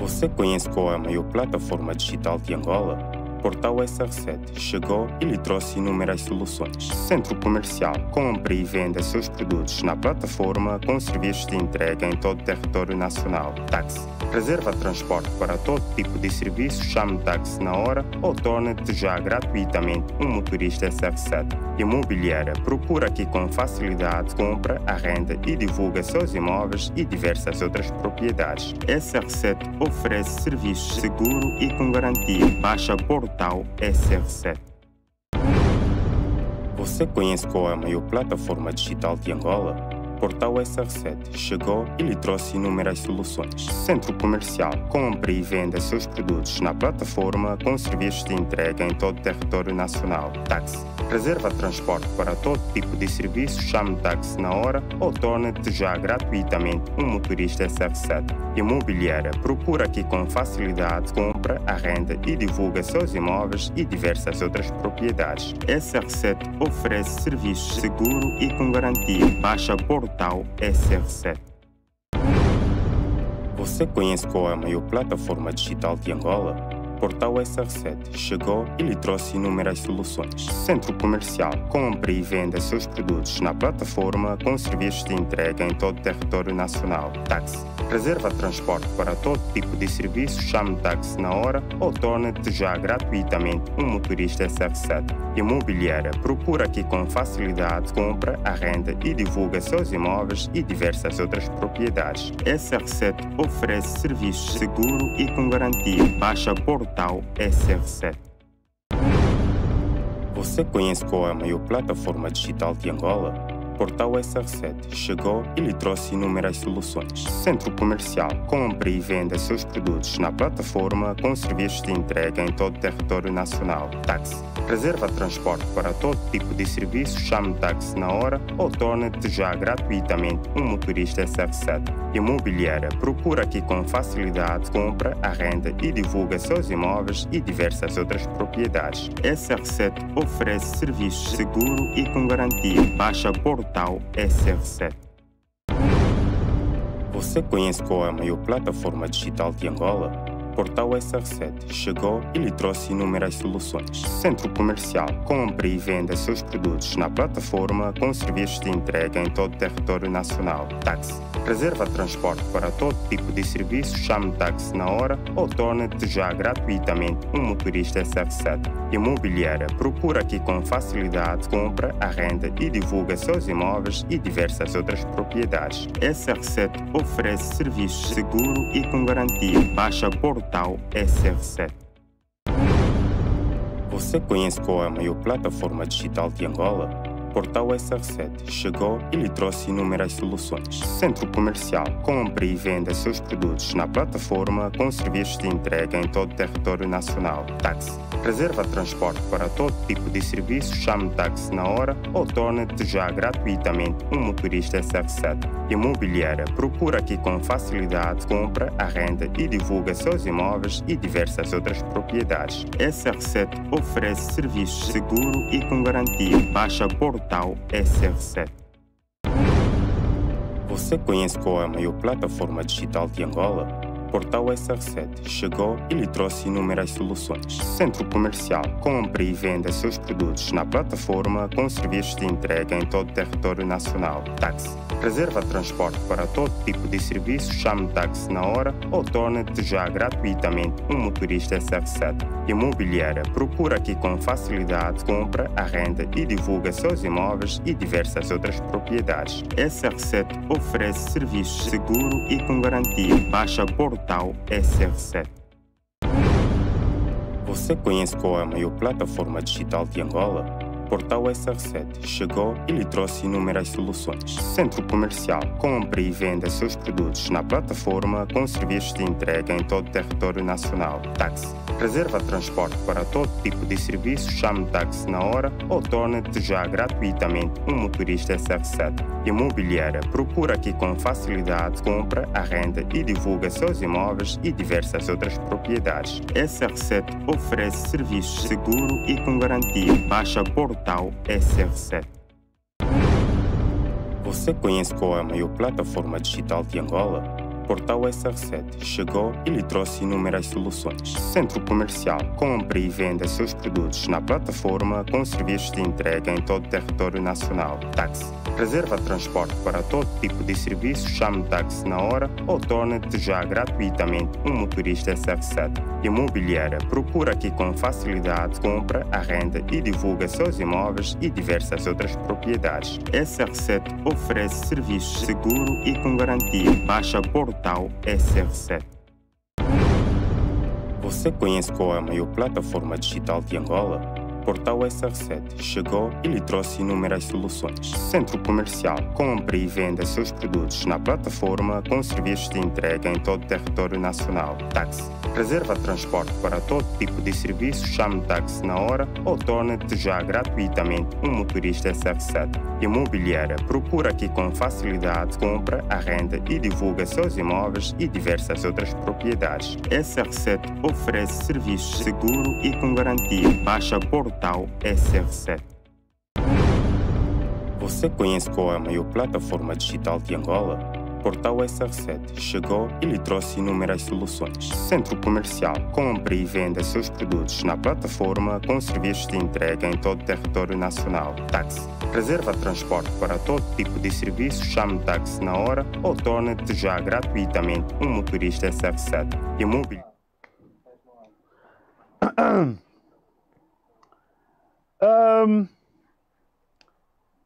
Você conhece qual é a maior plataforma digital de Angola? Portal SR7 chegou e lhe trouxe inúmeras soluções. Centro comercial. Compre e venda seus produtos na plataforma com serviços de entrega em todo o território nacional. Táxi. Reserva transporte para todo tipo de serviço, chame táxi na hora ou torne-te já gratuitamente um motorista SR7. Imobiliária. Procura aqui com facilidade compra, arrenda e divulga seus imóveis e diversas outras propriedades. SR7 oferece serviços seguro e com garantia. Baixa por portal SR7. Você conhece qual é a maior plataforma digital de Angola? portal SR7 chegou e lhe trouxe inúmeras soluções. Centro comercial. Compre e venda seus produtos na plataforma com serviços de entrega em todo o território nacional. Táxi. Reserva transporte para todo tipo de serviço, chame táxi na hora ou torne-te já gratuitamente um motorista SR7. Imobiliária. Procura aqui com facilidade compra, arrenda e divulga seus imóveis e diversas outras propriedades. SR7 oferece serviços seguro e com garantia. Baixa por portal SR7. Você conhece qual é a maior plataforma digital de Angola? portal SR7 chegou e lhe trouxe inúmeras soluções. Centro comercial. Compre e venda seus produtos na plataforma com serviços de entrega em todo o território nacional. Táxi. Reserva transporte para todo tipo de serviço, chame táxi na hora ou torne-te já gratuitamente um motorista SR7. Imobiliária. Procura aqui com facilidade compra, arrenda e divulga seus imóveis e diversas outras propriedades. SR7 oferece serviços seguro e com garantia. Baixa por digital SR7. Você conhece qual é a maior plataforma digital de Angola? portal SR7 chegou e lhe trouxe inúmeras soluções. Centro comercial. Compre e venda seus produtos na plataforma com serviços de entrega em todo o território nacional. Táxi. Reserva transporte para todo tipo de serviço, chame táxi na hora ou torne-te já gratuitamente um motorista SR7. Imobiliária. Procura aqui com facilidade compra, arrenda e divulga seus imóveis e diversas outras propriedades. SR7 oferece serviços seguro e com garantia. Baixa Porto Natal SR7. Você conhece qual é a maior plataforma digital de Angola? Portal SR7 chegou e lhe trouxe inúmeras soluções. Centro comercial. compra e venda seus produtos na plataforma com serviços de entrega em todo o território nacional. Táxi. Reserva transporte para todo tipo de serviço, chame táxi na hora ou torne-te já gratuitamente um motorista SR7. Imobiliária. Procura aqui com facilidade compra, arrenda e divulga seus imóveis e diversas outras propriedades. SR7 oferece serviços seguro e com garantia. Baixa por portal SR7. Você conhece qual é a maior plataforma digital de Angola? Portal SR7 chegou e lhe trouxe inúmeras soluções. Centro comercial. Compre e venda seus produtos na plataforma com serviços de entrega em todo o território nacional. Táxi. Reserva transporte para todo tipo de serviço, chame táxi na hora ou torne-te já gratuitamente um motorista SR7. Imobiliária. Procura aqui com facilidade compra, arrenda e divulga seus imóveis e diversas outras propriedades. SR7 oferece serviços seguro e com garantia. Baixa por tal SR7. Você conhece qual é a maior plataforma digital de Angola? portal SR7 chegou e lhe trouxe inúmeras soluções. Centro comercial. Compre e venda seus produtos na plataforma com serviços de entrega em todo o território nacional. Táxi. Reserva transporte para todo tipo de serviço, chame táxi na hora ou torne-te já gratuitamente um motorista SR7. Imobiliária. Procura aqui com facilidade, compra, arrenda e divulga seus imóveis e diversas outras propriedades. SR7 oferece serviços seguro e com garantia. Baixa por portal SR7. Você conhece qual é a maior plataforma digital de Angola? portal SR7 chegou e lhe trouxe inúmeras soluções. Centro comercial. Compre e venda seus produtos na plataforma com serviços de entrega em todo o território nacional. Táxi. Reserva transporte para todo tipo de serviço, chame táxi na hora ou torne-te já gratuitamente um motorista SR7. Imobiliária. Procura aqui com facilidade, compra, arrenda e divulga seus imóveis e diversas outras propriedades. SR7 oferece serviços seguro e com garantia. Baixa portal Digital SR7. Você conhece qual é a maior plataforma digital de Angola? portal SR7 chegou e lhe trouxe inúmeras soluções. Centro comercial. compra e venda seus produtos na plataforma com serviços de entrega em todo o território nacional. Táxi. Reserva transporte para todo tipo de serviço, chame táxi na hora ou torne-te já gratuitamente um motorista SR7. Imobiliária. Procura aqui com facilidade compra, arrenda e divulga seus imóveis e diversas outras propriedades. SR7 oferece serviços seguro e com garantia. Baixa porto Natal SR7. Você conhece qual é a maior plataforma digital de Angola? Portal SR7 chegou e lhe trouxe inúmeras soluções. Centro comercial. compra e venda seus produtos na plataforma com serviços de entrega em todo o território nacional. Táxi. Reserva transporte para todo tipo de serviço, chame táxi na hora ou torne-te já gratuitamente um motorista SR7. Imobiliária. Procura aqui com facilidade compra, arrenda e divulga seus imóveis e diversas outras propriedades. SR7 oferece serviços seguro e com garantia. Baixa por Natal SR7. Você conhece qual é a maior plataforma digital de Angola? Portal SR7 chegou e lhe trouxe inúmeras soluções. Centro comercial. Compre e venda seus produtos na plataforma com serviços de entrega em todo o território nacional. Táxi. Reserva transporte para todo tipo de serviço, chame táxi na hora ou torne-te já gratuitamente um motorista SR7. E mobile. Ah, ah. Um,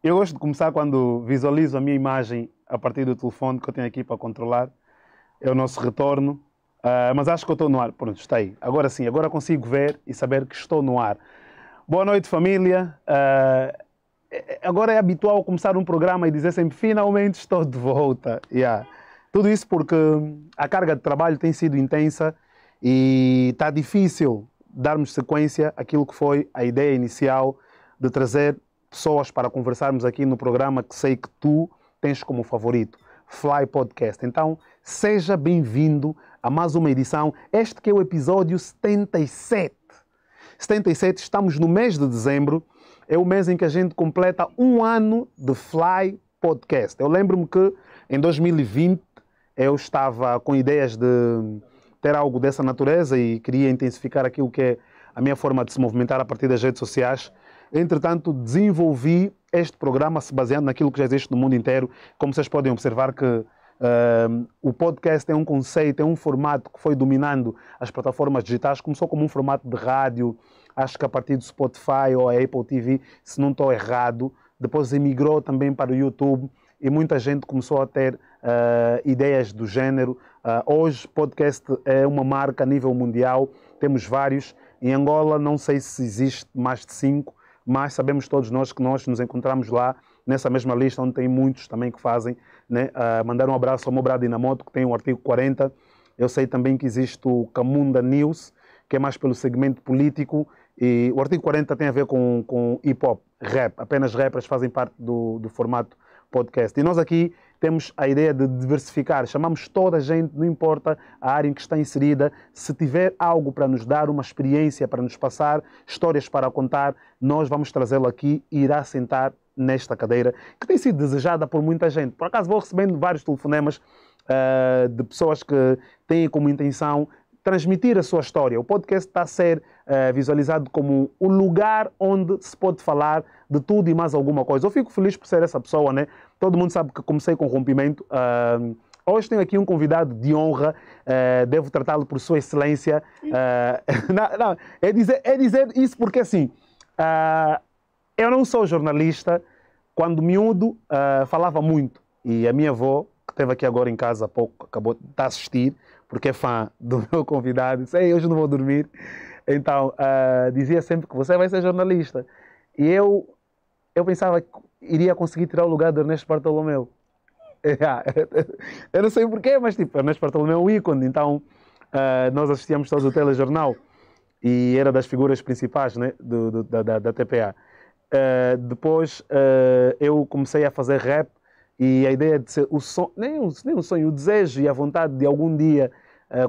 eu gosto de começar quando visualizo a minha imagem a partir do telefone que eu tenho aqui para controlar. É o nosso retorno. Uh, mas acho que eu estou no ar. Pronto, aí. Agora sim, agora consigo ver e saber que estou no ar. Boa noite, família. Uh, agora é habitual começar um programa e dizer sempre finalmente estou de volta. Yeah. Tudo isso porque a carga de trabalho tem sido intensa e está difícil darmos sequência àquilo que foi a ideia inicial de trazer pessoas para conversarmos aqui no programa que sei que tu tens como favorito, Fly Podcast. Então, seja bem-vindo a mais uma edição. Este que é o episódio 77. 77, estamos no mês de dezembro. É o mês em que a gente completa um ano de Fly Podcast. Eu lembro-me que em 2020 eu estava com ideias de ter algo dessa natureza e queria intensificar aquilo que é a minha forma de se movimentar a partir das redes sociais. Entretanto, desenvolvi este programa se baseando naquilo que já existe no mundo inteiro. Como vocês podem observar que uh, o podcast é um conceito, é um formato que foi dominando as plataformas digitais. Começou como um formato de rádio, acho que a partir do Spotify ou a Apple TV, se não estou errado. Depois emigrou também para o YouTube e muita gente começou a ter uh, ideias do género. Ah, hoje, podcast é uma marca a nível mundial, temos vários. Em Angola, não sei se existe mais de cinco, mas sabemos todos nós que nós nos encontramos lá nessa mesma lista, onde tem muitos também que fazem. Né? Uh, mandar um abraço ao meu brado Inamoto, que tem o artigo 40. Eu sei também que existe o Camunda News, que é mais pelo segmento político. E o artigo 40 tem a ver com, com hip hop, rap. Apenas rappers fazem parte do, do formato podcast. E nós aqui temos a ideia de diversificar. Chamamos toda a gente, não importa a área em que está inserida, se tiver algo para nos dar, uma experiência para nos passar, histórias para contar, nós vamos trazê-lo aqui e irá sentar nesta cadeira, que tem sido desejada por muita gente. Por acaso vou recebendo vários telefonemas uh, de pessoas que têm como intenção transmitir a sua história. O podcast está a ser uh, visualizado como o lugar onde se pode falar de tudo e mais alguma coisa. Eu fico feliz por ser essa pessoa, né? Todo mundo sabe que comecei com rompimento. Uh, hoje tenho aqui um convidado de honra, uh, devo tratá-lo por Sua Excelência. Uh, não, não, é, dizer, é dizer isso porque assim, eu não sou jornalista. Quando miúdo, falava muito. E a minha avó, que esteve aqui agora em casa há pouco, acabou de assistir, porque é fã do meu convidado, disse: hoje não vou dormir. Então, dizia sempre que você vai ser jornalista. E eu eu pensava que iria conseguir tirar o lugar do Ernesto Bartolomeu. É, eu não sei porquê, mas tipo, Ernesto Bartolomeu é um ícone, então uh, nós assistíamos todos o telejornal e era das figuras principais né, do, do, da, da, TPA. Uh, ah, depois uh, eu comecei a fazer rap e a ideia de ser o sonho, nem um nem o sonho, o desejo e a vontade de algum dia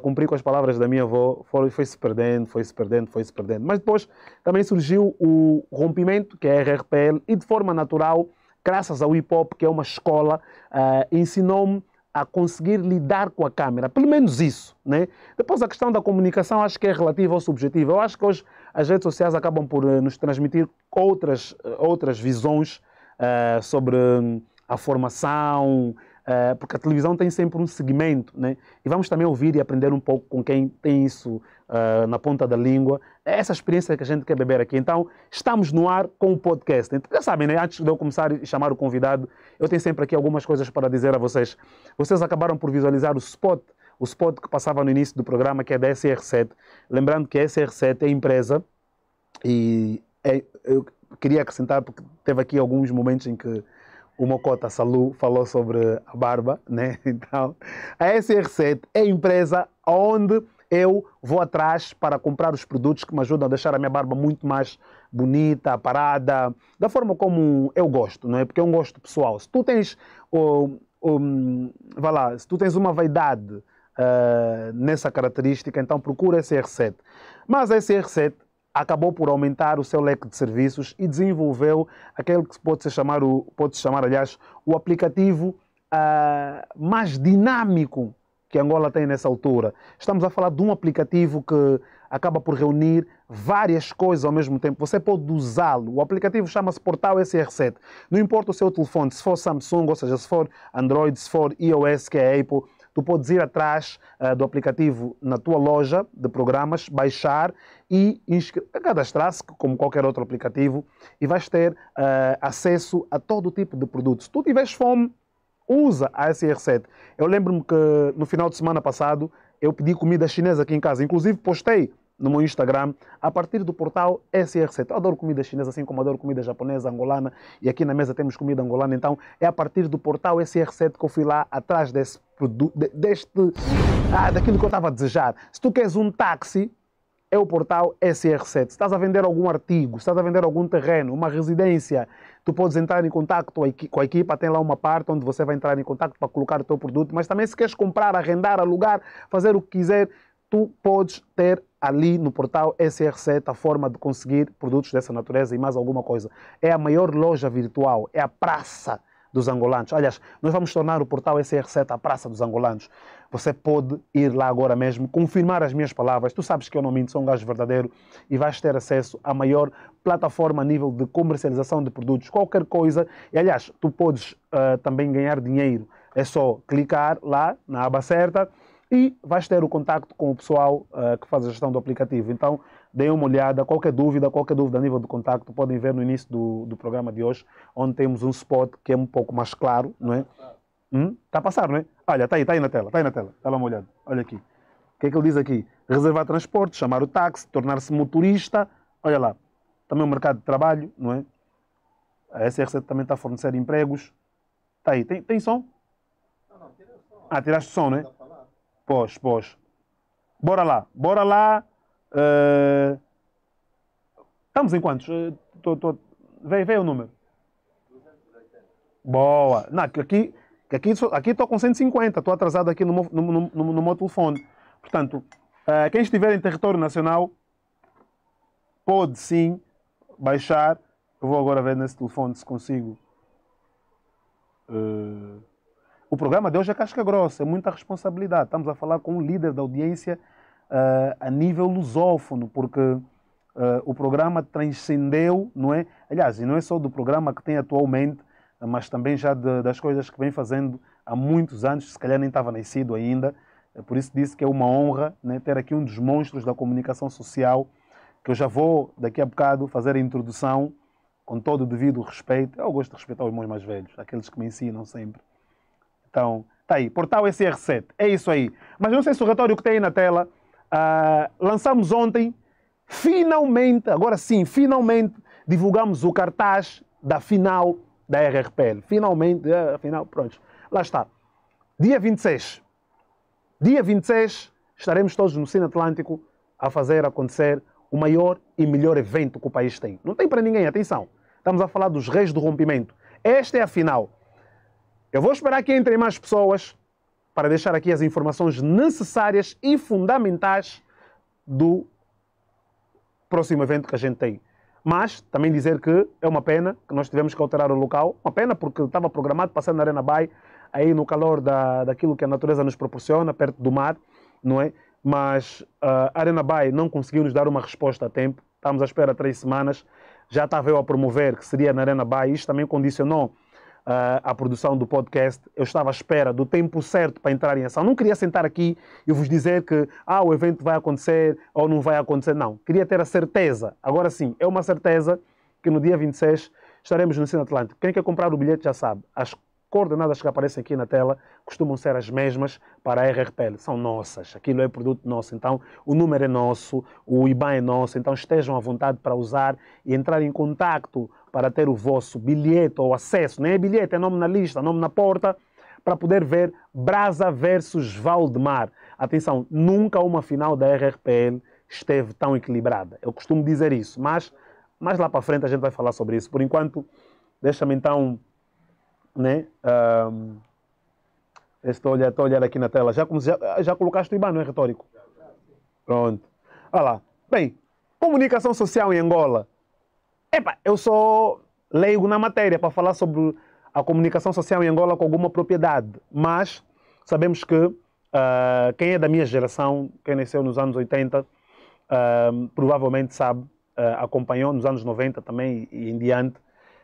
cumprir com as palavras da minha avó, foi-se perdendo, foi-se perdendo, foi-se perdendo. Mas depois também surgiu o rompimento, que é a RRPL, e de forma natural, graças ao hip hop, que é uma escola, uh, ensinou-me a conseguir lidar com a câmera, pelo menos isso. Né? Depois, a questão da comunicação acho que é relativa ao subjetivo. Eu acho que hoje as redes sociais acabam por eh, nos transmitir outras, eh, outras visões uh, sobre hum, a formação, eh, porque a televisão tem sempre um segmento, né? E vamos também ouvir e aprender um pouco com quem tem isso uh, na ponta da língua. É essa experiência que a gente quer beber aqui. Então, estamos no ar com o podcast. Então, já sabem, né? Antes de eu começar e chamar o convidado, eu tenho sempre aqui algumas coisas para dizer a vocês. Vocês acabaram por visualizar o spot, o spot que passava no início do programa, que é da SR7. Lembrando que a SR7 é empresa e é, eu queria acrescentar, porque teve aqui alguns momentos em que o Mocota Salu falou sobre a barba, né? Então, a SR7 é a empresa onde eu vou atrás para comprar os produtos que me ajudam a deixar a minha barba muito mais bonita, parada, da forma como eu gosto, não é? Porque é um gosto pessoal. Se tu tens, um, um lá, se tu tens uma vaidade uh, nessa característica, então procura a SR7. Mas a SR7 acabou por aumentar o seu leque de serviços e desenvolveu aquele que pode se chamar pode chamar aliás o aplicativo uh, mais dinâmico que Angola tem nessa altura. Estamos a falar de um aplicativo que acaba por reunir várias coisas ao mesmo tempo. Você pode usá-lo. O aplicativo chama-se Portal SR7. Não importa o seu telefone, se for Samsung, ou seja, se for Android, se for iOS, que é Apple, tu podes ir atrás uh, do aplicativo na tua loja de programas, baixar e cadastrar-se como qualquer outro aplicativo e vais ter uh, acesso a todo tipo de produtos. Se tu tiveres fome, usa a SR7. Eu lembro-me que no final de semana passado eu pedi comida chinesa aqui em casa, inclusive postei no meu Instagram, a partir do portal SR 7 Eu adoro comida chinesa, assim como adoro comida japonesa, angolana, e aqui na mesa temos comida angolana, então é a partir do portal SR 7 que eu fui lá atrás desse produto, deste, ah, daquilo que eu estava a desejar. Se tu queres um táxi, é o portal SR7. Se estás a vender algum artigo, se estás a vender algum terreno, uma residência, tu podes entrar em contato com a equipa, tem lá uma parte onde você vai entrar em contato para colocar o teu produto, mas também se queres comprar, arrendar, alugar, fazer o que quiser, tu podes ter ali no portal SRC a forma de conseguir produtos dessa natureza e mais alguma coisa. É a maior loja virtual, é a praça dos angolanos. Aliás, nós vamos tornar o portal SRC a praça dos angolanos. Você pode ir lá agora mesmo, confirmar as minhas palavras. Tu sabes que eu não minto, sou um gajo verdadeiro e vais ter acesso à maior plataforma a nível de comercialização de produtos, qualquer coisa. E, aliás, tu podes uh, também ganhar dinheiro. É só clicar lá na aba certa e vais ter o contacto com o pessoal uh, que faz a gestão do aplicativo. Então, deem uma olhada, qualquer dúvida, qualquer dúvida a nível do contacto, podem ver no início do, do programa de hoje, onde temos um spot que é um pouco mais claro, não é? Hum? Está a passar, não é? Olha, está aí, está aí na tela, está aí na tela, dá uma olhada, olha aqui. O que é que ele diz aqui? Reservar transporte, chamar o táxi, tornar-se motorista, olha lá. Também o mercado de trabalho, não é? A SRC também está a fornecer empregos. Está aí, tem, tem som? Não, não, tira o som. Ah, tiraste o som, não é? Pós, pós. Bora lá, bora lá. Uh... Estamos em quantos? Uh, tô, tô... Vem, vem o número. 280. Boa. Não, aqui aqui estou aqui com 150, estou atrasado aqui no meu, no, no, no, no meu telefone. Portanto, uh, quem estiver em território nacional pode sim baixar. Eu vou agora ver nesse telefone se consigo. Uh... O programa de hoje é casca grossa, é muita responsabilidade. Estamos a falar com um líder da audiência uh, a nível lusófono, porque uh, o programa transcendeu, não é? Aliás, e não é só do programa que tem atualmente, mas também já de, das coisas que vem fazendo há muitos anos, se calhar nem estava nascido ainda. É por isso disse que é uma honra né, ter aqui um dos monstros da comunicação social, que eu já vou, daqui a bocado, fazer a introdução com todo o devido respeito. Eu gosto de respeitar os irmãos mais velhos, aqueles que me ensinam sempre. Então, está aí, portal SR7, é isso aí. Mas não sei se o relatório que tem aí na tela, uh, lançamos ontem, finalmente, agora sim, finalmente, divulgamos o cartaz da final da RRPL. Finalmente, ah, final, pronto, lá está. Dia 26. Dia 26, estaremos todos no Cine Atlântico a fazer acontecer o maior e melhor evento que o país tem. Não tem para ninguém, atenção. Estamos a falar dos reis do rompimento. Esta é a final. Eu vou esperar que entrem mais pessoas para deixar aqui as informações necessárias e fundamentais do próximo evento que a gente tem. Mas também dizer que é uma pena que nós tivemos que alterar o local. Uma pena porque estava programado passar na Arena Bay, aí no calor da, daquilo que a natureza nos proporciona, perto do mar, não é? Mas uh, a Arena Bay não conseguiu nos dar uma resposta a tempo. Estamos à espera três semanas. Já estava eu a promover que seria na Arena Bay. Isto também condicionou à produção do podcast. Eu estava à espera do tempo certo para entrar em ação. Não queria sentar aqui e vos dizer que ah, o evento vai acontecer ou não vai acontecer. Não. Queria ter a certeza. Agora sim, é uma certeza que no dia 26 estaremos no Cine Atlântico. Quem quer comprar o bilhete já sabe. As coordenadas que aparecem aqui na tela costumam ser as mesmas para a RRPL. São nossas, aquilo é produto nosso. Então, o número é nosso, o IBAN é nosso. Então, estejam à vontade para usar e entrar em contato para ter o vosso bilhete ou acesso, nem é bilhete, é nome na lista, nome na porta, para poder ver Brasa versus Valdemar. Atenção, nunca uma final da RRPL esteve tão equilibrada. Eu costumo dizer isso, mas mais lá para frente a gente vai falar sobre isso. Por enquanto, deixa-me então, né? Um, estou, a olhar, estou a olhar aqui na tela. Já, já, já colocaste o IBAN, não é retórico? Pronto. Olha lá. Bem, comunicação social em Angola. Epa, eu sou leigo na matéria para falar sobre a comunicação social em Angola com alguma propriedade, mas sabemos que uh, quem é da minha geração, quem nasceu nos anos 80, uh, ah, provavelmente sabe, uh, acompanhou nos anos 90 também e em diante.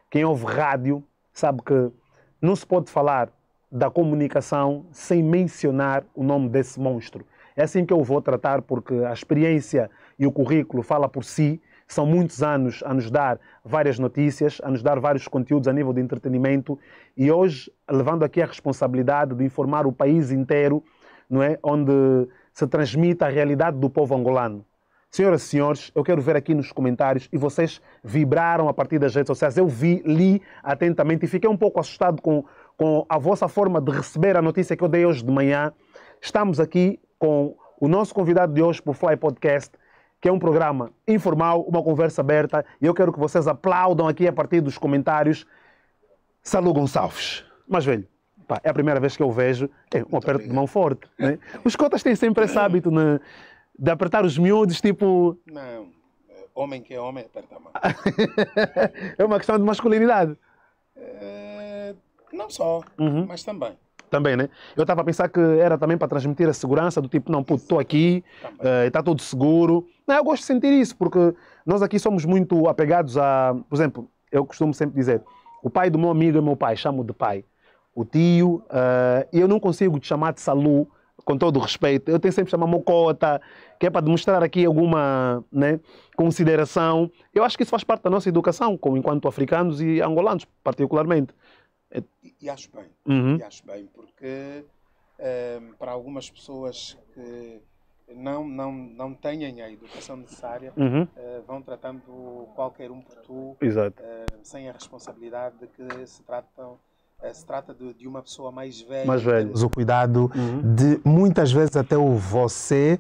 Quem ouve rádio sabe que não se pode falar da comunicação sem mencionar o nome desse monstro. É assim que eu vou tratar, porque a experiência e o currículo fala por si são muitos anos a nos dar várias notícias, a nos dar vários conteúdos a nível de entretenimento e hoje levando aqui a responsabilidade de informar o país inteiro, não é, onde se transmite a realidade do povo angolano. Senhoras e senhores, eu quero ver aqui nos comentários e vocês vibraram a partir das redes sociais. Eu vi, li atentamente e fiquei um pouco assustado com, com a vossa forma de receber a notícia que eu dei hoje de manhã. Estamos aqui com o nosso convidado de hoje para o Fly Podcast, que é um programa informal, uma conversa aberta, e eu quero que vocês aplaudam aqui a partir dos comentários Salu Gonçalves. Mas, velho, pá, é a primeira vez que eu vejo é, um aperto de mão forte. Né? Os cotas têm sempre esse hábito né, de apertar os miúdos, tipo... Não, homem que é homem aperta a mão. é uma questão de masculinidade. É, não só, uhum. mas também também, né? Eu estava a pensar que era também para transmitir a segurança do tipo, não, puto, estou aqui, está eh, uh, tudo seguro. Não, eu gosto de sentir isso, porque nós aqui somos muito apegados a. Por exemplo, eu costumo sempre dizer: o pai do meu amigo é meu pai, chamo de pai. O tio, uh, eu não consigo te chamar de Salu, com todo o respeito. Eu tenho sempre chamado chamar Mocota, que é para demonstrar aqui alguma né, consideração. Eu acho que isso faz parte da nossa educação, como enquanto africanos e angolanos, particularmente. E, e acho bem, uhum. e acho bem, porque um, ehm, para algumas pessoas que não, não, não têm a educação necessária, uhum. uh, vão tratando qualquer um por tu, uh, sem a responsabilidade de que se tratam eh, se trata de, de, uma pessoa mais velha. Mais velha. O cuidado uhum. de muitas vezes até o você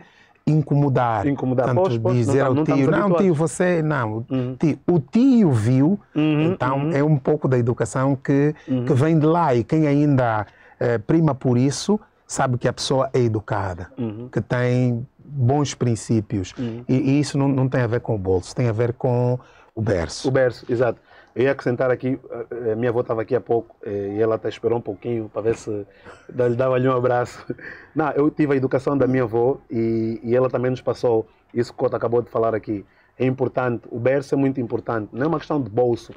incomodar. Incomodar. Tanto pois, pois, dizer não, tá- ao tio, não, não, tio, você, não. Uhum. Tio, o tio viu, uhum, então uhum. é um pouco da educação que, uhum. que vem de lá e quem ainda eh, prima por isso sabe que a pessoa é educada, uhum. que tem bons princípios. Uhum. E, e, isso não, não tem a ver com o bolso, tem a ver com o berço. O berço, exato. Eu ia acrescentar aqui, eh, a minha avó estava aqui há pouco eh, e ela até esperou um pouquinho para ver se lhe dava-lhe um abraço. Não, eu tive a educação da minha avó e, e ela também nos passou isso que o Cota acabou de falar aqui. É importante, o berço é muito importante, não é uma questão de bolso.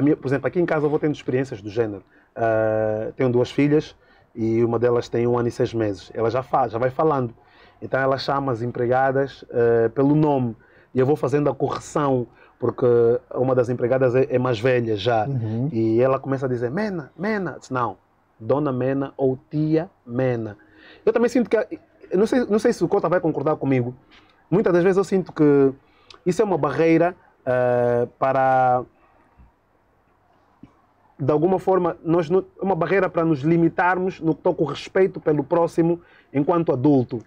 Minha, por exemplo, aqui em casa eu vou tendo experiências do género. Uh, tenho duas filhas e uma delas tem um ano e seis meses. Ela já faz, já vai falando. Então ela chama as empregadas uh, pelo nome e eu vou fazendo a correção porque uma das empregadas é, é mais velha já. Uhum. E ela começa a dizer: Mena, Mena. Disse, não, Dona Mena ou Tia Mena. Eu também sinto que. Não sei, não sei se o Cota vai concordar comigo. Muitas das vezes eu sinto que isso é uma barreira uh, para. De alguma forma, nós, uma barreira para nos limitarmos no que toca o respeito pelo próximo enquanto adulto.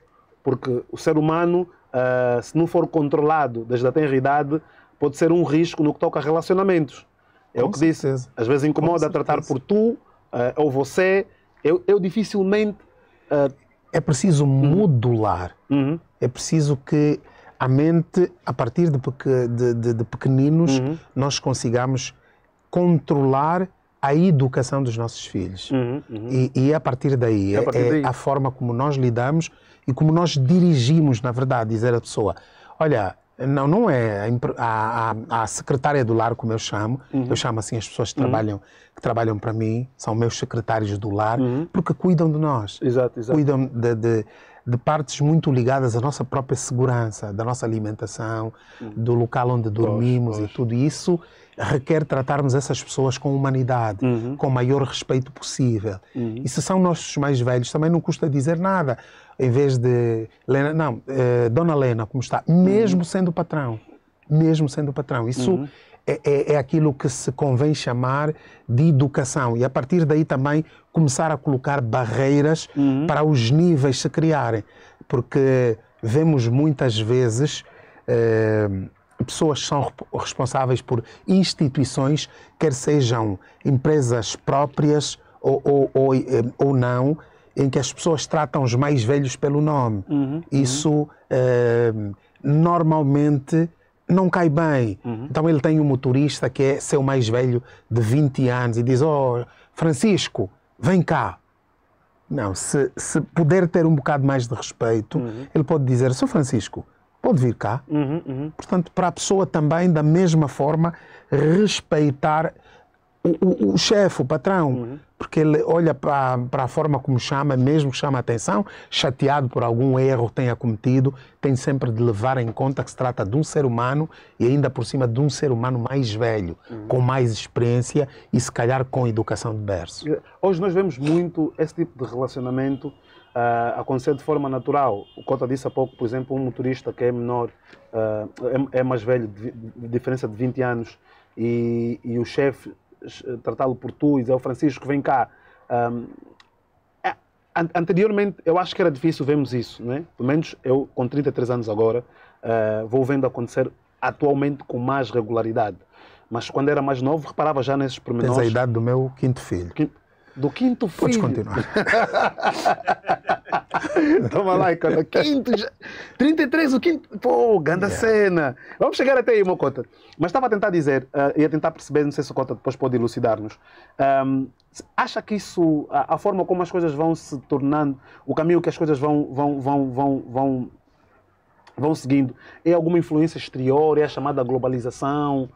Porque o ser humano, uh, se não for controlado desde a tenra idade, pode ser um risco no que toca a relacionamentos. É Com o que certeza. disse. Às vezes incomoda tratar por tu uh, ou você. Eu, eu dificilmente. Uh... É preciso uhum. modular. Uhum. É preciso que a mente, a partir de, de, de, de pequeninos, uhum. nós consigamos controlar a educação dos nossos filhos. Uhum, uhum. E, e, é a partir daí é, a, é, partir é daí. é a forma como nós lidamos e como nós dirigimos, na verdade, dizer à pessoa: olha, não, não é. A, a, a, secretária do lar, como eu chamo, uhum. eu chamo assim as pessoas que trabalham, uhum. que trabalham para mim, são meus secretários do lar, uhum. porque cuidam de nós. Exato, exato. Cuidam de, de, de, partes muito ligadas à nossa própria segurança, da nossa alimentação, uhum. do local onde dormimos pois, pois. e tudo isso requer tratarmos essas pessoas com humanidade, uhum. com o maior respeito possível. Uhum. E se são nossos mais velhos, também não custa dizer nada em vez de Lena, não, eh, Dona Lena, como está, mesmo uhum. sendo patrão, mesmo sendo patrão. Isso uhum. é, é, é, aquilo que se convém chamar de educação e a partir daí também começar a colocar barreiras uhum. para os níveis se criarem, porque vemos muitas vezes eh, pessoas são responsáveis por instituições, quer sejam empresas próprias ou, ou, ou, eh, ou não, em que as pessoas tratam os mais velhos pelo nome. Uhum, Isso uhum. Eh, normalmente não cai bem. Uhum. Então ele tem um motorista que é seu mais velho de 20 anos e diz: Oh, Francisco, vem cá. Não, se, se puder ter um bocado mais de respeito, uhum. ele pode dizer: Sou Francisco, pode vir cá. Uhum, uhum. Portanto, para a pessoa também, da mesma forma, respeitar o, o, o chefe, o patrão, uhum. porque ele olha para, a forma como chama, mesmo que chama a atenção, chateado por algum erro que tenha cometido, tem sempre de levar em conta que se trata de um ser humano e ainda por cima de um ser humano mais velho, uhum. com mais experiência e se calhar com educação de berço. Hoje nós vemos muito esse tipo de relacionamento uh, acontecer de forma natural. O Cota disse há pouco, por exemplo, um motorista que é menor, uh, é, é, mais velho, de, de diferença de 20 anos, e, e o chefe tratá-lo por tu, o oh, Francisco, vem cá. Um, é, anteriormente, eu acho que era difícil vermos isso, né? Pelo menos eu, com 33 anos agora, uh, vou vendo acontecer atualmente com mais regularidade. Mas quando era mais novo, reparava já nesses pormenores. Tens a idade do meu quinto filho. Quinto... Do quinto filho. Podes continuar. Toma lá, Icona. Quinto. 33, o quinto. Pô, ganda yeah. cena. Vamos chegar até aí, Mocota. Mas estava a tentar dizer, uh, ia tentar perceber, não sei se a Cota depois pode elucidar-nos. Um, acha que isso, a, a, forma como as coisas vão se tornando, o caminho que as coisas vão, vão, vão, vão, vão, vão seguindo, é alguma influência exterior? É a chamada globalização?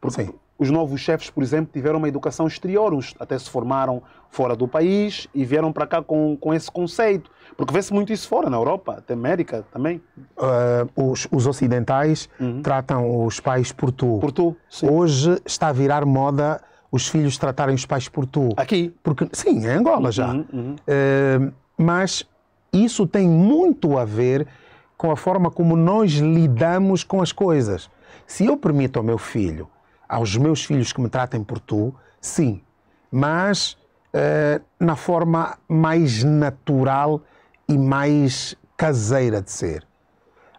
Porque, Sim os novos chefes, por exemplo, tiveram uma educação exterior, uns até se formaram fora do país e vieram para cá com, com esse conceito. Porque vê-se muito isso fora, na Europa, até América também. Uh, os, os, ocidentais uhum. tratam os pais por tu. Por tu, sim. Hoje está a virar moda os filhos tratarem os pais por tu. Aqui? Porque, sim, em Angola já. uhum. Uh, mas isso tem muito a ver com a forma como nós lidamos com as coisas. Se eu permito ao meu filho aos meus filhos que me tratem por tu, sim, mas uh, na forma mais natural e mais caseira de ser.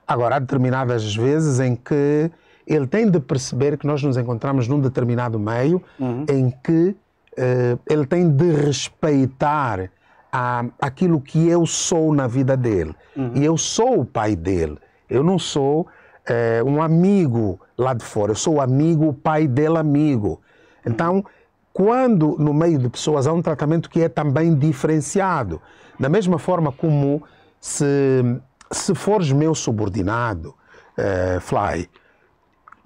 Agora, há determinadas vezes em que ele tem de perceber que nós nos encontramos num determinado meio uhum. em que uh, ele tem de respeitar a, aquilo que eu sou na vida dele. Uhum. E eu sou o pai dele. Eu não sou uh, um amigo lá de fora. Eu sou amigo, o pai dele amigo. Então, quando no meio de pessoas há um tratamento que é também diferenciado, da mesma forma como se, se fores meu subordinado, uh, Fly,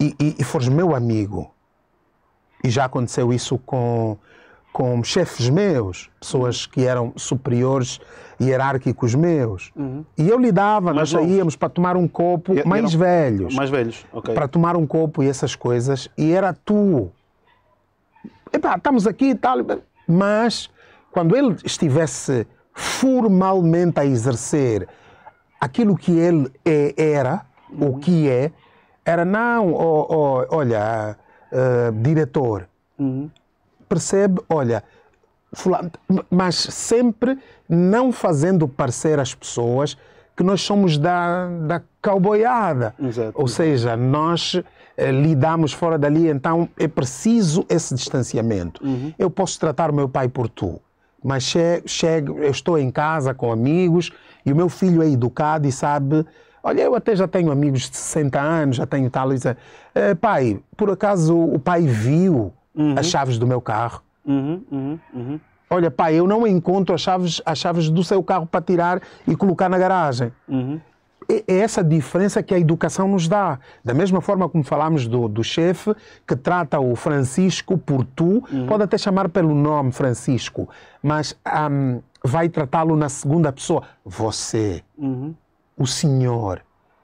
e, e, e fores meu amigo, e já aconteceu isso com com chefes meus, pessoas que eram superiores hierárquicos meus. Uhum. E eu lidava, mais nós saíamos para tomar um copo e, mais eram, velhos. Mais velhos, ok. Para tomar um copo e essas coisas, e era tu. Epá, estamos aqui e tal. Mas quando ele estivesse formalmente a exercer aquilo que ele é, era, uhum. o que é, era não, oh, oh, olha, uh, diretor, uhum percebe, olha, mas sempre não fazendo parecer às pessoas que nós somos da, da cowboyada. Exato. Ou seja, nós eh, lidamos fora dali, então é preciso esse distanciamento. Uhum. Eu posso tratar o meu pai por tu, mas che chego, eu estou em casa com amigos e o meu filho é educado e sabe. Olha, eu até já tenho amigos de 60 anos, já tenho tal. E dizer, eh, pai, por acaso o pai viu uhum. as chaves do meu carro. Uhum, uhum, uhum. Olha, pai, eu não encontro as chaves, as chaves do seu carro para tirar e colocar na garagem. Uhum. É, é essa diferença que a educação nos dá. Da mesma forma como falámos do, do chefe, que trata o Francisco por tu, uhum. pode até chamar pelo nome Francisco, mas um, vai tratá-lo na segunda pessoa. Você, o senhor.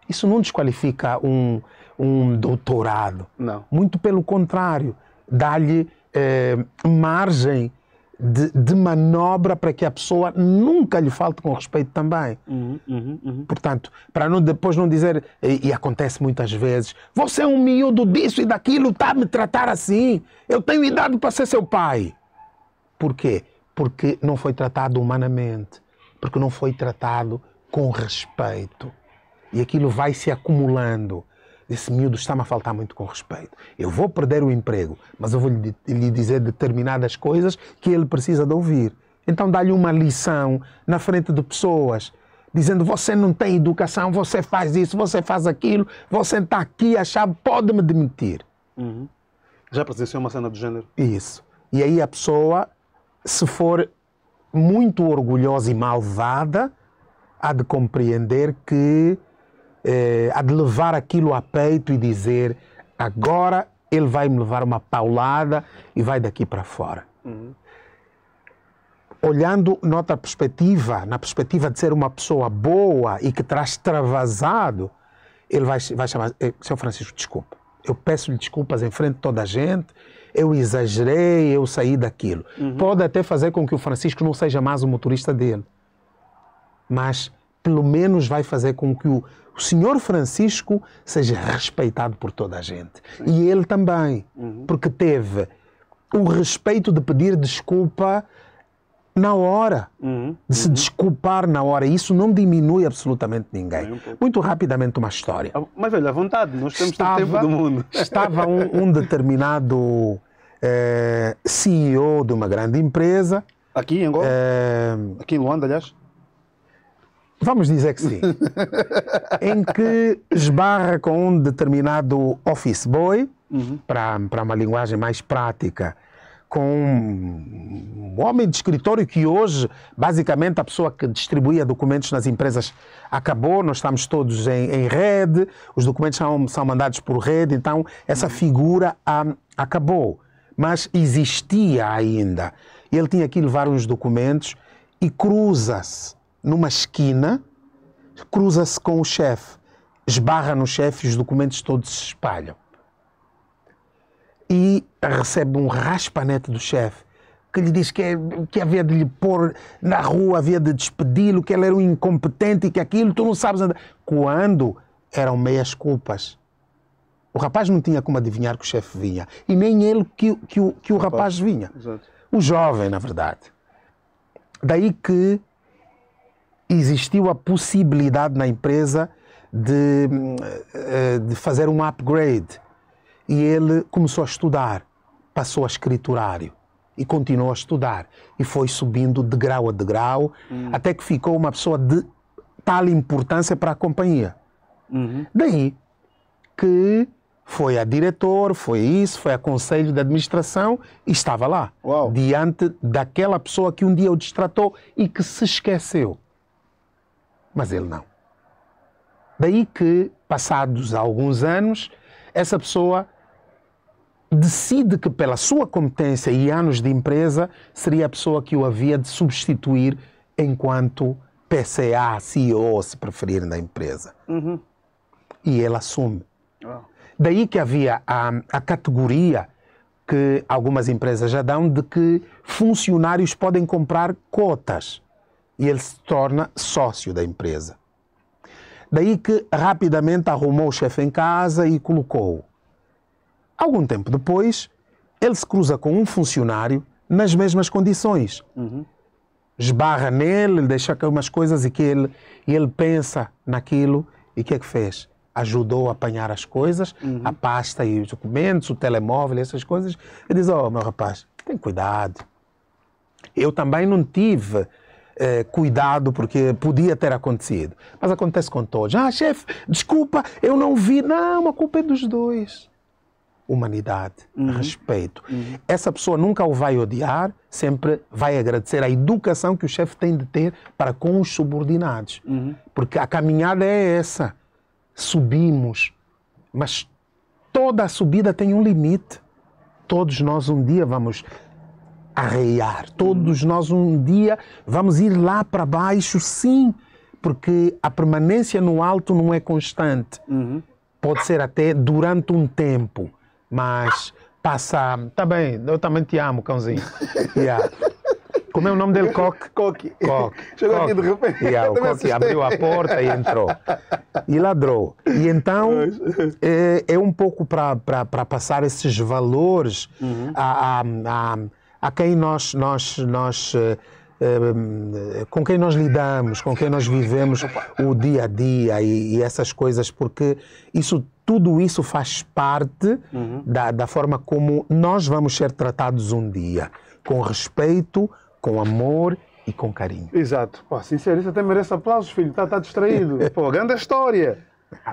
Isso não desqualifica um, um doutorado. Não. Muito pelo contrário dá-lhe eh, margem de, de, manobra para que a pessoa nunca lhe falte com respeito também. Uhum, uhum, uhum. Portanto, para não, depois não dizer, e, e, acontece muitas vezes, você é um miúdo disso e daquilo, está a me tratar assim, eu tenho idade para ser seu pai. Por quê? Porque não foi tratado humanamente, porque não foi tratado com respeito. E aquilo vai se acumulando esse miúdo está-me a faltar muito com respeito. Eu vou perder o emprego, mas eu vou lhe, dizer determinadas coisas que ele precisa de ouvir. Então dá-lhe uma lição na frente de pessoas, dizendo: Você não tem educação, você faz isso, você faz aquilo, você está aqui a chave, pode-me demitir. Uhum. Já presenciou uma cena do género? Isso. E aí a pessoa, se for muito orgulhosa e malvada, há de compreender que eh, de levar aquilo a peito e dizer: agora ele vai me levar uma paulada e vai daqui para fora. Uhum. Olhando noutra perspectiva, na perspectiva de ser uma pessoa boa e que traz extravasado, ele vai, vai chamar: eh, Senhor Francisco, desculpa. Eu peço-lhe desculpas em frente de toda a gente, eu exagerei, eu saí daquilo. Uhum. Pode até fazer com que o Francisco não seja mais o motorista dele, mas pelo menos vai fazer com que o, o Senhor Francisco seja respeitado por toda a gente. Sim. E ele também, uhum. porque teve o respeito de pedir desculpa na hora, uhum. de se uhum. desculpar na hora. Isso não diminui absolutamente ninguém. Um Muito rapidamente, uma história. Ah, mas olha, à vontade, nós estamos estava, tempo do mundo. Estava um, um determinado eh, CEO de uma grande empresa. Aqui em Angola? Eh, Aqui em Luanda, aliás? Vamos dizer que sim. em que esbarra com um determinado office boy, uhum. para, para uma linguagem mais prática, com um homem de escritório que hoje, basicamente, a pessoa que distribuía documentos nas empresas acabou, nós estamos todos em, em rede, os documentos são, são mandados por rede, então essa uhum. figura um, ah, acabou. Mas existia ainda. Ele tinha que levar uns documentos e cruza-se numa esquina, cruza-se com o chefe, esbarra no chefe e os documentos todos se espalham. E recebe um raspanete do chefe que lhe diz que, é, que havia de lhe pôr na rua, havia de despedi-lo, que ele era um incompetente e que aquilo, tu não sabes andar. Quando eram meias culpas. O rapaz não tinha como adivinhar que o chefe vinha. E nem ele que, que, que o, que o rapaz, rapaz vinha. Exato. O jovem, na verdade. Daí que existiu a possibilidade na empresa de, eh, eh, de fazer um upgrade. E ele começou a estudar, passou a escriturário e continuou a estudar. E foi subindo de grau a degrau, uhum. até que ficou uma pessoa de tal importância para a companhia. Uhum. Daí que foi a diretor, foi isso, foi a conselho de administração e estava lá, Uau. diante daquela pessoa que um dia o distratou e que se esqueceu mas ele não. Daí que, passados alguns anos, essa pessoa decide que, pela sua competência e anos de empresa, seria a pessoa que o havia de substituir enquanto PCA, CEO, se preferir, da empresa. Uhum. E ele assume. Oh. Daí que havia a, a categoria que algumas empresas já dão de que funcionários podem comprar cotas e ele se torna sócio da empresa. Daí que rapidamente arrumou o chefe em casa e colocou. Algum tempo depois, ele se cruza com um funcionário nas mesmas condições. Uhum. Esbarra nele, deixa cair umas coisas e que ele, e ele pensa naquilo e o que é que fez? Ajudou a apanhar as coisas, uhum. a pasta e os documentos, o telemóvel, essas coisas. E diz: Oh, meu rapaz, tem cuidado. Eu também não tive eh, cuidado porque podia ter acontecido. Mas acontece com todos. Ah, chefe, desculpa, eu não vi. Não, a culpa é dos dois. Humanidade, uhum. respeito. Uhum. Essa pessoa nunca o vai odiar, sempre vai agradecer a educação que o chefe tem de ter para com os subordinados. Uhum. Porque a caminhada é essa. Subimos, mas toda a subida tem um limite. Todos nós um dia vamos arraiar. Todos nós um dia vamos ir lá para baixo, sim, porque a permanência no alto não é constante. Uhum. Pode ser até durante um tempo, mas passa. Tá bem, eu também te amo, cãozinho. Yeah. Como é o nome dele? Coque? Coque. Coque. Chegou Coque. aqui de repente. Yeah, o Coque abriu a porta e entrou. E ladrou. E então é, é um pouco para passar esses valores uhum. a, a, a a quem nós, nós, nós eh, eh, com quem nós lidamos, com quem nós vivemos o dia a dia e, e essas coisas, porque isso tudo isso faz parte uhum. da, da forma como nós vamos ser tratados um dia, com respeito, com amor e com carinho. Exato. Pô, isso até merece aplausos, filho. Está tá distraído. Pô, grande história.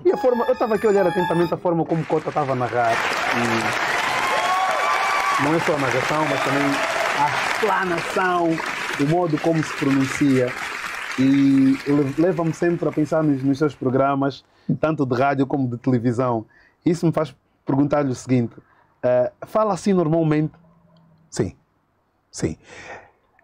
E a forma, eu estava aqui a olhar atentamente a forma como Cota estava a narrar. E não é só a marcação, mas também a explanação, o modo como se pronuncia. E leva-me sempre a pensar nos, nos seus programas, tanto de rádio como de televisão. Isso me faz perguntar-lhe o seguinte: uh, fala assim normalmente? Sim, sim.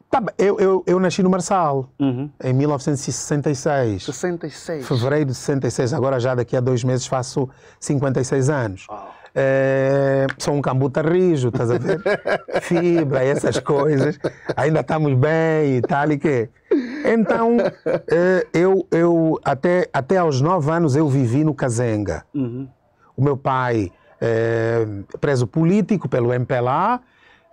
Tá, eu, eu, eu, nasci no Marçal, uhum. em 1966. 66. Fevereiro de 66, agora já daqui a dois meses faço 56 anos. Oh. É, sou um cambuta rijo, estás a ver? Fibra, essas coisas. Ainda estamos bem e tal e quê. Então, é, eu, eu até, até aos nove anos eu vivi no Cazenga. Uhum. O meu pai é preso político pelo MPLA,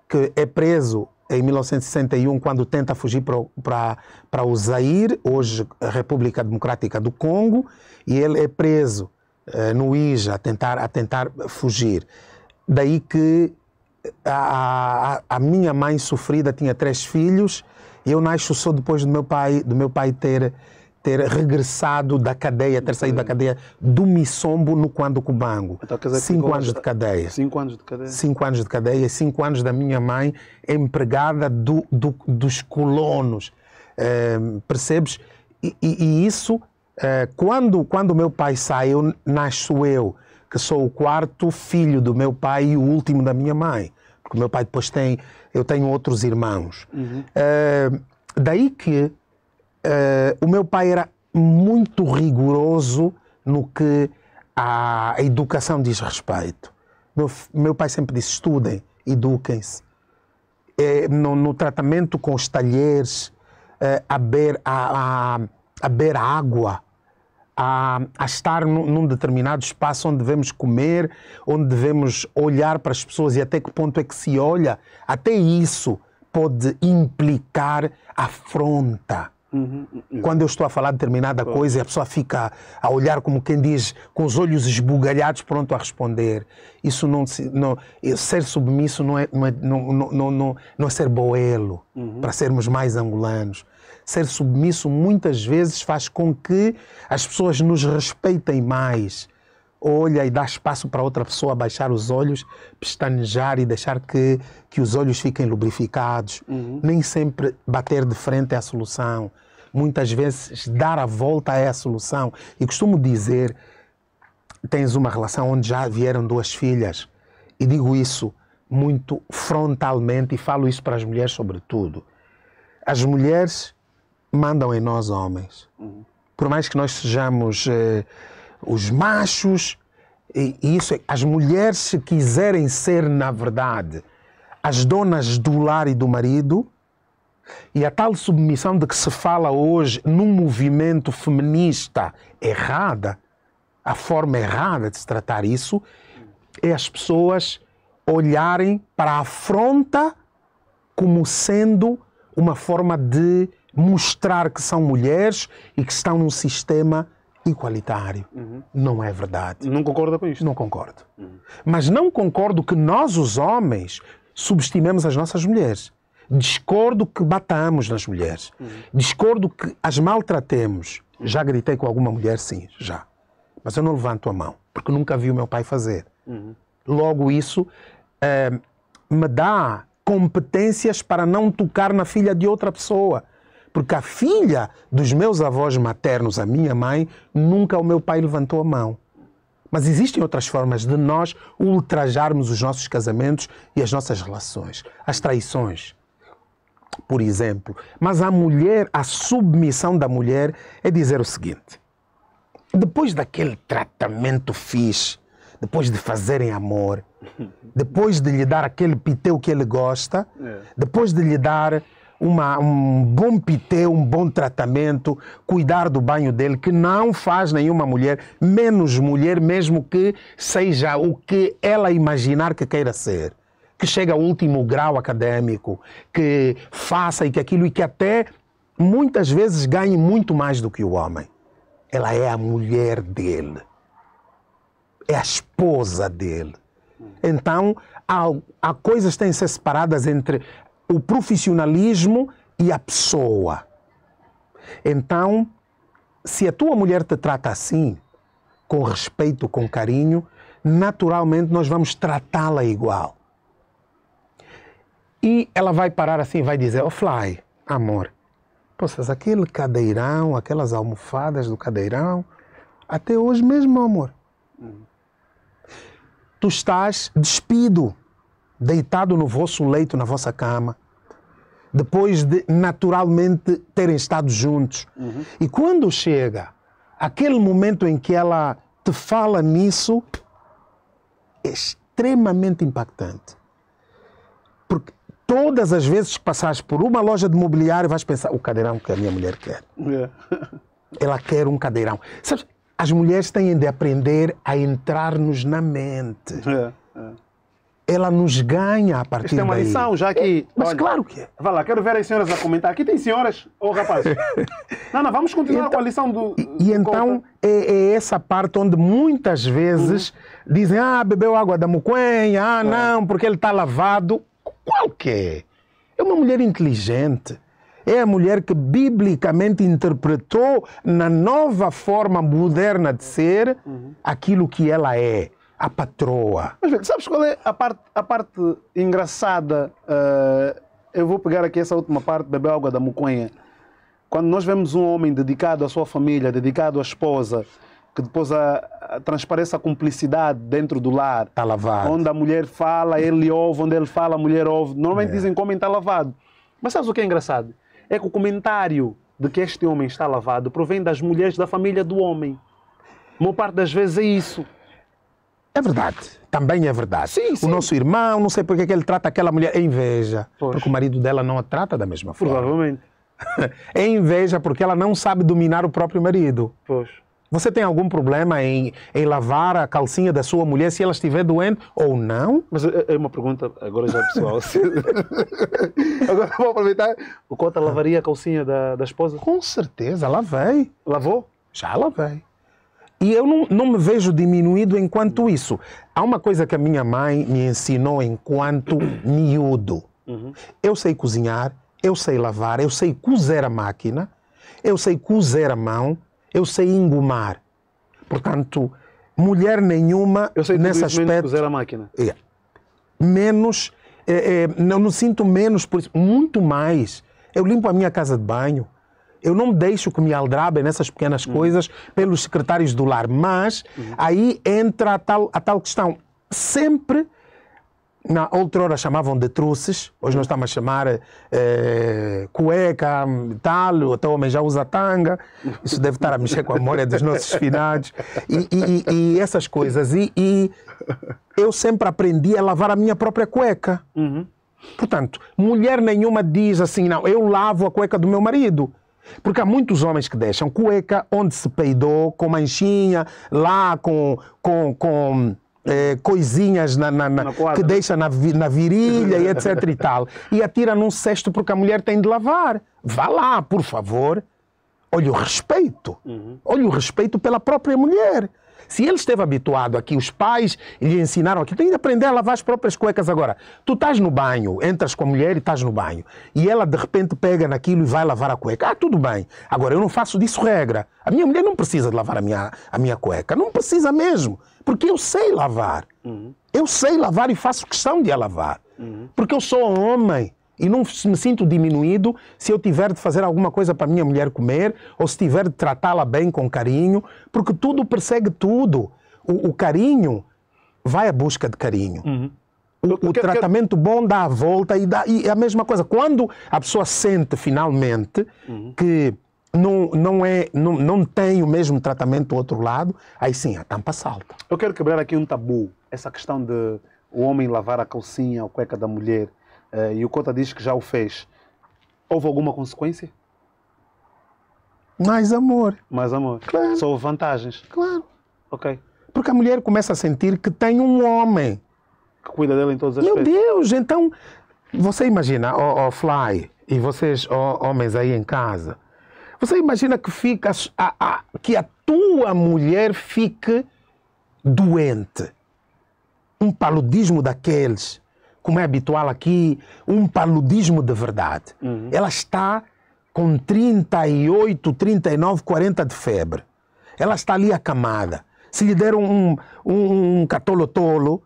que é preso em 1961, quando tenta fugir para o Zaire, hoje República Democrática do Congo, e ele é preso eh, no IJA, a tentar, a tentar fugir. Daí que a, a, a, minha mãe sofrida tinha três filhos e eu nasço só depois do meu pai, do meu pai ter, ter regressado da cadeia, ter saído da cadeia do Missombo no Quando Cubango. Então, cinco anos de cadeia. Cinco anos de cadeia. Cinco anos de cadeia cinco anos da minha mãe empregada do, do, dos colonos. É, percebes? E, e, e isso eh, quando quando, o meu pai saiu, nasço eu, que sou o quarto filho do meu pai e o último da minha mãe. Porque o meu pai depois tem. Eu tenho outros irmãos. Uhum. Uh, daí que uh, o meu pai era muito rigoroso no que a educação diz respeito. Meu, meu pai sempre disse: estudem, eduquem-se. É, no, no, tratamento com os talheres, a, a, a a beber água, a, a estar num, num, determinado espaço onde devemos comer, onde devemos olhar para as pessoas e até que ponto é que se olha, até isso pode implicar afronta. Uhum. Quando eu estou a falar de determinada coisa e a pessoa fica a olhar como quem diz, com os olhos esbugalhados, pronto a responder. Isso não, não ser submisso é, não é, não não, não, não, não é ser boelo, uhum. para sermos mais angolanos ser submisso muitas vezes faz com que as pessoas nos respeitem mais. Olha e dá espaço para outra pessoa baixar os olhos, pestanejar e deixar que, que os olhos fiquem lubrificados. Uhum. Nem sempre bater de frente é a solução. Muitas vezes dar a volta é a solução. E costumo dizer: tens uma relação onde já vieram duas filhas. E digo isso muito frontalmente e falo isso para as mulheres, sobretudo. As mulheres mandam em nós homens. Por mais que nós sejamos eh, os machos, e, e isso, é, as mulheres se quiserem ser, na verdade, as donas do lar e do marido, e a tal submissão de que se fala hoje num movimento feminista errada, a forma errada de se tratar isso, é as pessoas olharem para a afronta como sendo uma forma de mostrar que são mulheres e que estão num sistema igualitário. Uhum. Não é verdade. Não concorda com isto? Não concordo. Uhum. Mas não concordo que nós, os homens, subestimemos as nossas mulheres. Discordo que batamos nas mulheres. Uhum. Discordo que as maltratemos. Já gritei com alguma mulher, sim, já. Mas eu não levanto a mão, porque nunca vi o meu pai fazer. Uhum. Logo, isso eh, me dá competências para não tocar na filha de outra pessoa porque a filha dos meus avós maternos, a minha mãe, nunca o meu pai levantou a mão. Mas existem outras formas de nós ultrajarmos os nossos casamentos e as nossas relações. As traições, por exemplo. Mas a mulher, a submissão da mulher é dizer o seguinte: depois daquele tratamento fixe, depois de fazerem amor, depois de lhe dar aquele piteu que ele gosta, é. depois de lhe dar uma, um bom pité um bom tratamento, cuidar do banho dele, que não faz nenhuma mulher, menos mulher, mesmo que seja o que ela imaginar que queira ser. Que chegue ao último grau acadêmico, que faça e que aquilo, e que até muitas vezes ganhe muito mais do que o homem. Ela é a mulher dele, é a esposa dele. Então, há, há coisas que têm que ser separadas entre o profissionalismo e a pessoa. Então, se a tua mulher te trata assim, com respeito, com carinho, naturalmente nós vamos tratá-la igual. E ela vai parar assim vai dizer: Oh, Fly, amor, poças, aquele cadeirão, aquelas almofadas do cadeirão, até hoje mesmo, amor. Tu estás despido deitado no vosso leito, na vossa cama, depois de naturalmente terem estado juntos. Uhum. E quando chega aquele momento em que ela te fala nisso, é extremamente impactante. Porque todas as vezes que passares por uma loja de mobiliário, vais pensar: o cadeirão que a minha mulher quer. Yeah. É. Ela quer um cadeirão. Sabes, as mulheres têm de aprender a entrar-nos na mente. Yeah. É, yeah. É ela nos ganha a partir daí. Isto é uma daí. lição, já que... É, mas olha, claro que é. Vai lá, quero ver as senhoras a comentar. Aqui tem senhoras ou oh, rapazes. não, não, vamos continuar então, com a então, lição do... E, do então é, é, essa parte onde muitas vezes uhum. dizem ah, bebeu água da muquenha, ah, é. não, porque ele está lavado. Qual que é? É uma mulher inteligente. É a mulher que biblicamente interpretou na nova forma moderna de ser uhum. aquilo que ela é a patroa. Mas velho, sabes qual é a parte, a parte engraçada? Uh, eu vou pegar aqui essa última parte, beber água da muconha. Quando nós vemos um homem dedicado à sua família, dedicado à esposa, que depois a, a, transparece a cumplicidade dentro do lar. Está lavado. Onde a mulher fala, ele ouve, onde ele fala, a mulher ouve. Normalmente é. dizem que o homem está lavado. Mas sabes o que é engraçado? É que o comentário de que este homem está lavado provém das mulheres da família do homem. Uma parte das vezes é isso. É verdade. Também é verdade. Sim, sim. O nosso irmão, não sei porque é que ele trata aquela mulher. É inveja. Pois. Porque o marido dela não a trata da mesma forma. Provavelmente. é inveja porque ela não sabe dominar o próprio marido. Pois. Você tem algum problema em, em lavar a calcinha da sua mulher se ela estiver doente ou não? Mas é, é uma pergunta agora já pessoal. agora vou aproveitar. O Cota lavaria a calcinha da, da esposa? Com certeza, lavei. Lavou? Já lavei. E eu não, não me vejo diminuído enquanto isso. Há uma coisa que a minha mãe me ensinou enquanto miúdo. Uhum. Eu sei cozinhar, eu sei lavar, eu sei cozer a máquina, eu sei cozer a mão, eu sei engomar. Portanto, mulher nenhuma eu sei nesse aspecto. Menos cozer a máquina. É, menos, é, é, não me sinto menos por isso, muito mais. Eu limpo a minha casa de banho, eu não me deixo que me aldrabem nessas pequenas uhum. coisas pelos secretários do lar, mas uhum. aí entra a tal, a tal questão. Sempre, na outrora chamavam de truces, hoje nós uhum. estamos a chamar eh, cueca, tal, até o homem já usa tanga, isso deve estar a mexer com a memória dos nossos finados, e, e, e, essas coisas. E, e, eu sempre aprendi a lavar a minha própria cueca. Portanto, mulher nenhuma diz assim, não, eu lavo a cueca do meu marido. Porque há muitos homens que deixam cueca onde se peidou, com manchinha, lá com, com, com eh, coisinhas na, na, na, que deixa na, na virilha e etc e tal. E atira num cesto porque a mulher tem de lavar. Vá lá, por favor. Olha o respeito. Uhum. Olha o respeito pela própria mulher. Se ele esteve habituado aqui, os pais lhe ensinaram aqui, tem de aprender a lavar as próprias cuecas agora. Tu estás no banho, entras com a mulher e estás no banho. E ela de repente pega naquilo e vai lavar a cueca. Ah, tudo bem. Agora eu não faço disso regra. A minha mulher não precisa de lavar a minha, a minha cueca. Não precisa mesmo. Porque eu sei lavar. Uhum. Eu sei lavar e faço questão de a lavar. Uhum. Porque eu sou um homem. E não me sinto diminuído se eu tiver de fazer alguma coisa para minha mulher comer ou se tiver de tratá-la bem com carinho, porque tudo persegue tudo. O, o carinho vai à busca de carinho. Uhum. O, o, tratamento bom dá a volta e, dá, e é a mesma coisa. Quando a pessoa sente finalmente uhum. que não, não, é, não, não tem o mesmo tratamento do outro lado, aí sim a tampa salta. Eu quero quebrar aqui um tabu, essa questão de o homem lavar a calcinha ou cueca da mulher. Eh, e o Cota diz que já o fez, houve alguma consequência? Mais amor. Mais amor. Claro. Só vantagens. Claro. Ok. Porque a mulher começa a sentir que tem um homem. Que cuida dela em todas as Meu aspectos. Deus, então você imagina, oh, oh, Fly, e vocês, oh, homens aí em casa, você imagina que fica a, a, que a tua mulher fique doente. Um paludismo daqueles como é habitual aqui, um paludismo de verdade. Uhum. Ela está com 38, 39, 40 de febre. Ela está ali acamada. Se lhe der um, um, um catolotolo,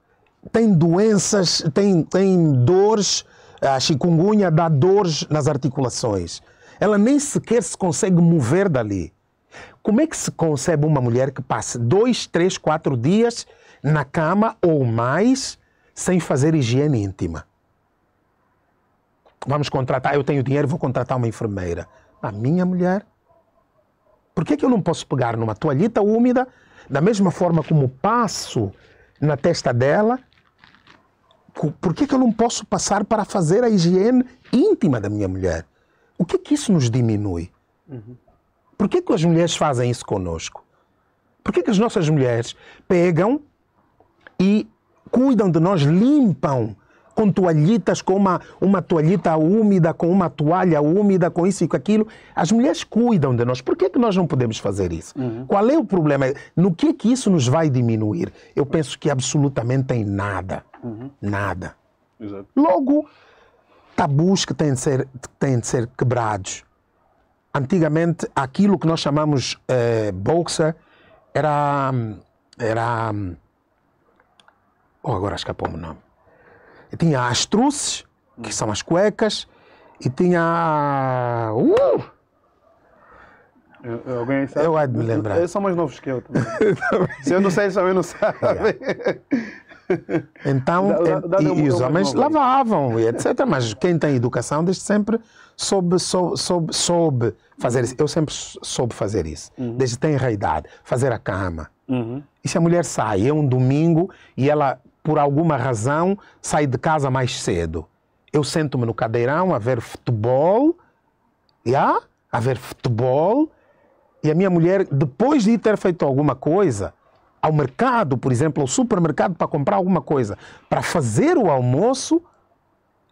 tem doenças, tem, tem dores, a chikungunya dá dores nas articulações. Ela nem sequer se consegue mover dali. Como é que se concebe uma mulher que passe dois, três, quatro dias na cama ou mais sem fazer higiene íntima. Vamos contratar, eu tenho dinheiro, vou contratar uma enfermeira. A ah, minha mulher? Por que, é que eu não posso pegar numa toalhita úmida, da mesma forma como passo na testa dela? Por que, é que eu não posso passar para fazer a higiene íntima da minha mulher? O que é que isso nos diminui? Uhum. Por que, é que as mulheres fazem isso conosco? Por que, é que as nossas mulheres pegam e cuidam de nós, limpam com toalhitas, com uma, uma toalhita úmida, com uma toalha úmida, com isso e com aquilo. As mulheres cuidam de nós. Por que, é que nós não podemos fazer isso? Uhum. Qual é o problema? No que é que isso nos vai diminuir? Eu penso que absolutamente em nada. Uhum. Nada. Exato. Logo, tabus que têm de ser, têm de ser quebrados. Antigamente, aquilo que nós chamamos eh, boxer era. era Oh, agora escapou-me o nome. E tinha as truces, que são as cuecas, e tinha. Uh! alguém sabe? Eu há de me lembrar. eu são mais novos que eu também. se eu não sei, também não sabem. Então, e, e os homens lavavam, e etc. Mas quem tem educação desde sempre soube, soube, soube, soube fazer isso. Eu sempre soube fazer isso. Uhum. Desde tem idade. Fazer a cama. Uhum. E se a mulher sai, é um domingo, e ela por alguma razão, sai de casa mais cedo. Eu sento-me no cadeirão a ver futebol, yeah? a ver futebol, e a minha mulher, depois de ter feito alguma coisa, ao mercado, por exemplo, ao supermercado para comprar alguma coisa, para fazer o almoço,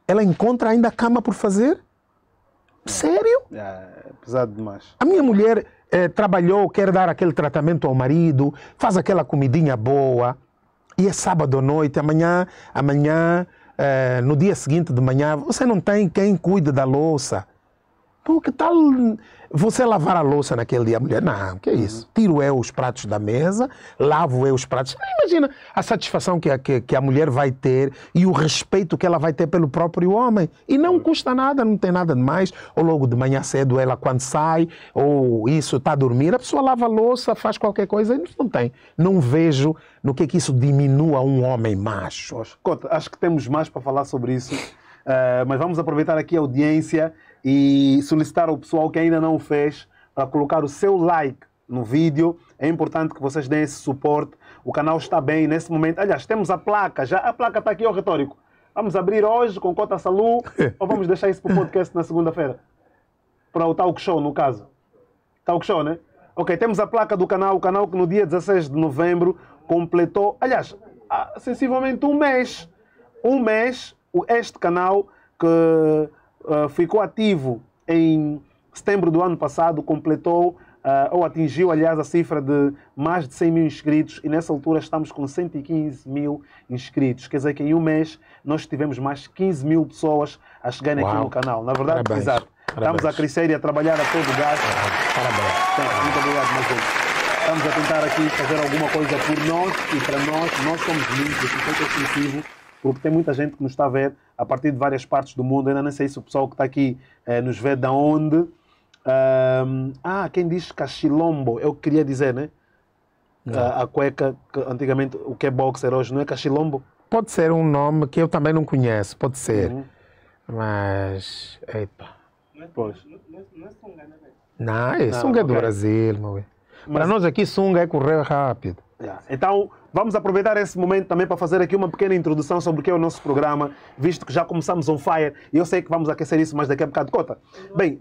ela encontra ainda a cama por fazer? Sério? É, é pesado demais. A minha mulher eh, trabalhou, quer dar aquele tratamento ao marido, faz aquela comidinha boa, e é sábado à noite, amanhã, amanhã, eh, no dia seguinte de manhã, você não tem quem cuide da louça. que tal tá você lavar a louça naquele dia, a mulher, não, que é isso? Tiro eu os pratos da mesa, lavo eu os pratos. Imagina a satisfação que a, que, que a mulher vai ter e o respeito que ela vai ter pelo próprio homem. E não uhum. custa nada, não tem nada demais. Ou logo de manhã cedo, ela quando sai, ou isso, está a dormir, a pessoa lava a louça, faz qualquer coisa, E não tem. Não vejo no que é que isso diminua um homem macho. Cota, acho que temos mais para falar sobre isso. Uh, mas vamos aproveitar aqui a audiência e solicitar ao pessoal que ainda não o fez para colocar o seu like no vídeo. É importante que vocês deem esse suporte. O canal está bem nesse momento. Aliás, temos a placa já. A placa está aqui, ó, retórico. Vamos abrir hoje com Cota Salu ou vamos deixar isso para o podcast na segunda-feira? Para o talk show, no caso. Talk show, né? Ok, temos a placa do canal. O canal que no dia 16 de novembro completou, aliás, ah, sensivelmente um mês. Um mês, este canal que ah, ficou ativo em setembro do ano passado, completou uh, ou atingiu, aliás, a cifra de mais de 100 mil inscritos e nessa altura estamos com 115 mil inscritos. Quer dizer que em um mês nós tivemos mais 15 mil pessoas a chegarem aqui no canal. Na verdade, Parabéns. exato. Parabéns. Estamos a crescer e a trabalhar a todo gás. Parabéns. Então, muito obrigado, mais uma Estamos a tentar aqui fazer alguma coisa por nós e para nós. Nós somos lindos, isso é positivo, porque tem muita gente que nos está a ver a partir de várias partes do mundo. Ainda não sei se o pessoal que está aqui eh, nos vê de onde. Um, ah, quem diz cachilombo, eu queria dizer, né? A, a, cueca, que antigamente o que é boxer hoje, não é cachilombo? Pode ser um nome que eu também não conheço, pode ser. Uhum. Mas. Epa. Não é, pois. Não, é sunga, Não, é não, sunga do Brasil, meu. Mas... Para nós aqui, sunga é correr rápido. Yeah. Então, vamos aproveitar esse momento também para fazer aqui uma pequena introdução sobre o que é o nosso programa, visto que já começamos on fire e eu sei que vamos aquecer isso mais daqui a bocado. Cota, bem,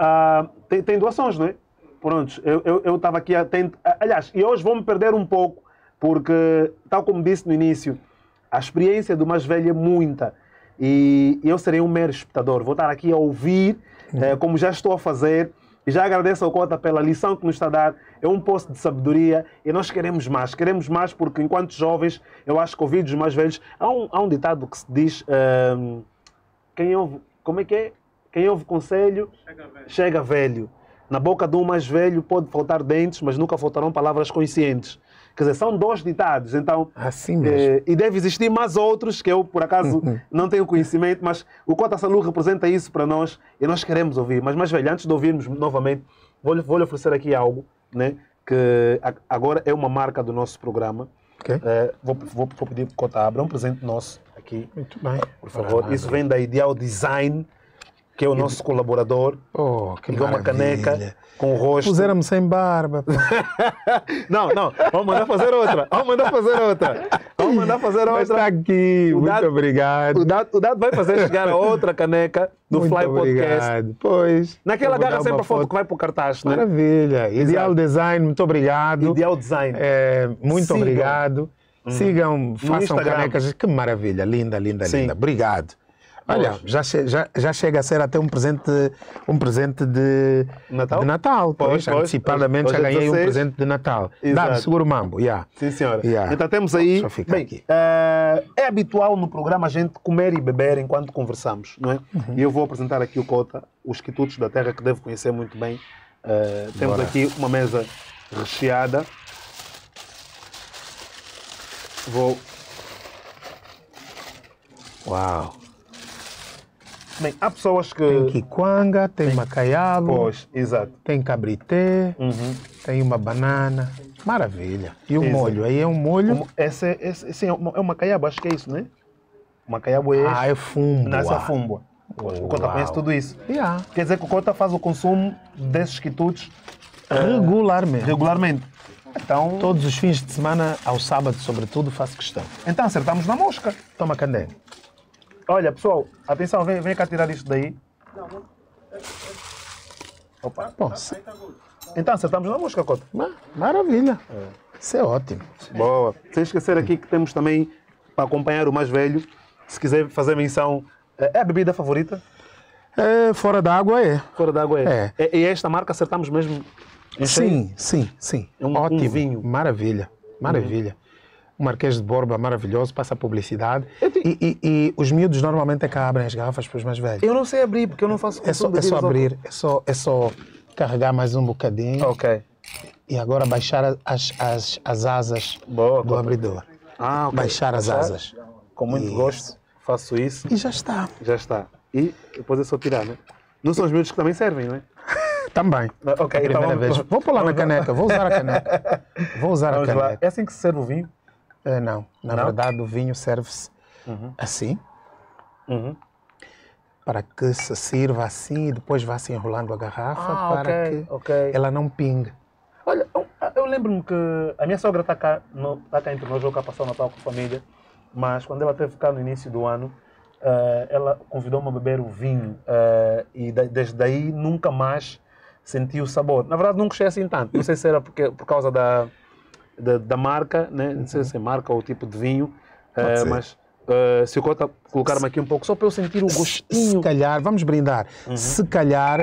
uh, tem, tem doações, não é? Prontos, eu estava aqui atento. Ah, aliás, e hoje vou me perder um pouco, porque, tal como disse no início, a experiência do mais velho é muita e eu serei um mero espectador. Vou estar aqui a ouvir, uhum. uh, como já estou a fazer já agradeço ao Cota pela lição que nos está a dar. É um posto de sabedoria e nós queremos mais. Queremos mais porque, enquanto jovens, eu acho que ouvidos mais velhos, há um, há um ditado que se diz: ehm, quem ouve, como é que é? Quem ouve conselho chega velho. chega velho. Na boca de um mais velho pode faltar dentes, mas nunca faltarão palavras conscientes. Quer dizer, são dois ditados, então. Assim ah, mesmo. Eh, e deve existir mais outros que eu, por acaso, não tenho conhecimento, mas o Cota Salu representa isso para nós e nós queremos ouvir. Mas, mais velho, antes de ouvirmos novamente, vou-lhe vou oferecer aqui algo, né? Que agora é uma marca do nosso programa. Eh, vou, vou, vou pedir que Cota abra um presente nosso aqui. Muito bem. Por favor. Isso vem da Ideal Design que é o nosso colaborador, oh, que ligou maravilha. uma caneca com o rosto. Puseram-me sem barba. não, não, vamos mandar fazer outra. Vamos mandar fazer outra. Vamos mandar fazer outra. está aqui, o muito Dado, obrigado. O Dado, o Dado vai fazer chegar a outra caneca do muito Fly obrigado. Podcast. Pois. Naquela garra sempre a foto, foto que vai para o cartaz, né? Maravilha. Ideal Exato. Design, muito obrigado. Ideal Design. É, muito Sigam. obrigado. Hum. Sigam, façam canecas. Que maravilha, linda, linda, Sim. linda. Obrigado. Olha, já, che já, já, chega a ser até um presente, um presente de Natal. De Natal pois, pois, antecipadamente já ganhei 16. um presente de Natal. Dá-me seguro mambo. Yeah. Sim, senhora. Yeah. Então temos aí. bem, aqui. Uh, é habitual no programa a gente comer e beber enquanto conversamos, não é? Uhum. E eu vou apresentar aqui o Cota, os quitutos da terra que devo conhecer muito bem. Uh, temos Bora. aqui uma mesa recheada. Vou. Uau! Bem, há pessoas que. Tem Kikwanga, tem, tem. Macaialo. Pois, exato. Tem cabrité, uhum. tem uma banana. Maravilha. E o molho? Aí é um molho. Um, esse, é, esse, esse é o é macaiabo, acho que é isso, né? O macaiabo é. Ah, é fumbo. Nasce a fumbo. O Cota conhece tudo isso. Yeah. Quer dizer que o Cota faz o consumo desses quitutes eh, regularmente. Uh, regularmente. Então, Todos os fins de semana, ao sábado, sobretudo, faço questão. Então acertamos na mosca. Toma candeia. Olha, pessoal, atenção, vem, vem cá tirar isto daí. Não, não. Opa. Pô, tá se... Então, acertamos na mosca, Cota. Maravilha. É. Isso é ótimo. Boa. Sem esquecer aqui que temos também, para acompanhar o mais velho, se quiser fazer menção, eh, é a bebida favorita? É, fora d'água é. Fora d'água é. é. é e é esta marca acertamos mesmo? Sim, sim, sim. É um, Ótimo. Um vinho. Maravilha, maravilha. Uhum o Marquês de Borba maravilhoso, passa a publicidade. Te... E, e, e, os miúdos normalmente é que abrem as garrafas para os mais velhos. Eu não sei abrir, porque eu não faço... É só, é só abrir, é só, é só carregar mais um bocadinho. Ok. E agora baixar as, as, as asas Boa, do abridor. Ah, okay. Baixar as asas. Com muito isso. gosto, faço isso. E já está. Já está. E depois é só tirar, né? Não são os miúdos que também servem, não é? Também. Ok, é a então primeira então vamos... vez. Vou pular lá na caneca, vou usar a caneca. Vou usar vamos a caneca. Lá. É assim que se serve o vinho? Uh, não, na não? verdade o vinho serve-se uhum. assim, uhum. para que se sirva assim e depois vá-se enrolando a garrafa ah, para okay, que okay. ela não pingue. Olha, eu, eu lembro-me que a minha sogra está cá, tá cá entre nós, eu cá passou o Natal com a família, mas quando ela teve cá no início do ano, uh, ela convidou-me a beber o vinho uh, e desde daí nunca mais senti o sabor. Na verdade, não gostei assim tanto, não sei se era porque, por causa da da, da marca, né? não sei uhum. se é marca ou tipo de vinho, uh, mas uh, se eu colocar-me aqui um pouco, só para eu sentir o gostinho. Se calhar, vamos brindar, uhum. se calhar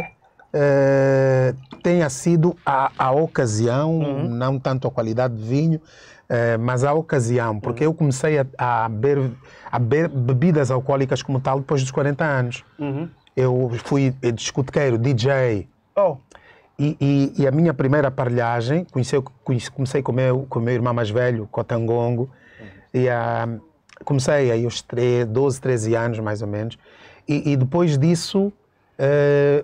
uh, tenha sido a, a ocasião, uhum. não tanto a qualidade de vinho, Uh, mas a ocasião, porque uhum. eu comecei a, a, beber, a beber bebidas alcoólicas como tal depois dos 40 anos. Uhum. Eu fui discotequeiro, DJ. Oh, e, e, e, a minha primeira parlhagem, conheci, conheci, comecei com o meu, com meu irmão mais velho, Cotangongo, uhum. e ah, comecei aí aos 13, 12, 13 anos mais ou menos. E, e depois disso,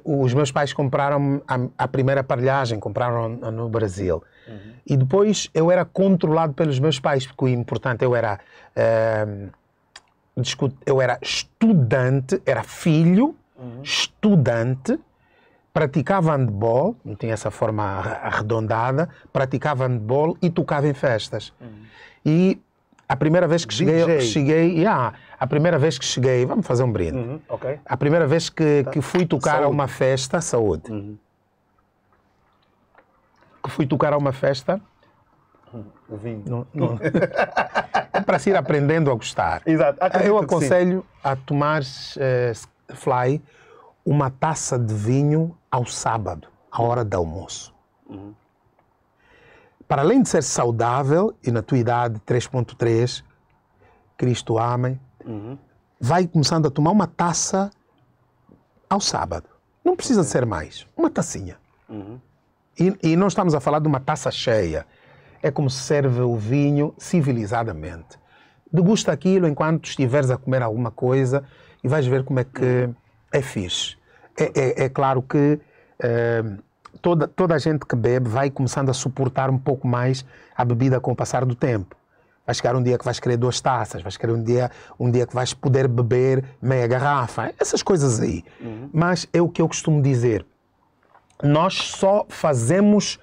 uh, os meus pais compraram a, a primeira parlhagem, compraram no Brasil. Uhum. E depois eu era controlado pelos meus pais, porque o importante eu era. Uh, eu era estudante, era filho, uhum. estudante, praticava handball, não tinha essa forma arredondada, praticava handball e tocava em festas. Uhum. E a primeira vez que DJ. cheguei, cheguei yeah, a primeira vez que cheguei, vamos fazer um brinde. Uhum. Okay. A primeira vez que, tá. que fui tocar saúde. a uma festa, saúde. Uhum. Que fui tocar a uma festa. Uhum, o vinho. é para se ir aprendendo a gostar. Exato. Eu aconselho a tomar uh, eh, fly uma taça de vinho ao sábado, à hora do almoço. Uhum. Para além de ser saudável, e na tua idade 3.3, Cristo amem, uhum. vai começando a tomar uma taça ao sábado. Não precisa de ser mais, uma tacinha. Uhum. E, e não estamos a falar de uma taça cheia. É como se serve o vinho civilizadamente degusta aquilo enquanto estiveres a comer alguma coisa e vais ver como é que uhum é fixe. É, é, é claro que uh, toda, toda a gente que bebe vai começando a suportar um pouco mais a bebida com o passar do tempo. Vai chegar um dia que vais querer duas taças, vais querer um dia, um dia que vais poder beber meia garrafa, essas coisas aí. Uhum. Mas é o que eu costumo dizer. Nós só fazemos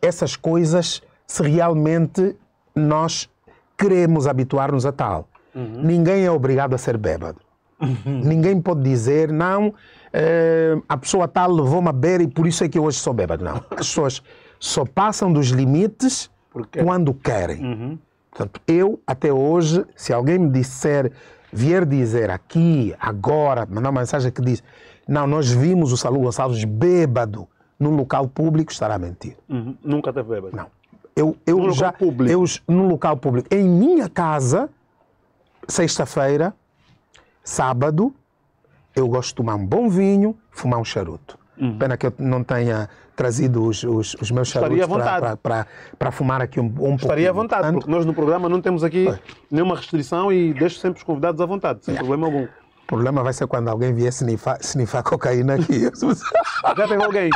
essas coisas se realmente nós queremos habituar-nos a tal. Uhum. Ninguém é obrigado a ser bêbado. Uhum. Ninguém pode dizer, não, eh, a pessoa tal tá, levou uma beira e por isso é que hoje sou bêbado. Não. As pessoas só passam dos limites Porque... É. quando querem. Uhum. Portanto, eu até hoje, se alguém me disser, vier dizer aqui, agora, mandar uma mensagem que diz: Não, nós vimos o Salu Gonçalves bêbado num local público, estará mentindo. Uhum. Nunca teve bêbado? Não. Eu, eu num já. Local eu, num local público. Em minha casa, sexta-feira, sábado, eu gosto de tomar um bom vinho, fumar um charuto. Uhum. Pena que eu não tenha trazido os, os, os meus charutos para fumar aqui um, um Estaria pouco. Estaria à vontade, Portanto, porque nós no programa não temos aqui foi. nenhuma restrição e deixo sempre os convidados à vontade, sem yeah. É. problema algum. O problema vai ser quando alguém vier se snifar cocaína aqui. Já teve alguém?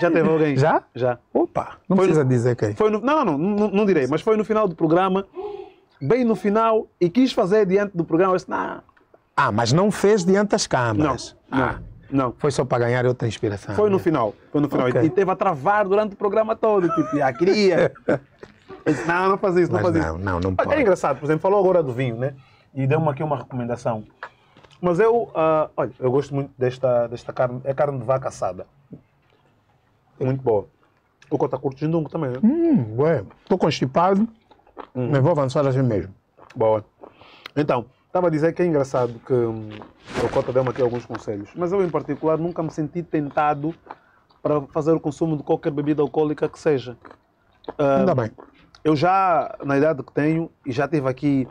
Já teve alguém? Já? Já. Opa, não foi precisa no, dizer quem. Foi no, não, não, não, não direi, mas foi no final do programa bem no final e quis fazer diante do programa. Eu disse, não. Ah, mas não fez diante das câmaras? Não, ah, não, não. Foi só para ganhar outra inspiração? Foi no né? final, foi no final. Okay. E teve a travar durante o programa todo, tipo, ah, queria. Eu disse, não, não faz isso, não faz não, isso. Não, não ah, é pode. É engraçado, por exemplo, falou agora do vinho, né? E deu-me aqui uma recomendação. Mas eu, uh, olha, eu gosto muito desta, desta carne, é carne de vaca assada. Muito boa. O cota curto de ndungo também, né? Hum, ué, estou constipado. Hum. Mas vou avançar assim mesmo. Boa. Então, estava a dizer que é engraçado que hum, o Cota deu-me aqui alguns conselhos, mas eu, em particular, nunca me senti tentado para fazer o consumo de qualquer bebida alcoólica que seja. Uh, Ainda hum, bem. Eu já, na idade que tenho, e já tive aqui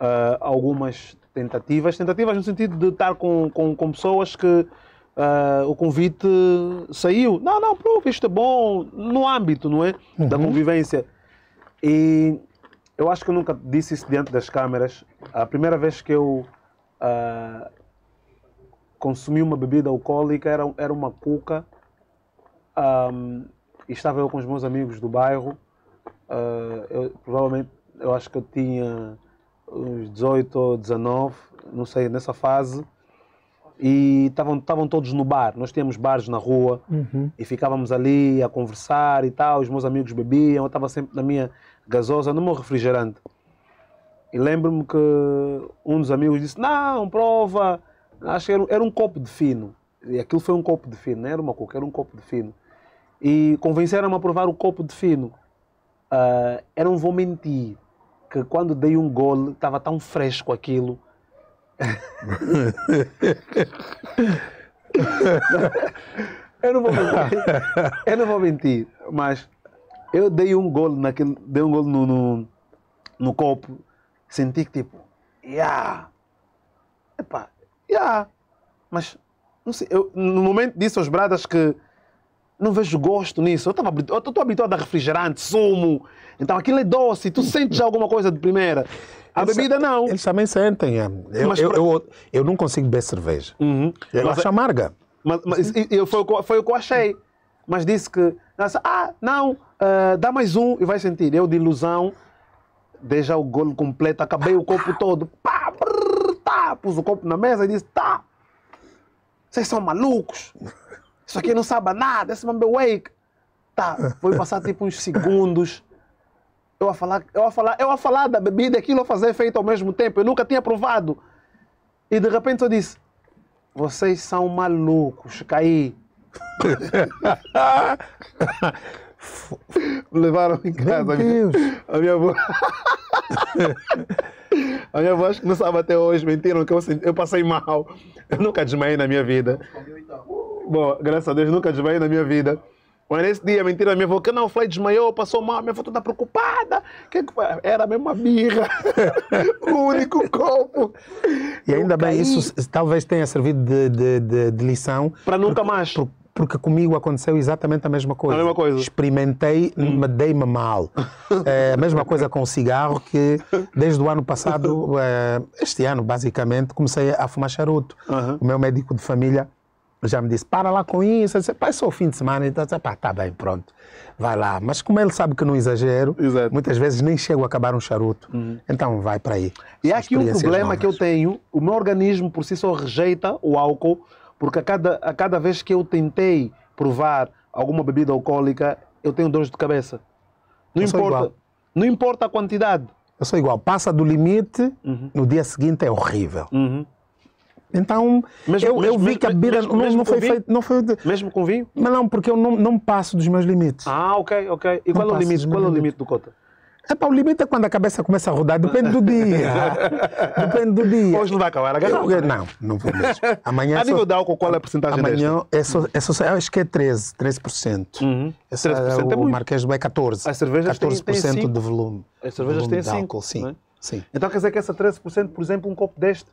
uh, algumas tentativas, tentativas no sentido de estar com, com, com pessoas que Uh, o convite saiu. Não, não, prova, isto é bom no âmbito, não é? Uhum. Da convivência. E eu acho que eu nunca disse isso diante das câmeras. A primeira vez que eu uh, consumi uma bebida alcoólica era, era uma cuca. Um, e estava eu com os meus amigos do bairro. Uh, eu, provavelmente, eu acho que eu tinha uns 18 ou 19, não sei, nessa fase. E estavam, estavam todos no bar. Nós tínhamos bares na rua uhum. e ficávamos ali a conversar e tal. Os meus amigos bebiam, eu estava sempre na minha gasosa no meu refrigerante. E lembro-me que um dos amigos disse: Não, prova. Acho que era, era, um copo de fino. E aquilo foi um copo de fino, não era uma coca, era um copo de fino. E convenceram-me a provar o copo de fino. Uh, era um vou mentir, que quando dei um gole, estava tão fresco aquilo. eu não vou mentir, eu não vou mentir, mas eu dei um gol naquele, dei um gol no, no, no copo, senti que tipo, yeah, epá, yeah, mas não sei, eu, no momento disse aos bradas que não vejo gosto nisso. Eu estava estou habituado a refrigerante, sumo. Então aquilo é doce, tu sentes alguma coisa de primeira. A eles bebida não. Eles também sentem. É. Eu, mas, eu, eu, eu, não consigo beber cerveja. Uhum. Eu mas, acho é amarga. Mas, mas, eu, foi o que eu achei mas disse que, ah, não, uh, dá mais um e vai sentir. Eu, de ilusão, deixa o golo completo, acabei o copo todo, pá, brrr, tá, pus o copo na mesa e disse, tá, vocês são malucos, isso aqui não sabe nada, esse mambo wake. Tá, foi passar tipo uns segundos, eu a falar, eu a falar, eu a falar da bebida, aquilo a fazer efeito ao mesmo tempo, eu nunca tinha provado. E de repente eu disse, vocês são malucos, caí. levaram em casa. A minha avó. a minha avó não sabe até hoje, mentiram que eu, eu passei mal. Eu nunca desmaiei na minha vida. Bom, graças a Deus, nunca desmaiei na minha vida. Mas nesse dia, mentira, minha avó, que não, foi desmaiou, passou mal, minha avó toda preocupada. Que que Era a mesma birra, o único copo. E ainda eu bem, caí. isso talvez tenha servido de, de, de, de lição. Para nunca mais porque comigo aconteceu exatamente a mesma coisa. A mesma coisa. Experimentei, hum. dei-me mal. É, a mesma coisa com o cigarro, que desde o ano passado, é, este ano basicamente, comecei a fumar charuto. Uhum. O meu médico de família já me disse, para lá com isso. Eu disse, pá, é só o fim de semana. Então, disse, pá, tá bem, pronto, vai lá. Mas como ele sabe que não exagero, Exato. muitas vezes nem chego a acabar um charuto. Uhum. Então, vai para aí. E há aqui um problema novas. que eu tenho. O meu organismo, por si só, rejeita o álcool porque a cada, a cada vez que eu tentei provar alguma bebida alcoólica, eu tenho dores de cabeça. Não eu importa. Não importa a quantidade. Eu sou igual. Passa do limite, uhum. no dia seguinte é horrível. Uhum. Então, mesmo, eu, eu, vi mesmo, que a bebida não, não, foi feita. Não foi... Mesmo com vinho? Mas não, porque eu não, não passo dos meus limites. Ah, ok, ok. E não qual é o limite? Qual é o limite do cota? É, Paulo, limita é quando a cabeça começa a rodar, depende do dia. depende do dia. Hoje não vai acabar, eu, eu, Não, não vou mesmo. Amanhã. a é nível só, da álcool, qual é a porcentagem Amanhã, é só, é só, acho que é 13, 13%. Uhum. Essa, 13% é o, é muito. Marquês do Bem é 14%. As cervejas 14% têm, têm de volume. As cervejas volume têm 5%. Álcool, sim, é? sim. Então quer dizer que essa 13%, por exemplo, um copo deste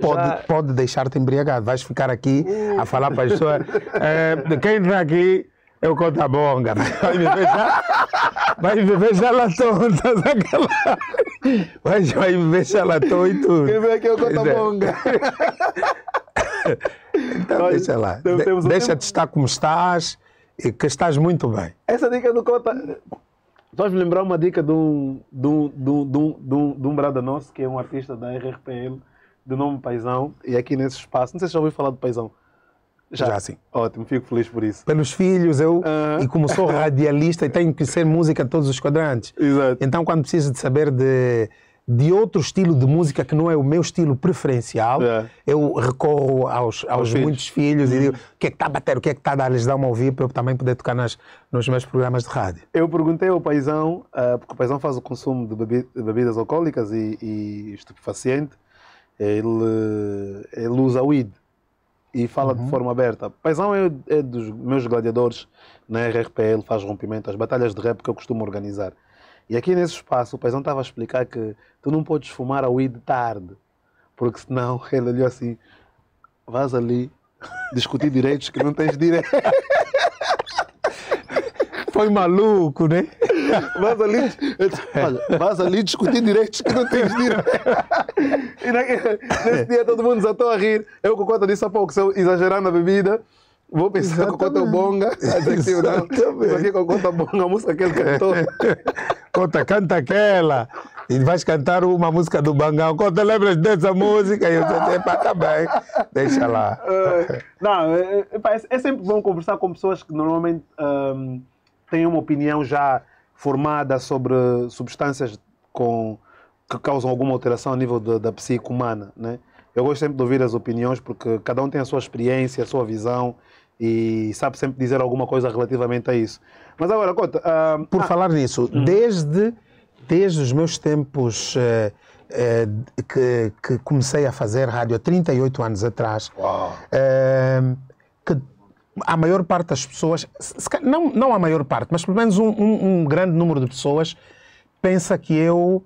pode, já... pode deixar-te embriagado. Vais ficar aqui a falar para a pessoas. É, quem está aqui conto a bonga, Vai me fechar, vai me fechar latão, tá Aquela... Vai, vai me fechar latão e tudo. Quem vem aqui conto a é. bonga. Então Nós deixa lá. Um deixa tempo... de estar como estás, e que estás muito bem. Essa dica do Cota... Estás me lembrar uma dica de um, de, um, de, um, de, um, de um brada nosso, que é um artista da RRPM, do nome Paisão, e é aqui nesse espaço, não sei se já ouviu falar do Paisão, já. Já sim. Ótimo, fico feliz por isso. Pelos filhos, eu. Uh E como sou radialista e tenho que ser música de todos os quadrantes. Exato. Então, quando preciso de saber de, de outro estilo de música que não é o meu estilo preferencial, é. eu recorro aos, aos muitos filhos e uhum. digo o que é que está a bater, o que é que está a dar, lhes dar uma ouvir para eu também poder tocar nas, nos meus programas de rádio. Eu perguntei ao paizão, uh, porque o paizão faz o consumo de, de bebidas alcoólicas e, e estupefaciente, ele, ele usa weed e fala uhum. de forma aberta. Paisão é, é, dos meus gladiadores na RRPL, faz rompimento, as batalhas de rap que eu costumo organizar. E aqui nesse espaço, o Paisão estava a explicar que tu não podes fumar a weed tarde, porque senão ele olhou assim: vas ali discutir direitos que não tens direito. Foi maluco, né? Vas ali, vas ali discutir direitos que não tens direito. E naquele, nesse dia todo mundo desatou a rir. Eu com o Cota disse há pouco, se eu exagerar na bebida, Vou pensar com o Cota Bonga, adjetivo não. Aqui com o Cota Bonga, a música que ele cantou. Cota, canta aquela. E vais cantar uma música do Bangão. Conta, lembras dessa música? E eu disse, pá, tá bem, deixa lá. Uh, não, é, é, é, é, sempre bom conversar com pessoas que normalmente um, têm uma opinião já formada sobre substâncias com, que causam alguma alteração a nível da psique humana. Né? Eu gosto sempre de ouvir as opiniões porque cada um tem a sua experiência, a sua visão e sabe sempre dizer alguma coisa relativamente a isso. Mas agora, conta. Uh, Por ah, falar nisso, hum. desde, desde os meus tempos. Uh, que, que, comecei a fazer rádio há 38 anos atrás a maior parte das pessoas, não, não a maior parte, mas pelo menos um, um, um grande número de pessoas pensa que eu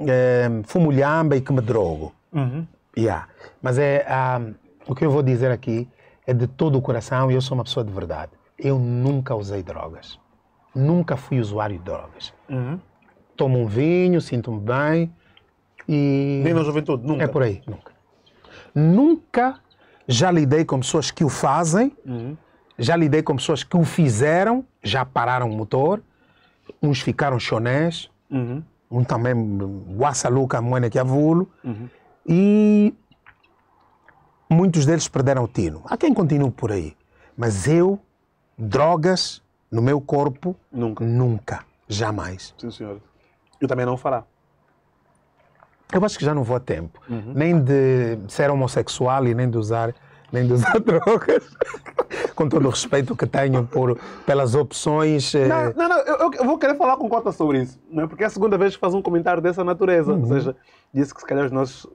é, fumo lhamba e que me drogo. Uhum. Yeah. Mas é, ah, o que eu vou dizer aqui é de todo o coração, e eu sou uma pessoa de verdade. Eu nunca usei drogas. Nunca fui usuário de drogas. Uhum. Tomo um vinho, sinto-me bem e... Nem na juventude, nunca? É por aí, nunca. Nunca já lidei com pessoas que o fazem uhum já lidei com pessoas que o fizeram, já pararam o motor, uns ficaram chonés, uhum. um também, louca Moena que avulo, uhum. e muitos deles perderam o tino. Há quem continue por aí, mas eu, drogas no meu corpo, nunca. Nunca. Jamais. Sim, senhor. Eu também não fará. Eu acho que já não vou a tempo. Uhum. Nem de ser homossexual e nem de usar nem de usar drogas. com todo o respeito que tenho por, pelas opções. Eh, não, não, não eu, eu, vou querer falar com Cota sobre isso, né? porque é a segunda vez que faz um comentário dessa natureza. Uhum. Ou seja, disse que se calhar os nossos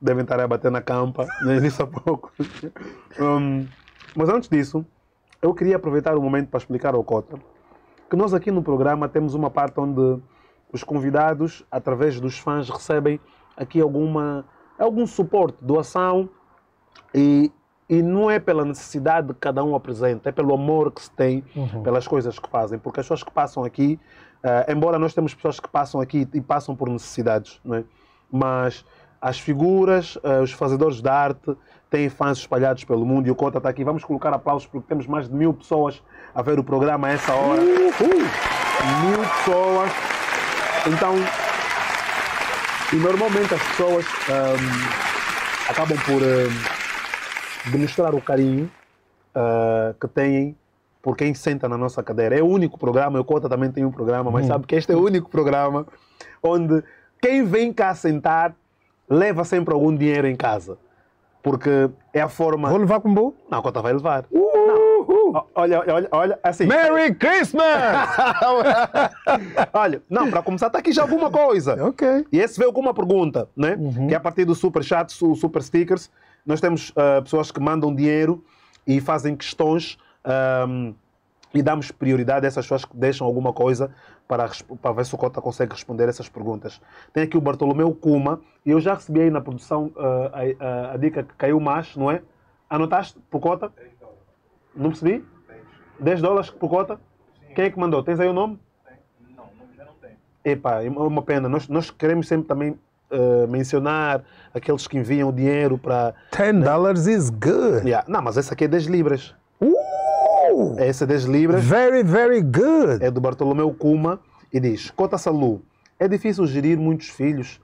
devem estar a bater na campa, mas né, isso há pouco. Um, mas antes disso, eu queria aproveitar o momento para explicar ao Cota que nós aqui no programa temos uma parte onde os convidados, através dos fãs, recebem aqui alguma, algum suporte, doação e e não é pela necessidade que cada um apresenta, é pelo amor que se tem uhum. pelas coisas que fazem. Porque as pessoas que passam aqui, uh, embora nós temos pessoas que passam aqui e passam por necessidades, não é? mas as figuras, uh, os fazedores de arte, têm fãs espalhados pelo mundo. E o Cota está aqui. Vamos colocar aplausos porque temos mais de mil pessoas a ver o programa a essa hora. Uhum. Mil pessoas. Então, e normalmente as pessoas um, ehm, acabam por. Um, ehm, de mostrar o carinho uh, que têm por quem senta na nossa cadeira. É o único programa, eu Cota também tem um programa, mas hum. sabe que este é o único programa onde quem vem cá sentar leva sempre algum dinheiro em casa. Porque é a forma. Vou levar com bom? Não, a Cota vai levar. Olha, olha, olha, assim. Merry Christmas! olha, não, para começar, está aqui já alguma coisa. ok. E esse veio com uma pergunta, né? Uhum. Que é a partir do Super Chat, o Super Stickers nós temos uh, pessoas que mandam dinheiro e fazem questões um, e damos prioridade a essas pessoas que deixam alguma coisa para, para ver se o Cota consegue responder essas perguntas. Tem aqui o Bartolomeu Kuma, e eu já recebi aí na produção uh, a, a, a, dica que caiu mais, não é? Anotaste por cota? 10 dólares. Não percebi? 10. 10 dólares por cota? Sim. Quem é que mandou? Tens aí o nome? Tem. Não, já não tem. Epá, é uma pena. Nós, nós queremos sempre também uh, mencionar aqueles que enviam dinheiro para. 10 né? is good. Yeah. Não, mas essa aqui é 10 libras. Uh! Essa é 10 libras. Very, very good. É do Bartolomeu Kuma e diz: Cota Salu, é difícil gerir muitos filhos,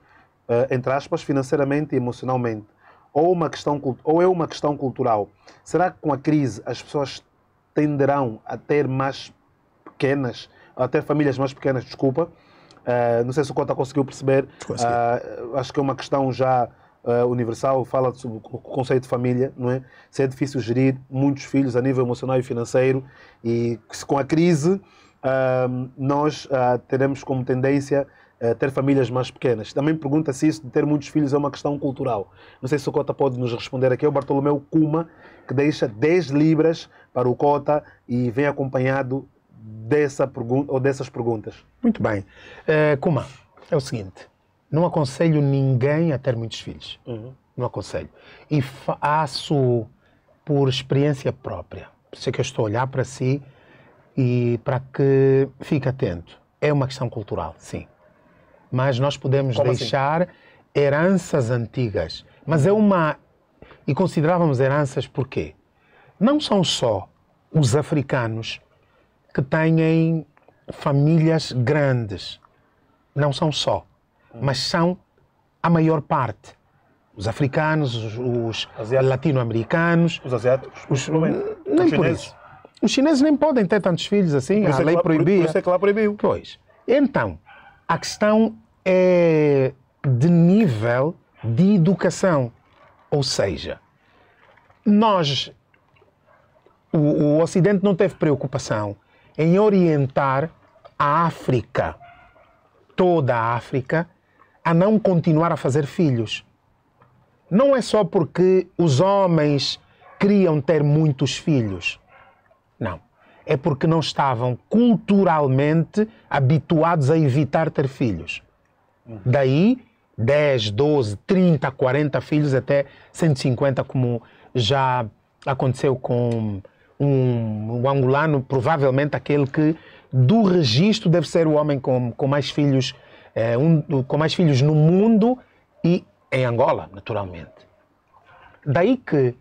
uh, entre aspas, financeiramente e emocionalmente. Ou, uma questão, ou é uma questão cultural. Será que com a crise as pessoas tenderão a ter mais pequenas, a ter famílias mais pequenas, desculpa, ah, não sei se o Cota conseguiu perceber. Uh, acho que é uma questão já uh, universal, fala sobre o conceito de família, não é? Se é difícil gerir muitos filhos a nível emocional e financeiro e se com a crise nós teremos como tendência ter famílias mais pequenas. Também pergunta se isso de ter muitos filhos é uma questão cultural. Não sei se o Cota pode nos responder aqui. É o Bartolomeu Cuma, que deixa 10 libras para o Cota e vem acompanhado dessa pergunta ou dessas perguntas. Muito bem. Uh, é o seguinte: não aconselho ninguém a ter muitos filhos. Uhum. Não aconselho. E faço por experiência própria. Por isso é que eu estou a olhar para si e para que fique atento. É uma questão cultural, sim. Mas nós podemos Como assim? deixar assim? heranças antigas. Mas é uma. E considerávamos heranças porque não são só os africanos que têm famílias grandes. Não são só, mas são a maior parte. Os africanos, os, latino-americanos. Os asiáticos? Os, nem os por isso. Os chineses nem podem ter tantos filhos assim, a é lei é proibia. Por, isso é que lá proibiu. Pois. Então, a questão é de nível de educação. Ou seja, nós, o, o Ocidente não teve preocupação em orientar a África, toda a África, a não continuar a fazer filhos. Não é só porque os homens queriam ter muitos filhos. Não. É porque não estavam culturalmente habituados a evitar ter filhos. Daí 10, 12, 30, 40 filhos até 150, como já aconteceu com um, um angolano, provavelmente aquele que do registro deve ser o homem com, com mais filhos eh, um, com mais filhos no mundo e em Angola, naturalmente. Daí que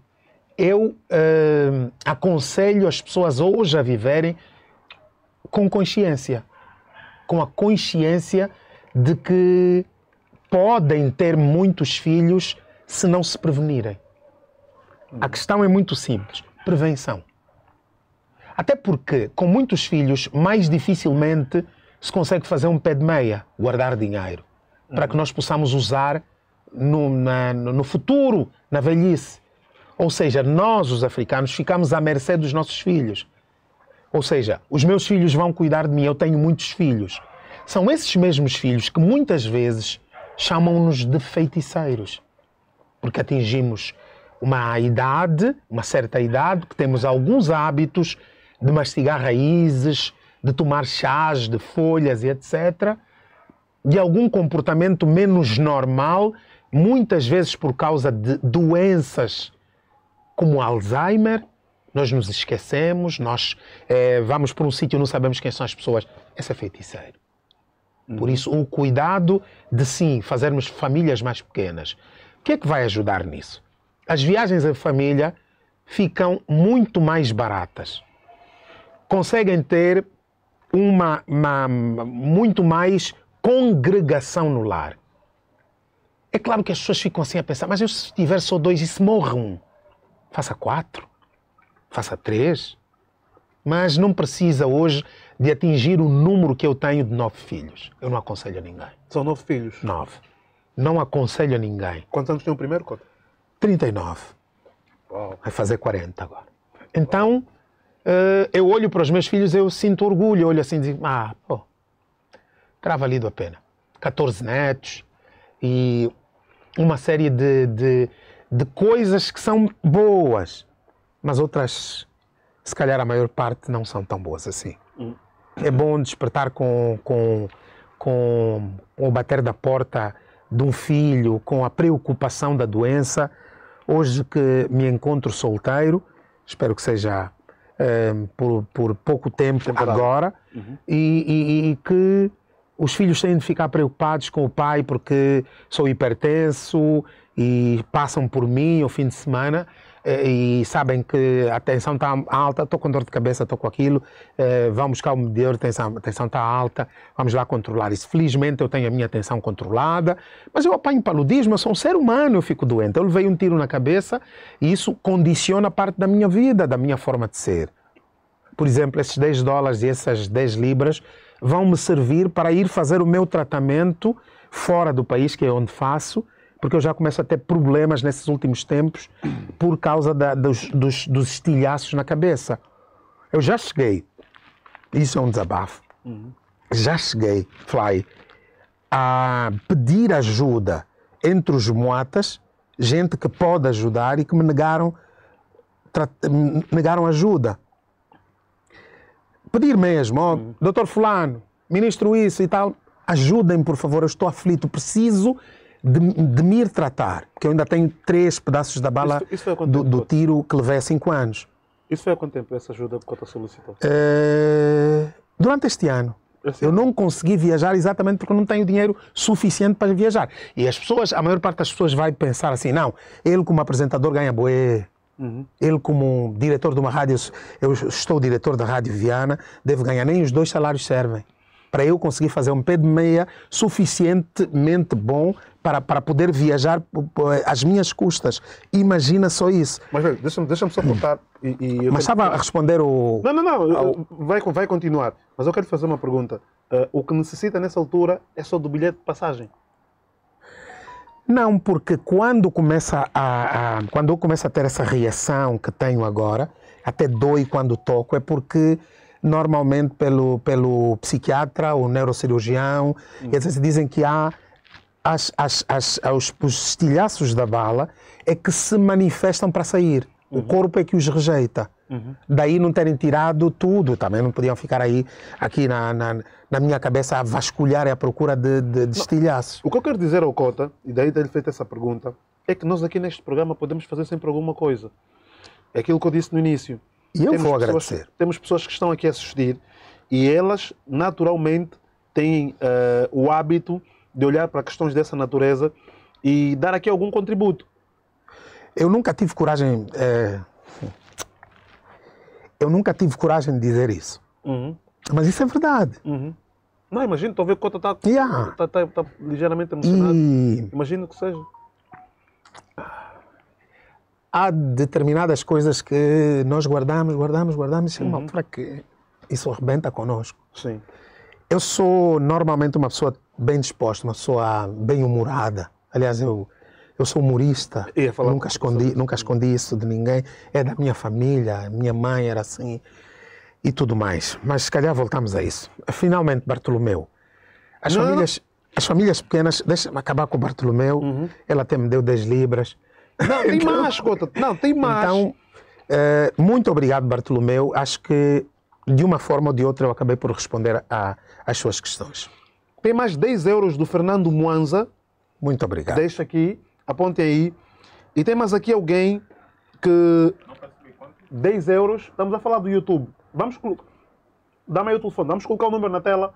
eu eh, aconselho as pessoas hoje a viverem com consciência, com a consciência de que podem ter muitos filhos se não se prevenirem. A questão é muito simples: prevenção. Até porque, com muitos filhos, mais dificilmente se consegue fazer um pé de meia, guardar dinheiro, para que uhum. nós possamos usar no, na, no futuro, na velhice. Ou seja, nós, os africanos, ficamos à mercê dos nossos filhos. Ou seja, os meus filhos vão cuidar de mim, eu tenho muitos filhos. São esses mesmos filhos que muitas vezes chamam-nos de feiticeiros, porque atingimos uma idade, uma certa idade, que temos alguns hábitos de mastigar raízes, de tomar chás de folhas e etc., de algum comportamento menos normal, muitas vezes por causa de doenças como Alzheimer, nós nos esquecemos, nós é, vamos para um sítio e não sabemos quem são as pessoas. Esse é feiticeiro. Uhum. Por isso, o cuidado de sim fazermos famílias mais pequenas. O que é que vai ajudar nisso? As viagens em família ficam muito mais baratas conseguem ter uma, uma, muito mais congregação no lar. É claro que as pessoas ficam assim a pensar, mas eu se tiver só dois e se morre um, faça quatro, faça três. Mas não precisa hoje de atingir o número que eu tenho de nove filhos. Eu não aconselho a ninguém. São nove filhos? Nove. Não aconselho a ninguém. Quantos anos tem o primeiro, Cota? 39. Uau. Vai fazer 40 agora. Então, uh, eu olho para os meus filhos, eu sinto orgulho, eu olho assim e digo, ah, pô, terá valido a pena. 14 netos e uma série de, de, de coisas que são boas, mas outras, se calhar a maior parte, não são tão boas assim. Hum. É bom despertar com, com, com o bater da porta de um filho, com a preocupação da doença. Hoje que me encontro solteiro, espero que seja Ehm, por, por, pouco tempo Temporada. agora uhum. e, e, e, que os filhos têm de ficar preocupados com o pai porque sou hipertenso e passam por mim ao fim de semana eh, e sabem que a tensão está alta, estou com dor de cabeça, estou com aquilo, eh, vamos buscar o medidor tensão, a tensão está alta, vamos lá controlar isso. Felizmente eu tenho a minha tensão controlada, mas eu apanho paludismo, eu sou um ser humano, eu fico doente. Eu levei um tiro na cabeça e isso condiciona parte da minha vida, da minha forma de ser. Por exemplo, esses 10 dólares e essas 10 libras vão me servir para ir fazer o meu tratamento fora do país, que é onde faço, porque eu já começo a ter problemas nesses últimos tempos por causa da, dos, dos, dos, estilhaços na cabeça. Eu já cheguei, isso é um desabafo, uhum. já cheguei, Fly, a pedir ajuda entre os moatas, gente que pode ajudar e que me negaram, me negaram ajuda. Pedir mesmo, ó, oh, uhum. doutor fulano, ministro isso e tal, ajudem por favor, eu estou aflito, preciso de, de, me ir tratar, porque eu ainda tenho três pedaços da bala isso, isso do, do, tiro que levei há cinco anos. Isso foi há quanto tempo essa ajuda que você solicitou? É, durante este ano. Assim. Eu não consegui viajar exatamente porque não tenho dinheiro suficiente para viajar. E as pessoas, a maior parte das pessoas vai pensar assim, não, ele como apresentador ganha boé, Uhum. Ele, como diretor de uma rádio, eu estou diretor da Rádio Viana, deve ganhar nem os dois salários servem para eu conseguir fazer um pé de meia suficientemente bom para, para poder viajar eh, às minhas custas. Imagina só isso. Mas deixa-me deixa, -me, só hum. contar. E, e Mas quero... estava a responder o. Não, não, não. Ao... Vai, vai continuar. Mas eu quero fazer uma pergunta. Uh, o que necessita nessa altura é só do bilhete de passagem? Não, porque quando começa a, a, quando eu começo a ter essa reação que tenho agora, até dói quando toco, é porque normalmente pelo pelo psiquiatra o neurocirurgião, hum. eles dizem que há aos estilhaços da bala é que se manifestam para sair. Uhum. O corpo é que os rejeita. Uhum. Daí não terem tirado tudo, também não podiam ficar aí, aqui na, na, na minha cabeça, a vasculhar e à procura de, de, de estilhaços. O que eu quero dizer ao Cota, e daí ter-lhe feito essa pergunta, é que nós aqui neste programa podemos fazer sempre alguma coisa. É aquilo que eu disse no início. E eu temos vou pessoas, agradecer. Temos pessoas que estão aqui a assistir e elas, naturalmente, têm uh, o hábito de olhar para questões dessa natureza e dar aqui algum contributo. Eu nunca tive coragem. É... Eu nunca tive coragem de dizer isso. Uhum. Mas isso é verdade. Uhum. Não, imagino, estou a ver que o está yeah. tá, tá, tá ligeiramente emocionado. E... Imagino que seja. Há determinadas coisas que nós guardamos, guardamos, guardamos, e chega uhum. uma que isso arrebenta connosco. Sim. Eu sou normalmente uma pessoa bem disposta, uma pessoa bem humorada. Aliás, eu, eu sou humorista, nunca escondi, nunca escondi isso de ninguém. É da minha família, minha mãe era assim e tudo mais. Mas se calhar voltamos a isso. Finalmente, Bartolomeu. As, Não. famílias, as famílias pequenas, deixa-me acabar com o Bartolomeu, uhum. ela até me deu 10 libras. Não, tem então, mais, conta. Não, tem mais. Então, uh, muito obrigado, Bartolomeu. Acho que de uma forma ou de outra eu acabei por responder às suas questões. Tem mais 10 euros do Fernando Moanza. Muito obrigado. Deixa aqui, aponte aí. E tem mais aqui alguém que. 10 euros. Estamos a falar do YouTube. Vamos colocar. Dá-me aí o telefone. Vamos colocar o número na tela.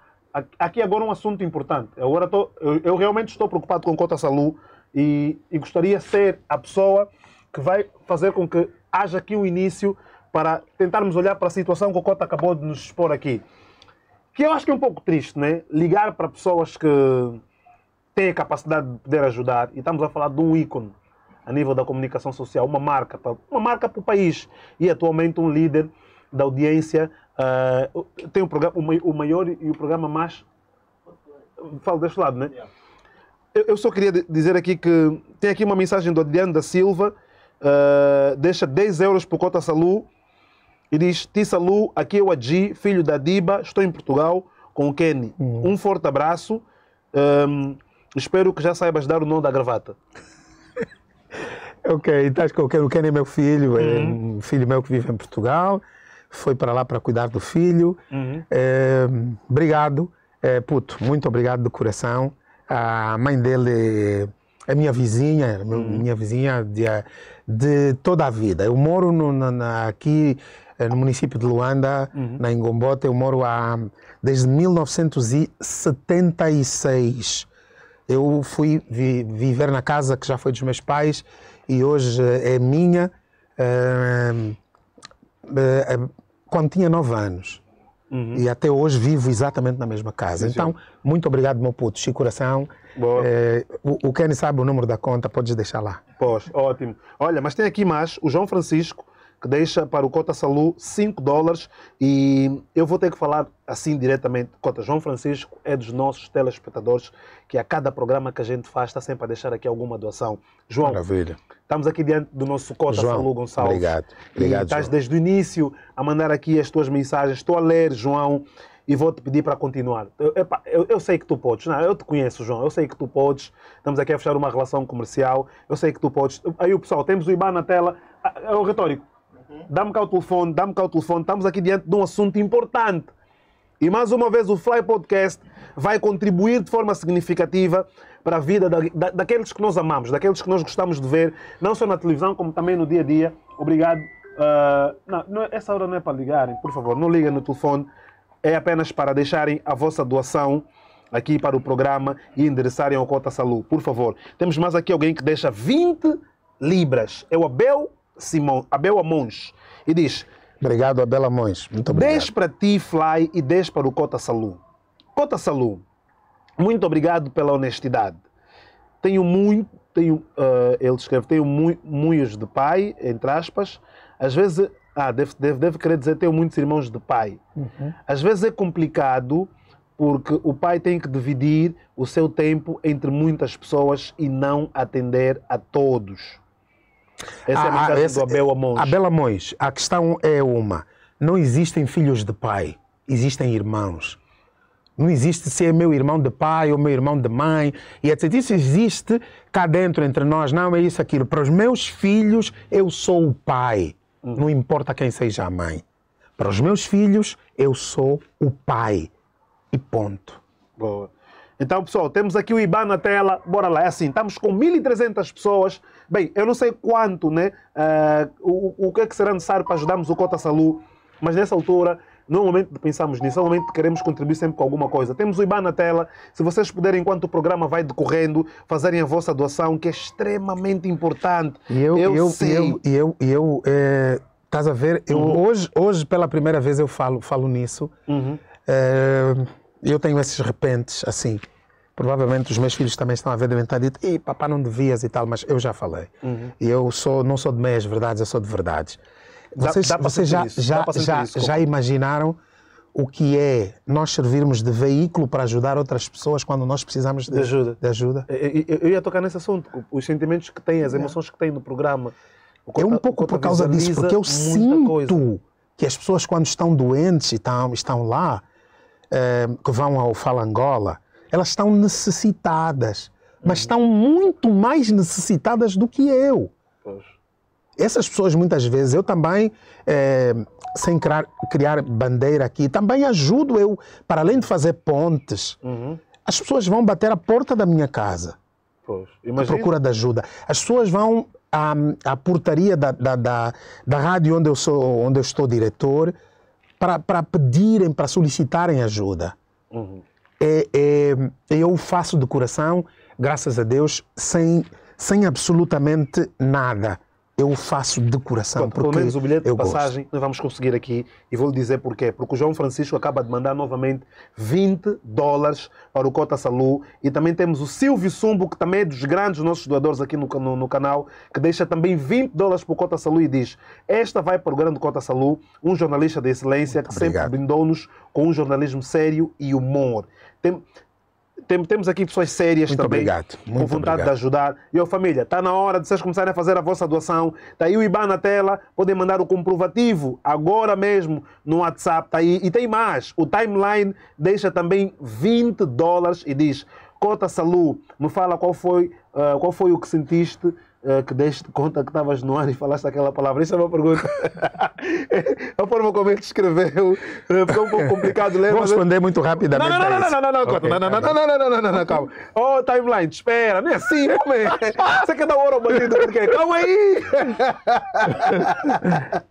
Aqui é agora um assunto importante. Agora tô, eu, realmente estou preocupado com Cota Salu e, e gostaria de ser a pessoa que vai fazer com que haja aqui um início para tentarmos olhar para a situação que o Cota acabou de nos expor aqui que eu acho que é um pouco triste, né? Ligar para pessoas que têm a capacidade de poder ajudar, e estamos a falar de um ícone a nível da comunicação social, uma marca, uma marca para o país, e atualmente um líder da audiência, uh, tem um programa, o, maior e o programa mais... Falo deste lado, né? Eu, eu, só queria dizer aqui que tem aqui uma mensagem do Adriano da Silva, uh, deixa 10 euros por cota Salu, e diz: Tissalu, aqui é o Adji, filho da Diba, estou em Portugal com o Kenny. Uhum. Um forte abraço. Um, espero que já saibas dar o nome da gravata. ok, estás com o Kenny. O Kenny é meu filho, é uhum. um filho meu que vive em Portugal. Foi para lá para cuidar do filho. Uhum. É, obrigado, é, puto, muito obrigado do coração. A mãe dele a é minha vizinha, uhum. minha vizinha de, de toda a vida. Eu moro no, na, aqui eh, no município de Luanda, uhum. na Ingombota. Eu moro há, desde 1976. Eu fui vi, viver na casa que já foi dos meus pais e hoje eh, é minha. Eh, quando tinha 9 anos. Uhum. E até hoje vivo exatamente na mesma casa. Sim, então, sim. muito obrigado, meu puto. Chico Coração. o, o Kenny sabe o número da conta, podes deixar lá. Pois, ótimo. Olha, mas tem aqui mais o João Francisco que deixa para o Cota Salu 5 dólares e eu vou ter que falar assim diretamente. Cota João Francisco é dos nossos telespectadores que a cada programa que a gente faz está sempre a deixar aqui alguma doação. João, Maravilha. estamos aqui diante do nosso Cota João, Salu Gonçalves. Obrigado. obrigado e estás João. desde o início a mandar aqui as tuas mensagens. Estou a ler, João e vou te pedir para continuar. Eu, epa, eu, eu, sei que tu podes, não, eu te conheço, João, eu sei que tu podes. Estamos aqui a fechar uma relação comercial, eu sei que tu podes. Aí o pessoal, temos o iba na tela. Ah, é o retórico. Dá-me cá o telefone, dá-me cá o telefone. Estamos aqui diante de um assunto importante. E mais uma vez o Fly Podcast vai contribuir de forma significativa para a vida da, da, daqueles que nós amamos, daqueles que nós gostamos de ver, não só na televisão, como também no dia a dia. Obrigado. Uh, não, não, essa hora não é para ligarem, por favor, não liguem no telefone. É apenas para deixarem a vossa doação aqui para o programa e endereçarem ao Cota Salu, por favor. Temos mais aqui alguém que deixa 20 libras. É o Abel Simão, Abel Amons e diz: Obrigado, Abel Amons. Muito obrigado. Deixo para ti, Fly, e deixo para o Cota Salu. Cota Salu, muito obrigado pela honestidade. Tenho muito, tenho, uh, ele escreve, tenho muitos irmãos de pai, entre aspas. Às vezes, ah, deve, deve, deve querer dizer, tenho muitos irmãos de pai. Uhum. Às vezes é complicado porque o pai tem que dividir o seu tempo entre muitas pessoas e não atender a todos. Essa a, é a ah, ah, mensagem essa, do Abel é- Amões. Abel Amões, a questão é uma. Não existem filhos de pai, existem irmãos. Não existe ser é meu irmão de pai ou meu irmão de mãe e etc. Isso existe cá dentro entre nós. Não é isso, aquilo. Para os meus filhos, eu sou o pai. Não importa quem seja a mãe. Para os meus filhos, eu sou o pai. E ponto. Boa. Então, pessoal, temos aqui o IBAN na tela. Bora lá, é assim. Estamos com 1.300 pessoas Bem, eu não sei quanto, né? Uh, o, o que é que será necessário para ajudarmos o Cota Salu, mas nessa altura não é o momento de pensarmos nisso, é o momento de queremos contribuir sempre com alguma coisa. Temos o IBAN na tela, se vocês puderem, enquanto o programa vai decorrendo, fazerem a vossa doação, que é extremamente importante. E eu, eu, eu sei. Eu, eu, eu é, estás a ver, eu, uhum. hoje, hoje pela primeira vez eu falo, falo nisso. Uhum. É, eu tenho esses repentes assim. Provavelmente os meus filhos também estão a ver, devem estar dizer, e papá não devias e tal, mas eu já falei. Uhum. E eu sou, não sou de meias verdades, eu sou de verdades. Vocês, dá, dá vocês já, já, já, isso, já imaginaram o que é nós servirmos de veículo para ajudar outras pessoas quando nós precisamos de, de ajuda? De ajuda? Eu, eu, ia tocar nesse assunto, os sentimentos que têm, as emoções que têm no programa. é um pouco por causa disso, porque eu sinto coisa. que as pessoas quando estão doentes e estão, estão lá, eh, que vão ao Fala Angola, elas estão necessitadas, mas uhum. estão muito mais necessitadas do que eu. Pois. Essas pessoas, muitas vezes, eu também, é, sem criar, criar, bandeira aqui, também ajudo eu, para além de fazer pontes, uhum. as pessoas vão bater à porta da minha casa. À procura de ajuda. As pessoas vão à, à portaria da, da, da, da rádio onde eu, sou, onde eu estou diretor para, para pedirem, para solicitarem ajuda. Uhum é, é, eu faço de coração, graças a Deus, sem, sem absolutamente nada. Eu faço de coração. Pronto, porque pelo menos o bilhete de passagem gosto. nós vamos conseguir aqui e vou lhe dizer porquê. Porque o João Francisco acaba de mandar novamente 20 dólares para o Cota Salu e também temos o Silvio Sumbo, que também é dos grandes nossos doadores aqui no, no, no canal, que deixa também 20 dólares para o Cota Salu e diz: Esta vai para o grande Cota Salu, um jornalista de excelência Muito que obrigado. sempre brindou-nos com um jornalismo sério e humor. Tem, tem, temos aqui pessoas sérias muito também, obrigado, muito com vontade obrigado. de ajudar. E ó, família, está na hora de vocês começarem a fazer a vossa doação. Está aí o IBAN na tela, podem mandar o comprovativo agora mesmo no WhatsApp. Está aí. E tem mais, o timeline deixa também 20 dólares e diz... Cota Salu, me fala qual foi, uh, qual foi o que sentiste é, que deste conta que estavas no ano e falaste aquela palavra? Isso é uma pergunta. É a forma como ele escreveu é, ficou um pouco complicado ler. Vou responder mas... muito rapidamente. Não, não, não, não, não, não, não, não, tá não, não, não, não, não, não, não, não, calma. Oh, timeline, espera, não é assim, homem. Você quer dar ouro ao bandido? Calma aí.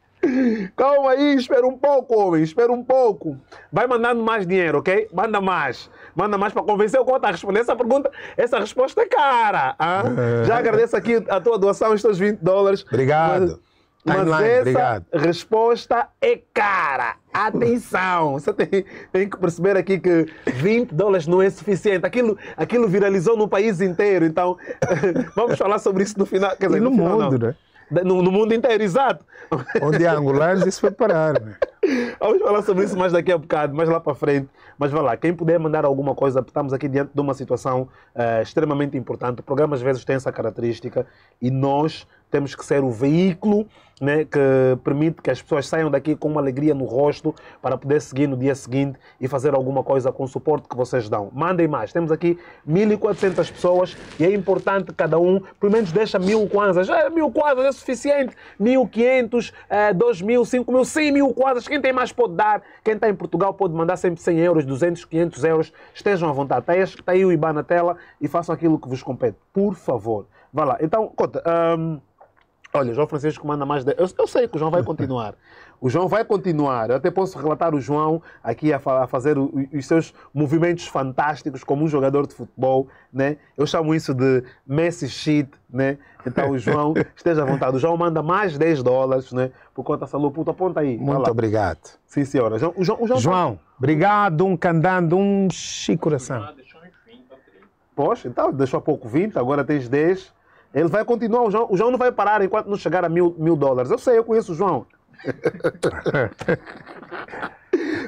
Calma aí, espera um pouco, homem, espera um pouco. Vai mandando mais dinheiro, ok? Manda mais. Manda mais para convencer o conta a responder essa pergunta. Essa resposta é cara. Ah? É. Já agradeço aqui a tua doação, os teus 20 dólares. Obrigado. Mas, mas essa obrigado. resposta é cara. Atenção! Você tem, tem, que perceber aqui que 20 dólares não é suficiente. Aquilo, aquilo viralizou no país inteiro, então vamos falar sobre isso no final. Dizer, e no, no final, mundo, não. né? no, no mundo inteiro, exato. Onde há angulares, isso foi parar. Né? Vamos falar sobre isso mais daqui a bocado, mais lá para frente. Mas vá lá, quem puder mandar alguma coisa, estamos aqui diante de uma situação uh, extremamente importante. O programa às vezes tem essa característica e nós temos que ser o veículo né, que permite que as pessoas saiam daqui com uma alegria no rosto para poder seguir no dia seguinte e fazer alguma coisa com o suporte que vocês dão. Mandem mais. Temos aqui 1.400 pessoas e é importante cada um, pelo menos deixa mil kwanzas. É, mil kwanzas é suficiente. 1.500, é, 2.000, 5.000, 100 mil kwanzas. Quem tem mais pode dar. Quem está em Portugal pode mandar sempre 100 euros, 200, 500 euros. Estejam à vontade. Está aí, o IBAN na tela e façam aquilo que vos compete. Por favor. Vá lá. Então, conta. Hum, Olha, João Francisco manda mais. 10. Eu, eu, sei que o João vai continuar. O João vai continuar. Eu até posso relatar o João aqui a, a fazer o, os seus movimentos fantásticos como um jogador de futebol, né? Eu chamo isso de Messi shit, né? Então, o João, esteja à vontade. O João manda mais 10 dólares, né? Por conta da Saluputo. Aponta aí. Muito obrigado. Sim, senhora. João, o João, o João, João tá- obrigado. Um candando, um chicoração. Poxa, então, deixou há pouco 20, agora tens 10. Ele vai continuar, o João, o João não vai parar enquanto não chegar a mil, mil dólares. Eu sei, eu conheço o João.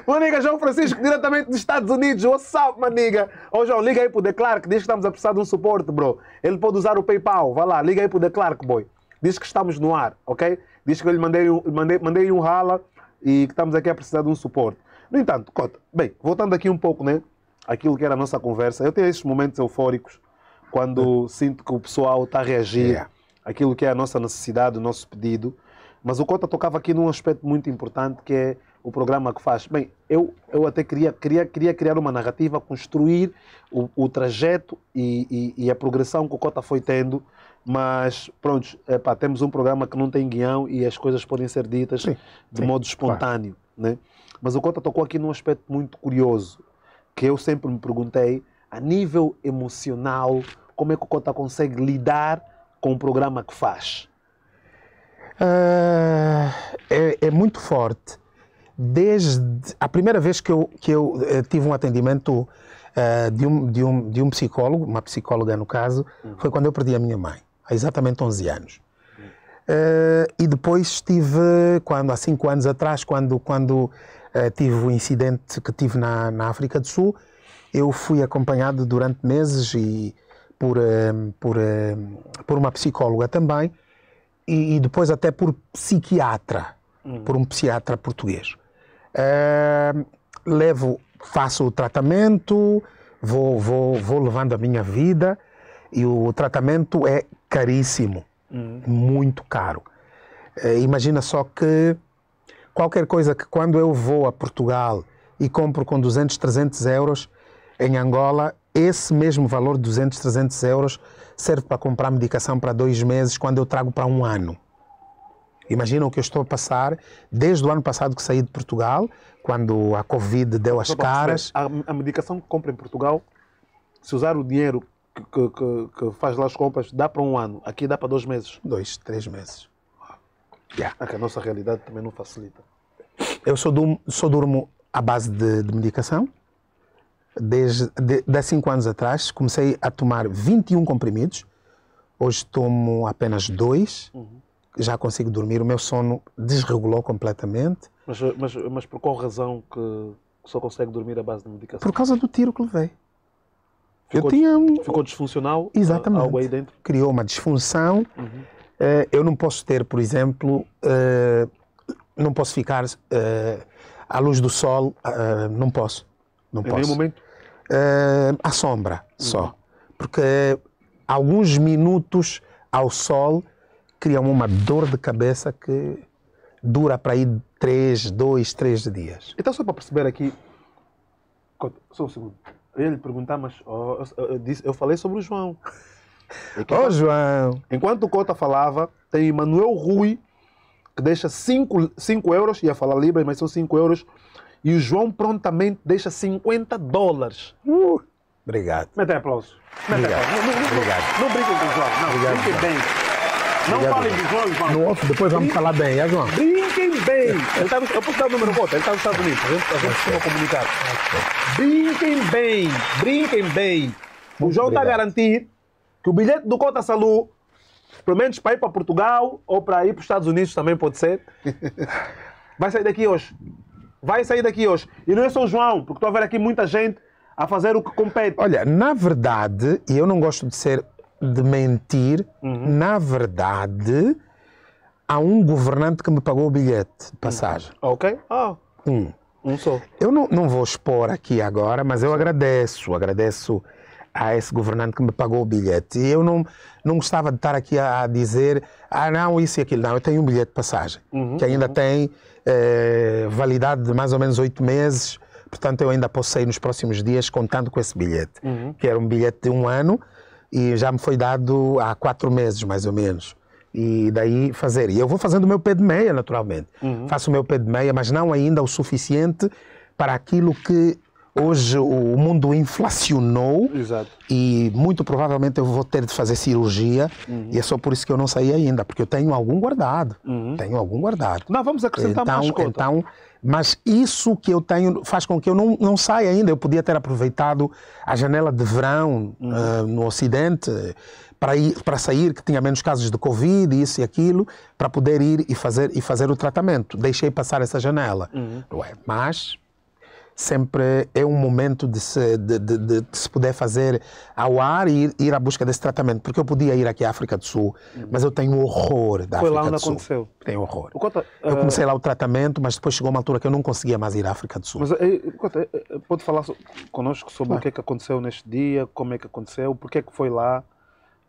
Maniga, João Francisco, diretamente dos Estados Unidos. What's up, maniga? Ô, João, liga aí pro Clark, diz que estamos a precisar de um suporte, bro. Ele pode usar o PayPal, vá lá, liga aí pro Clark, boy. Diz que estamos no ar, ok? Diz que eu lhe mandei, mandei, mandei um rala e que estamos aqui a precisar de um suporte. No entanto, Cota, bem, voltando aqui um pouco, né? Aquilo que era a nossa conversa, eu tenho esses momentos eufóricos quando sinto que o pessoal está a reagir àquilo que é a nossa necessidade, o nosso pedido. Mas o Cota tocava aqui num aspecto muito importante que é o programa que faz. Bem, eu, eu até queria, queria, queria criar uma narrativa, construir o, o trajeto e, e, e, a progressão que o Cota foi tendo, mas pronto, epá, temos um programa que não tem guião e as coisas podem ser ditas sim, de sim, modo espontâneo. Claro. Né? Mas o Cota tocou aqui num aspecto muito curioso, que eu sempre me perguntei a nível emocional, como é que o Cota consegue lidar com o programa que faz? Uh, é, é, muito forte. Desde a primeira vez que eu, que eu eh, tive um atendimento uh, de, um, de, um, de um psicólogo, uma psicóloga no caso, uhum. foi quando eu perdi a minha mãe, há exatamente 11 anos. Uh, e depois estive, quando, há 5 anos atrás, quando, quando tive o incidente que tive na, na África do Sul, eu fui acompanhado durante meses e por, eh, por, eh, por uma psicóloga também e, depois até por psiquiatra, hum. por um psiquiatra português. Uh, levo, faço o tratamento, vou, vou, vou levando a minha vida e o tratamento é caríssimo, hum. muito caro. Uh, imagina só que qualquer coisa que quando eu vou a Portugal e compro com 200, 300 euros, em Angola, esse mesmo valor, de 200, 300 euros, serve para comprar medicação para dois meses, quando eu trago para um ano. Imagina o que eu estou a passar desde o ano passado que saí de Portugal, quando a Covid deu as caras. a, a, medicação que compra em Portugal, se usar o dinheiro que, que, que, faz lá as compras, dá para um ano. Aqui dá para dois meses. Dois, três meses. Yeah. É que a nossa realidade também não facilita. Eu só durmo, só durmo à base de, de medicação desde de, de há 5 anos atrás, comecei a tomar 21 comprimidos, hoje tomo apenas 2, uhum. já consigo dormir, o meu sono desregulou completamente. Mas, mas, mas por qual razão que, só consegue dormir à base de medicação? Por causa do tiro que levei. Ficou, eu tinha um... ficou disfuncional? Eh, Exatamente. Algo aí dentro? Criou uma disfunção. Uhum. Uh, eu não posso ter, por exemplo, uh, não posso ficar uh, à luz do sol, não posso não em posso. nenhum momento? Uh, à sombra só. Porque eh, alguns minutos ao sol criam uma dor de cabeça que dura para aí 3, 2, 3 dias. Então, só para perceber aqui. Só um segundo. Eu ia lhe perguntar, mas oh, eu, disse, eu, falei sobre o João. Ô, oh, João! Enquanto o Cota falava, tem Emanuel Rui, que deixa 5 euros, ia falar libras, mas são 5 euros e o João prontamente deixa 50 dólares. Uh, obrigado. Mete aplausos. obrigado. Não, não, briguem com o João. Não, obrigado, brinquem João. bem. Não obrigado, falem de João, João. No outro, depois vamos falar bem, é, João? Brinquem bem. Ele tá, eu posso dar o número de conta, ele está nos Estados Unidos. A gente, costuma comunicar. Brinquem bem. Brinquem bem. O João está a garantir que o bilhete do Cota Salu pelo menos para ir para Portugal ou para ir para os Estados Unidos também pode ser. Vai sair daqui hoje vai sair daqui hoje. E não é só o João, porque estou a ver aqui muita gente a fazer o que compete. Olha, na verdade, e eu não gosto de ser de mentir, uhum. na verdade, há um governante que me pagou o bilhete de passagem. Uhum. Ok. Ah. Um. Um só. Eu não, não vou expor aqui agora, mas eu agradeço, agradeço a esse governante que me pagou o bilhete. E eu não, não gostava de estar aqui a, a dizer, ah, não, isso e aquilo. Não, eu tenho um bilhete de passagem, uhum, que ainda uhum. tem eh, validade de mais ou menos oito meses, portanto eu ainda posso sair nos próximos dias contando com esse bilhete, uhum. que era um bilhete de um ano e já me foi dado há quatro meses, mais ou menos. E daí fazer. E eu vou fazendo o meu pé de meia, naturalmente. Uhum. Faço o meu pé de meia, mas não ainda o suficiente para aquilo que Hoje o mundo inflacionou Exato. e muito provavelmente eu vou ter de fazer cirurgia uhum. e é só por isso que eu não saí ainda, porque eu tenho algum guardado. Uhum. Tenho algum guardado. Não, vamos acrescentar então, mais conta. Então, mas isso que eu tenho faz com que eu não, não saia ainda. Eu podia ter aproveitado a janela de verão uhum. uh, no Ocidente para, ir, para sair, que tinha menos casos de Covid, isso e aquilo, para poder ir e fazer, e fazer o tratamento. Deixei passar essa janela. Uhum. Não é? Mas sempre é um momento de se, de, de, de, se poder fazer ao ar e ir, ir, à busca desse tratamento. Porque eu podia ir aqui à África do Sul, uhum. mas eu tenho horror da Foi África do Sul. Foi lá onde aconteceu? Tenho horror. Eu eh, comecei lá o tratamento, mas depois chegou uma altura que eu não conseguia mais ir à África do Sul. Mas eh, eh, pode falar connosco sobre claro. o que é que aconteceu neste dia, como é que aconteceu, porque é que foi lá?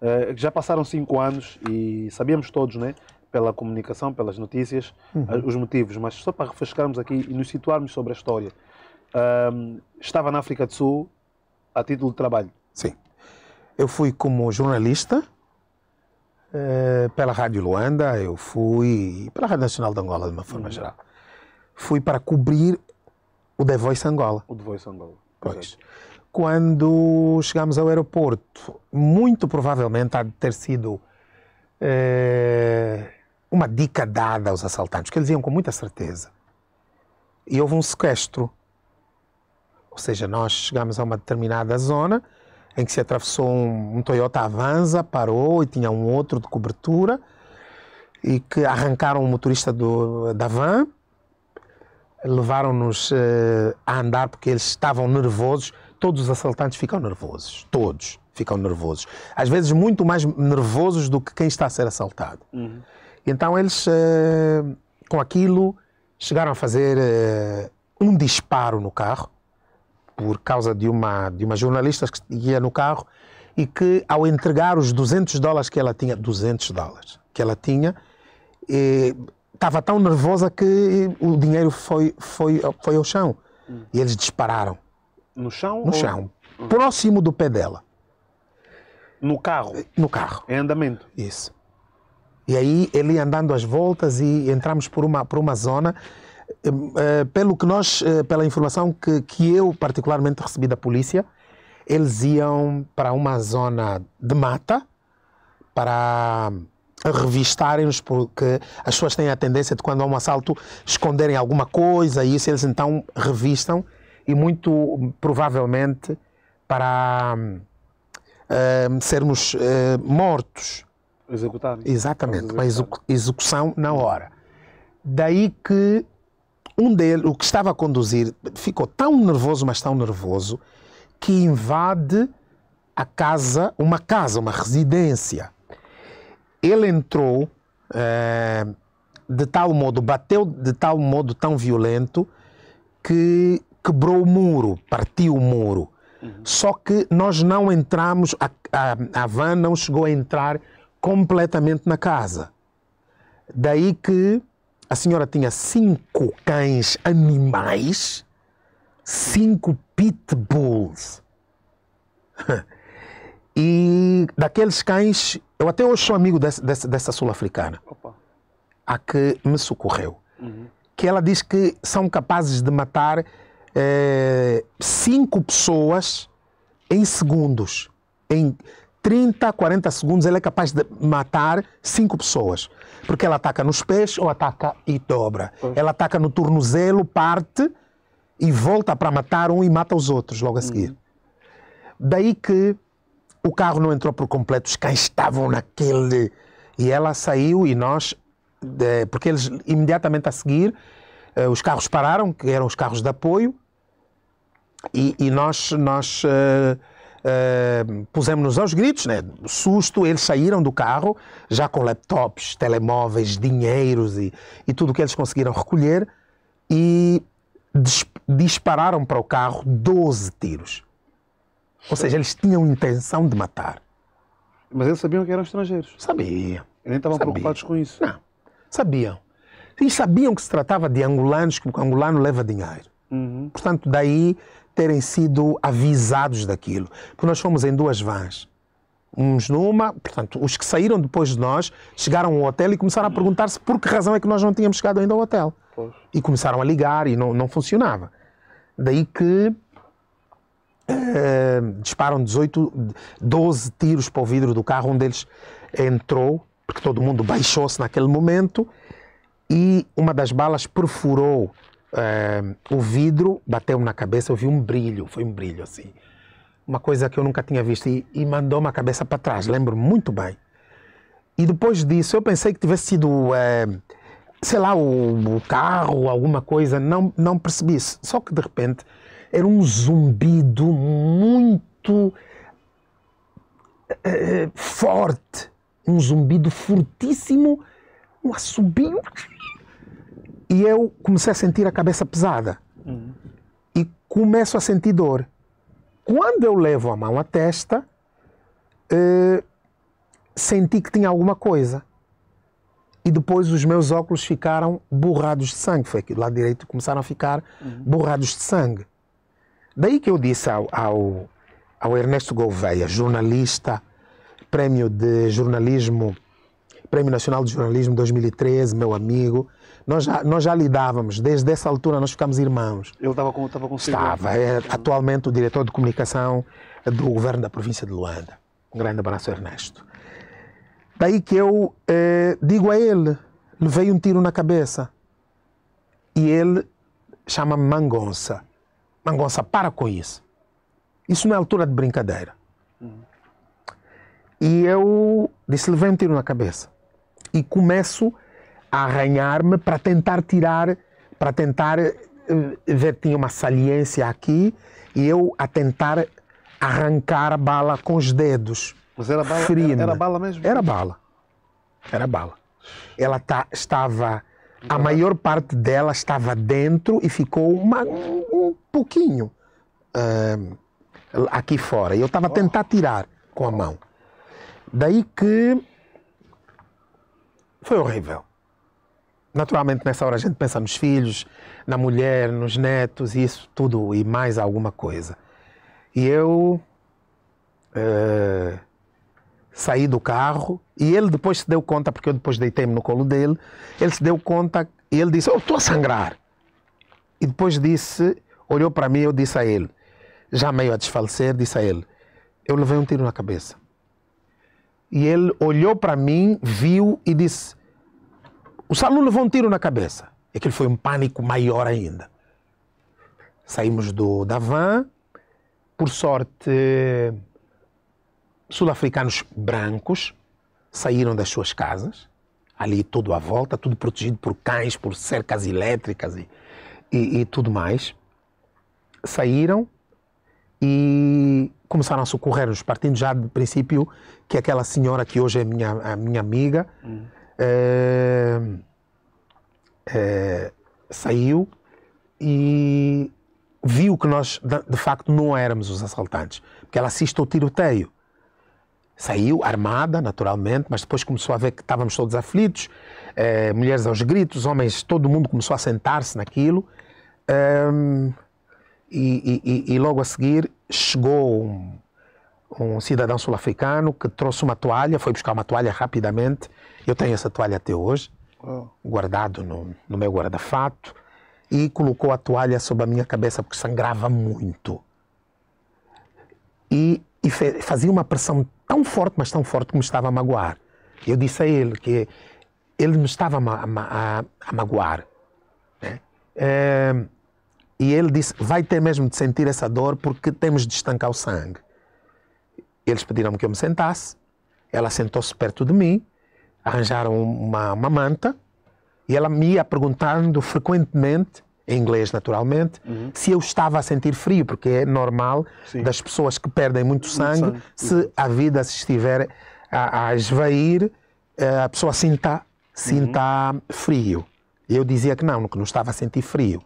Uh, já passaram cinco anos e sabíamos todos, né? pela comunicação, pelas notícias, uhum. os motivos, mas só para refrescarmos aqui e nos situarmos sobre a história. Um, estava na África do Sul a título de trabalho. Sim. Eu fui como jornalista eh, pela Rádio Luanda, eu fui pela Rádio Nacional de Angola, de uma forma uhum. geral. Fui para cobrir o The Voice Angola. O The Voice Angola. Pois. Exato. Quando chegámos ao aeroporto, muito provavelmente há de ter sido eh, uma dica dada aos assaltantes, que eles iam com muita certeza. E houve um sequestro ou seja, nós chegamos a uma determinada zona em que se atravessou um, um Toyota Avanza, parou e tinha um outro de cobertura e que arrancaram o motorista do, da van, levaram-nos uh, a andar porque eles estavam nervosos. Todos os assaltantes ficam nervosos, todos ficam nervosos. Às vezes muito mais nervosos do que quem está a ser assaltado. Uhum. Então eles, uh, com aquilo, chegaram a fazer uh, um disparo no carro por causa de uma, de uma jornalista que ia no carro e que, ao entregar os 200 dólares que ela tinha, 200 dólares que ela tinha, estava tão nervosa que o dinheiro foi, foi, foi ao chão. E eles dispararam. No chão? No ou... chão. Próximo do pé dela. No carro? No carro. Em andamento? Isso. E aí ele andando às voltas e entramos por uma, por uma zona eh, pelo que nós, eh, pela informação que, que eu particularmente recebi da polícia, eles iam para uma zona de mata para revistarem-nos, porque as pessoas têm a tendência de, quando há um assalto, esconderem alguma coisa e isso eles então revistam e muito provavelmente para eh, sermos mortos. Executar. Exatamente, uma execução na hora. Daí que um dele, o que estava a conduzir, ficou tão nervoso, mas tão nervoso, que invade a casa, uma casa, uma residência. Ele entrou eh, de tal modo, bateu de tal modo tão violento que quebrou o muro, partiu o muro. Uhum. Só que nós não entramos, a, a, a van não chegou a entrar completamente na casa. Daí que a senhora tinha cinco cães animais, cinco pitbulls. E daqueles cães, eu até hoje sou amigo dessa, dessa sul-africana, a que me socorreu. Uhum. Que ela diz que são capazes de matar eh, cinco pessoas em segundos. Em 30, 40 segundos, ela é capaz de matar cinco pessoas. Porque ela ataca nos pés ou ataca e dobra. Ela ataca no tornozelo, parte e volta para matar um e mata os outros logo a seguir. Uhum. Daí que o carro não entrou por completo, os cães estavam naquele. E ela saiu e nós, de... porque eles imediatamente a seguir, eh, os carros pararam, que eram os carros de apoio, e, e nós, nós eh, Uh, pusemos-nos aos gritos, né? Susto, eles saíram do carro já com laptops, telemóveis, dinheiros e, e tudo que eles conseguiram recolher e dis dispararam para o carro 12 tiros. Ou seja, eles tinham intenção de matar. Mas eles sabiam que eram estrangeiros. Sabiam. Eles nem estavam sabiam. preocupados com isso. Não. Sabiam. E sabiam que se tratava de angolanos, que o angolano leva dinheiro. Uhum. Portanto, daí terem sido avisados daquilo. Porque nós fomos em duas vans. Uns numa, portanto, os que saíram depois de nós chegaram ao hotel e começaram a perguntar-se por que razão é que nós não tínhamos chegado ainda ao hotel. Pois. E começaram a ligar e não, não funcionava. Daí que eh, disparam 18, 12 tiros para o vidro do carro. Um deles entrou, porque todo mundo baixou-se naquele momento, e uma das balas perfurou é, o vidro bateu-me na cabeça, eu vi um brilho, foi um brilho assim. Uma coisa que eu nunca tinha visto e, e mandou-me a cabeça para trás, lembro muito bem. E depois disso eu pensei que tivesse sido, é, sei lá, o, o, carro, alguma coisa, não, não percebi isso. Só que de repente era um zumbido muito é, é forte, um zumbido fortíssimo, um assobio e eu comecei a sentir a cabeça pesada. Uhum. E começo a sentir dor. Quando eu levo a mão à testa, eh, senti que tinha alguma coisa. E depois os meus óculos ficaram borrados de sangue. Foi aqui do lado direito começaram a ficar uhum. borrados de sangue. Daí que eu disse ao, ao, ao Ernesto Gouveia, jornalista, prémio de jornalismo, Prémio Nacional de Jornalismo 2013, meu amigo, nós já, nós já lidávamos, desde essa altura nós ficamos irmãos. Ele estava com, estava com Estava, é atualmente o diretor de comunicação do governo da província de Luanda. Um grande abraço, Ernesto. Daí que eu eh, digo a ele, levei um tiro na cabeça. E ele chama-me Mangonça. Mangonça, para com isso. Isso não é altura de brincadeira. Uhum. E eu disse, levei um tiro na cabeça. E começo a arranhar-me para tentar tirar, para tentar eh, ver tinha uma saliência aqui e eu a tentar arrancar a bala com os dedos. Mas era bala, era, era, bala mesmo? Era bala. Era bala. Ela tá, estava, a maior parte dela estava dentro e ficou uma, um, pouquinho uh, aqui fora. Eu estava a tentar tirar com a mão. Daí que foi horrível. Naturalmente, nessa hora a gente pensa nos filhos, na mulher, nos netos, isso tudo e mais alguma coisa. E eu eh, saí do carro e ele depois se deu conta, porque eu depois deitei-me no colo dele, ele se deu conta e ele disse, eu oh, estou a sangrar. E depois disse, olhou para mim e eu disse a ele, já meio a desfalecer, disse a ele, eu levei um tiro na cabeça. E ele olhou para mim, viu e disse, o alunos levou um tiro na cabeça. Aquilo é foi um pânico maior ainda. Saímos do, da van. Por sorte, sul-africanos brancos saíram das suas casas, ali tudo à volta, tudo protegido por cães, por cercas elétricas e, e, e tudo mais. Saíram e começaram a socorrer-nos, partindo já do princípio que aquela senhora que hoje é minha, a minha amiga. Hum é, é, saiu e viu que nós, de, facto, não éramos os assaltantes, porque ela assiste ao tiroteio. Saiu armada, naturalmente, mas depois começou a ver que estávamos todos aflitos, é, mulheres aos gritos, homens, todo mundo começou a sentar-se naquilo. É, e, e, e, logo a seguir chegou um, um cidadão sul-africano que trouxe uma toalha, foi buscar uma toalha rapidamente. Eu tenho essa toalha até hoje, guardado no, no meu guarda-fato, e colocou a toalha sobre a minha cabeça porque sangrava muito. E, e fazia uma pressão tão forte, mas tão forte que me estava a magoar. Eu disse a ele que ele me estava a, a, a magoar. Né? É, e ele disse: vai ter mesmo de sentir essa dor porque temos de estancar o sangue. Eles pediram que eu me sentasse, ela sentou-se perto de mim, arranjaram uma, uma, manta e ela me ia perguntando frequentemente, em inglês naturalmente, uhum. se eu estava a sentir frio, porque é normal Sim. das pessoas que perdem muito sangue, muito sangue. se uhum. a vida se estiver a, a esvair, eh, a pessoa sinta, sinta uhum. frio. Eu dizia que não, que não estava a sentir frio.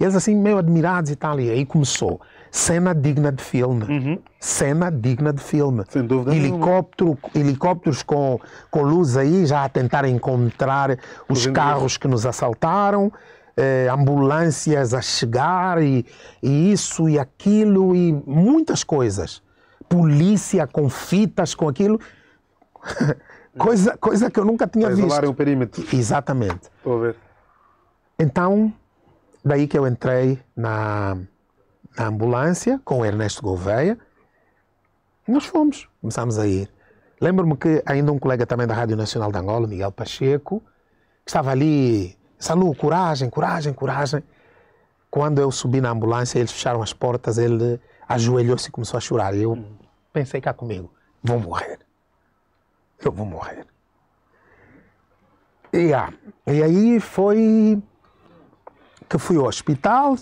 E eles assim meio admirados e tal, e aí começou cena digna de filme. Uhum. Cena digna de filme. Sem dúvida Helicóptero, nenhuma. Helicópteros com, com luz aí, já a tentar encontrar os carros que nos assaltaram, eh, ambulâncias a chegar e, e isso e aquilo e muitas coisas. Polícia com fitas, com aquilo. coisa, coisa que eu nunca tinha pra visto. o perímetro. Exatamente. Estou a ver. Então, daí que eu entrei na a ambulância com Ernesto Gouveia. Nós fomos, começámos a ir. Lembro-me que ainda um colega também da Rádio Nacional de Angola, Miguel Pacheco, estava ali, Salu, coragem, coragem, coragem. Quando eu subi na ambulância, eles fecharam as portas, ele ajoelhou-se e começou a chorar. Eu pensei cá comigo, vou morrer. Eu vou morrer. E, ah, e aí foi que fui ao hospital,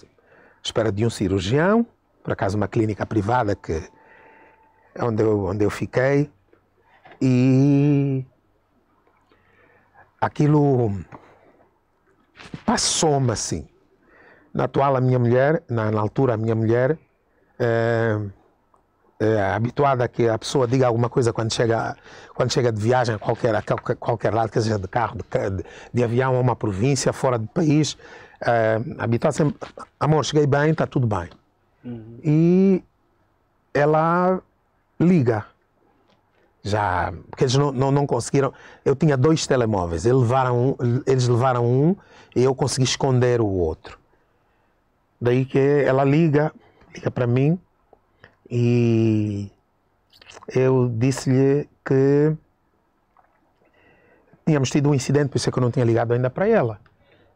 espera de um cirurgião, por acaso uma clínica privada que onde eu, onde eu fiquei, e aquilo passou-me assim. Na atual a minha mulher, na, na altura a minha mulher, é, é, habituada a que a pessoa diga alguma coisa quando chega, quando chega de viagem a qualquer, a qualquer lado, que seja de carro, de, de, de avião a uma província, fora do país, uh, é, habitar sempre. Amor, cheguei bem, está tudo bem. Uhum. E ela liga. Já, porque eles não, não, não, conseguiram. Eu tinha dois telemóveis, eles levaram, um, eles levaram um e eu consegui esconder o outro. Daí que ela liga, liga para mim e eu disse-lhe que tínhamos tido um incidente, por isso é que eu não tinha ligado ainda para ela.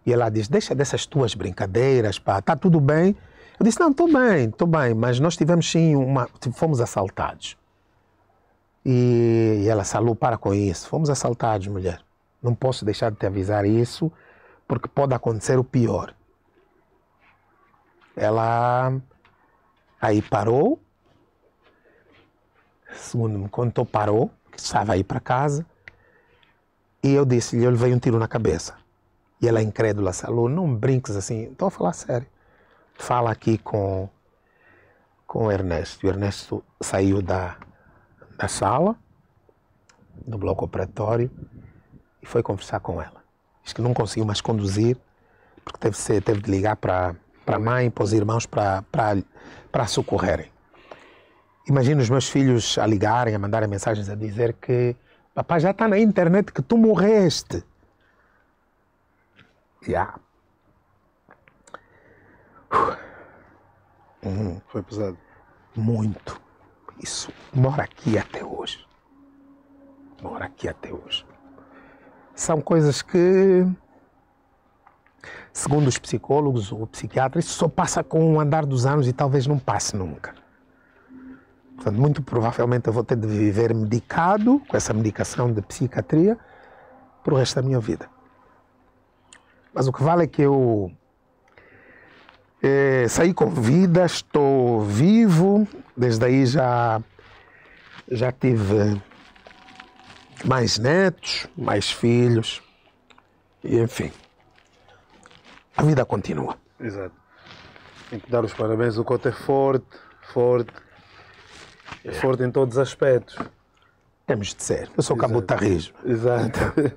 E ela diz: Deixa dessas tuas brincadeiras, pá, tá tudo bem? Eu disse: Não, estou bem, estou bem, mas nós tivemos sim uma. Fomos assaltados. E ela falou: Para com isso, fomos assaltados, mulher. Não posso deixar de te avisar isso, porque pode acontecer o pior. Ela aí parou, segundo me contou, parou, que estava aí para casa. E eu disse-lhe: Eu levei um tiro na cabeça. E ela é incrédula, falou, não brinques assim, estou então, a falar sério. Fala aqui com, com o Ernesto. O Ernesto saiu da, da sala, do bloco operatório, e foi conversar com ela. Diz que não conseguiu mais conduzir, porque teve, ser, teve de ligar para a mãe, para os irmãos, para, para, socorrerem. Imagino os meus filhos a ligarem, a mandarem mensagens a dizer que papai já está na internet que tu morreste. Yeah. Uhum. Foi pesado? Muito. Isso mora aqui até hoje. Mora aqui até hoje. São coisas que, segundo os psicólogos ou psiquiatras, só passa com o andar dos anos e talvez não passe nunca. Portanto, muito provavelmente eu vou ter de viver medicado com essa medicação de psiquiatria para o resto da minha vida. Mas o que vale é que eu é, saí com vida, estou vivo, desde aí já, já tive mais netos, mais filhos, e enfim, a vida continua. Exato. Tem que dar os parabéns, o Cote é forte, forte, é, é forte em todos os aspectos. Temos de ser, eu sou cabotarrismo. Exato.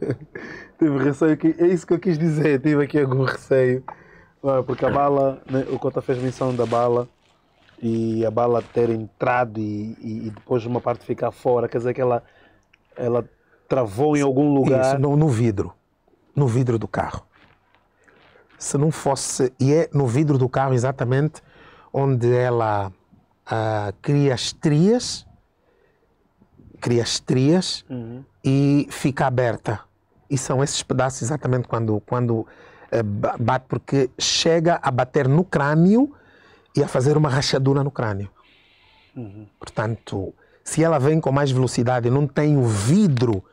tive receio que. É isso que eu quis dizer, tive aqui algum receio. Porque a bala, né, o Cota fez menção da bala e a bala ter entrado e, e, e depois uma parte ficar fora, quer dizer que ela, ela travou em algum lugar. Isso, no, no vidro. No vidro do carro. Se não fosse. E é no vidro do carro exatamente onde ela ah, cria as trias, cria as trias uhum. e fica aberta e são esses pedaços exatamente quando, quando eh, bate, porque chega a bater no crânio e a fazer uma rachadura no crânio. Uhum. Portanto, se ela vem com mais velocidade e não tem o vidro,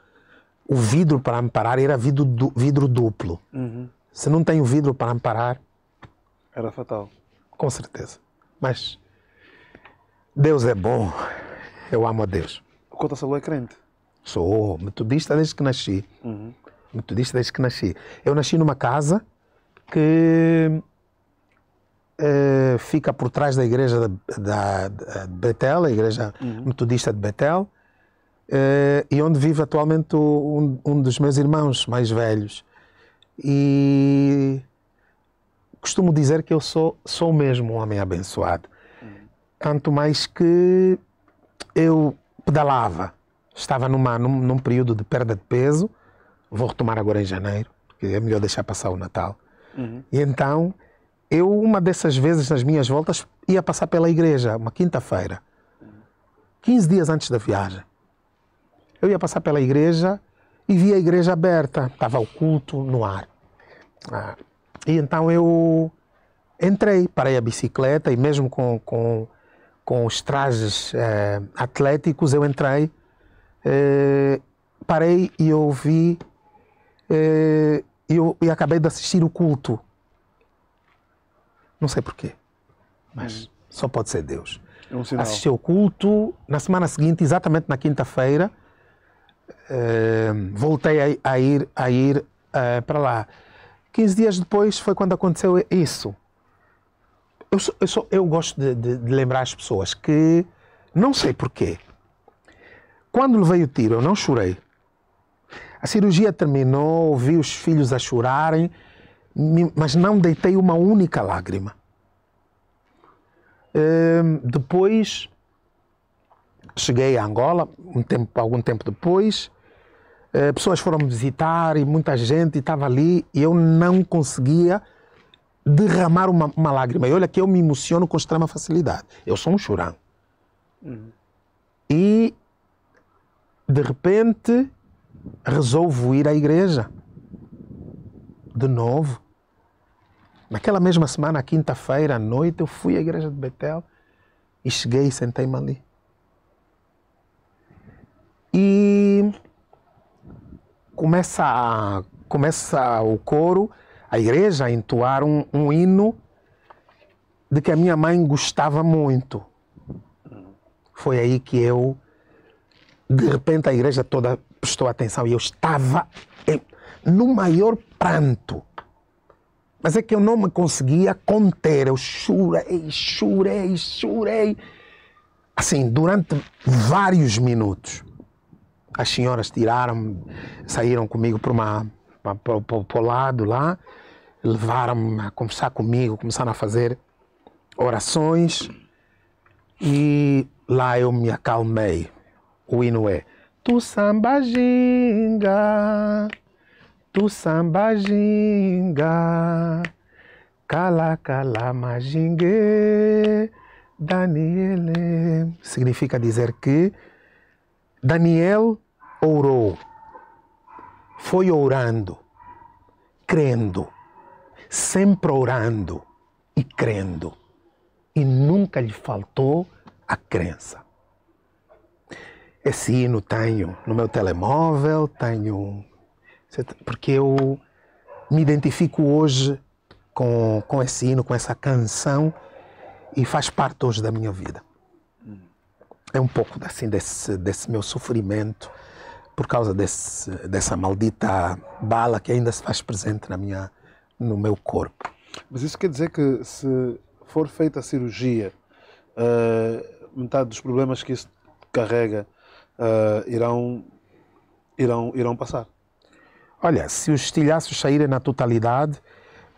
o vidro para amparar era vidro, du vidro duplo. Uhum. Se não tem o vidro para amparar. Era fatal. Com certeza. Mas Deus é bom. Eu amo a Deus. O Cota Salou é crente? Sou metodista desde que nasci. Uhum metodista desde que nasci. Eu nasci numa casa que uh, fica por trás da igreja da, da, de Betel, a igreja uhum. metodista de Betel, uh, e onde vive atualmente um, um, dos meus irmãos mais velhos. E costumo dizer que eu sou, sou mesmo um homem abençoado. Tanto mais que eu pedalava. Estava numa, num, num período de perda de peso vou retomar agora em janeiro, porque é melhor deixar passar o Natal. Uhum. E então, eu uma dessas vezes nas minhas voltas ia passar pela igreja, uma quinta-feira, 15 dias antes da viagem. Eu ia passar pela igreja e vi a igreja aberta, estava o culto no ar. Ah, e então eu entrei, parei a bicicleta e mesmo com, com, com os trajes eh, atléticos eu entrei, eh, parei e ouvi é, e eu, eu acabei de assistir o culto. Não sei porquê, mas hum. só pode ser Deus. É um Assisti o culto, na semana seguinte, exatamente na quinta-feira, é, voltei a, a, ir, a ir é, para lá. 15 dias depois foi quando aconteceu isso. Eu, sou, eu, sou, eu gosto de, de, de, lembrar as pessoas que, não sei porquê, quando levei o tiro, eu não chorei. A cirurgia terminou, ouvi os filhos a chorarem, mas não deitei uma única lágrima. Ehm, depois cheguei a Angola, um tempo, algum tempo depois, eh, pessoas foram me visitar e muita gente estava ali e eu não conseguia derramar uma, uma, lágrima. E olha que eu me emociono com extrema facilidade. Eu sou um chorão. Uhum. E de repente resolvo ir à igreja. De novo. Naquela mesma semana, quinta-feira à noite, eu fui à igreja de Betel e cheguei e sentei-me ali. E começa, a, começa o coro, a igreja a entoar um, um hino de que a minha mãe gostava muito. Foi aí que eu, de repente, a igreja toda prestou atenção e eu estava no maior pranto. Mas é que eu não me conseguia conter. Eu chorei, chorei, chorei. Assim, durante vários minutos. As senhoras tiraram saíram comigo para, uma, para, para, para o lado lá, levaram-me a conversar comigo, começaram a fazer orações e lá eu me acalmei. O hino é Tu samba ginga, tu samba ginga, cala cala majingue, Daniele. Significa dizer que Daniel orou, foi orando, crendo, sempre orando e crendo, e nunca lhe faltou a crença. Esse hino tenho tá no meu telemóvel, tenho. Tá tá, porque eu me identifico hoje com, com esse hino, com essa canção e faz parte hoje da minha vida. É um pouco assim desse, desse meu sofrimento por causa desse, dessa maldita bala que ainda se faz presente na minha, no meu corpo. Mas isso quer dizer que se for feita a cirurgia, uh, metade dos problemas que isso carrega uh, irão, irão, irão passar. Olha, se os estilhaços saírem na totalidade,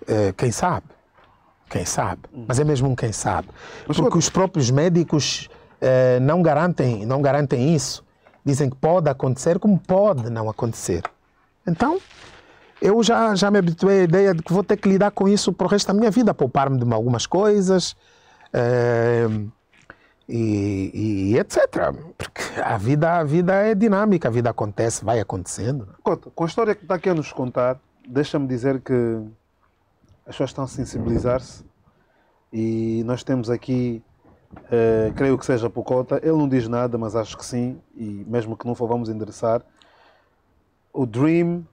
uh, quem sabe? Quem sabe? Hum. Mas é mesmo um quem sabe. Mas Porque os próprios médicos uh, não, garantem, não garantem isso. Dizem que pode acontecer, como pode não acontecer. Então, eu já, já me habituei à ideia de que vou ter que lidar com isso para o resto da minha vida, poupar-me de algumas coisas. Uh, e, e, etc. Porque a vida, a vida é dinâmica, a vida acontece, vai acontecendo. Né? Couto, com a história que está aqui a nos contar, deixa-me dizer que as pessoas estão a sensibilizar-se e nós temos aqui, uh, creio que seja por cota, ele não diz nada, mas acho que sim, e mesmo que não for, vamos endereçar. O Dream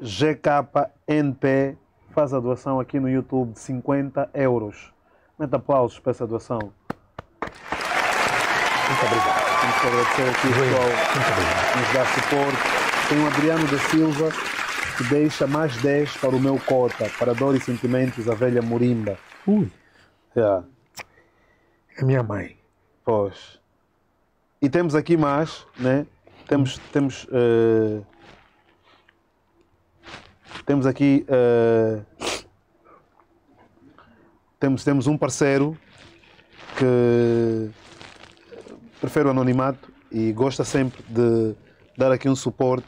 GKNP faz a doação aqui no YouTube de 50 euros. Mete aplausos para essa doação. Muito obrigado. Vamos agradecer aqui o pessoal que nos dá suporte. Tem o Adriano da Silva, que deixa mais 10 para o meu cota, para dor e sentimentos, a velha Morimba. Ui. Yeah. É. é minha mãe. Pois. E temos aqui mais, né? Temos, temos, uh... temos aqui, uh... temos, temos um parceiro que prefere o anonimato e gosta sempre de dar aqui um suporte.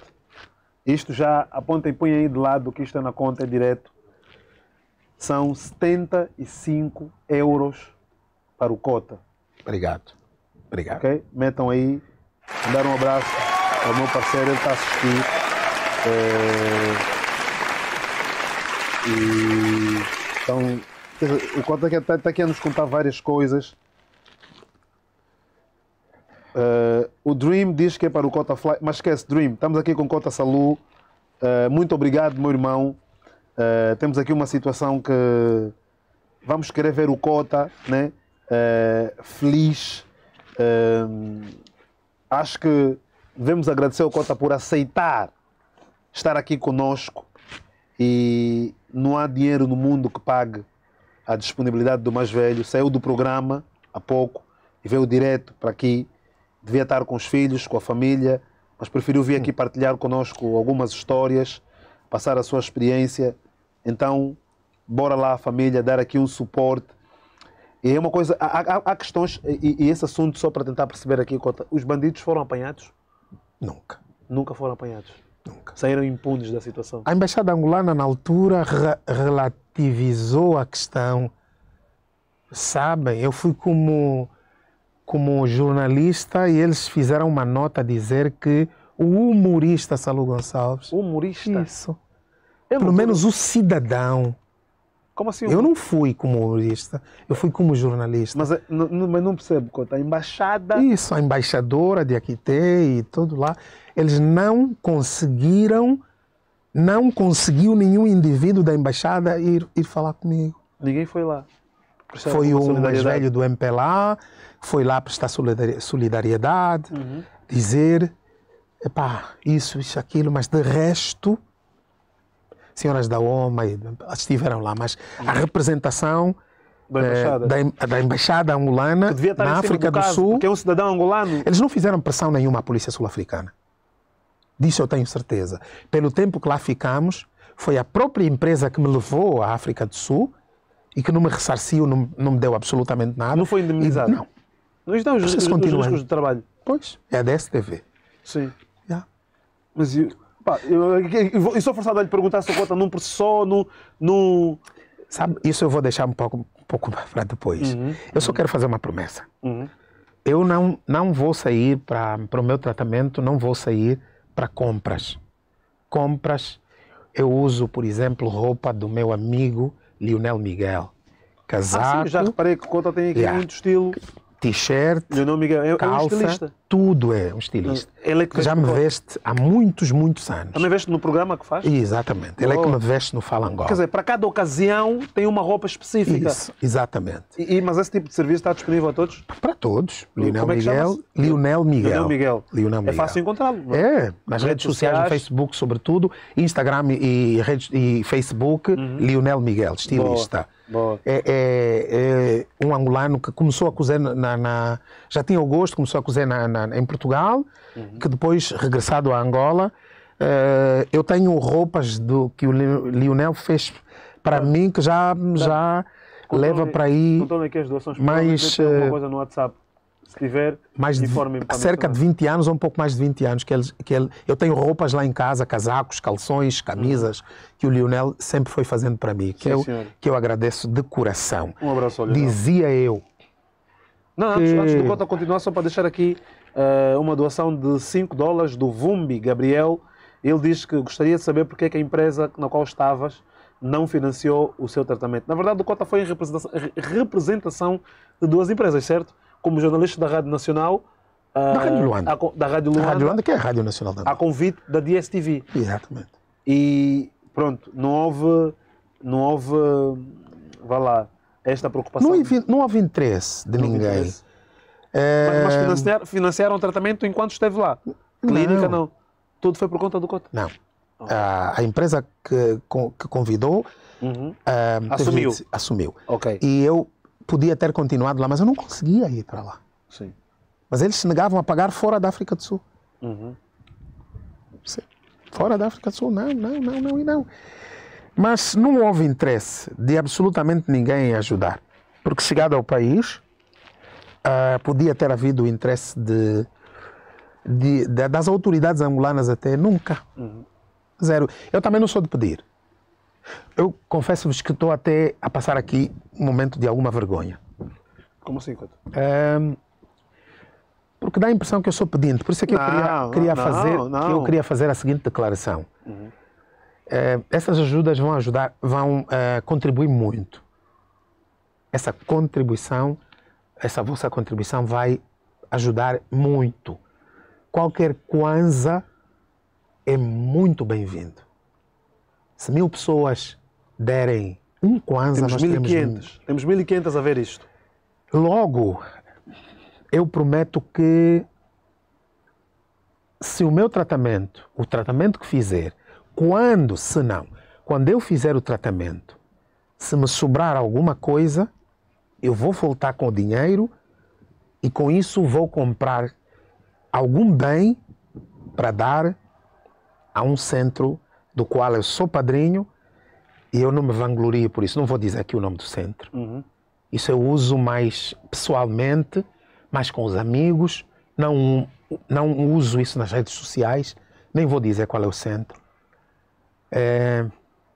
Isto já aponta e põe aí de lado que isto é na conta é direto. São 75 euros para o Cota. Obrigado. Obrigado. Metam aí. Dar um abraço ao meu parceiro, ele está a assistir. É... E então, o Cota é está tá aqui a nos contar várias coisas Uh, o Dream diz que é para o Cota Fly, mas esquece, Dream, estamos aqui com Cota Salu. Uh, muito obrigado, meu irmão. Uh, temos aqui uma situação que vamos querer ver o Cota né? feliz. acho que devemos agradecer ao Cota por aceitar estar aqui conosco e não há dinheiro no mundo que pague a disponibilidade do mais velho. Saiu do programa há pouco e veio direto para aqui devia estar com os filhos, com a família, mas preferiu vir hum. aqui partilhar conosco algumas histórias, passar a sua experiência. Então, bora lá, família, dar aqui um suporte. E é uma coisa, há, há, há questões, e, e, esse assunto, só para tentar perceber aqui, os bandidos foram apanhados? Nunca. Nunca foram apanhados? Nunca. Saíram impunes da situação? A Embaixada Angolana, na altura, re relativizou a questão. Sabem, eu fui como como jornalista e eles fizeram uma nota a dizer que o humorista Salu Gonçalves. Humorista? Isso. Eu Pelo menos o cidadão. Como assim? Eu não fui como humorista, eu fui como jornalista. Mas, eh, mas não percebo, Cota. A embaixada. Isso, a embaixadora de Aquité e tudo lá. Eles não conseguiram, não conseguiu nenhum indivíduo da embaixada ir, ir falar comigo. Ninguém foi lá foi o mais velho do MPLA, foi lá prestar solidariedade, uhum. dizer, epá, isso, isso, aquilo, mas de resto, senhoras da OMA estiveram lá, mas uhum. a representação da eh, embaixada, da, da embaixada angolana na África do, do caso, Sul, que é um cidadão angolano, eles não fizeram pressão nenhuma à polícia sul-africana. Disso eu tenho certeza. Pelo tempo que lá ficamos, foi a própria empresa que me levou à África do Sul e que não me ressarciu, não, não me deu absolutamente nada. Não foi indemnizado? E, não. Não estão os, os, os riscos de trabalho? Pois, é a DSTV. Sim. já Mas eu, pá, eu, eu, eu sou forçado a lhe perguntar se conta num processo só, num, Sabe, isso eu vou deixar um pouco, um pouco para depois. Uhum. Eu só quero fazer uma promessa. Uhum. Eu não, não vou sair para, para o meu tratamento, não vou sair para compras. Compras, eu uso, por exemplo, roupa do meu amigo Lionel Miguel. Casado. Ah, sim, já reparei que o Conta tem aqui yeah. muito estilo. T-shirt. Lionel Miguel é, calça, é um estilista tudo é um estilista. Hum, ele é que Já me veste há muitos, muitos anos. Também veste no programa que faz? Exatamente. Ele oh. é que oh. me veste no Fala Angola. Quer dizer, para cada ocasião tem uma roupa específica. Isso, exatamente. E, mas esse tipo de serviço está disponível a todos? Para todos. É Lionel Como Miguel. É Lionel Miguel. Lionel Miguel. Lionel é Miguel. É fácil encontrá-lo. É, é nas redes, redes sociais, sociais, no Facebook, sobretudo, Instagram e, redes, e Facebook, uhum. Lionel Miguel, estilista. Boa. É, é, é, um angolano que começou a cozer na, na, já tinha o gosto, começou a cozer na, na na, em Portugal, uhum. que depois, regressado a Angola, uh, eu tenho roupas do que o Lionel fez para tá. mim que já, tá. já leva para aí mais eh, coisa no WhatsApp. Se tiver, mais de, cerca de 20 anos ou um pouco mais de 20 anos que ele, que ele, eu tenho roupas lá em casa, casacos, calções, hum. camisas que o Lionel sempre foi fazendo para mim, que Sim, eu que eu agradeço de coração. Um abraço, Lionel. Dizia eu. Não, antes, que... antes do Cota continuar só para deixar aqui uh, uma doação de 5 dólares do Vumbi Gabriel. Ele diz que gostaria de saber porque é que a empresa na qual estavas não financiou o seu tratamento. Na verdade, o Cota foi em representação, representação de duas empresas, certo? Como jornalista da Rádio Nacional, ah, da Rádio Luanda. A, da Rádio Luanda. Rádio Luanda, que é a Rádio Nacional também. A convite da DSTV. Exatamente. E pronto, não houve, não houve, vá lá, esta preocupação. Não, não houve, interesse de não ninguém interesse. É... Mas, financiaram, financiaram o tratamento enquanto esteve lá? Clínica não. não. Tudo foi por conta do Cota? Não. Oh. A, a, empresa que, que convidou uhum. Ah, assumiu. Teve, assumiu. Okay. E eu podia ter continuado lá, mas eu não conseguia ir para lá. Sim. Mas eles se negavam a pagar fora da África do Sul. Uhum. Fora da África do Sul, não, não, não, não e não. Mas não houve interesse de absolutamente ninguém ajudar. Porque chegado ao país, uh, podia ter havido interesse de, de, de, das autoridades angolanas até nunca. Uhum. Zero. Eu também não sou de pedir. Eu confesso-vos que estou até a passar aqui um momento de alguma vergonha. Como assim, Cato? Um, porque dá a impressão que eu sou pedinte. Por isso é que não, eu queria, queria não, fazer, não. Que eu queria fazer a seguinte declaração. Uhum. Uh, essas ajudas vão ajudar, vão uh, contribuir muito. Essa contribuição essa vossa contribuição vai ajudar muito. Qualquer Kwanza é muito bem-vindo. Se mil pessoas derem um Kwanza, temos nós 1, temos... mil Temos 1.500 a ver isto. Logo, eu prometo que se o meu tratamento, o tratamento que fizer, quando, se não, quando eu fizer o tratamento, se me sobrar alguma coisa, eu vou voltar com dinheiro e com isso vou comprar algum bem para dar a um centro do qual eu sou padrinho e eu não me vanglorio por isso. Não vou dizer aqui o nome do centro. Uhum. Isso eu uso mais pessoalmente, mais com os amigos. Não, não uso isso nas redes sociais. Nem vou dizer qual é o centro. É,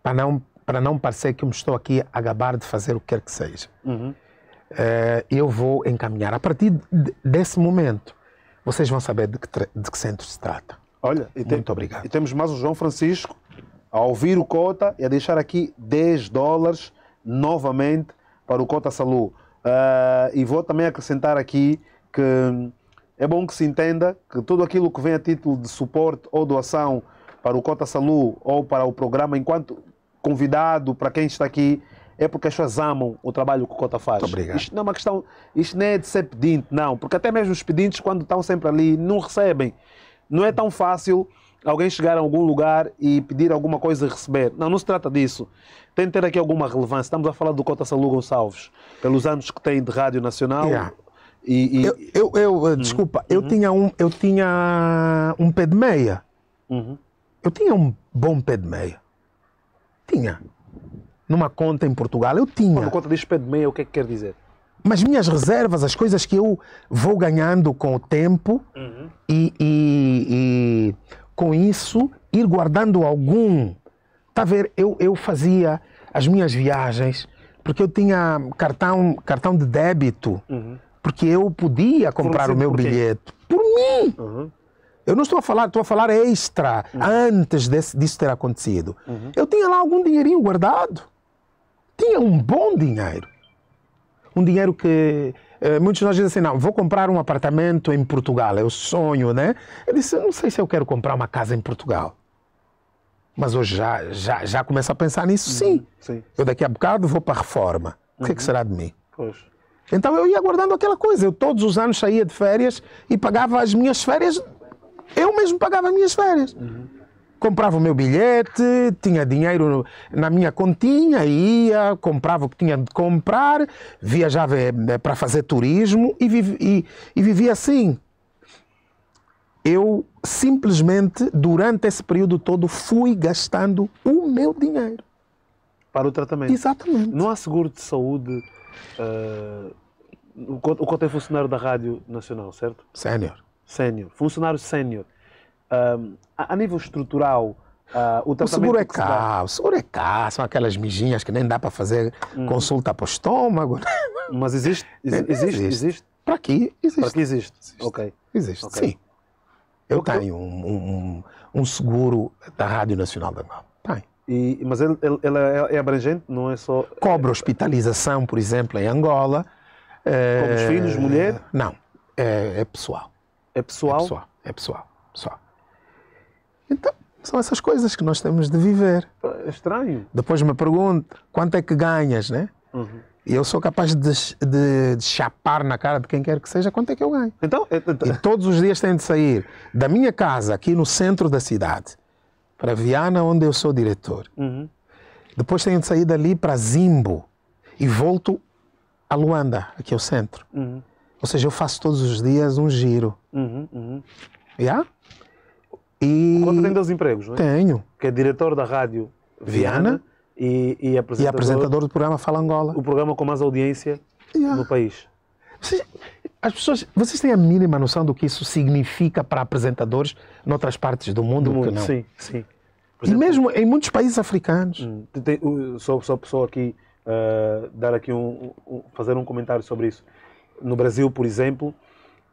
para não para não parecer que eu me estou aqui a gabar de fazer o que quer que seja. Uhum. Uh, eu vou encaminhar. A partir de, desse momento, vocês vão saber de que, de que centro se trata. Olha, muito tem, obrigado. E temos mais o João Francisco a ouvir o Cota e a deixar aqui 10 dólares novamente para o Cota Salu. Uh, e vou também acrescentar aqui que é bom que se entenda que tudo aquilo que vem a título de suporte ou doação para o Cota Salu ou para o programa, enquanto convidado, para quem está aqui, é porque as pessoas amam o trabalho que o Cota faz. obrigado. Isto não é uma questão, isto não é de ser pedinte, não, porque até mesmo os pedintes, quando estão sempre ali, não recebem. Não é tão fácil alguém chegar a algum lugar e pedir alguma coisa e receber. Não, não se trata disso. Tem de ter aqui alguma relevância. Estamos a falar do Cota Salu Gonçalves, pelos anos que tem de Rádio Nacional. Yeah. E, e... Eu, eu, eu eh, uhum. desculpa, eu, uhum. tinha um, eu tinha um pé de meia. Uhum. Eu tinha um bom pé de meia. Tinha numa conta em Portugal. Eu tinha. Uma conta de pé de meia, o que é que quer dizer? Mas minhas reservas, as coisas que eu vou ganhando com o tempo uhum. e, e, e, com isso ir guardando algum. Está a ver? Eu, eu fazia as minhas viagens porque eu tinha cartão, cartão de débito, uhum. porque eu podia comprar o meu por bilhete. Por mim! Uhum. Eu não estou a falar, estou a falar extra, uhum. antes desse, disso ter acontecido. Uhum. Eu tinha lá algum dinheirinho guardado tinha um bom dinheiro. Um dinheiro que eh, muitos de nós dizem assim: não, vou comprar um apartamento em Portugal, é o sonho, né? Eu disse: não sei se eu quero comprar uma casa em Portugal. Mas hoje já, já, já começo a pensar nisso, uhum. sim. Uhum, sim. Eu daqui a bocado vou para a reforma. O que, é que uhum. será de mim? Pois. Então eu ia guardando aquela coisa. Eu todos os anos saía de férias e pagava as minhas férias. Eu mesmo pagava as minhas férias. Uhum comprava o meu bilhete, tinha dinheiro na minha continha, ia, comprava o que tinha de comprar, viajava eh, eh, para fazer turismo e, e, e vivia assim. Eu simplesmente, durante esse período todo, fui gastando o meu dinheiro. Para o tratamento? Exatamente. Não há seguro de saúde. Uh, o quanto é funcionário da Rádio Nacional, certo? Sénior. Sénior. Funcionário sénior a, nível estrutural, Uh, o, é o, seguro é cá, o seguro é cá, são aquelas mijinhas que nem dá para fazer hum. consulta para o estômago. Né? Mas né? existe? Existe? existe. existe. Para aqui existe. Para aqui existe. existe. Ok. Existe, okay. sim. Eu okay. tenho um, um, um, seguro da Rádio Nacional da Angola. Tenho. E, mas ele, ele, ele, é, é abrangente, não é só. Cobra hospitalização, por exemplo, em Angola. Cobra os eh, filhos, mulher? Não, é, é pessoal. É pessoal? É pessoal, é pessoal. pessoal. Então, são essas coisas que nós temos de viver. É estranho. Depois me pergunta quanto é que ganhas, né? Uhum. E eu sou capaz de, de, de, chapar na cara de quem quer que seja quanto é que eu ganho. Então, é, é, é. todos os dias tenho de sair da minha casa, aqui no centro da cidade, para Viana, onde eu sou diretor. Uhum. Depois tenho de sair dali para Zimbo e volto a Luanda, aqui ao centro. Uhum. Ou seja, eu faço todos os dias um giro. Uhum, uhum. Yeah? E... Enquanto tem dois empregos, não é? Tenho. Que é diretor da rádio Viana, Viana e, e, apresentador, e apresentador do programa Fala Angola. O programa com mais audiência yeah. no país. Vocês, as pessoas, vocês têm a mínima noção do que isso significa para apresentadores noutras partes do mundo? Do mundo não? Sim, sim. Exemplo, e mesmo em muitos países africanos. Hum, tem, só, só, só aqui uh, dar aqui um, um, fazer um comentário sobre isso. No Brasil, por exemplo,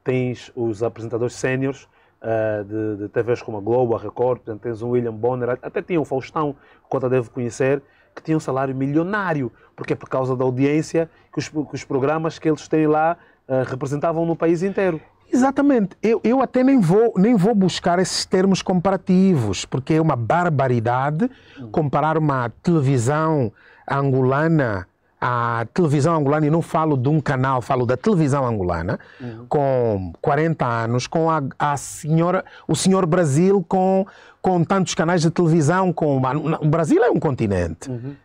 tens os apresentadores séniores uh, de, de TVs como a Globo, a Record, portanto, tens um William Bonner, até tinha um Faustão, quanto deve conhecer, que tinha um salário milionário, porque é por causa da audiência que os, que os programas que eles têm lá uh, representavam no país inteiro. Exatamente. Eu, eu até nem vou, nem vou buscar esses termos comparativos, porque é uma barbaridade hum. comparar uma televisão angolana a televisão angolana, e não falo de um canal, falo da televisão angolana, uhum. com 40 anos, com a, a, senhora, o senhor Brasil, com, com tantos canais de televisão. Com, o Brasil é um continente. Uhum.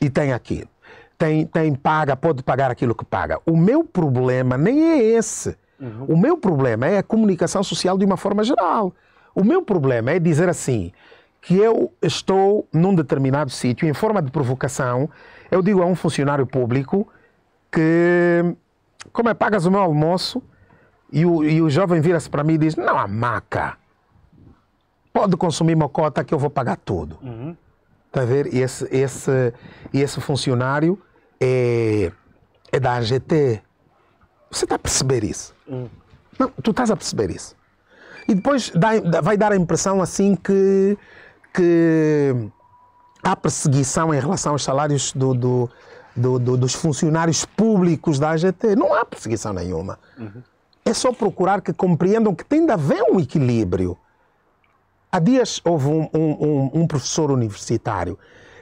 E tem aqui. Tem, tem paga, pode pagar aquilo que paga. O meu problema nem é esse. Uhum. O meu problema é a comunicação social de uma forma geral. O meu problema é dizer assim, que eu estou num determinado sítio, em forma de provocação, eu digo a um funcionário público que, como é, pagas o meu almoço e o, e o jovem vira-se para mim e diz: Não há maca, pode consumir uma cota que eu vou pagar tudo. Uhum. Está a ver? E esse, esse, esse funcionário é, é da AGT. Você está a perceber isso? Uhum. Não, tu estás a perceber isso. E depois dá, vai dar a impressão assim que. que há perseguição em relação aos salários do, do, do, dos funcionários públicos da AGT. Não há perseguição nenhuma. Uhum. É só procurar que compreendam que tem de haver um equilíbrio. Há dias houve um, um, um professor universitário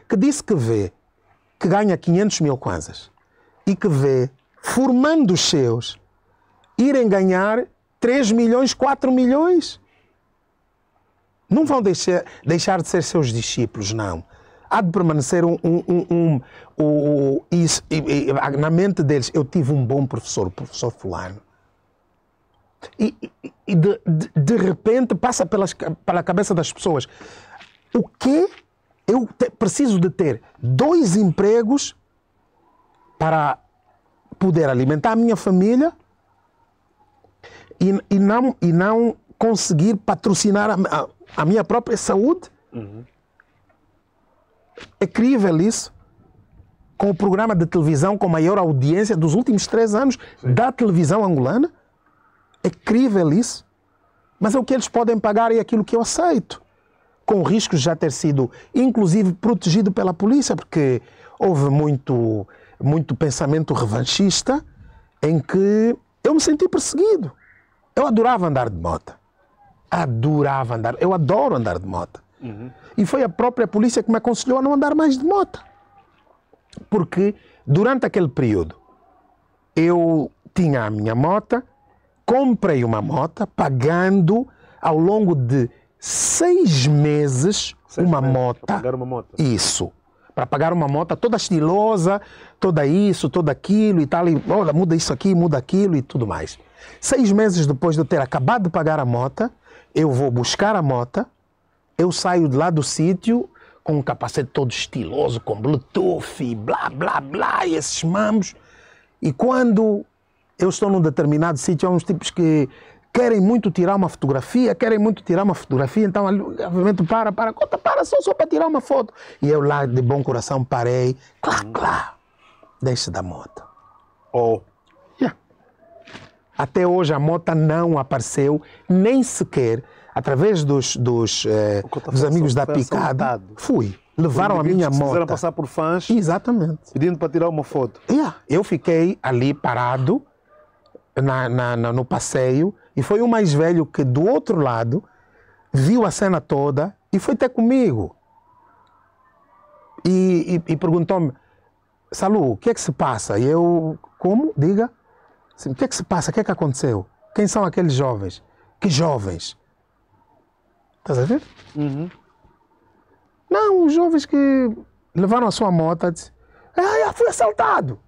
que disse que vê que ganha 500 mil kwanzas e que vê formando os seus irem ganhar 3 milhões, 4 milhões. Não vão deixar, deixar de ser seus discípulos, não há de permanecer um, um, um, um isso, e, e, na mente deles, eu tive um bom professor, o professor fulano. E, e de, de, de, repente passa pelas, pela cabeça das pessoas o que eu te, preciso de ter dois empregos para poder alimentar a minha família e, e não, e não conseguir patrocinar a, a, a minha própria saúde. Uhum. É crível isso? Com o programa de televisão com maior audiência dos últimos três anos Sim. da televisão angolana? É crível isso? Mas é o que eles podem pagar e é aquilo que eu aceito. Com o risco de já ter sido, inclusive, protegido pela polícia, porque houve muito, muito pensamento revanchista em que eu me senti perseguido. Eu adorava andar de moto. Adorava andar. Eu adoro andar de moto. Uhum. E foi a própria polícia que me aconselhou a não andar mais de moto. Porque durante aquele período eu tinha a minha moto, comprei uma moto, pagando ao longo de seis meses seis uma moto. Para pagar uma moto. Isso. Para pagar uma moto toda estilosa, toda isso, toda aquilo e tal. E, olha, muda isso aqui, muda aquilo e tudo mais. Seis meses depois de eu ter acabado de pagar a moto, eu vou buscar a moto eu saio de lá do sítio com um capacete todo estiloso, com Bluetooth e blá blá blá, e esses mamos. E quando eu estou num determinado sítio, há uns tipos que querem muito tirar uma fotografia, querem muito tirar uma fotografia, então obviamente para, para, conta, para, só, só para tirar uma foto. E eu lá, de bom coração, parei, clá, clá, desce da moto. Oh. Yeah. Até hoje a moto não apareceu, nem sequer através dos, dos, eh, dos amigos da picada, fui. Levaram a minha moto. Fizeram passar por fãs. Exatamente. Pedindo para tirar uma foto. Yeah. Eu fiquei ali parado na, na, na, no passeio e foi o mais velho que do outro lado viu a cena toda e foi até comigo. E, e, e perguntou-me, Salu, o que é que se passa? E eu, como? Diga. O que é que se passa? O que é que aconteceu? Quem são aqueles jovens? Que jovens? Estás a ver? Uhum. Não, os jovens que levaram a sua moto disse, ah, fui assaltado.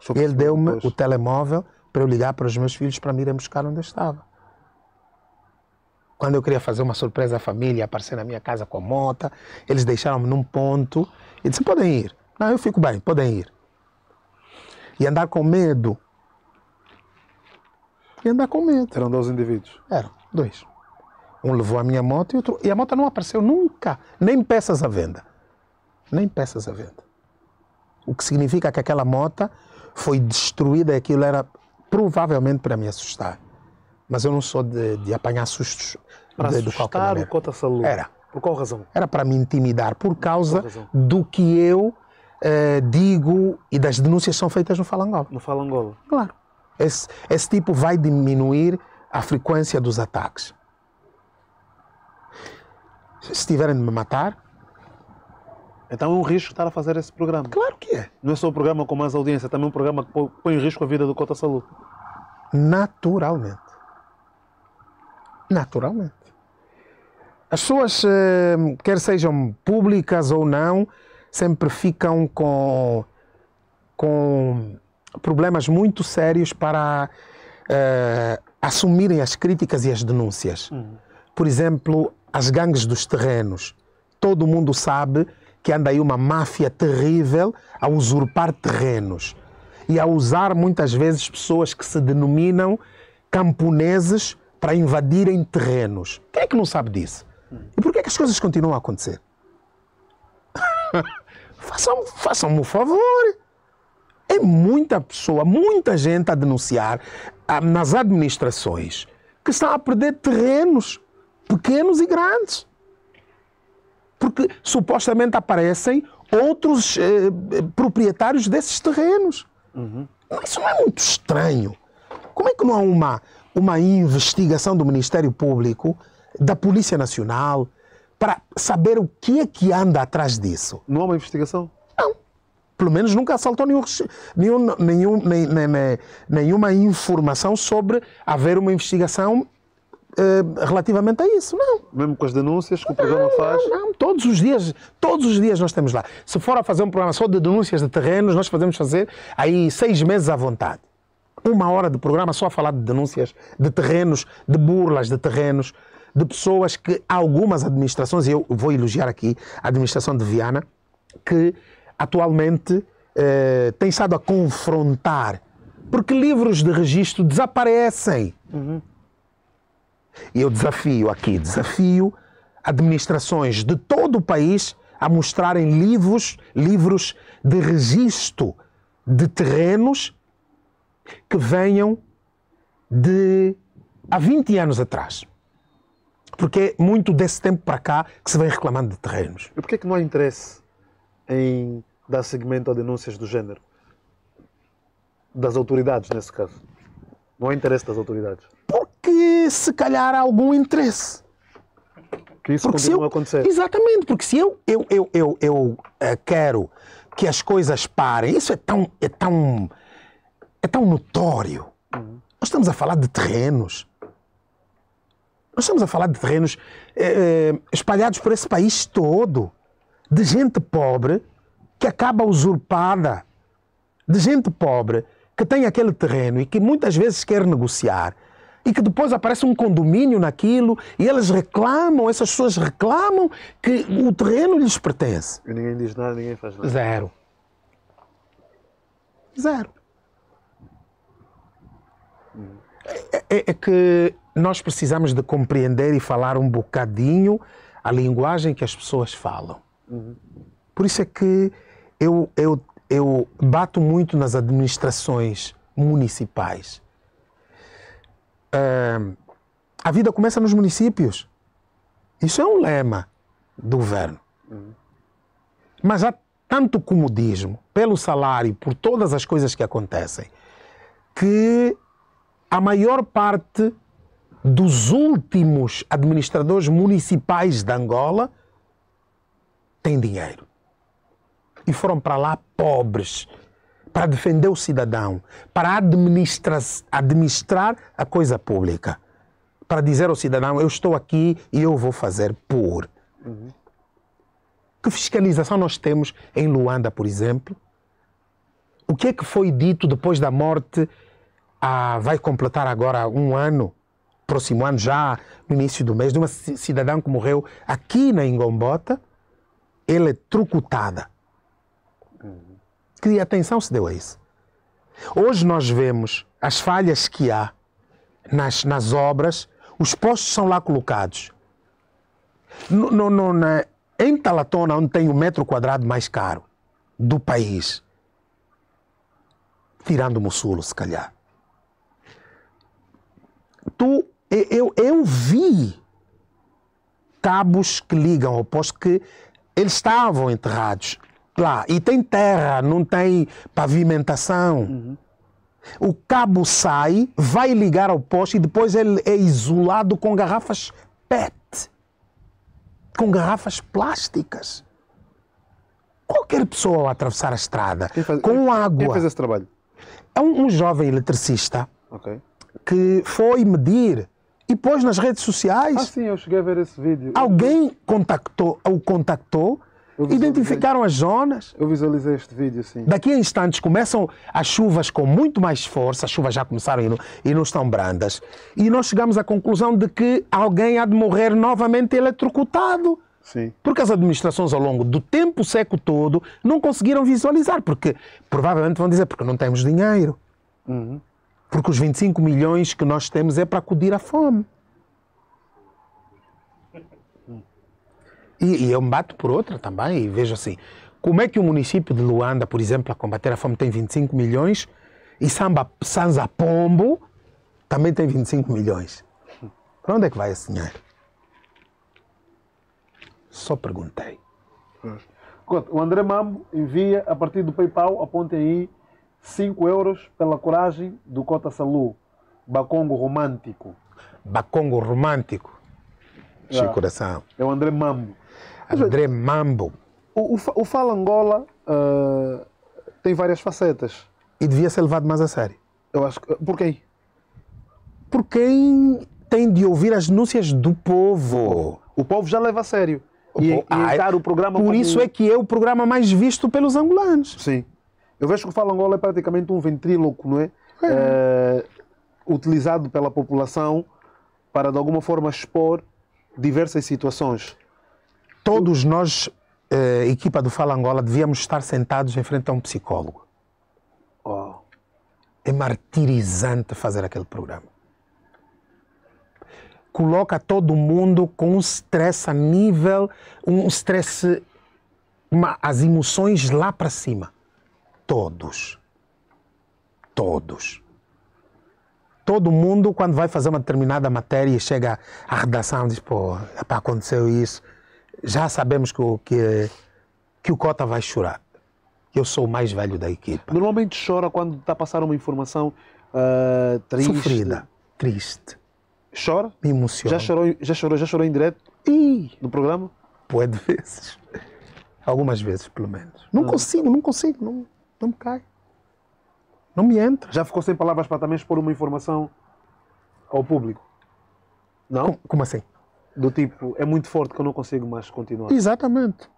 Só Ele deu-me o telemóvel para eu ligar para os meus filhos para me irem buscar onde eu estava. Quando eu queria fazer uma surpresa à família, aparecer na minha casa com a moto, eles deixaram-me num ponto e disse: podem ir. Não, eu fico bem, podem ir. E andar com medo. E andar com medo. Eram dois indivíduos? Eram, dois. Um levou a minha moto e, outro, e a moto não apareceu nunca, nem peças à venda. Nem peças à venda. O que significa que aquela moto foi destruída, aquilo era provavelmente para me assustar. Mas eu não sou de, de apanhar sustos. Para de, assustar o Cota Salu? Era. Por qual razão? Era para me intimidar, por causa por do que eu eh, digo e das denúncias que são feitas no Falangolo. No Falangolo. Claro. Esse, esse tipo vai diminuir a frequência dos ataques se tiverem de me matar. Então é um risco estar a fazer esse programa. Claro que é. Não é só um programa com mais audiência, é também um programa que põe em risco a vida do Cota Saúde. Naturalmente. Naturalmente. As pessoas, eh, quer sejam públicas ou não, sempre ficam com, com problemas muito sérios para uh, assumirem as críticas e as denúncias. Uhum. Por exemplo, as gangues dos terrenos. Todo mundo sabe que anda aí uma máfia terrível a usurpar terrenos e a usar muitas vezes pessoas que se denominam camponeses para invadirem terrenos. Quem é que não sabe disso? E por que, é que as coisas continuam a acontecer? Façam-me façam o favor. É muita pessoa, muita gente a denunciar ah, nas administrações que estão a perder terrenos pequenos e grandes. Porque supostamente aparecem outros eh, proprietários desses terrenos. Uhum. Isso não é muito estranho. Como é que não há uma, uma investigação do Ministério Público, da Polícia Nacional, para saber o que é que anda atrás disso? Não há uma investigação? Não. Pelo menos nunca assaltou nenhum, nenhum, nenhum, nem, nem, nem, nenhuma informação sobre haver uma investigação eh, relativamente a isso, não. Mesmo com as denúncias que o programa não, faz? Não, não, todos os dias, todos os dias nós temos lá. Se for a fazer um programa só de denúncias de terrenos, nós podemos fazer aí seis meses à vontade. Uma hora de programa só a falar de denúncias de terrenos, de burlas de terrenos, de pessoas que algumas administrações, e eu vou elogiar aqui a administração de Viana, que atualmente eh, tem estado a confrontar, porque livros de registro desaparecem. Uhum e eu desafio aqui, desafio administrações de todo o país a mostrarem livros, livros de registro de terrenos que venham de há 20 anos atrás. Porque é muito desse tempo para cá que se vem reclamando de terrenos. E porquê é que não há interesse em dar seguimento a denúncias do género? Das autoridades, nesse caso. Não há interesse das autoridades que se calhar há algum interesse. Que isso porque a acontecer. Exatamente, porque se eu, eu, eu, eu, eu eh, quero que as coisas parem, isso é tão, é tão, é tão notório. Uhum. Nós estamos a falar de terrenos. Nós estamos a falar de terrenos eh, eh, espalhados por esse país todo, de gente pobre que acaba usurpada, de gente pobre que tem aquele terreno e que muitas vezes quer negociar e que depois aparece um condomínio naquilo e eles reclamam, essas pessoas reclamam que o terreno lhes pertence. E ninguém diz nada, ninguém faz nada. Zero. Zero. É, é, é que nós precisamos de compreender e falar um bocadinho a linguagem que as pessoas falam. Uhum. Por isso é que eu, eu, eu bato muito nas administrações municipais é, a vida começa nos municípios. Isso é um lema do governo. Mas há tanto comodismo pelo salário, por todas as coisas que acontecem, que a maior parte dos últimos administradores municipais de Angola tem dinheiro. E foram para lá pobres para defender o cidadão, para administrar, administrar a coisa pública, para dizer ao cidadão: eu estou aqui e eu vou fazer por. Uhum. Que fiscalização nós temos em Luanda, por exemplo? O que é que foi dito depois da morte? Ah, vai completar agora um ano, próximo ano, já no início do mês, de uma cidadã que morreu aqui na Ingombota. ele é trucutada que atenção se deu a isso. Hoje nós vemos as falhas que há nas, nas obras, os postos são lá colocados. No, no, no, na, em Talatona, onde tem o metro quadrado mais caro do país, tirando o Mussulo, se calhar. Tu, eu, eu vi cabos que ligam ao posto que eles estavam enterrados lá. E tem terra, não tem pavimentação. Uhum. O cabo sai, vai ligar ao poste e depois ele é isolado com garrafas PET, com garrafas plásticas. Qualquer pessoa ao atravessar a estrada faz, com água. Quem fez esse trabalho? É um, um jovem eletricista okay. que foi medir e pôs nas redes sociais. Ah, sim, eu cheguei a ver esse vídeo. Alguém contactou, o contactou Identificaram as zonas. Eu visualizei este vídeo, sim. Daqui a instantes começam as chuvas com muito mais força, as chuvas já começaram e não, e não estão brandas. E nós chegamos à conclusão de que alguém há de morrer novamente eletrocutado. Sim. Porque as administrações ao longo do tempo seco todo não conseguiram visualizar, porque provavelmente vão dizer porque não temos dinheiro. Uhum. Porque os 25 milhões que nós temos é para acudir à fome. E, e eu me bato por outra também e vejo assim, como é que o município de Luanda, por exemplo, a combater a fome tem 25 milhões e Samba, Sanza Pombo também tem 25 milhões? Para onde é que vai esse dinheiro? Só perguntei. O André Mambo envia a partir do PayPal, aponte aí, 5 euros pela coragem do Cota Salu, Bacongo Romântico. Bacongo Romântico. É. Chico ah. Coração. É o André Mambo. André Mambo. O, o, o Fala Angola uh, tem várias facetas. E devia ser levado mais a sério. Eu acho que. Por quem? Por quem tem de ouvir as denúncias do povo. O povo já leva a sério. O e, povo... ah, o programa Por como... isso é que é o programa mais visto pelos angolanos. Sim. Eu vejo que o Fala Angola é praticamente um ventríloco, não é? é. é utilizado pela população para de alguma forma expor diversas situações. Todos nós, eh, equipa do Fala Angola, devíamos estar sentados em frente a um psicólogo. Oh. É martirizante fazer aquele programa. Coloca todo mundo com um stress a nível, um stress, uma, as emoções lá para cima. Todos. Todos todo mundo, quando vai fazer uma determinada matéria e chega à redação, diz: pô, aconteceu isso, já sabemos que o, que, que o Cota vai chorar. Eu sou o mais velho da equipa. Normalmente chora quando está a passar uma informação uh, triste. Sofrida, triste. Chora? Me emociona. Já chorou, já chorou, já chorou em direto? Ih! No programa? Pode vezes. Algumas vezes, pelo menos. Não ah. consigo, não consigo, não, não me cai. Não me entra. Já ficou sem palavras para também expor uma informação ao público? Não? Como, como assim? Do tipo, é muito forte que eu não consigo mais continuar. Exatamente.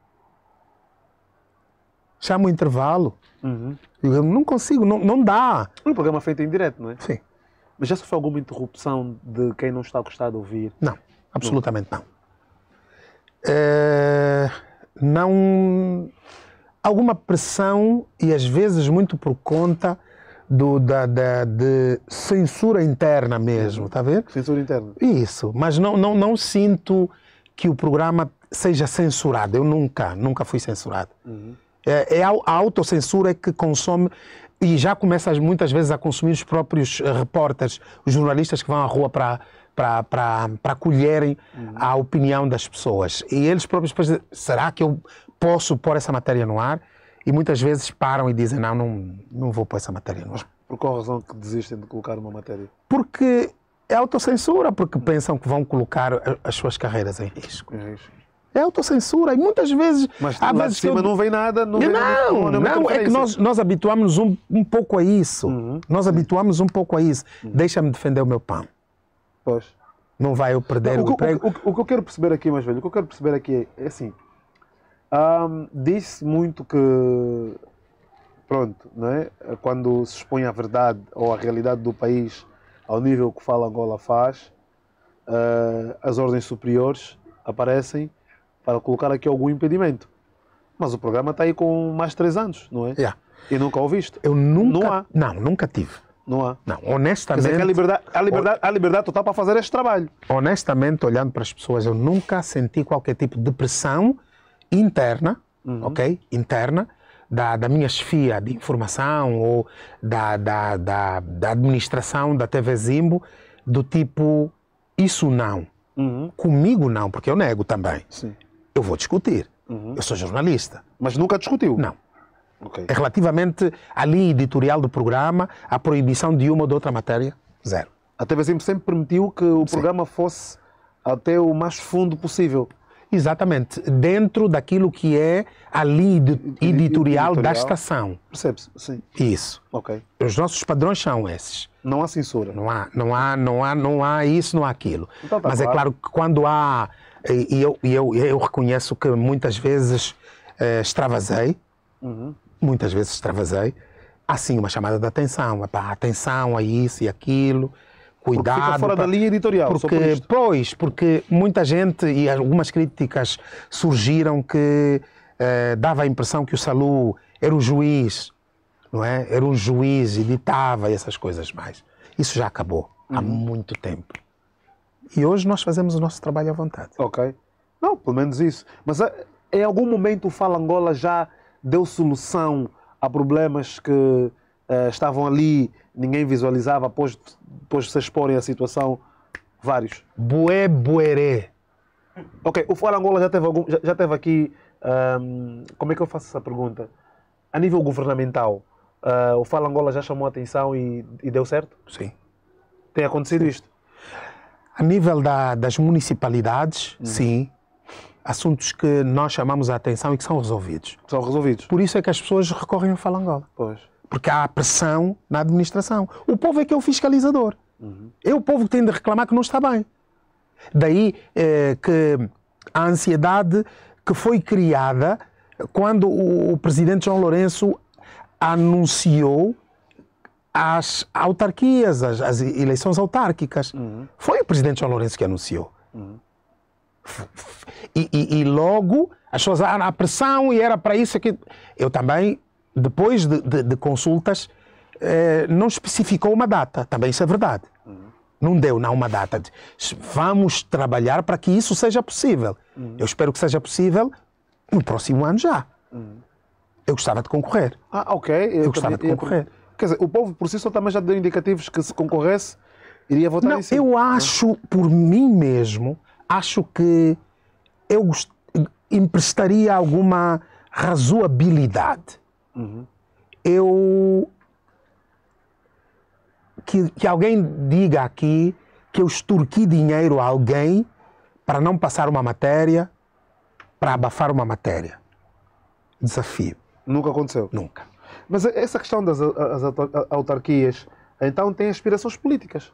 Chama o intervalo. Uhum. Eu não consigo, não, não dá. É um programa feito em direto, não é? Sim. Mas já sofreu alguma interrupção de quem não está a gostar de ouvir? Não, absolutamente não. Não. Eh, é, não alguma pressão e às vezes muito por conta do, da, da, de censura interna mesmo, está a ver? Censura interna. Isso, mas não, não, não sinto que o programa seja censurado. Eu nunca, nunca fui censurado. Uhum. É, é a, a autocensura é que consome e já começas muitas vezes a consumir os próprios eh, repórteres, os jornalistas que vão à rua para para, para, para colherem uhum. a opinião das pessoas. E eles próprios depois será que eu posso pôr essa matéria no ar? E muitas vezes param e dizem: Não, não, não vou pôr essa matéria. Não. Mas por qual razão que desistem de colocar uma matéria? Porque é autocensura, porque pensam que vão colocar as suas carreiras em risco. é isso É autocensura. E muitas vezes. Mas há vezes de cima eu... não vem nada, não, não nada. Não, é não, é que nós, nós habituamos um, um pouco a isso. Uhum. Nós habituamos um pouco a isso. Uhum. Deixa-me defender o meu pão. Pois. Não vai eu perder não, o, o emprego. O, o, o, que eu quero perceber aqui, mais velho, o que eu quero perceber aqui é, é assim: um, disse muito que, pronto, não é? quando se expõe a verdade ou a realidade do país ao nível que Fala Angola faz, uh, as ordens superiores aparecem para colocar aqui algum impedimento. Mas o programa está aí com mais de três anos, não é? Yeah. E nunca ouviste? Eu nunca. Não há. Não, nunca tive. Não há. Não, honestamente. Quer dizer que liberdade, a liberdade, a liberdade total para fazer este trabalho. Honestamente, olhando para as pessoas, eu nunca senti qualquer tipo de pressão interna, uhum. ok? Interna, da, da minha chefia de informação ou da, da, da, da administração da TV Zimbo, do tipo, isso não. Uhum. Comigo não, porque eu nego também. Sim. Eu vou discutir. Uhum. Eu sou jornalista. Mas nunca discutiu? Não. Okay. É relativamente à linha editorial do programa, à proibição de uma ou de outra matéria, zero. A TV Zimbo sempre permitiu que o Sim. programa fosse até o mais fundo possível. Exatamente, dentro daquilo que é a linha editorial, editorial. da estação. Percebe-se, sim. Isso. Ok. Os nossos padrões são esses. Não há censura. Não há, não há, não há, não há isso, não há aquilo. Então, tá Mas é claro. é claro que quando há, e eu, eu, eu reconheço que muitas vezes eh, extravasei, uhum. muitas vezes extravasei, há sim uma chamada de atenção, atenção a isso e aquilo, cuidado. Porque fica fora pra... da linha editorial. Porque, por pois, porque muita gente e algumas críticas surgiram que eh, dava a impressão que o Salu era o juiz, não é? Era um juiz e essas coisas mais. Isso já acabou há uhum. muito tempo. E hoje nós fazemos o nosso trabalho à vontade. Ok. Não, pelo menos isso. Mas eh, em algum momento o Fala Angola já deu solução a problemas que uh, estavam ali ninguém visualizava, depois, de se exporem à situação, vários. Bué Bueré. Ok, o Fora Angola já teve, algum, já, já teve aqui. Um, como é que eu faço essa pergunta? A nível governamental, uh, o Fala Angola já chamou a atenção e, e deu certo? Sim. Tem acontecido sim. isto? A nível da, das municipalidades, hum. sim. Assuntos que nós chamamos a atenção e que são resolvidos. São resolvidos. Por isso é que as pessoas recorrem ao Fala Angola. Pois. Porque há pressão na administração. O povo é que é o fiscalizador. Uhum. É o povo que tem de reclamar que não está bem. Daí eh, que a ansiedade que foi criada quando o, o presidente João Lourenço anunciou as autarquias, as, as eleições autárquicas. Uhum. Foi o presidente João Lourenço que anunciou. Uhum. E, e, e, logo as pessoas, ah, há a pressão e era para isso que eu também depois de, de, de consultas, eh, não especificou uma data. Também isso é verdade. Não deu, não, uma data. Vamos trabalhar para que isso seja possível. Uhum. Eu espero que seja possível no próximo ano já. Uhum. Eu gostava de concorrer. Ah, ok. Eu, eu gostava também, de concorrer. Eu, quer dizer, o povo por si só também já deu indicativos que se concorresse, iria votar não, em si. Eu acho, não. por mim mesmo, acho que eu gost... emprestaria alguma razoabilidade Uhum. Eu. Que, que alguém diga aqui que eu extorqui dinheiro a alguém para não passar uma matéria, para abafar uma matéria. Desafio. Nunca aconteceu? Nunca. Mas essa questão das autarquias, então, tem aspirações políticas?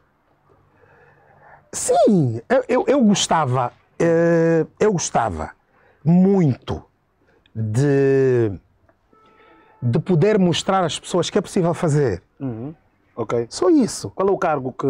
Sim, eu, eu, eu gostava, eh, eu gostava muito de de poder mostrar às pessoas que é possível fazer. Uhum. Ok. Só isso. Qual é o cargo que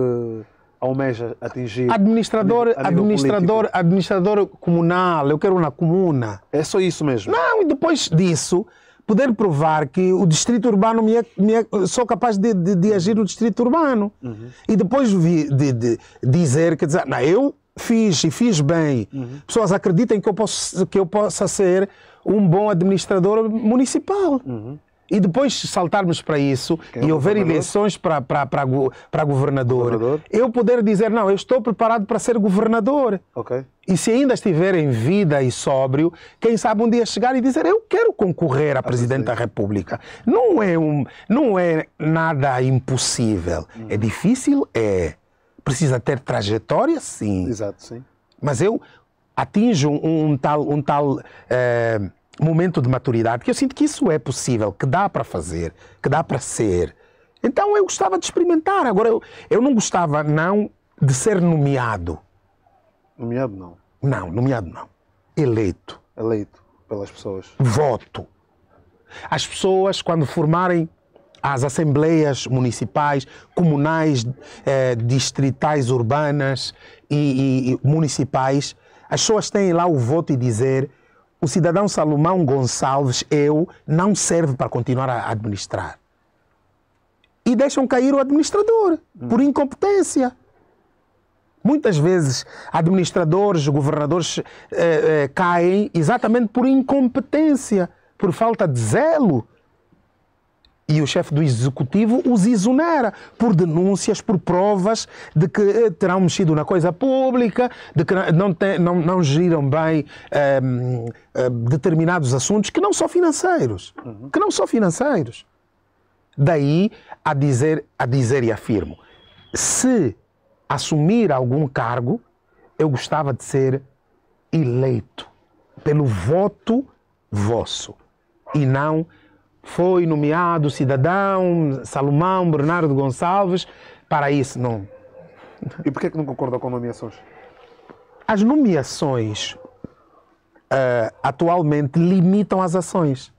almeja atingir? Administrador, administrador, político? administrador comunal. Eu quero na comuna. É só isso mesmo. Não, e depois disso poder provar que o distrito urbano me é, me é, sou capaz de, de, de, agir no distrito urbano uhum. e depois vi, de, de, dizer que dizer não eu fiz e fiz bem. Uhum. Pessoas acreditem que eu, posso, que eu possa ser um bom administrador municipal. Uhum. E depois saltarmos para isso é e houver governador? eleições para, para, para, para governador, governador, eu poder dizer, não, eu estou preparado para ser governador. Okay. E se ainda estiver em vida e sóbrio, quem sabe um dia chegar e dizer, eu quero concorrer a ah, Presidente da República. Não é, um, não é nada impossível. Uhum. É difícil? É. Precisa ter trajetória, sim. Exato, sim. Mas eu atinjo um, um tal, um tal uh, momento de maturidade que eu sinto que isso é possível, que dá para fazer, que dá para ser. Então eu gostava de experimentar. Agora, eu, eu não gostava, não, de ser nomeado. Nomeado, não. Não, nomeado, não. Eleito. Eleito pelas pessoas. Voto. As pessoas, quando formarem às assembleias municipais, comunais, eh, distritais urbanas e, e, e municipais, as pessoas têm lá o voto e dizer o cidadão Salomão Gonçalves, eu, não serve para continuar a administrar. E deixam cair o administrador hum. por incompetência. Muitas vezes administradores, governadores eh, eh, caem exatamente por incompetência, por falta de zelo e o chefe do executivo os exonera por denúncias, por provas de que eh, terão mexido na coisa pública, de que não, tem, não, não giram bem ehm, eh, determinados assuntos que não são financeiros. Uhum. Que não são financeiros. Daí a dizer, a dizer e afirmo: se assumir algum cargo, eu gostava de ser eleito pelo voto vosso e não foi nomeado cidadão Salomão Bernardo Gonçalves para isso, não. E por é que não concorda com nomeações? As nomeações uh, atualmente limitam as ações.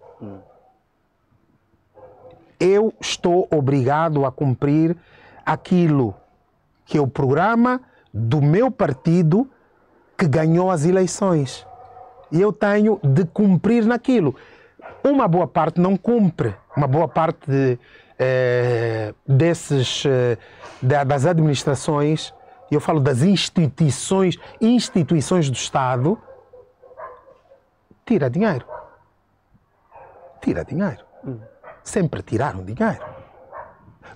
Eu estou obrigado a cumprir aquilo que é o programa do meu partido que ganhou as eleições. E eu tenho de cumprir naquilo. Uma boa parte não cumpre, uma boa parte de, eh, desses, eh, das administrações, eu falo das instituições, instituições do Estado, tira dinheiro. Tira dinheiro. Sempre tiraram dinheiro.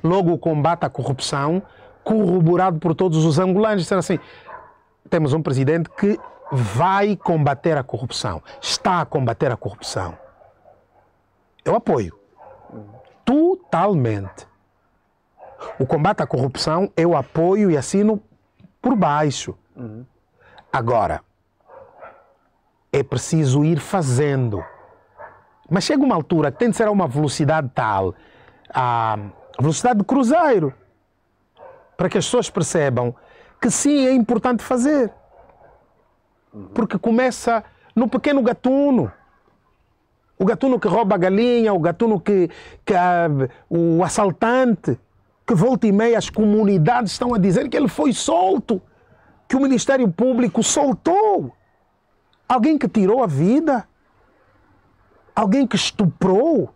Logo, o combate à corrupção, corroborado por todos os angolanos, disseram assim: temos um presidente que vai combater a corrupção, está a combater a corrupção. Eu apoio. Totalmente. O combate à corrupção eu apoio e assino por baixo. Agora, é preciso ir fazendo. Mas chega uma altura que tem de ser a uma velocidade tal, a velocidade de cruzeiro, para que as pessoas percebam que sim, é importante fazer. Porque começa no pequeno gatuno. O gatuno que rouba a galinha, o gatuno que. que a, ah, o assaltante, que volta e meia as comunidades estão a dizer que ele foi solto, que o Ministério Público soltou. Alguém que tirou a vida? Alguém que estuprou?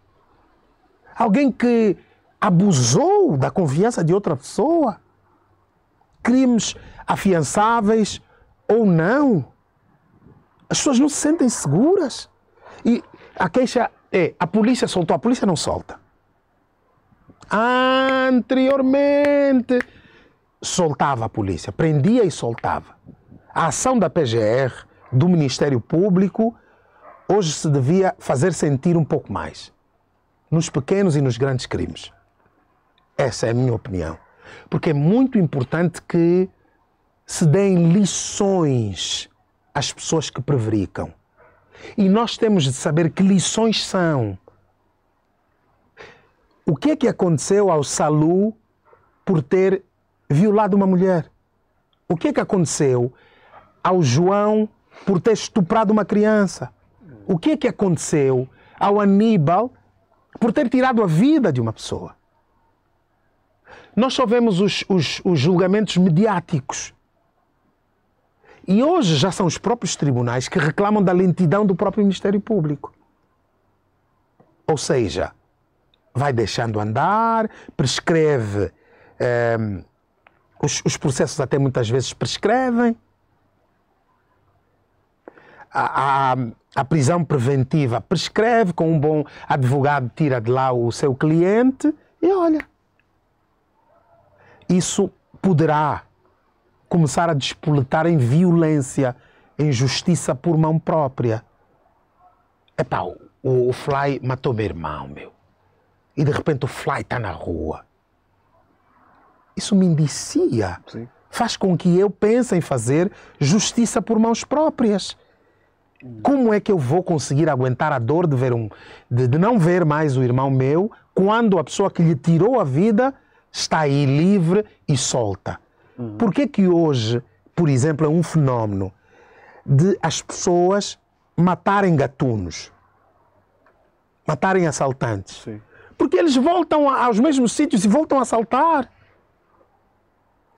Alguém que abusou da confiança de outra pessoa? Crimes afiançáveis ou não? As pessoas não se sentem seguras. E a queixa é: a polícia soltou, a polícia não solta. Anteriormente, soltava a polícia, prendia e soltava. A ação da PGR, do Ministério Público, hoje se devia fazer sentir um pouco mais nos pequenos e nos grandes crimes. Essa é a minha opinião. Porque é muito importante que se deem lições às pessoas que prevaricam. E nós temos de saber que lições são. O que é que aconteceu ao Salu por ter violado uma mulher? O que é que aconteceu ao João por ter estuprado uma criança? O que é que aconteceu ao Aníbal por ter tirado a vida de uma pessoa? Nós só vemos os, os, os julgamentos mediáticos e hoje já são os próprios tribunais que reclamam da lentidão do próprio Ministério Público. Ou seja, vai deixando andar, prescreve. Ehm, os, os, processos até muitas vezes prescrevem. A, a, a, prisão preventiva prescreve, com um bom advogado tira de lá o seu cliente e olha. Isso poderá começar a despoletar em violência, em justiça por mão própria. É o, o Fly matou meu irmão, meu. E de repente o Fly está na rua. Isso me indicia. Sim. Faz com que eu pense em fazer justiça por mãos próprias. Como é que eu vou conseguir aguentar a dor de ver um, de, de, não ver mais o irmão meu, quando a pessoa que lhe tirou a vida está aí livre e solta? Uhum. Por Porquê que hoje, por exemplo, é um fenómeno de as pessoas matarem gatunos, matarem assaltantes? Sim. Porque eles voltam aos mesmos sítios e voltam a assaltar.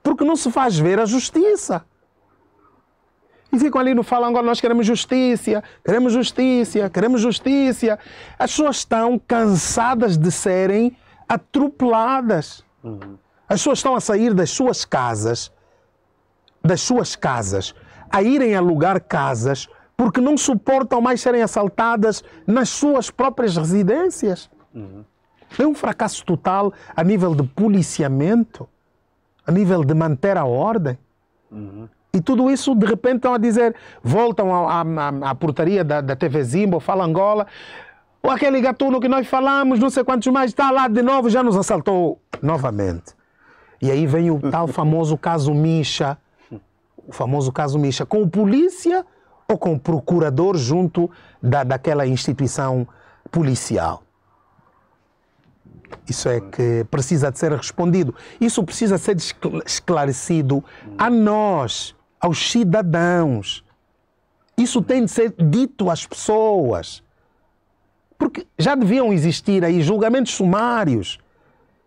Porque não se faz ver a justiça. E ficam ali no falam agora, nós queremos justiça, queremos justiça, queremos justiça. As pessoas estão cansadas de serem atropeladas. Uhum. As pessoas estão a sair das suas casas, das suas casas, a irem alugar casas porque não suportam mais serem assaltadas nas suas próprias residências. Uhum. É um fracasso total a nível de policiamento, a nível de manter a ordem. Uhum. E tudo isso, de repente, estão a dizer, voltam à portaria da, da TV Zimbo, fala Angola, ou aquele gatuno que nós falamos, não sei quantos mais, está lá de novo, já nos assaltou novamente. E aí vem o tal famoso caso Misha, o famoso caso Misha, com polícia ou com procurador junto da, daquela instituição policial. Isso é que precisa de ser respondido. Isso precisa ser esclarecido a nós, aos cidadãos. Isso tem de ser dito às pessoas. Porque já deviam existir aí julgamentos sumários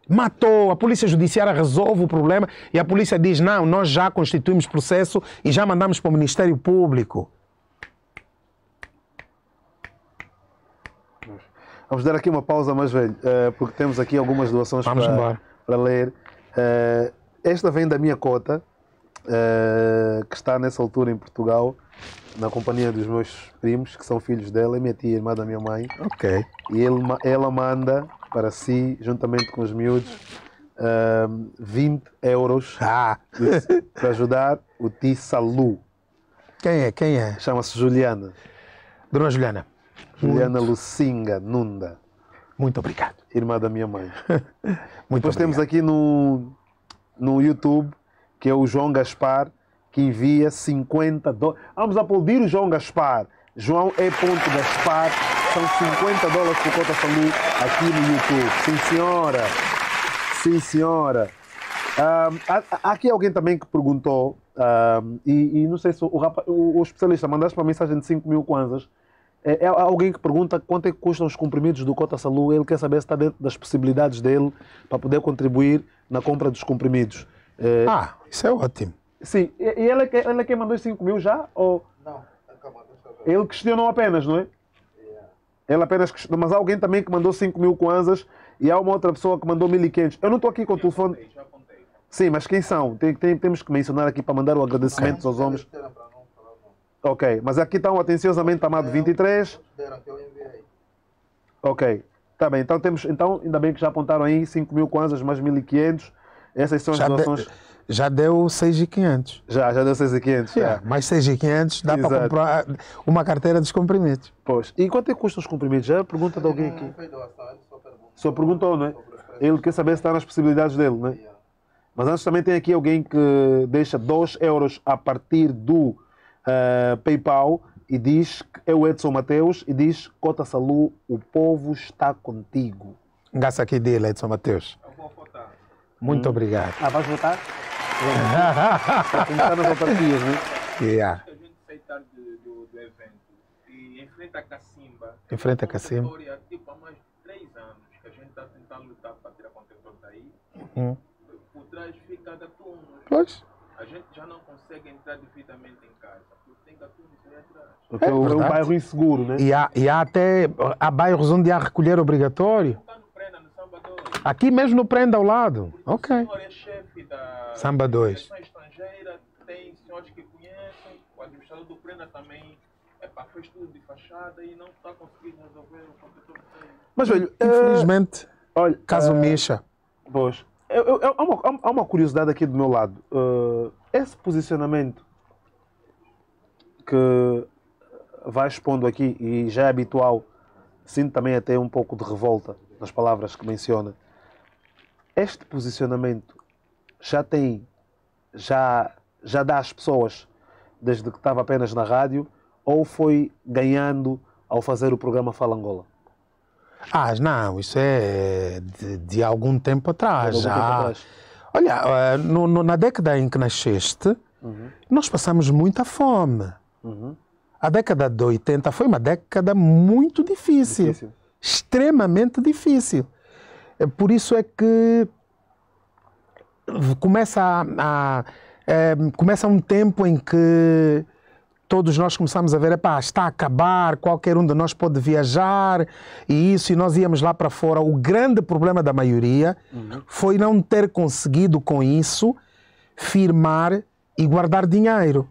matou, a polícia judiciária resolve o problema e a polícia diz: não, nós já constituímos processo e já mandamos para o Ministério Público. Vamos dar aqui uma pausa mais velho, eh, porque temos aqui algumas doações para, para, ler. Eh, esta vem da minha cota, eh, que está nessa altura em Portugal, na companhia dos meus primos, que são filhos dela, e minha tia, irmã da minha mãe. Ok. E ele, ela manda para si, juntamente com os miúdos, 20 euros ah, para ajudar o Tissalu. Quem é? Quem é? Chama-se Juliana. Dona Juliana. Juliana Muito. Lucinga Nunda. Muito obrigado. Irmã da minha mãe. Muito Depois obrigado. temos aqui no, no YouTube, que é o João Gaspar, que envia 50 dólares. Do... Vamos aplaudir o João Gaspar. João E. É Gaspar são 50 dólares por Cota Salu aqui no YouTube. Sim, senhora. Sim, senhora. há, ah, aqui alguém também que perguntou, ah, e, e, não sei se o, o, o especialista mandaste uma mensagem de 5 mil kwanzas. É, é, alguém que pergunta quanto é que custam os comprimidos do Cota Salu. Ele quer saber se está dentro das possibilidades dele para poder contribuir na compra dos comprimidos. É, ah, isso é ótimo. Sim, e ele é, ele é quem mandou 5 mil já? Ou... Não, acabou. Ele questionou apenas, não é? Ela apenas questionou, mas há alguém também que mandou 5 mil kwanzas e há uma outra pessoa que mandou 1.500. Eu não estou aqui com o telefone. Sim, mas quem são? Tem, tem, temos que mencionar aqui para mandar o agradecimento aos homens. Ok, mas aqui estão atenciosamente amado 23. Ok, está bem. Então, temos, então ainda bem que já apontaram aí 5 mil kwanzas mais 1.500. Essas são as doações já deu 6,500. Já, já deu 6,500. Yeah. É, é. Mas 6,500 dá para comprar uma carteira dos comprimidos. Pois. E quanto é que custam os comprimidos? Já é pergunta de alguém aqui. só perguntou. não é? Ele quer saber se está nas possibilidades dele, não é? Mas antes também tem aqui alguém que deixa 2 euros a partir do uh, PayPal e diz que é o Edson Mateus e diz Cota Salu, o povo está contigo. Gasta aqui dele, Edson Mateus. Eu vou votar. Muito hum. obrigado. Ah, vais votar? começar nas autarquias, né? Yeah. A gente sai tarde do, do evento e enfrenta a Cacimba. Enfrenta a Cacimba. História, tipo, há mais de 3 anos que a gente está tentando lutar para tirar conteúdo daí. Uhum. Por trás fica gatunos. Pois. A gente já não consegue entrar devidamente em casa, porque tem gatunos aí atrás. Porque é, é, é um bairro inseguro, né? E há, e há até há bairros onde há recolher obrigatório. Tá Aqui mesmo no Prenda ao lado. ok. Senhor é chefe, da Samba 2. estrangeira, tem senhores que conhecem, o administrador do Plena também é para fez tudo de fachada e não está conseguindo resolver o protetor tem. Mas, velho, é- infelizmente, é... olha, caso é... mexa. Pois. Eu, eu, eu, há, uma, há uma curiosidade aqui do meu lado. Uh, esse posicionamento que vai expondo aqui, e já é habitual, sinto também até um pouco de revolta nas palavras que menciona. Este posicionamento já tem, já, já dá às pessoas, desde que estava apenas na rádio, ou foi ganhando ao fazer o programa Fala Angola? Ah, não, isso é de, de algum tempo atrás. já. Tempo atrás. Olha, eh, no, no, na década em que nasceste, uhum. nós passamos muita fome. Uhum. A década de 80 foi uma década muito difícil, difícil, extremamente difícil. Eh, por isso é que começa a, a é, começa um tempo em que todos nós começamos a ver, epá, está a acabar, qualquer um de nós pode viajar e isso, e nós íamos lá para fora. O grande problema da maioria uhum. foi não ter conseguido com isso firmar e guardar dinheiro.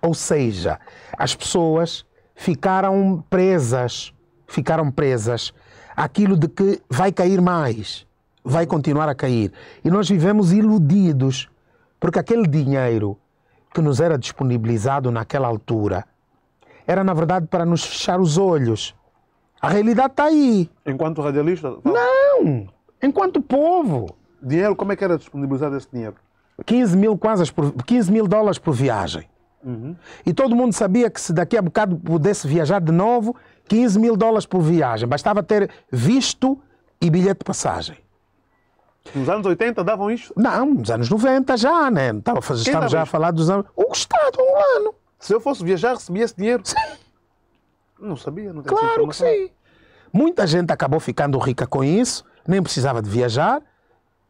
Ou seja, as pessoas ficaram presas, ficaram presas aquilo de que vai cair mais, vai continuar a cair. E nós vivemos iludidos, porque aquele dinheiro que nos era disponibilizado naquela altura era, na verdade, para nos fechar os olhos. A realidade está aí. Enquanto radialista? Fala. Não! Enquanto povo. Dinheiro, como é que era disponibilizado esse dinheiro? 15 mil, quanzas 15 mil dólares por viagem. Uhum. E todo mundo sabia que se daqui a bocado pudesse viajar de novo, 15 mil dólares por viagem. Bastava ter visto e bilhete de passagem. Nos anos 80 davam isto? Não, nos anos 90 já, né? Tava, estava já isto? a falar dos anos. O Estado ano Se eu fosse viajar, recebia esse dinheiro? Sim. Não sabia, não Claro que sim. Muita gente acabou ficando rica com isso, nem precisava de viajar,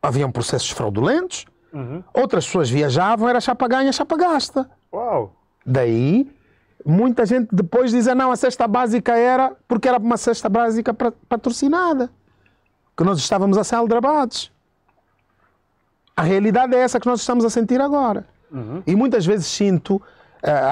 haviam processos fraudulentos. Uhum. Outras pessoas viajavam, era chapa ganha, chapa gasta. Uau! Daí, muita gente depois dizia, ah, não, a cesta básica era porque era uma cesta básica patrocinada, que nós estávamos a ser aldrabados. A realidade é essa que nós estamos a sentir agora. Uhum. E muitas vezes sinto uh,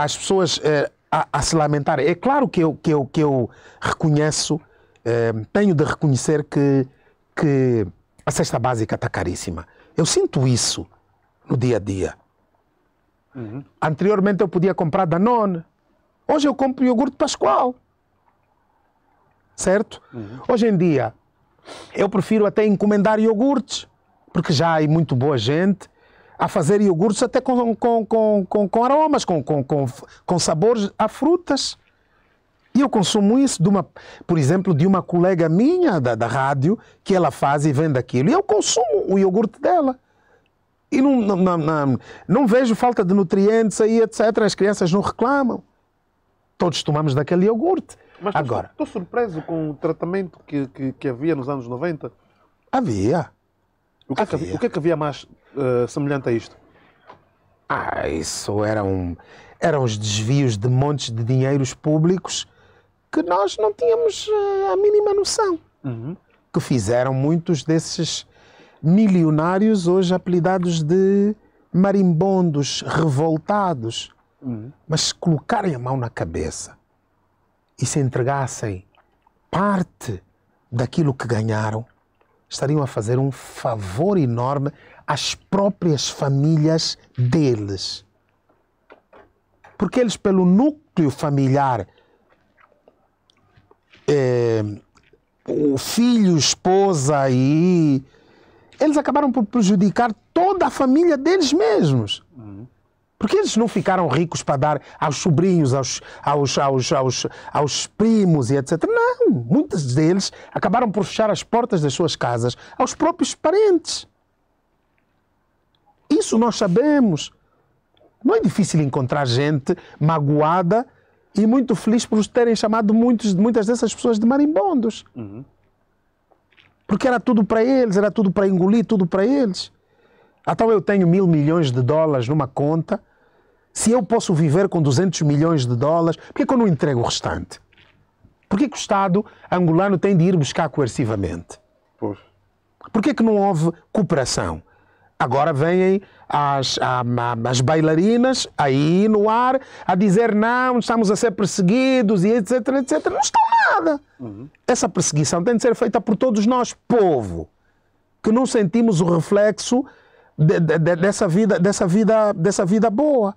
as pessoas uh, a, a, se lamentarem. É claro que eu, que eu, que eu reconheço, uh, tenho de reconhecer que, que a cesta básica está caríssima. Eu sinto isso no dia a dia. Uhum. Anteriormente eu podia comprar Danone. Hoje eu compro iogurte Pascoal. Certo? Uhum. Hoje em dia eu prefiro até encomendar iogurtes porque já há muito boa gente a fazer iogurtes até com, com, com, com, com aromas, com, com, com, com sabores a frutas. E eu consumo isso, de uma, por exemplo, de uma colega minha da, da rádio, que ela faz e vende aquilo. E eu consumo o iogurte dela. E não, não, não, não, vejo falta de nutrientes aí, etc. As crianças não reclamam. Todos tomamos daquele iogurte. Mas Agora, estou surpreso com o tratamento que, que, que havia nos anos 90. Havia. O que, havia. É que, o que é que havia mais uh, semelhante a isto? Ah, isso eram, eram os desvios de montes de dinheiros públicos que nós não tínhamos uh, a mínima noção. Uhum. Que fizeram muitos desses milionários hoje apelidados de marimbondos, revoltados. Uhum. Mas se colocarem a mão na cabeça e se entregassem parte daquilo que ganharam, estariam a fazer um favor enorme às próprias famílias deles. Porque eles, pelo núcleo familiar, é, o filho, esposa e. Eles acabaram por prejudicar toda a família deles mesmos. Porque eles não ficaram ricos para dar aos sobrinhos, aos, aos, aos, aos, aos primos e etc. Não, muitos deles acabaram por fechar as portas das suas casas aos próprios parentes. Isso nós sabemos. Não é difícil encontrar gente magoada e muito feliz por os terem chamado muitos, muitas dessas pessoas de marimbondos. Uhum. Porque era tudo para eles, era tudo para engolir, tudo para eles. Então eu tenho mil milhões de dólares numa conta se eu posso viver com 200 milhões de dólares, por é que eu não entrego o restante? Por é que o Estado angolano tem de ir buscar coercivamente? Pois. Por que é não houve cooperação? Agora vêm as, as bailarinas aí no ar a dizer não, estamos a ser perseguidos e etc, etc. Não está nada. Uhum. Essa perseguição tem de ser feita por todos nós, povo, que não sentimos o reflexo de, de, dessa, vida, dessa, vida, dessa vida boa.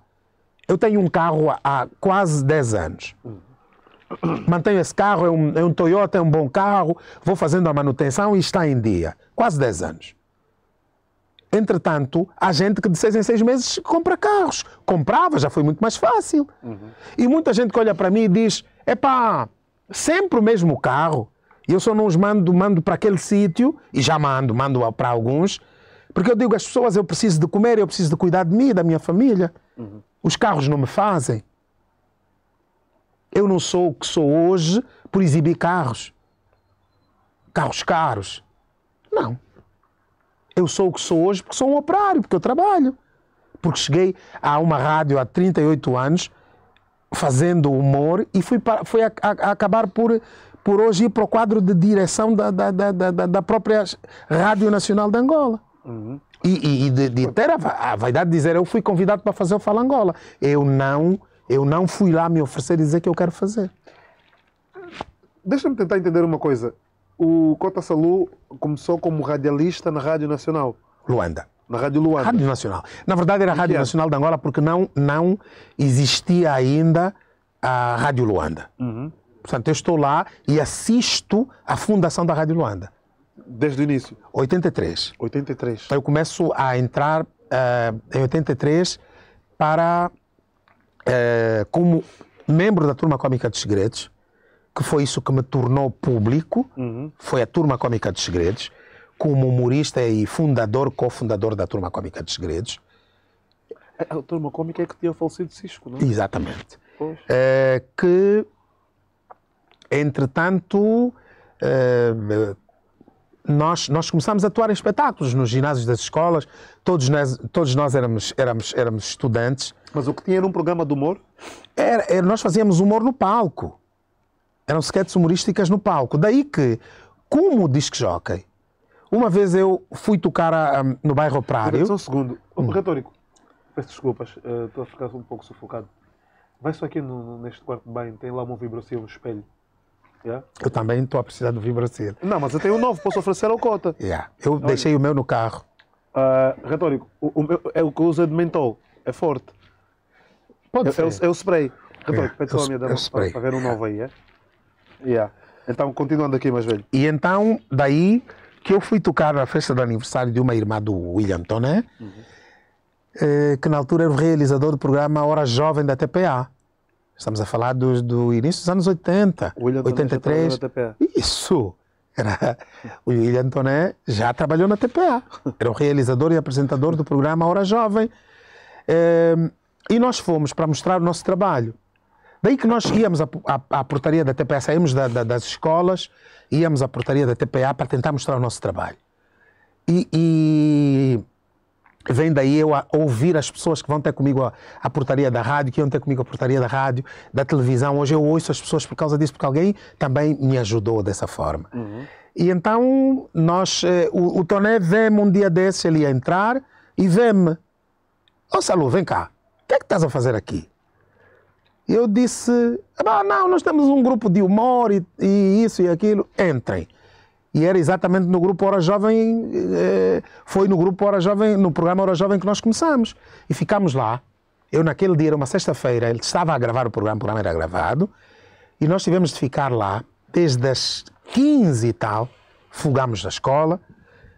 Eu tenho um carro há quase 10 anos. Mantenho esse carro, é um, é um Toyota, é um bom carro, vou fazendo a manutenção e está em dia. Quase 10 anos. Entretanto, há gente que de seis em seis meses compra carros. Comprava, já foi muito mais fácil. Uhum. E muita gente que olha para mim e diz: epá, sempre o mesmo carro. E eu só não os mando, mando para aquele sítio, e já mando, mando para alguns, porque eu digo às pessoas: eu preciso de comer, eu preciso de cuidar de mim, da minha família. Uhum. Os carros não me fazem. Eu não sou o que sou hoje por exibir carros. Carros caros. Não. Eu sou o que sou hoje porque sou um operário, porque eu trabalho. Porque cheguei a uma rádio há 38 anos fazendo humor e fui, para, fui a, a, a acabar por, por hoje ir para o quadro de direção da, da, da, da, da própria Rádio Nacional de Angola. Uhum e, e de, de, ter a, a vaidade de dizer eu fui convidado para fazer o Angola Eu não, eu não fui lá me oferecer e dizer que eu quero fazer. Deixa-me tentar entender uma coisa. O Cota Salu começou como radialista na Rádio Nacional. Luanda. Na Rádio Luanda. Rádio Nacional. Na verdade era a Rádio é? Nacional de Angola porque não, não existia ainda a Rádio Luanda. Uhum. Portanto, eu estou lá e assisto à fundação da Rádio Luanda. Desde o início? 83. 83. Então eu começo a entrar uh, em 83 para, uh, como membro da Turma Cômica dos Segredos, que foi isso que me tornou público, uhum. foi a Turma Cômica dos Segredos, como humorista e fundador, cofundador da Turma Cômica dos Segredos. É, a Turma Cômica é que tinha falecido Cisco, não é? Exatamente. Uh, que, entretanto, uh, nós, nós começámos a atuar em espetáculos nos ginásios das escolas, todos nós, todos nós éramos, éramos, éramos estudantes. Mas o que tinha era um programa de humor? Era, era nós fazíamos humor no palco. Eram sketches humorísticas no palco. Daí que, como diz que jockey, uma vez eu fui tocar a, a, no bairro Prário. Só um segundo. Hum. Retórico, peço desculpas, eh, estou uh, a ficar um pouco sufocado. Vai só aqui no, neste quarto de banho, tem lá um vibrocil no espelho. Yeah. Eu também estou a precisar do vibracil. Não, mas eu tenho um novo, posso oferecer ao Cota. Yeah. Eu Olha. deixei o meu no carro. Uh, retórico, o, o, é o que usa é de mentol, é forte. Pode é, é ser. É, o spray. Retórico, yeah. pessoal, minha dama, para, para ver um novo aí, é? Yeah. Então, continuando aqui, mais velho. E então, daí que eu fui tocar na festa de aniversário de uma irmã do William Toné, então, uhum. Eh, que na altura era o realizador do programa Hora Jovem da TPA. Estamos a falar do, do início dos anos 80, William 83. Isso! Era, o William Antoné já trabalhou na TPA. Era o realizador e apresentador do programa Hora Jovem. Ehm, e nós fomos para mostrar o nosso trabalho. Daí que nós íamos à, à, à portaria da TPA, saímos da, da, das escolas, íamos à portaria da TPA para tentar mostrar o nosso trabalho. E, e Vem daí eu a ouvir as pessoas que vão ter comigo a, portaria da rádio, que iam ter comigo a portaria da rádio, da televisão. Hoje eu ouço as pessoas por causa disso, porque alguém também me ajudou dessa forma. Uhum. E então nós, eh, o, o Toné vê-me um dia desses, ele ia entrar e vê-me. Ô oh, Salu, vem cá, o que é que estás a fazer aqui? Eu disse, ah, não, nós temos um grupo de humor e, e isso e aquilo, entrem. E era exatamente no grupo Hora Jovem, eh, foi no grupo Hora Jovem, no programa Hora Jovem que nós começamos. E ficámos lá. Eu naquele dia, era uma sexta-feira, ele estava a gravar o programa, o programa era gravado, e nós tivemos de ficar lá desde as 15 e tal, fugámos da escola,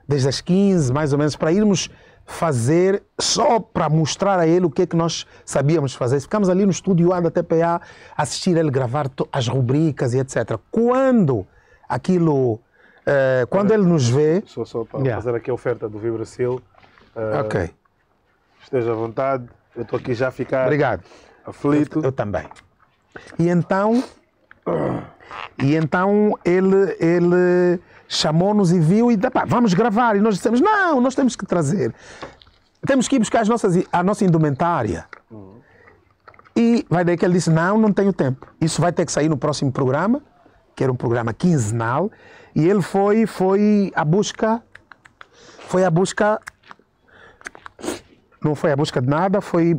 desde as 15 mais ou menos, para irmos fazer, só para mostrar a ele o que é que nós sabíamos fazer. Ficámos ali no estúdio A da TPA, assistir ele gravar as rubricas e etc. Quando aquilo Uh, quando Para, ele nos vê. Só, só para yeah. fazer aqui a oferta do Vibracil. Uh, ok. Esteja à vontade. Eu estou aqui já a ficar. Obrigado. Aflito. Eu, eu também. E então. E então ele, ele chamou-nos e viu e pá, vamos gravar. E nós dissemos: não, nós temos que trazer. Temos que ir buscar as nossas, a nossa indumentária. Uhum. E vai daí que ele disse: não, não tenho tempo. Isso vai ter que sair no próximo programa, que era um programa quinzenal. E ele foi, foi a busca, foi a busca, não foi a busca de nada, foi,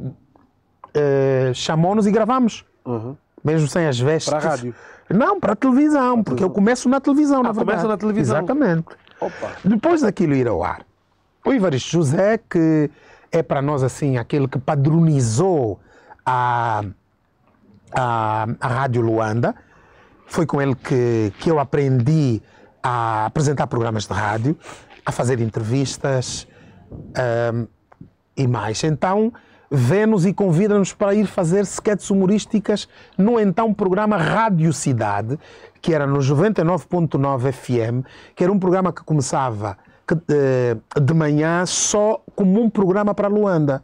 eh, chamou-nos e gravamos. Uhum. Mesmo sem as vestes. Para a rádio? Não, para a televisão, porque eu começo na televisão, ah, na verdade. começo na televisão? Exatamente. Opa. Depois daquilo ir ao ar, o Ivaristo José, que é para nós assim, aquele que padronizou a, a, a Rádio Luanda, foi com ele que, que eu aprendi a apresentar programas de rádio, a fazer entrevistas um, e mais. Então, vê-nos e convida-nos para ir fazer sketches humorísticas no então programa Rádio Cidade, que era no 99.9 FM, que era um programa que começava eh, de manhã só como um programa para Luanda,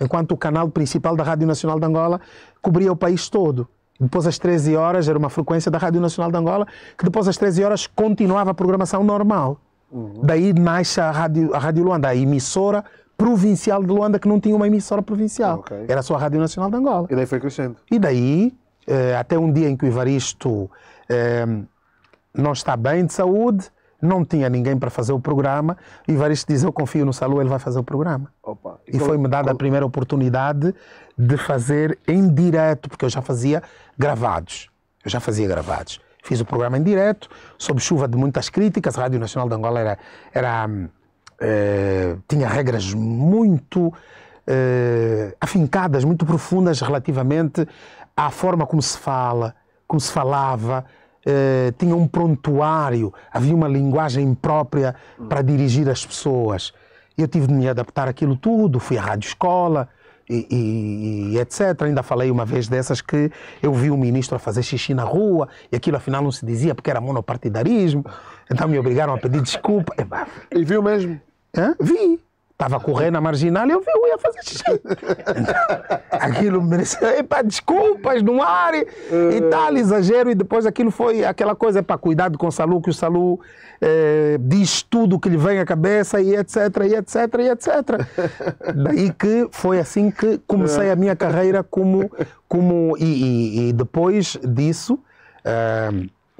enquanto o canal principal da Rádio Nacional de Angola cobria o país todo. Depois às 13 horas era uma frequência da Rádio Nacional de Angola, que depois às 13 horas continuava a programação normal. Uhum. Daí nasce a Rádio, a Rádio Luanda, a emissora provincial de Luanda, que não tinha uma emissora provincial. Okay. Era só a Rádio Nacional de Angola. E daí foi crescendo. E daí, eh, até um dia em que o Ivaristo eh, não está bem de saúde, não tinha ninguém para fazer o programa. E Varisto diz: Eu confio no Salu, ele vai fazer o programa. Opa, e, e foi-me dada qual... a primeira oportunidade de fazer em direto, porque eu já fazia gravados. Eu já fazia gravados. Fiz o programa em direto, sob chuva de muitas críticas. A Rádio Nacional de Angola era, era eh, tinha regras muito eh, afincadas, muito profundas relativamente à forma como se fala, como se falava, eh, tinha um prontuário, havia uma linguagem própria para dirigir as pessoas. Eu tive de me adaptar àquilo tudo, fui à rádio escola e, e, e, etc. Ainda falei uma vez dessas que eu vi o ministro a fazer xixi na rua e aquilo afinal não se dizia porque era monopartidarismo. Então me obrigaram a pedir desculpa. E viu mesmo? Hã? Vi. Estava correndo a marginal e eu vi, eu ia fazer xixi. aquilo merecia, epa, desculpas no ar e, e tal, tá exagero. E depois aquilo foi aquela coisa, é para cuidado com o Salu, que o Salu eh, diz tudo o que lhe vem à cabeça e etc, e etc, e etc. Daí que foi assim que comecei a minha carreira como... como e, e, e depois disso... Eh,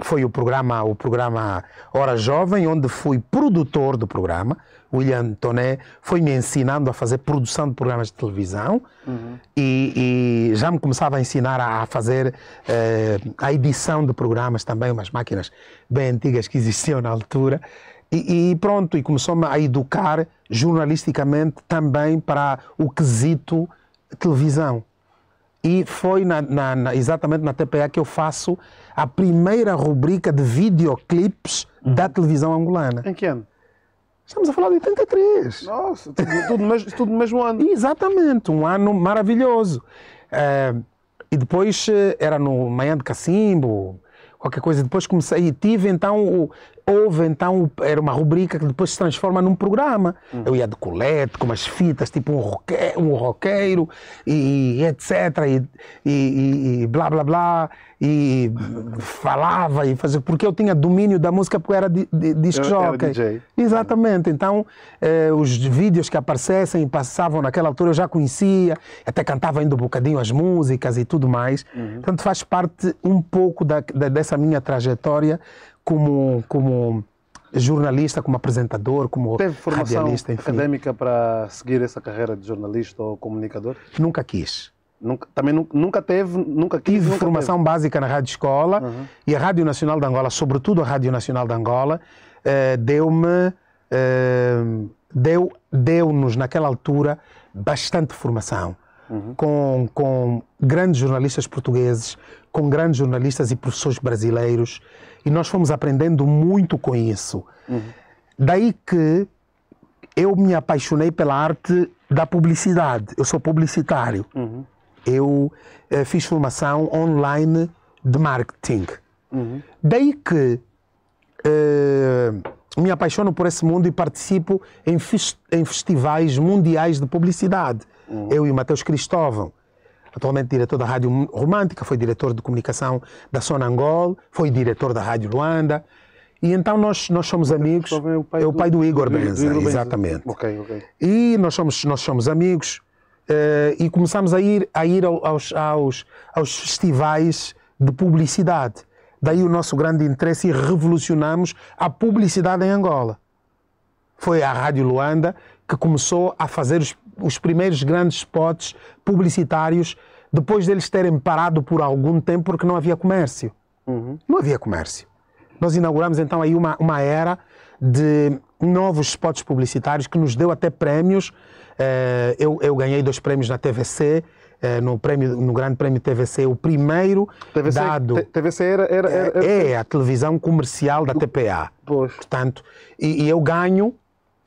foi o programa, o programa Hora Jovem, onde fui produtor do programa. William Toné, foi-me ensinando a fazer produção de programas de televisão uhum. e, e, já me começava a ensinar a, a fazer eh, a edição de programas também, umas máquinas bem antigas que existiam na altura. E, e pronto, e começou-me a educar jornalisticamente também para o quesito televisão. E foi na, na, na, exatamente na TPA que eu faço a primeira rubrica de videoclipes uhum. da televisão angolana. Em que ano? Estamos a falar de 83. Nossa, tudo, tudo, mesmo, tudo no mesmo ano. Exatamente, um ano maravilhoso. Uh, e depois eh, era no Manhã de Cacimbo, qualquer coisa. Depois comecei e tive então o, houve então, era uma rubrica que depois se transforma num programa. Uhum. Eu ia de colete, com umas fitas, tipo um roqueiro, um roqueiro e, e, etc. E, e, e, blá blá blá. E falava e fazia. Porque eu tinha domínio da música porque era de, de, disc jockey. Exatamente. Então, eh, os vídeos que aparecessem e passavam naquela altura eu já conhecia, até cantava ainda um bocadinho as músicas e tudo mais. Uhum. Portanto, faz parte um pouco da, da, dessa minha trajetória como, como jornalista, como apresentador, como Teve formação radialista, enfim. académica para seguir essa carreira de jornalista ou comunicador? Nunca quis. Nunca, também nunca teve, nunca quis, Tive nunca formação teve. básica na Rádio Escola uhum. e a Rádio Nacional de Angola, sobretudo a Rádio Nacional de Angola, eh, deu-me, eh, deu, deu-nos naquela altura bastante formação. Uhum. Com, com grandes jornalistas portugueses, com grandes jornalistas e professores brasileiros, e nós fomos aprendendo muito com isso. Uhum. Daí que eu me apaixonei pela arte da publicidade. Eu sou publicitário. Uhum. Eu eh, fiz formação online de marketing. Uhum. Daí que eh, me apaixono por esse mundo e participo em, em festivais mundiais de publicidade. Uhum. Eu e Matheus Mateus Cristóvão atualmente diretor da Rádio Romântica, foi diretor de comunicação da Sonangol, foi diretor da Rádio Luanda. E então nós, nós somos amigos. É o pai, é o pai do, do, Igor Benza, do Igor exatamente. Benza. Okay, okay. E nós somos, nós somos amigos uh, e começamos a ir, a ir aos, aos, aos festivais de publicidade. Daí o nosso grande interesse e revolucionamos a publicidade em Angola. Foi a Rádio Luanda que começou a fazer os os primeiros grandes spots publicitários, depois deles terem parado por algum tempo porque não havia comércio. Uhum. Não havia comércio. Nós inauguramos então aí uma, uma era de novos spots publicitários que nos deu até prémios. Eh, eu, eu ganhei dois prémios na TVC, eh, no, prémio, no Grande Prémio TVC, o primeiro TVC, dado. TVC era, é, era, era, É a televisão comercial da TPA. Pois. Portanto, e, e eu ganho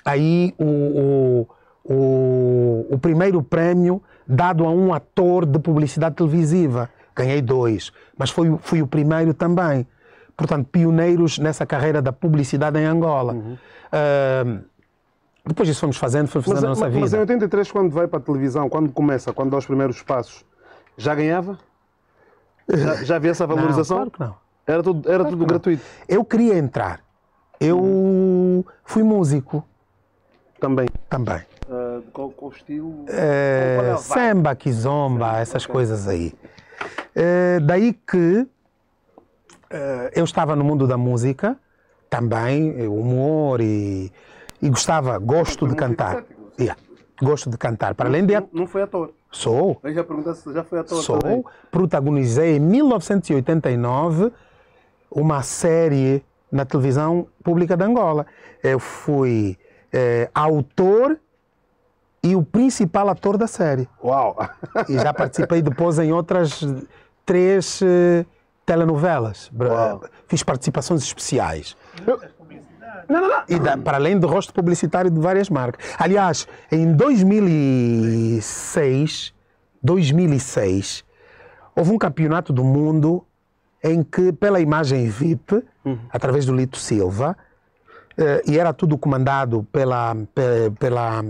aí o, o o, o primeiro prémio dado a um ator de publicidade televisiva. Ganhei dois, mas fui, fui o primeiro também. Portanto, pioneiros nessa carreira da publicidade em Angola. Uhum. Uh, depois isso fomos fazendo, fomos fazendo mas, a nossa mas, vida. Mas em 83, quando vai para a televisão, quando começa, quando dá os primeiros passos, já ganhava? Já, já havia essa valorização? Não, claro que não. Era tudo, era claro tudo gratuito? Não. Eu queria entrar. Eu uhum. fui músico. Também? Também com, com estilo. É, é samba, kizomba, essas okay. coisas aí. É, daí que é, eu estava no mundo da música, também, humor e, e gostava, gosto de cantar. Yeah, gosto de cantar. Para além de. Não, não foi ator. Sou. Eu já perguntei se já foi ator. Sou. Também. Protagonizei em 1989 uma série na televisão pública de Angola. Eu fui eh, autor e o principal ator da série. Uau! E já participei depois em outras três uh, telenovelas. Uau. Eh, fiz participações especiais. Não, não, não. E da, para além do rosto publicitário de várias marcas. Aliás, em 2006, 2006 houve um campeonato do mundo em que, pela imagem VIP, uhum. através do Lito Silva, eh, e era tudo comandado pela, pela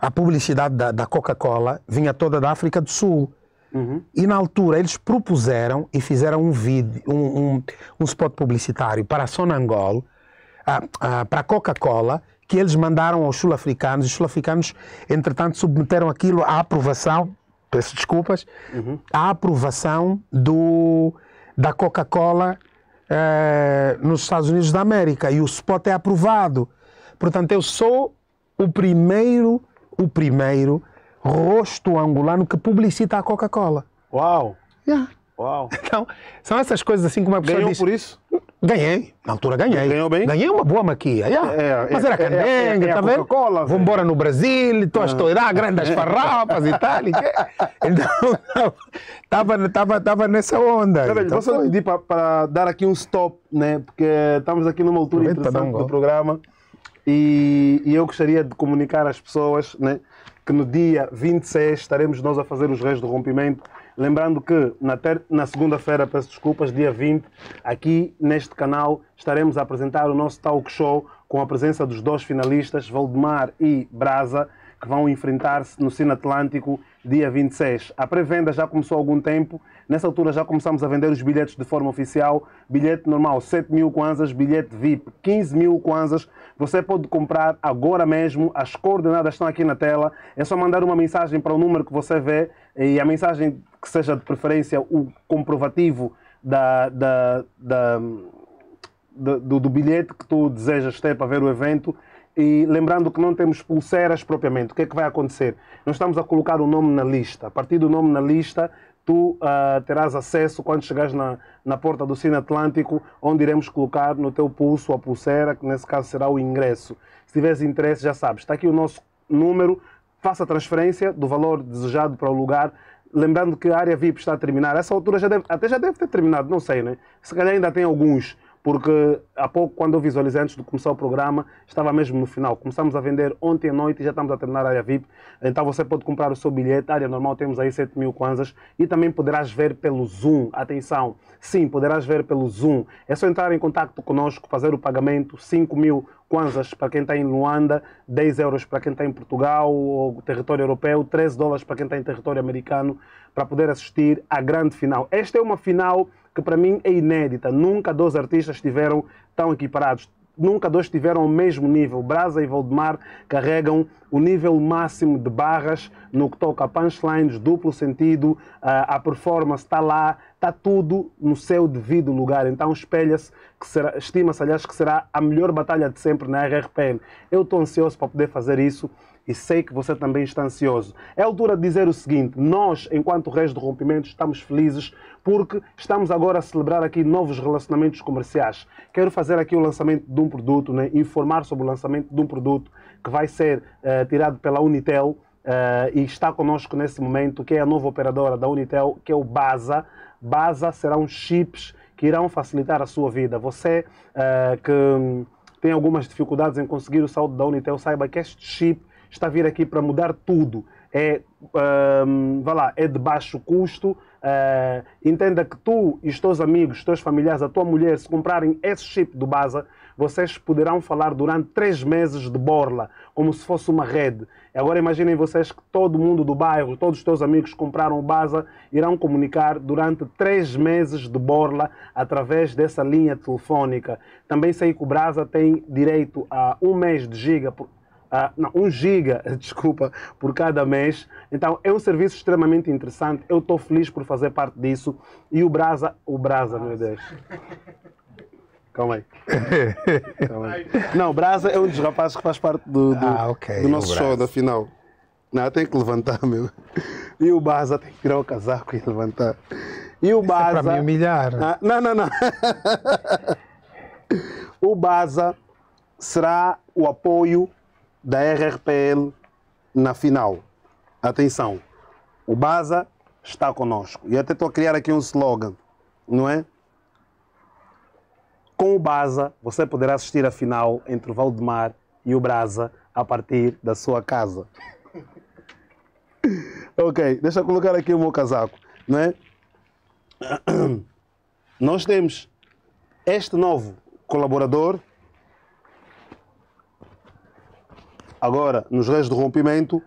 a publicidade da, da Coca-Cola, vinha toda da África do Sul. Uhum. E na altura eles propuseram e fizeram um vídeo, um, um, um spot publicitário para a Sonangol, a, para a Coca-Cola, que eles mandaram aos sul-africanos. Os sul-africanos, entretanto, submeteram aquilo à aprovação, peço desculpas, uhum. à aprovação do, da Coca-Cola é, nos Estados Unidos da América e o spot é aprovado. Portanto, eu sou o primeiro, o primeiro rosto angolano que publicita a Coca-Cola. Uau! Yeah. Uau! Então, são essas coisas assim como a pessoa Ganhou diz... por isso? Ganhei, na altura ganhei. Ganhou bem? Ganhei uma boa maquia. Yeah. É, é, Mas era candenga, é, é, é, tá vendo? Vou embora no Brasil, estou a ah. estourar grandes farrapas e tal. E então, estava tava, tava nessa onda. então vou só pedir para, dar aqui um stop, né? Porque estamos aqui numa altura Aproveita interessante do programa e, e eu gostaria de comunicar às pessoas né, que no dia 26 estaremos nós a fazer os Reis do Rompimento Lembrando que na, ter... na segunda-feira, peço desculpas, dia 20, aqui neste canal estaremos a apresentar o nosso talk show com a presença dos dois finalistas, Valdemar e Brasa, que vão enfrentar-se no Sino Atlântico dia 26. A pré-venda já começou há algum tempo. Nessa altura já começamos a vender os bilhetes de forma oficial. Bilhete normal 7 mil kwanzas, bilhete VIP 15 mil kwanzas. Você pode comprar agora mesmo. As coordenadas estão aqui na tela. É só mandar uma mensagem para o número que você vê e a mensagem que seja de preferência o comprovativo da, da, da do, do bilhete que tu desejas ter para ver o evento e lembrando que não temos pulseiras propriamente, o que é que vai acontecer? Nós estamos a colocar o nome na lista. A partir do nome na lista, tu uh, terás acesso quando chegares na, na porta do Cine Atlântico, onde iremos colocar no teu pulso a pulseira, que nesse caso será o ingresso. Se tiveres interesse, já sabes, está aqui o nosso número, faça a transferência do valor desejado para o lugar, lembrando que a área VIP está a terminar. Essa altura já deve, até já deve ter terminado, não sei, né? Se calhar ainda tem alguns porque há pouco, quando eu visualizei antes de começar o programa, estava mesmo no final. Começamos a vender ontem à noite e já estamos a terminar a área VIP. Então você pode comprar o seu bilhete, a área normal temos aí 7 mil kwanzas e também poderás ver pelo Zoom. Atenção, sim, poderás ver pelo Zoom. É só entrar em contato conosco, fazer o pagamento, 5 mil kwanzas para quem está em Luanda, 10 euros para quem está em Portugal ou território europeu, 13 dólares para quem está em território americano, para poder assistir à grande final. Esta é uma final que para mim é inédita. Nunca dois artistas estiveram tão equiparados. Nunca dois estiveram ao mesmo nível. Braza e Valdemar carregam o nível máximo de barras no que toca a punchlines, duplo sentido, a performance está lá, está tudo no seu devido lugar. Então espelha-se, estima-se, aliás, que será a melhor batalha de sempre na RRPN. Eu estou ansioso para poder fazer isso e sei que você também está ansioso. É altura de dizer o seguinte: nós, enquanto Reis do Rompimento, estamos felizes porque estamos agora a celebrar aqui novos relacionamentos comerciais. Quero fazer aqui o lançamento de um produto, né? informar sobre o lançamento de um produto que vai ser uh, tirado pela Unitel. Uh, e está conosco nesse momento, que é a nova operadora da Unitel, que é o Baza. Baza serão chips que irão facilitar a sua vida. Você uh, que tem algumas dificuldades em conseguir o saldo da Unitel, saiba que este chip está a vir aqui para mudar tudo. É, um, lá, é de baixo custo. Uh, entenda que tu e os teus amigos, os teus familiares, a tua mulher, se comprarem esse chip do Baza, vocês poderão falar durante três meses de borla, como se fosse uma rede. Agora imaginem vocês que todo mundo do bairro, todos os teus amigos que compraram o Baza, irão comunicar durante três meses de borla através dessa linha telefónica. Também sei que o Baza tem direito a um mês de giga uh, não, giga, desculpa, por cada mês. Então é um serviço extremamente interessante. Eu estou feliz por fazer parte disso. E o Brasa, o Brasa, meu Deus. Calma aí. Calma aí. Não, Brasa é um dos rapazes que faz parte do, do, ah, okay. do nosso show da final. Não, tem que levantar, meu. E o Baza tem que tirar o casaco e levantar. E o Baza. É para me humilhar. Ah, não, não, não. o Baza será o apoio da RRPL na final. Atenção, o Baza está conosco. E até estou a criar aqui um slogan, não é? Com o Baza, você poderá assistir a final entre o Valdemar e o Brasa a partir da sua casa. ok, deixa eu colocar aqui o meu casaco, não é? Nós temos este novo colaborador agora nos Reis do Rompimento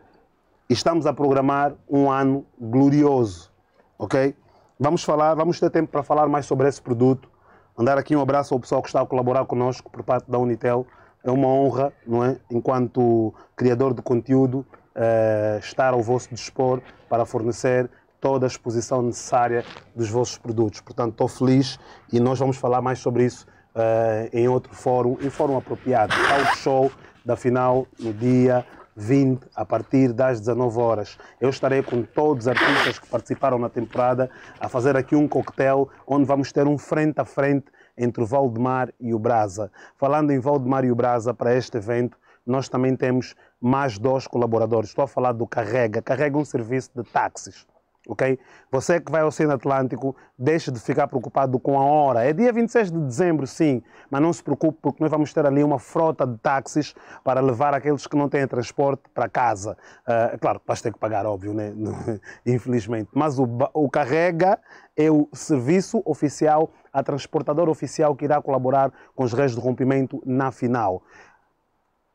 estamos a programar um ano glorioso, ok? Vamos falar, vamos ter tempo para falar mais sobre esse produto. Mandar aqui um abraço ao pessoal que está a colaborar conosco por parte da Unitel. É uma honra, não é? Enquanto criador de conteúdo, eh, estar ao vosso dispor para fornecer toda a exposição necessária dos vossos produtos. Portanto, estou feliz e nós vamos falar mais sobre isso Uh, em outro fórum, em fórum apropriado, talk show, da final no dia 20, a partir das 19 horas. Eu estarei com todos os artistas que participaram na temporada a fazer aqui um coquetel onde vamos ter um frente a frente entre o Valdemar e o Brasa. Falando em Valdemar e o Brasa para este evento, nós também temos mais dois colaboradores. Estou a falar do Carrega. Carrega é um serviço de táxis ok? Você que vai ao Oceano Atlântico, deixe de ficar preocupado com a hora. É dia 26 de dezembro, sim, mas não se preocupe porque nós vamos ter ali uma frota de táxis para levar aqueles que não têm transporte para casa. Uh, claro, vais ter que pagar, óbvio, né? infelizmente. Mas o, o Carrega é o serviço oficial, a transportadora oficial que irá colaborar com os reis do rompimento na final.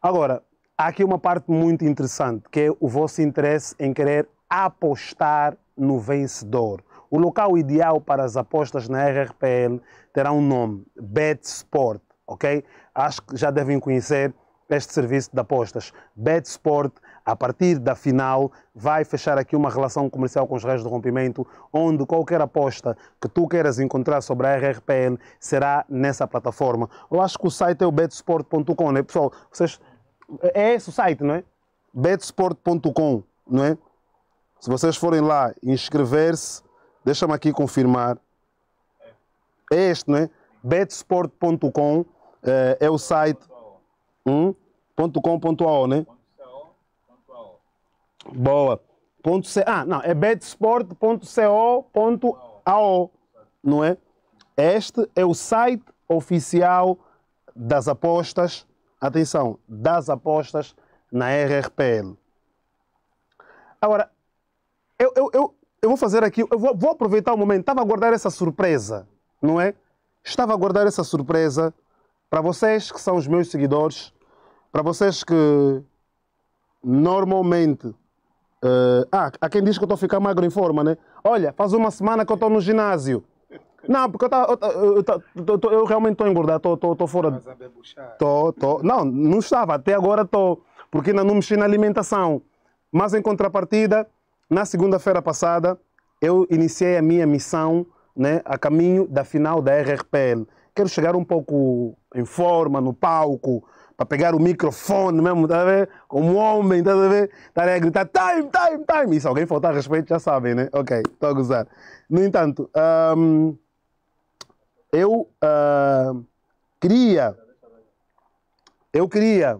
Agora, há aqui uma parte muito interessante, que é o vosso interesse em querer apostar no vencedor. O local ideal para as apostas na RRPL terá um nome, BetSport, ok? Acho que já devem conhecer este serviço de apostas. BetSport, a partir da final, vai fechar aqui uma relação comercial com os reis do rompimento, onde qualquer aposta que tu queiras encontrar sobre a RRPL será nessa plataforma. Eu acho que o site é o betsport.com, né? Pessoal, vocês... É esse o site, não é? betsport.com, não é? Se vocês forem lá inscrever-se, deixa-me aqui confirmar. É este, não é? betsport.com eh, é, o site. Hum? .com.ao, né? Boa. Ponto C... Ah, não, é betsport.co.ao, não é? Este é o site oficial das apostas, atenção, das apostas na RRPL. Agora, eu, eu, eu, eu vou fazer aqui, eu vou, vou aproveitar o momento, estava a guardar essa surpresa, não é? Estava a guardar essa surpresa para vocês que são os meus seguidores, para vocês que normalmente. Uh, ah, há quem diz que eu estou a ficar magro em forma, né? Olha, faz uma semana que eu estou no ginásio. Não, porque eu, tá, eu, tá, eu, tá, eu, eu realmente estou a engordar, estou fora. Estás a bebuchar. Tô, tô, não, não estava, até agora estou, porque ainda não mexi na alimentação. Mas em contrapartida, na segunda-feira passada, eu iniciei a minha missão né, a caminho da final da RRPL. Quero chegar um pouco em forma, no palco, para pegar o microfone mesmo, tá a ver? Como homem, tá a ver? Tá a gritar time, time, time. E se alguém faltar respeito, já sabem, né? Ok, estou a gozar. No entanto, eu uh, queria. Eu queria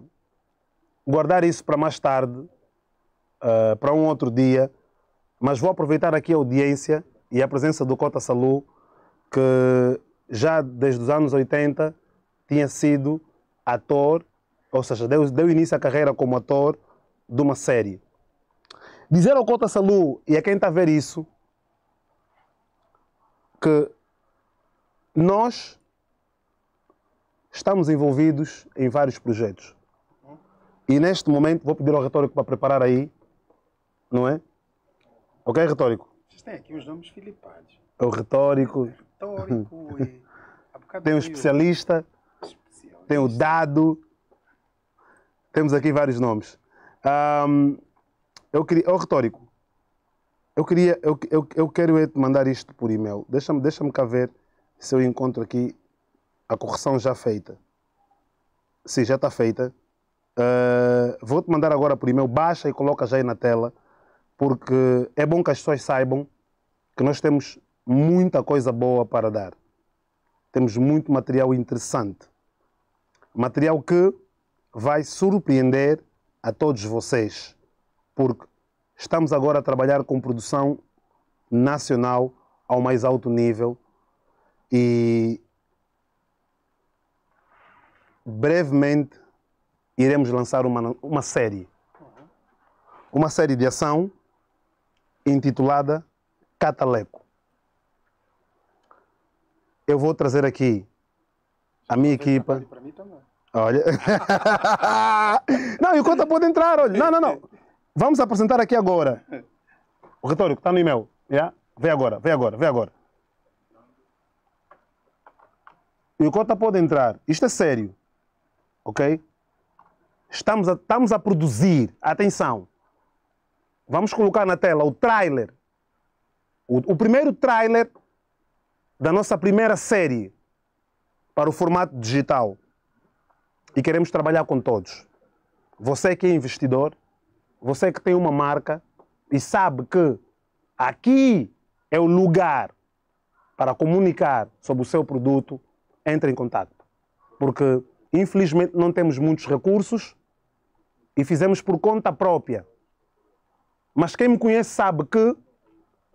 guardar isso para mais tarde, uh, ah, para um outro dia, mas vou aproveitar aqui a audiência e a presença do Cota Salu, que já desde os anos 80 tinha sido ator, ou seja, deu, deu início à carreira como ator de uma série. Dizer ao Cota Salu e a quem está a ver isso que nós estamos envolvidos em vários projetos. E neste momento, vou pedir ao retórico para preparar aí, não é? Ok, retórico? Vocês têm aqui os nomes filipados. É o retórico. Retórico e... Tem o um especialista, especialista, tem o dado. Temos aqui vários nomes. Um, eu queria, é o retórico. Eu queria, eu, eu, eu quero é te mandar isto por e-mail. Deixa-me deixa, -me, cá ver se eu encontro aqui a correção já feita. Sim, já está feita. Uh, Vou-te mandar agora por e-mail. Baixa e coloca já aí na tela porque é bom que as pessoas saibam que nós temos muita coisa boa para dar. Temos muito material interessante. Material que vai surpreender a todos vocês, porque estamos agora a trabalhar com produção nacional ao mais alto nível e brevemente iremos lançar uma, uma série. Uma série de ação intitulada Cataleco. Eu vou trazer aqui a minha equipa. Olha. não, e o Cota pode entrar, olha. Não, não, não. Vamos apresentar aqui agora. O retórico está no e-mail. Yeah? Vem agora, vem agora, vem agora. E o Cota pode entrar. Isto é sério. Ok? Estamos a, estamos a produzir, atenção, Vamos colocar na tela o trailer. O, o primeiro trailer da nossa primeira série para o formato digital. E queremos trabalhar com todos. Você que é investidor, você que tem uma marca e sabe que aqui é o lugar para comunicar sobre o seu produto, entre em contato. Porque, infelizmente, não temos muitos recursos e fizemos por conta própria. Mas quem me conhece sabe que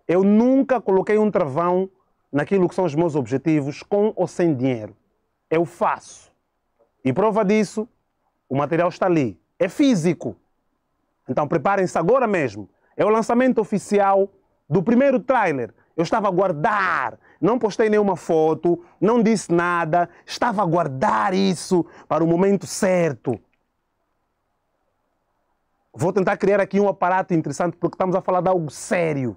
eu nunca coloquei um travão naquilo que são os meus objetivos, com ou sem dinheiro. Eu faço. E prova disso, o material está ali. É físico. Então preparem-se agora mesmo. É o lançamento oficial do primeiro trailer. Eu estava a guardar, não postei nenhuma foto, não disse nada, estava a guardar isso para o momento certo. Vou tentar criar aqui um aparato interessante porque estamos a falar de algo sério.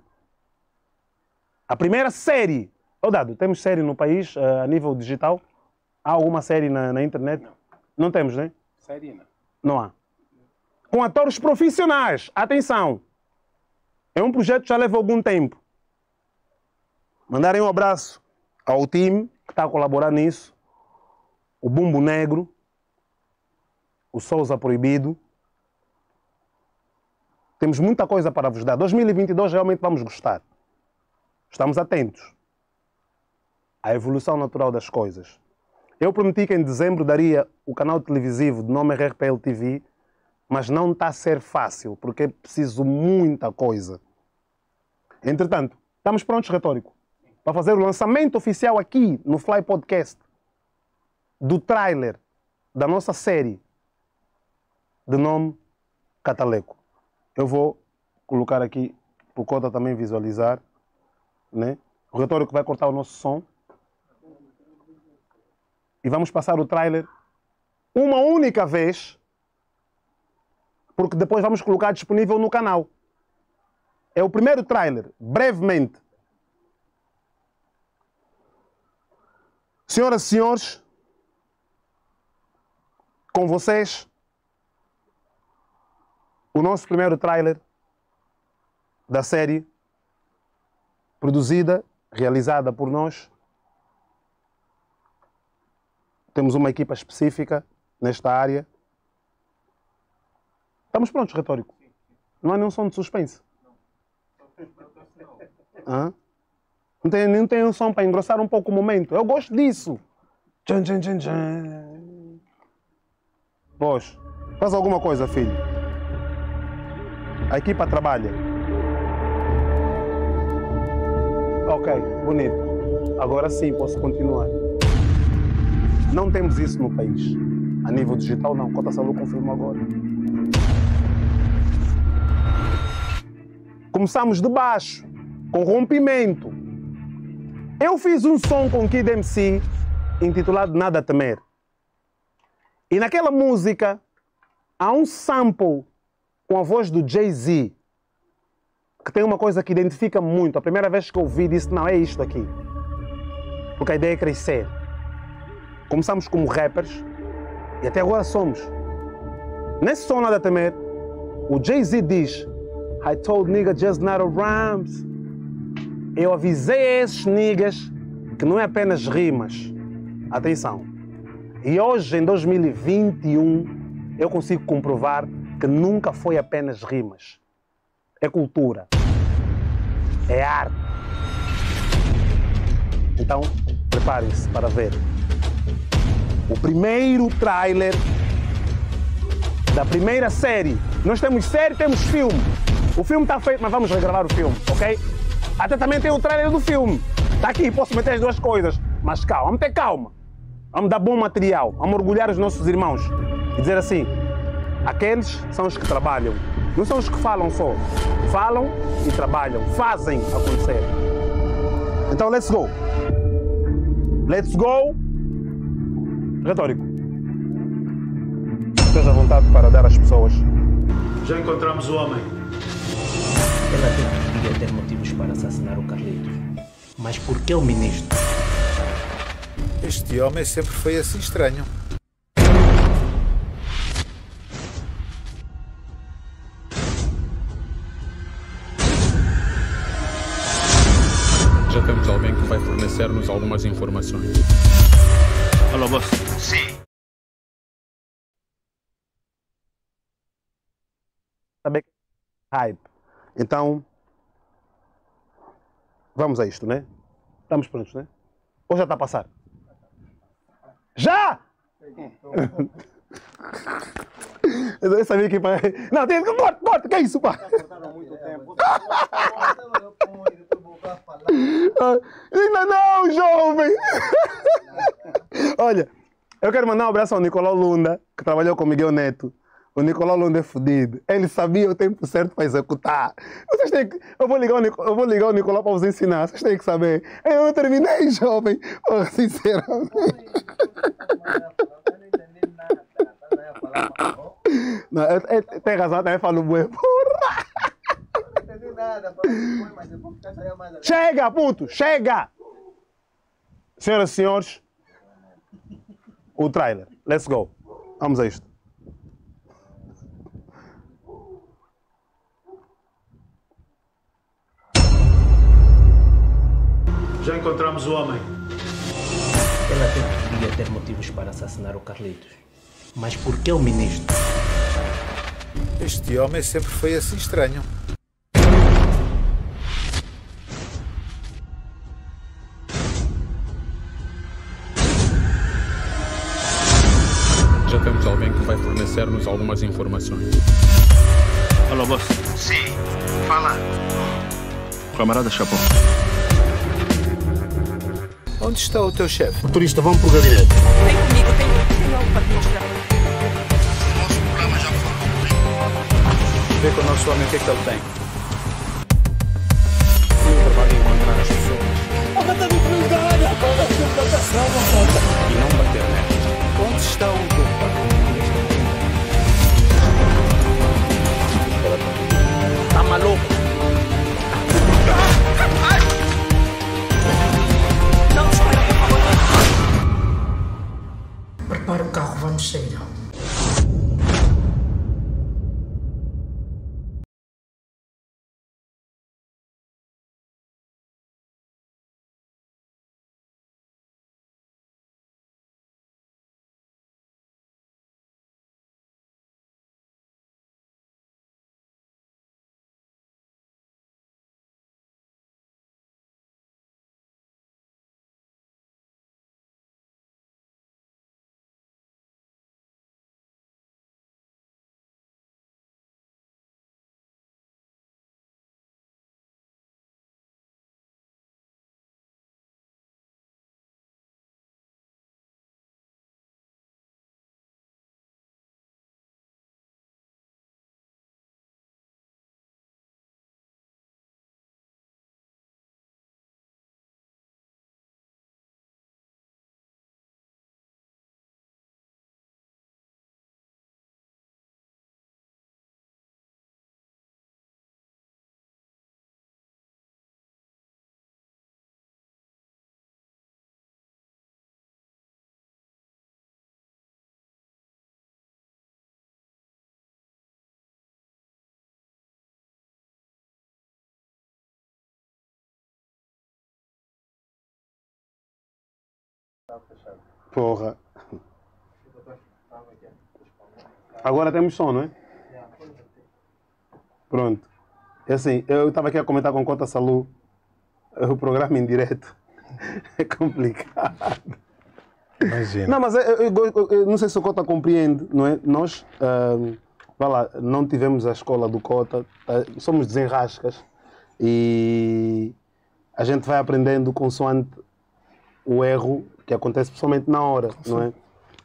A primeira série. Ô oh, Dado, temos série no país uh, a nível digital? Há alguma série na, na internet? Não. não. temos, né? Série não. Não há. Com atores profissionais. Atenção. É um projeto que já leva algum tempo. Mandarem um abraço ao time que está a colaborar nisso. O Bumbo Negro. O Souza Proibido temos muita coisa para vos dar. 2022 realmente vamos gostar. Estamos atentos à evolução natural das coisas. Eu prometi que em dezembro daria o canal televisivo de nome RRPL TV, mas não está a ser fácil, porque é preciso muita coisa. Entretanto, estamos prontos, retórico, para fazer o lançamento oficial aqui no Fly Podcast do trailer da nossa série de nome Cataleco. Eu vou colocar aqui para o Coda também visualizar, né? O retórico que vai cortar o nosso som. E vamos passar o trailer uma única vez, porque depois vamos colocar disponível no canal. É o primeiro trailer, brevemente. Senhoras e senhores, com vocês, o nosso primeiro trailer da série, produzida, realizada por nós. Temos uma equipa específica nesta área. Estamos prontos, retórico? Não há nenhum som de suspense. Hã? Não tem, não tem um som para engrossar um pouco o momento. Eu gosto disso. Tchan, tchan, tchan, tchan. Vós, faz alguma coisa, filho. A equipa trabalha. Ok, bonito. Agora sim posso continuar. Não temos isso no país. A nível digital, não. Cota Salu confirma agora. Começamos de baixo, com rompimento. Eu fiz um som com Kid MC intitulado Nada a Temer. E naquela música há um sample com a voz do Jay-Z, que tem uma coisa que identifica muito. A primeira vez que eu ouvi disse, não, é isto aqui. Porque a ideia é crescer. Começamos como rappers e até agora somos. Nesse som nada a temer, o Jay-Z diz, I told nigga just not a rhymes. Eu avisei a esses niggas que não é apenas rimas. Atenção. E hoje, em 2021, eu consigo comprovar que nunca foi apenas rimas. É cultura. É arte. Então, preparem-se para ver o primeiro trailer da primeira série. Nós temos série, temos filme. O filme está feito, mas vamos regravar o filme, ok? Até também tem o trailer do filme. Está aqui, posso meter as duas coisas. Mas calma, vamos ter calma. Vamos dar bom material, vamos orgulhar os nossos irmãos e dizer assim: Aqueles são os que trabalham. Não são os que falam só. Falam e trabalham. Fazem acontecer. Então, let's go. Let's go. Retórico. Esteja à vontade para dar às pessoas. Já encontramos o homem. Ela até que ter motivos para assassinar o Carlitos. Mas por que o ministro? Este homem sempre foi assim estranho. fornecer-nos algumas informações. Alô, boss. Sim. Também hype. Então, vamos a isto, né? Estamos prontos, né? Ou já está a passar? Já! Eu não sabia que pai. Não, tem. Morto, morto, que é isso, pá? Não, não, jovem! Olha, eu quero mandar um abraço ao Nicolau Lunda, que trabalhou com o Miguel Neto. O Nicolau Lunda é fodido. Ele sabia o tempo certo para executar. Vocês têm que... eu, vou ligar o Nicolau, eu vou ligar o Nicolau para vos ensinar. Vocês têm que saber. Eu terminei, jovem. Porra, sinceramente. Não, é, é, tem razão, né? Falo bué, porra. Chega, puto, chega! Senhoras e senhores, o trailer. Let's go. Vamos a isto. Já encontramos o homem. Ela até que ter motivos para assassinar o Carlitos. Mas por que o ministro? Este homem sempre foi assim estranho. Já temos alguém que vai fornecer-nos algumas informações. Alô, boss. Sim, fala. Camarada Chapão. Onde está o teu chefe? O turista, vamos por gabinete. Vem comigo, tem algo para te mostrar. ver com o nosso homem o que é que ele tem. Eu trabalho encontrar as pessoas. olha tá de prioridade, olha não falta. E não bater nela né? Onde está o dupla? Tá maluco? Prepara o carro, vamos sair. Porra. Agora temos som, não é? Pronto. É assim, eu estava aqui a comentar com Conta Salu o programa em direto. É complicado. Imagina. Não, mas é, eu, eu, eu, não sei se o Cota compreende, não é? Nós, uh, vai lá, não tivemos a escola do Cota, uh, somos desenrascas e a gente vai aprendendo consoante o erro que acontece pessoalmente na hora, Sim. não é?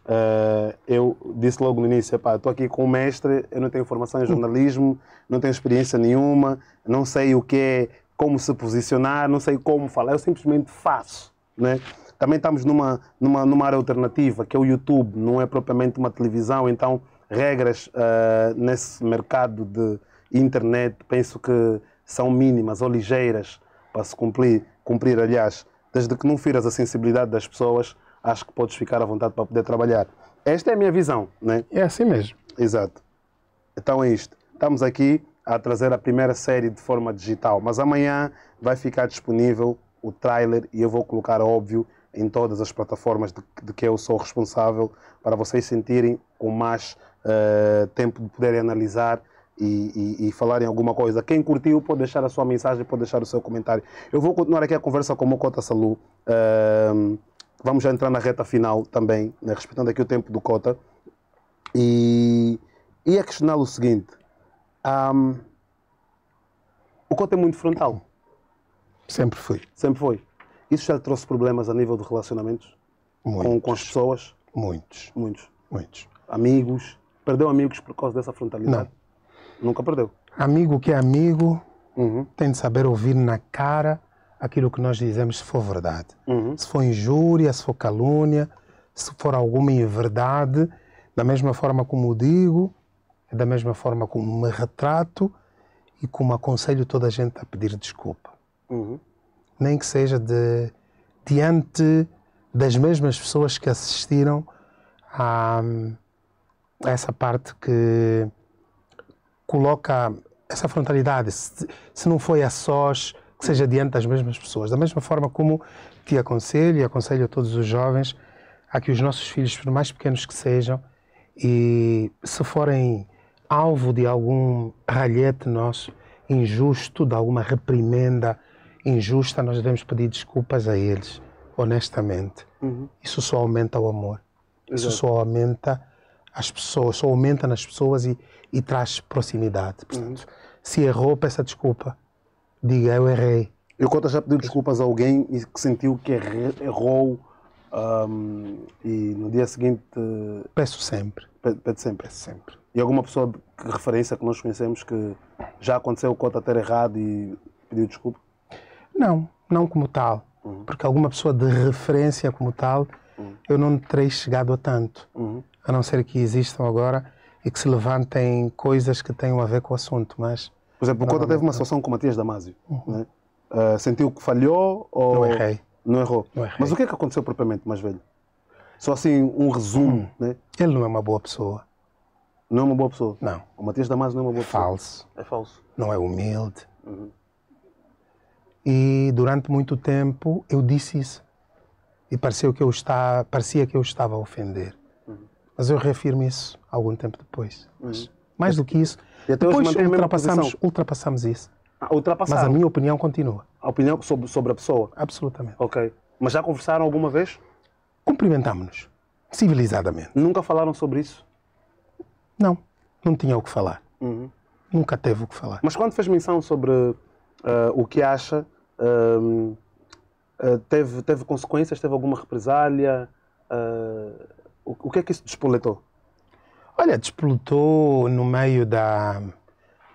Uh, eu disse logo no início, estou aqui com um mestre, eu não tenho formação em jornalismo, não tenho experiência nenhuma, não sei o que é, como se posicionar, não sei como falar, eu simplesmente faço, é? Também estamos numa, numa, numa área alternativa, que é o YouTube, não é propriamente uma televisão, então regras uh, nesse mercado de internet penso que são mínimas ou ligeiras para se cumprir, cumprir aliás desde que não firas a sensibilidade das pessoas, acho que podes ficar à vontade para poder trabalhar. Esta é a minha visão, né? É assim mesmo. Exato. Então é isto. Estamos aqui a trazer a primeira série de forma digital, mas amanhã vai ficar disponível o trailer e eu vou colocar, óbvio, em todas as plataformas de, de que eu sou responsável para vocês sentirem com mais uh, tempo de poderem analisar e, e, e falarem alguma coisa. Quem curtiu pode deixar a sua mensagem, pode deixar o seu comentário. Eu vou continuar aqui a conversa com o Cota Salu. Uh, vamos já entrar na reta final também, né, respeitando aqui o tempo do Cota. E ia questioná-lo o seguinte: um, ehm, o Cota é muito frontal. Sempre foi. Sempre foi. Isso já lhe trouxe problemas a nível de relacionamentos? Com, com as pessoas? Muitos. Muitos. Muitos. Amigos? Perdeu amigos por causa dessa frontalidade? Não. Nunca perdeu. Amigo que é amigo uhum. tem de saber ouvir na cara aquilo que nós dizemos, se for verdade. Uhum. Se for injúria, se for calúnia, se for alguma inverdade, da mesma forma como digo, é da mesma forma como me retrato e como aconselho toda a gente a pedir desculpa. Uhum. Nem que seja de, diante das mesmas pessoas que assistiram a, a essa parte que coloca essa frontalidade, se, se não foi a sós, que seja diante das mesmas pessoas. Da mesma forma como te aconselho e aconselho a todos os jovens a que os nossos filhos, por mais pequenos que sejam, e se forem alvo de algum ralhete nosso, injusto, de alguma reprimenda injusta, nós devemos pedir desculpas a eles, honestamente. Uhum. Isso só aumenta o amor. Exato. Isso só aumenta as pessoas, só aumenta nas pessoas e, e traz proximidade. Portanto, uhum. se errou, peça desculpa. Diga, eu errei. Eu conta já pediu desculpas a alguém e que sentiu que errou um, e no dia seguinte. Peço sempre. Pede sempre. Peço sempre. E alguma pessoa de referência que nós conhecemos que já aconteceu o conta ter errado e pediu desculpa? Não, não como tal. Uhum. Porque alguma pessoa de referência como tal, uhum. eu não terei chegado a tanto. Uhum a não ser que existam agora e que se levantem coisas que tenham a ver com o assunto, mas... Por exemplo, quando teve uma situação com o Matias Damasio, uhum. né? uh, sentiu que falhou ou... Não errei. Não errou. Não errei. Mas o que é que aconteceu propriamente, mais velho? Só assim, um resumo, hum. né? Ele não é uma boa pessoa. Não é uma boa pessoa? Não. O Matias Damasio não é uma boa pessoa? Falso. É falso. Não é humilde. Uhum. E durante muito tempo eu disse isso. E pareceu que eu estava, parecia que eu estava a ofender. Mas eu reafirmo isso algum tempo depois. Mas, uhum. mais do que isso, e até depois ultrapassamos, ultrapassamos isso. Ah, Mas a minha opinião continua. A opinião sobre, sobre a pessoa? Absolutamente. Ok. Mas já conversaram alguma vez? Cumprimentámonos. Civilizadamente. Nunca falaram sobre isso? Não. Não tinha o que falar. Uhum. Nunca teve o que falar. Mas quando fez menção sobre uh, o que acha, uh, uh, teve, teve consequências? Teve alguma represália? Eh, o, que é que isso despoletou? Olha, despoletou no meio da,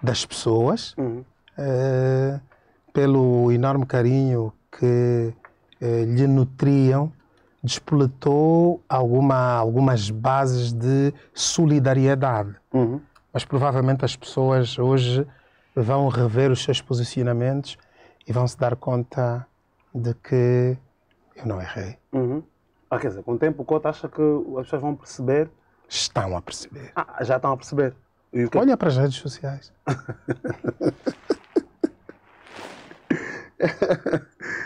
das pessoas, uhum. Eh, pelo enorme carinho que eh, lhe nutriam, despoletou alguma, algumas bases de solidariedade. Uhum. Mas provavelmente as pessoas hoje vão rever os seus posicionamentos e vão se dar conta de que eu não errei. Uhum. Ah, quer dizer, com o tempo o Cota acha que as pessoas vão perceber. Estão a perceber. Ah, já estão a perceber. É Olha para as redes sociais. o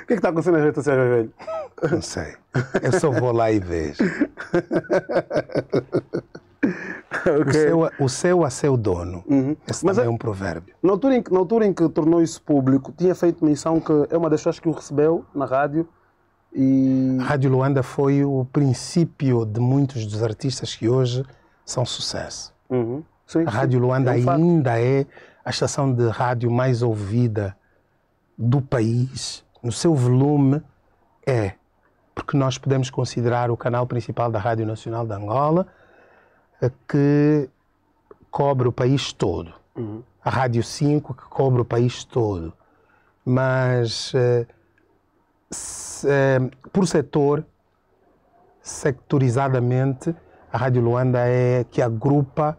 que é que está acontecendo nas redes sociais, velho? Não sei. Eu só vou lá e vejo. okay. o, seu, a, o seu a seu dono. Uhum. Esse Mas é um provérbio. Na altura, em, na altura em que tornou isso público, tinha feito menção que é uma das pessoas que o recebeu na rádio e... A Rádio Luanda foi o princípio de muitos dos artistas que hoje são sucesso. Uhum. Sim, a Rádio Luanda é um ainda é a estação de rádio mais ouvida do país. No seu volume é, porque nós podemos considerar o canal principal da Rádio Nacional de Angola, eh, que cobre o país todo. Uhum. A Rádio 5 que cobre o país todo. Mas eh, eh, por setor, sectorizadamente, a Rádio Luanda é que agrupa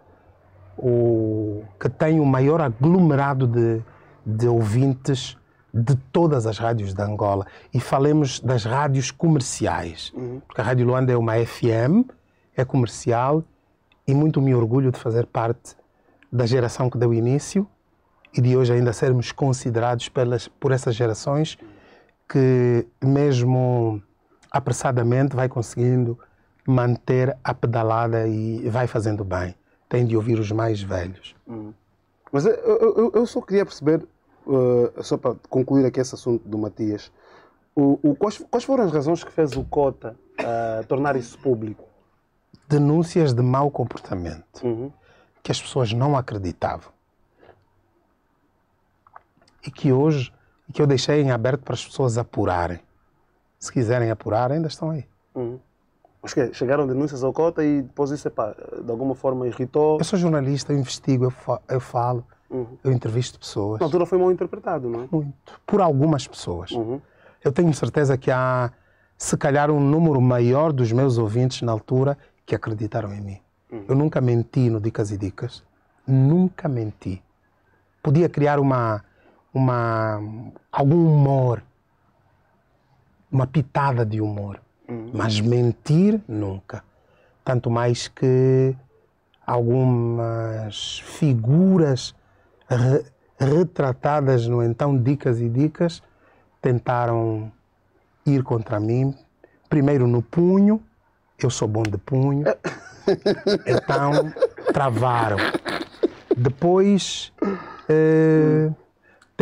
o que tem o maior aglomerado de, de ouvintes de todas as rádios de Angola. E falemos das rádios comerciais, uhum. porque a Rádio Luanda é uma FM, é comercial e muito me orgulho de fazer parte da geração que deu início e de hoje ainda sermos considerados pelas, por essas gerações que mesmo apressadamente vai conseguindo manter a pedalada e vai fazendo bem. Tem de ouvir os mais velhos. Hum. Mas eu, eu, eu, só queria perceber, uh, só para concluir aqui esse assunto do Matias, o, o, quais, quais, foram as razões que fez o Cota uh, tornar isso público? Denúncias de mau comportamento uhum. que as pessoas não acreditavam e que hoje que eu deixei em aberto para as pessoas apurarem. Se quiserem apurar, ainda estão aí. Uhum. Mas que chegaram denúncias ao Cota e depois isso, epá, de alguma forma irritou? Eu sou jornalista, eu investigo, eu, fa eu falo, uhum. eu entrevisto pessoas. Na altura foi mal interpretado, não é? Muito. Por algumas pessoas. Uhum. Eu tenho certeza que há, se calhar, um número maior dos meus ouvintes na altura que acreditaram em mim. Uhum. Eu nunca menti no Dicas e Dicas. Nunca menti. Podia criar uma uma, algum humor, uma pitada de humor. Uhum. Mas mentir nunca. Tanto mais que algumas figuras re, retratadas no então Dicas e Dicas tentaram ir contra mim. Primeiro no punho, eu sou bom de punho, então travaram. Depois. Eh,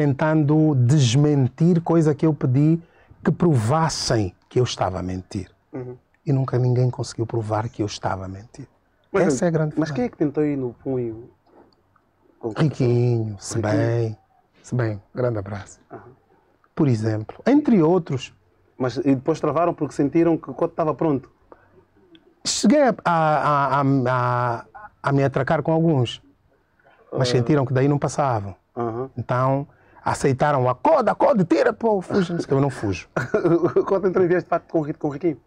tentando desmentir coisa que eu pedi que provassem que eu estava a mentir. Uhum. E nunca ninguém conseguiu provar que eu estava a mentir. Mas, Essa é a grande Mas quem é que tentou ir no punho? Riquinho, se bem. Se bem, grande abraço. Uhum. Por exemplo, entre outros. Mas e depois travaram porque sentiram que o coto estava pronto? Cheguei a, a, a, a, me atracar com alguns, mas ah. sentiram que daí não passavam. Uhum. Então, aceitaram o coda acordo, tira, pô, fuja. Eu não fujo. Quanto entrevista facto com o Riquinho?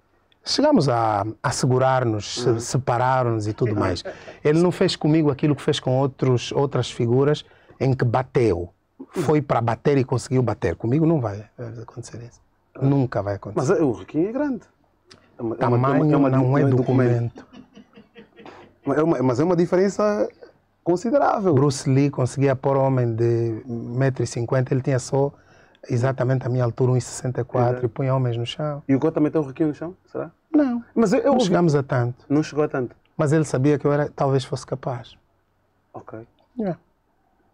Chegamos a, assegurar segurar-nos, uhum. separar-nos e tudo mais. Ele não fez comigo aquilo que fez com outros, outras figuras em que bateu. Foi para bater e conseguiu bater. Comigo não vai acontecer isso. Uhum. Nunca vai acontecer. Mas o Riquinho é grande. É uma, é é Tamanho é uma, não é, é documento. documento. É uma, mas é uma diferença considerável. Bruce Lee conseguia pôr homem de 1,50m, ele tinha só exatamente a minha altura, 1,64m, e punha homens no chão. E o Gol também tem um requinho no chão, será? Não, Mas eu, eu não chegamos a tanto. não chegou a tanto. Mas ele sabia que eu era, talvez fosse capaz. Ok.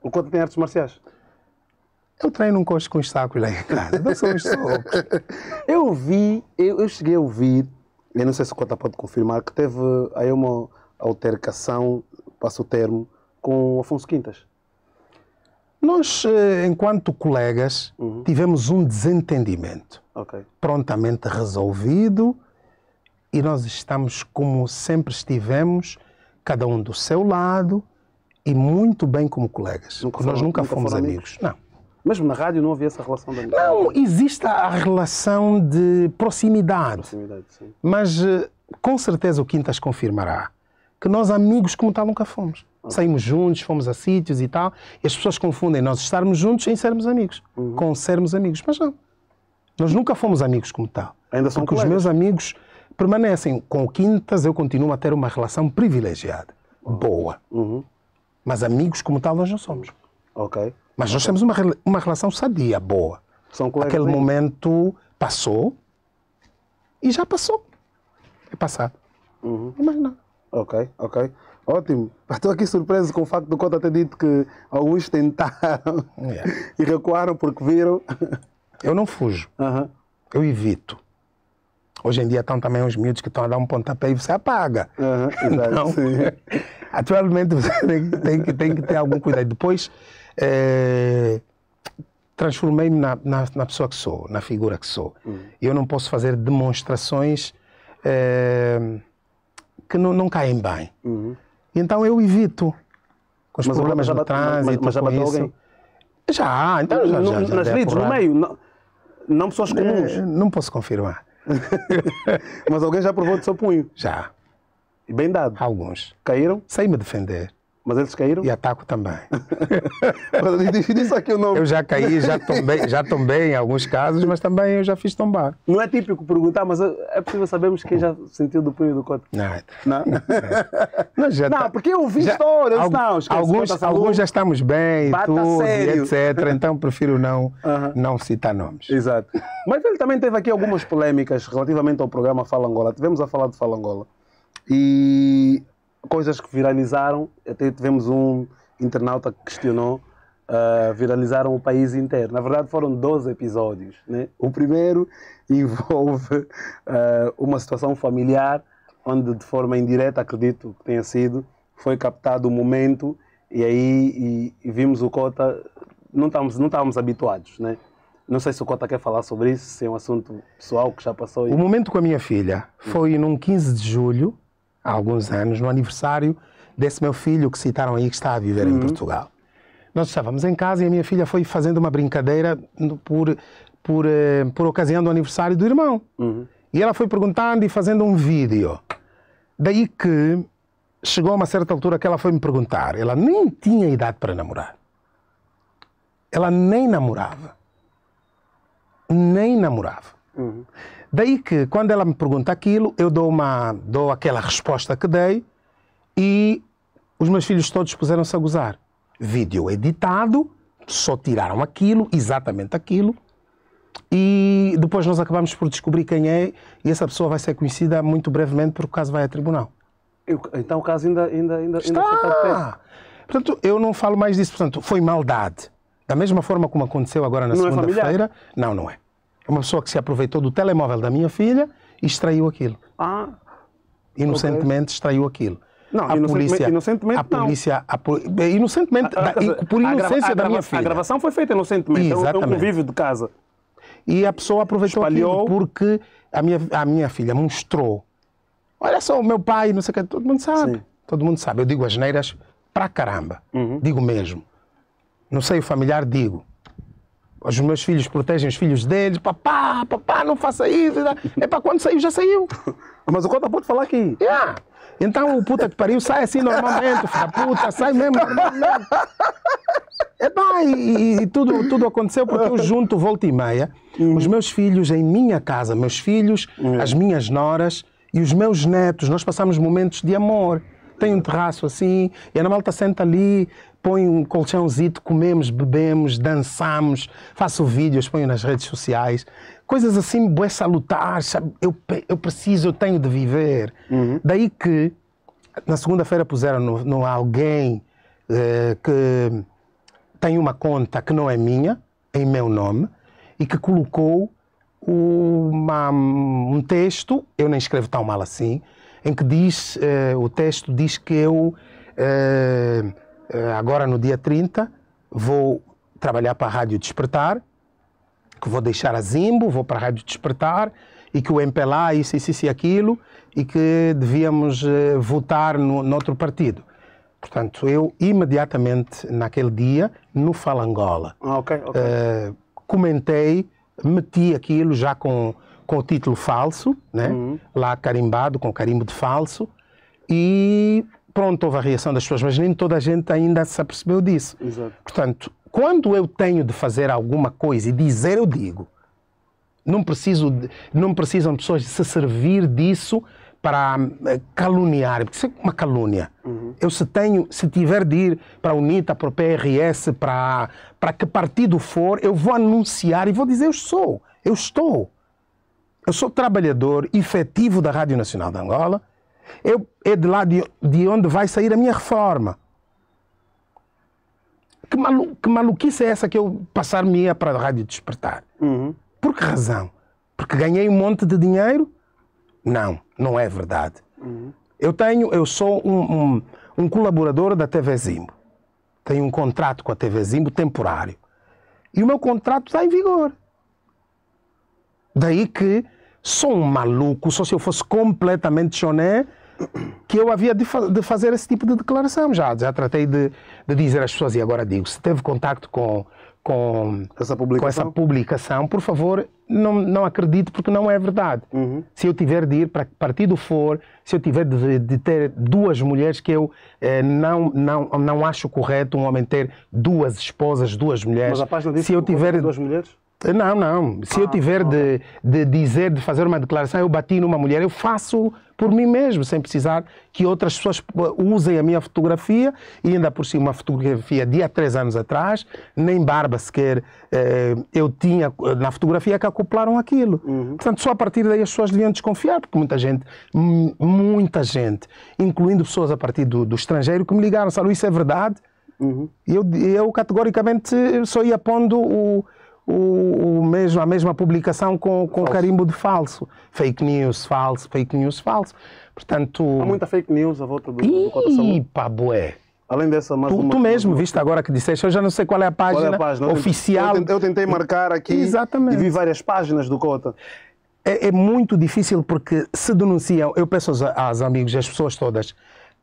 O Cota tem artes marciais? Eu treino um coxo com os sacos lá em casa, não são os Eu vi, eu, eu cheguei a ouvir, eu não sei se o Cota pode confirmar, que teve aí uma altercação, passo o termo, com Afonso Quintas? Nós, eh, enquanto colegas, uhum. tivemos um desentendimento. Okay. Prontamente resolvido e nós estamos como sempre estivemos, cada um do seu lado e muito bem como colegas. Nunca foram, nós nunca, nunca fomos amigos. amigos. Não. Mesmo na rádio não havia essa relação de amizade? Não, existe a relação de proximidade. proximidade mas eh, com certeza o Quintas confirmará que nós, amigos como tal, nunca fomos. Ah. Saímos juntos, fomos a sítios e tal. E as pessoas confundem nós estarmos juntos em sermos amigos, uhum. com sermos amigos. Mas não. Nós nunca fomos amigos como tal. Ainda são porque colegas. os meus amigos permanecem. Com o Quintas eu continuo a ter uma relação privilegiada, uhum. boa. Uhum. Mas amigos como tal nós não somos. Ok. Mas okay. nós temos uma, uma relação sadia, boa. São colegas Aquele mesmo. momento passou e já passou. É passado. Uhum. E mais nada. Ok, ok. Ótimo. Estou aqui surpreso com o facto do Cota ter dito que alguns tentaram yeah. É. e recuaram porque viram. Eu não fujo. Uh -huh. Eu evito. Hoje em dia estão também uns miúdos que estão a dar um pontapé e você apaga. Uh -huh. então, Sim. atualmente você tem, que, tem que ter algum cuidado. Depois, é, transformei-me na, na, na, pessoa que sou, na figura que sou. Hum. e -huh. Eu não posso fazer demonstrações é, que não, não caem bem. Uh então eu evito. Com os mas é problemas já no trânsito, mas, já bateu alguém? Já, então já, já, já Nas lides, no meio, não, não pessoas comuns. Eh, não posso confirmar. mas alguém já provou de seu punho? Já. E bem dado? Alguns. Caíram? Sem me defender. Mas eles caíram? E ataco também. isso aqui o nome. Eu já caí, já tombei, já tombei em alguns casos, mas também eu já fiz tombar. Não é típico perguntar, mas é, é possível sabermos quem já sentiu do punho do coto. Não? Não, já não tá... porque eu ouvi já... histórias. Al... Não, alguns, alguns já estamos bem, tudo, etc. Então prefiro não, uh -huh. não citar nomes. Exato. Mas ele também teve aqui algumas polêmicas relativamente ao programa Fala Angola. Tivemos a falar de Fala Angola. E coisas que viralizaram, até tivemos um internauta que questionou, uh, viralizaram o país inteiro. Na verdade, foram 12 episódios. Né? O primeiro envolve uh, uma situação familiar, onde de forma indireta, acredito que tenha sido, foi captado o um momento e aí e, e vimos o Cota, não estávamos, não estávamos habituados, né? Não sei se o Cota quer falar sobre isso, se é um assunto pessoal que já passou. E... O momento com a minha filha foi num 15 de julho, há alguns anos, no aniversário desse meu filho que citaram aí, que está a viver uhum. em Portugal. Nós estávamos em casa e a minha filha foi fazendo uma brincadeira por, por, eh, por ocasião do aniversário do irmão. Uhum. E ela foi perguntando e fazendo um vídeo. Daí que chegou a uma certa altura que ela foi me perguntar. Ela nem tinha idade para namorar. Ela nem namorava. Nem namorava. Uhum. Daí que, quando ela me pergunta aquilo, eu dou, uma, dou aquela resposta que dei e os meus filhos todos puseram-se a gozar. Vídeo editado, só tiraram aquilo, exatamente aquilo, e depois nós acabamos por descobrir quem é e essa pessoa vai ser conhecida muito brevemente porque o caso vai a tribunal. Eu, então o caso ainda, ainda, ainda, está. ainda está Portanto, eu não falo mais disso. Portanto, foi maldade. Da mesma forma como aconteceu agora na é segunda-feira. É não, não é uma pessoa que se aproveitou do telemóvel da minha filha e extraiu aquilo. Ah, inocentemente okay. extraiu aquilo. Não, a polícia, inocentemente a polícia, não. A, inocentemente, a, a, por inocência da minha filha. A gravação foi feita inocentemente, é é Exatamente. é um convívio de casa. E a pessoa aproveitou Espalhou. aquilo porque a minha, a minha filha mostrou. Olha só, o meu pai, não sei o que, todo mundo sabe. Sim. Todo mundo sabe. Eu digo as neiras pra caramba. Uhum. Digo mesmo. Não sei o familiar, digo os meus filhos protegem os filhos deles, papá, papá, não faça isso. É né? para quando saiu, já saiu. Mas o cota pode falar aqui. Yeah. Então o puta que pariu sai assim normalmente, filha puta, sai mesmo. Normalmente. É pá, e, e, tudo, tudo aconteceu porque eu junto volta e meia uhum. os meus filhos em minha casa, meus filhos, uhum. as minhas noras e os meus netos. Nós passamos momentos de amor tem um terraço assim, e a Ana Malta senta ali, põe um colchãozito, comemos, bebemos, dançamos, faço vídeos, ponho nas redes sociais. Coisas assim, boé salutar, sabe? Eu, eu preciso, eu tenho de viver. Uhum. Daí que, na segunda-feira puseram no, no alguém eh, que tem uma conta que não é minha, em meu nome, e que colocou uma, um texto, eu nem escrevo tão mal assim, em que diz, eh, o texto diz que eu... Eh, eh, agora no dia 30, vou trabalhar para a Rádio Despertar, que vou deixar a Zimbo, vou para a Rádio Despertar, e que o MPLA, isso, isso, isso e aquilo, e que devíamos uh, votar no, noutro partido. Portanto, eu imediatamente naquele dia, no Falangola, ah, okay, okay. Uh, comentei, meti aquilo já com, com o título falso, né? Uhum. lá carimbado, com carimbo de falso, e pronto, houve a reação das pessoas, mas nem toda a gente ainda se apercebeu disso. Exato. Portanto, quando eu tenho de fazer alguma coisa e dizer, eu digo. Não, preciso, não precisam pessoas se servir disso para hum, caluniar, porque isso é uma calúnia. Uhum. Eu se tenho, se tiver de ir para a UNITA, para o PRS, para, para que partido for, eu vou anunciar e vou dizer eu sou, eu estou. Eu sou trabalhador efetivo da Rádio Nacional de Angola, eu, é de lá de, de onde vai sair a minha reforma. Que, malu, que maluquice é essa que eu passar me para a Rádio Despertar? Uhum. Por que razão? Porque ganhei um monte de dinheiro? Não, não é verdade. Uhum. Eu tenho, eu sou um, um, um colaborador da TV Zimbo. Tenho um contrato com a TV Zimbo temporário. E o meu contrato está em vigor. Daí que sou um maluco, só se eu fosse completamente choné que eu havia de, fa de, fazer esse tipo de declaração. Já, já tratei de, de dizer às pessoas, e agora digo, se teve contacto com, com essa, com essa publicação, por favor, não, não acredite porque não é verdade. Uhum. Se eu tiver de ir para que partido for, se eu tiver de, de ter duas mulheres que eu eh, não, não, não acho correto um homem ter duas esposas, duas mulheres. Mas a página disse se eu tiver duas mulheres? Eh, não, não. Se ah, eu tiver de, de dizer, de fazer uma declaração, eu bati numa mulher, eu faço por mim mesmo, sem precisar que outras pessoas usem a minha fotografia, e ainda por cima, uma fotografia de há três anos atrás, nem barba sequer eh, eu tinha eh, na fotografia que acoplaram aquilo. Uhum. Portanto, só a partir daí as pessoas deviam desconfiar, porque muita gente, muita gente, incluindo pessoas a partir do, do estrangeiro, que me ligaram, sabe, isso é verdade? Uhum. Eu, eu categoricamente só ia pondo o o, o mesmo, a mesma publicação com, com carimbo de falso. Fake news, falso, fake news, falso. Portanto... Há muita fake news à volta do, Ih, do cotação. Ipa, bué. Além dessa, mais tu, uma... tu mesmo, viste agora que disseste, eu já não sei qual é a página, é a página? oficial. Eu tentei, eu tentei, marcar aqui Exatamente. e vi várias páginas do Cota. É, é muito difícil porque se denunciam, eu peço aos, aos amigos, às pessoas todas,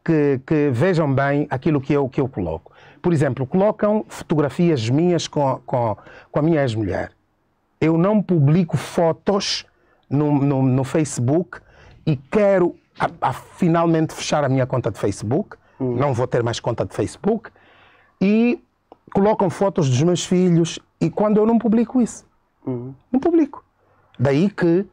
que, que, vejam bem aquilo que eu, que eu coloco por exemplo, colocam fotografias minhas com, com, com a minha ex-mulher. Eu não publico fotos no, no, no Facebook e quero a, a, finalmente fechar a minha conta de Facebook. Hum. Não vou ter mais conta de Facebook. E colocam fotos dos meus filhos e quando eu não publico isso. Hum. Não publico. Daí que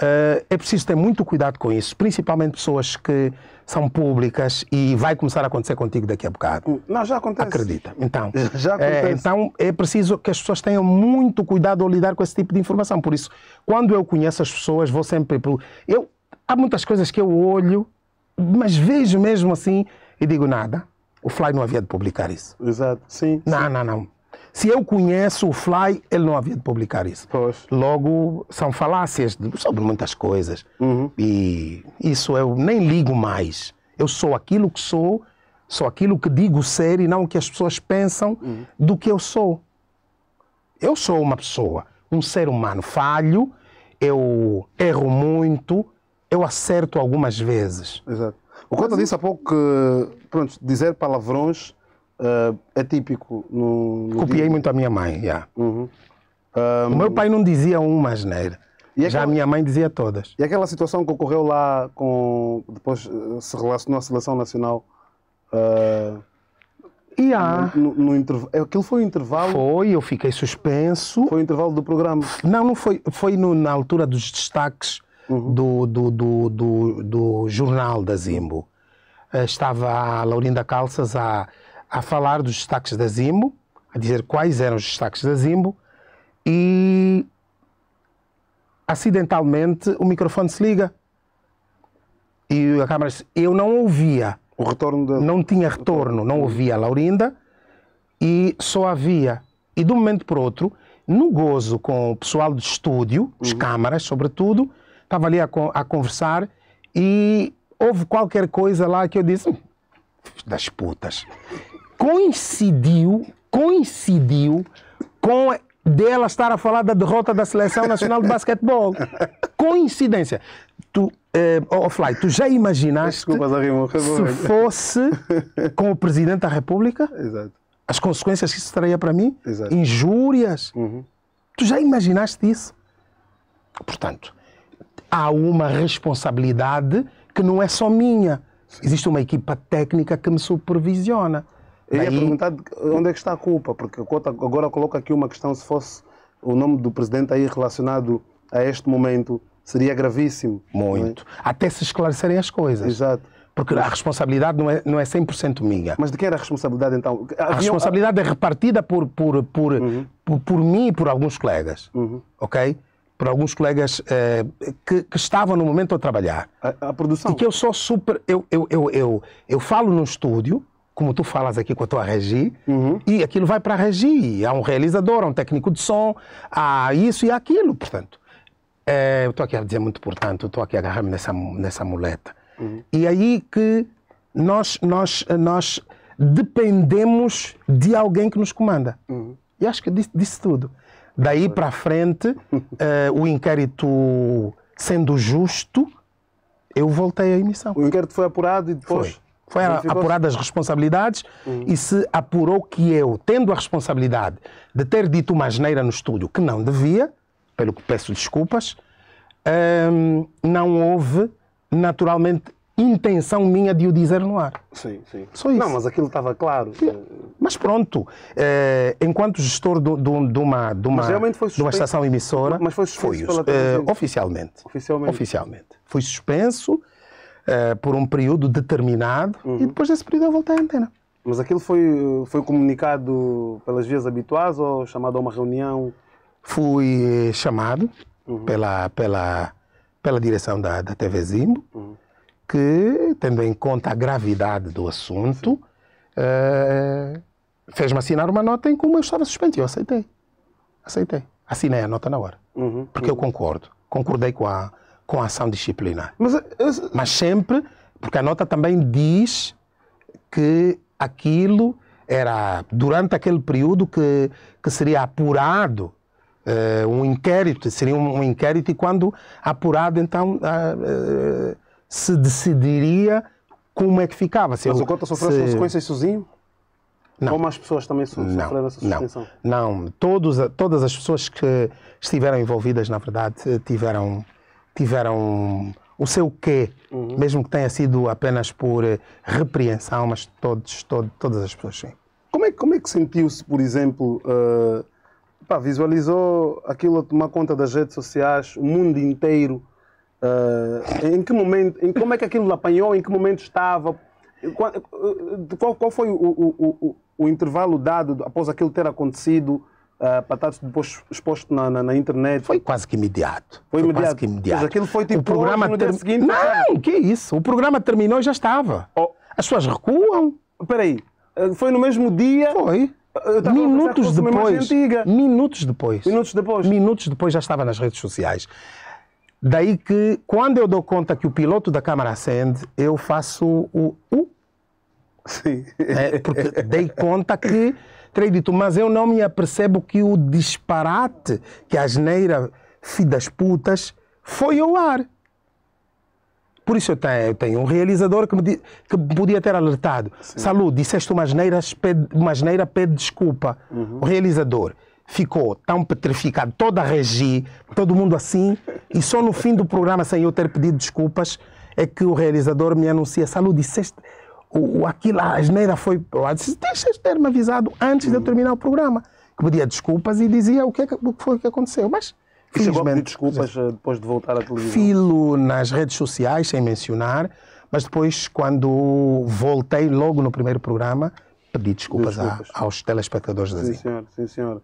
eh, é preciso ter muito cuidado com isso, principalmente pessoas que são públicas e vai começar a acontecer contigo daqui a bocado. Hum, não, já acontece. Acredita. Então, já eh, acontece. É, então é preciso que as pessoas tenham muito cuidado ao lidar com esse tipo de informação. Por isso, quando eu conheço as pessoas, vou sempre. Eu, há muitas coisas que eu olho, mas vejo mesmo assim e digo nada. O Fly não havia de publicar isso. Exato, sim. Não, sim. não, não. Se eu conheço o Fly, ele não havia de publicar isso. Pois. Logo, são falácias de, sobre muitas coisas. Uhum. E isso eu nem ligo mais. Eu sou aquilo que sou, sou aquilo que digo ser e não o que as pessoas pensam uhum. do que eu sou. Eu sou uma pessoa, um ser humano falho, eu erro muito, eu acerto algumas vezes. Exato. O quanto disse há pouco que, pronto, dizer palavrões uh, atípico no, no Copiei dia. muito a minha mãe, já. Uhum. Um, o meu pai não dizia uma asneira. E Já a minha mãe dizia todas. E aquela situação que ocorreu lá com. Depois eh, se relacionou à seleção nacional. Uh, yeah. no, no, no é, Aquilo foi um intervalo. Foi, eu fiquei suspenso. Foi o um intervalo do programa. Não, não foi. Foi no, na altura dos destaques uhum. do, do, do, do, do jornal da Zimbo. Eh, estava a Laurinda Calças a a falar dos destaques da Zimbo, a dizer quais eram os destaques da Zimbo e acidentalmente o microfone se liga e a câmara eu não ouvia o retorno de... não tinha retorno não ouvia a Laurinda e só havia e de um momento para outro no gozo com o pessoal de estúdio os uhum. câmaras sobretudo estava ali a, a, conversar e houve qualquer coisa lá que eu disse hum, das putas coincidiu, coincidiu com dela estar a falar da derrota da Seleção Nacional de Basquetebol. Coincidência. Tu, eh, oh, oh, Fly, tu já imaginaste Desculpa, rima, se fosse com o Presidente da República? Exato. As consequências que isso traria para mim? Exato. Injúrias? Uhum. Tu já imaginaste isso? Portanto, há uma responsabilidade que não é só minha. Existe uma equipa técnica que me supervisiona. Eu ia Aí... perguntar onde é que está a culpa, porque agora coloca aqui uma questão, se fosse o nome do presidente aí relacionado a este momento, seria gravíssimo. É? Muito. É? Até se esclarecerem as coisas. Exato. Porque a responsabilidade não é, não é 100% minha. Mas de quem era a responsabilidade então? Havia... A responsabilidade é repartida por, por, por, uhum. por, por, mim e por alguns colegas. Uhum. Ok? Por alguns colegas eh, que, que, estavam no momento a trabalhar. A, a produção. E que eu sou super. Eu, eu, eu, eu, eu falo num estúdio como tu falas aqui com a tua regi, uhum. e aquilo vai para a regi. Há um realizador, há um técnico de som, há isso e aquilo, portanto. É, estou aqui a dizer muito, portanto, estou aqui a agarrar-me nessa, nessa muleta. Uhum. E aí que nós, nós, nós dependemos de alguém que nos comanda. Uhum. E acho que disse, disse tudo. Daí para frente, eh, o inquérito sendo justo, eu voltei à emissão. O inquérito foi apurado e depois. Foi. Foi apuradas as responsabilidades uhum. e se apurou que eu, tendo a responsabilidade de ter dito uma asneira no estúdio que não devia, pelo que peço desculpas, hum, não houve naturalmente intenção minha de o dizer no ar. Sim, sim. Só isso. Não, mas aquilo estava claro. Mas pronto, eh, enquanto gestor do, do, de, uma, de, uma, suspenso, de uma estação emissora. Mas foi suspenso foi, pela uh, oficialmente. Oficialmente. Oficialmente. Fui suspenso eh, por um período determinado uhum. e depois desse período eu voltei à antena. Mas aquilo foi, foi comunicado pelas vias habituais ou chamado a uma reunião? Fui chamado uhum. pela, pela, pela direção da, da TV Zimbo, uhum. que, tendo em conta a gravidade do assunto, uh, fez-me assinar uma nota em como eu estava suspenso Eu aceitei. Aceitei. Assinei a nota na hora. Uhum. Porque eu uhum. concordo. Concordei com a, com ação disciplinar. Mas, eu... Eh, eh, Mas sempre, porque a nota também diz que aquilo era durante aquele período que, que seria apurado uh, um inquérito, seria um, um, inquérito, e quando apurado, então uh, se decidiria como é que ficava. Se Mas o Cota sofreu se... as consequências sozinho? Não. Como as pessoas também sofreram não, essa suspensão? Não, não. Todos, todas as pessoas que estiveram envolvidas, na verdade, tiveram tiveram o seu quê, uhum. mesmo que tenha sido apenas por eh, repreensão, mas todos, todo, todas as pessoas sim. Como é, como é que sentiu-se, por exemplo, uh, pá, visualizou aquilo a tomar conta das redes sociais, o mundo inteiro? Uh, em que momento, em como é que aquilo apanhou, em que momento estava? Qual, qual foi o, o, o, o intervalo dado após aquilo ter acontecido? uh, ah, para estar depois exposto na, na, na, internet. Foi quase que imediato. Foi, foi imediato. Quase que imediato. Mas aquilo foi tipo o programa no ter... dia seguinte. Não, o que isso. O programa terminou e já estava. Oh. As pessoas recuam. Espera aí. Ah, foi no mesmo dia. Foi. Ah, minutos depois, minutos depois. Minutos depois. Minutos depois já estava nas redes sociais. Daí que, quando eu dou conta que o piloto da câmara acende, eu faço o U. Sim. É, porque dei conta que crédito, mas eu não me apercebo que o disparate, que a geneira fi das putas, foi ao ar. Por isso eu tenho, eu tenho um realizador que me, que podia ter alertado. Salud, disseste uma geneira, pede, uma geneira pede desculpa. Uhum. O realizador ficou tão petrificado, toda a regi, todo mundo assim, e só no fim do programa, sem eu ter pedido desculpas, é que o realizador me anuncia: Salud, disseste o, o aquilo, a asneira foi para o lado. Deixas de ter-me avisado antes de eu hum. terminar o programa. Que pedia desculpas e dizia o que, é o que foi que aconteceu. Mas, e chegou a depois de voltar à televisão? Filo nas redes sociais, sem mencionar, mas depois, quando voltei logo no primeiro programa, pedi desculpas, desculpas. A, aos telespectadores da Sim, senhor, sim, senhor.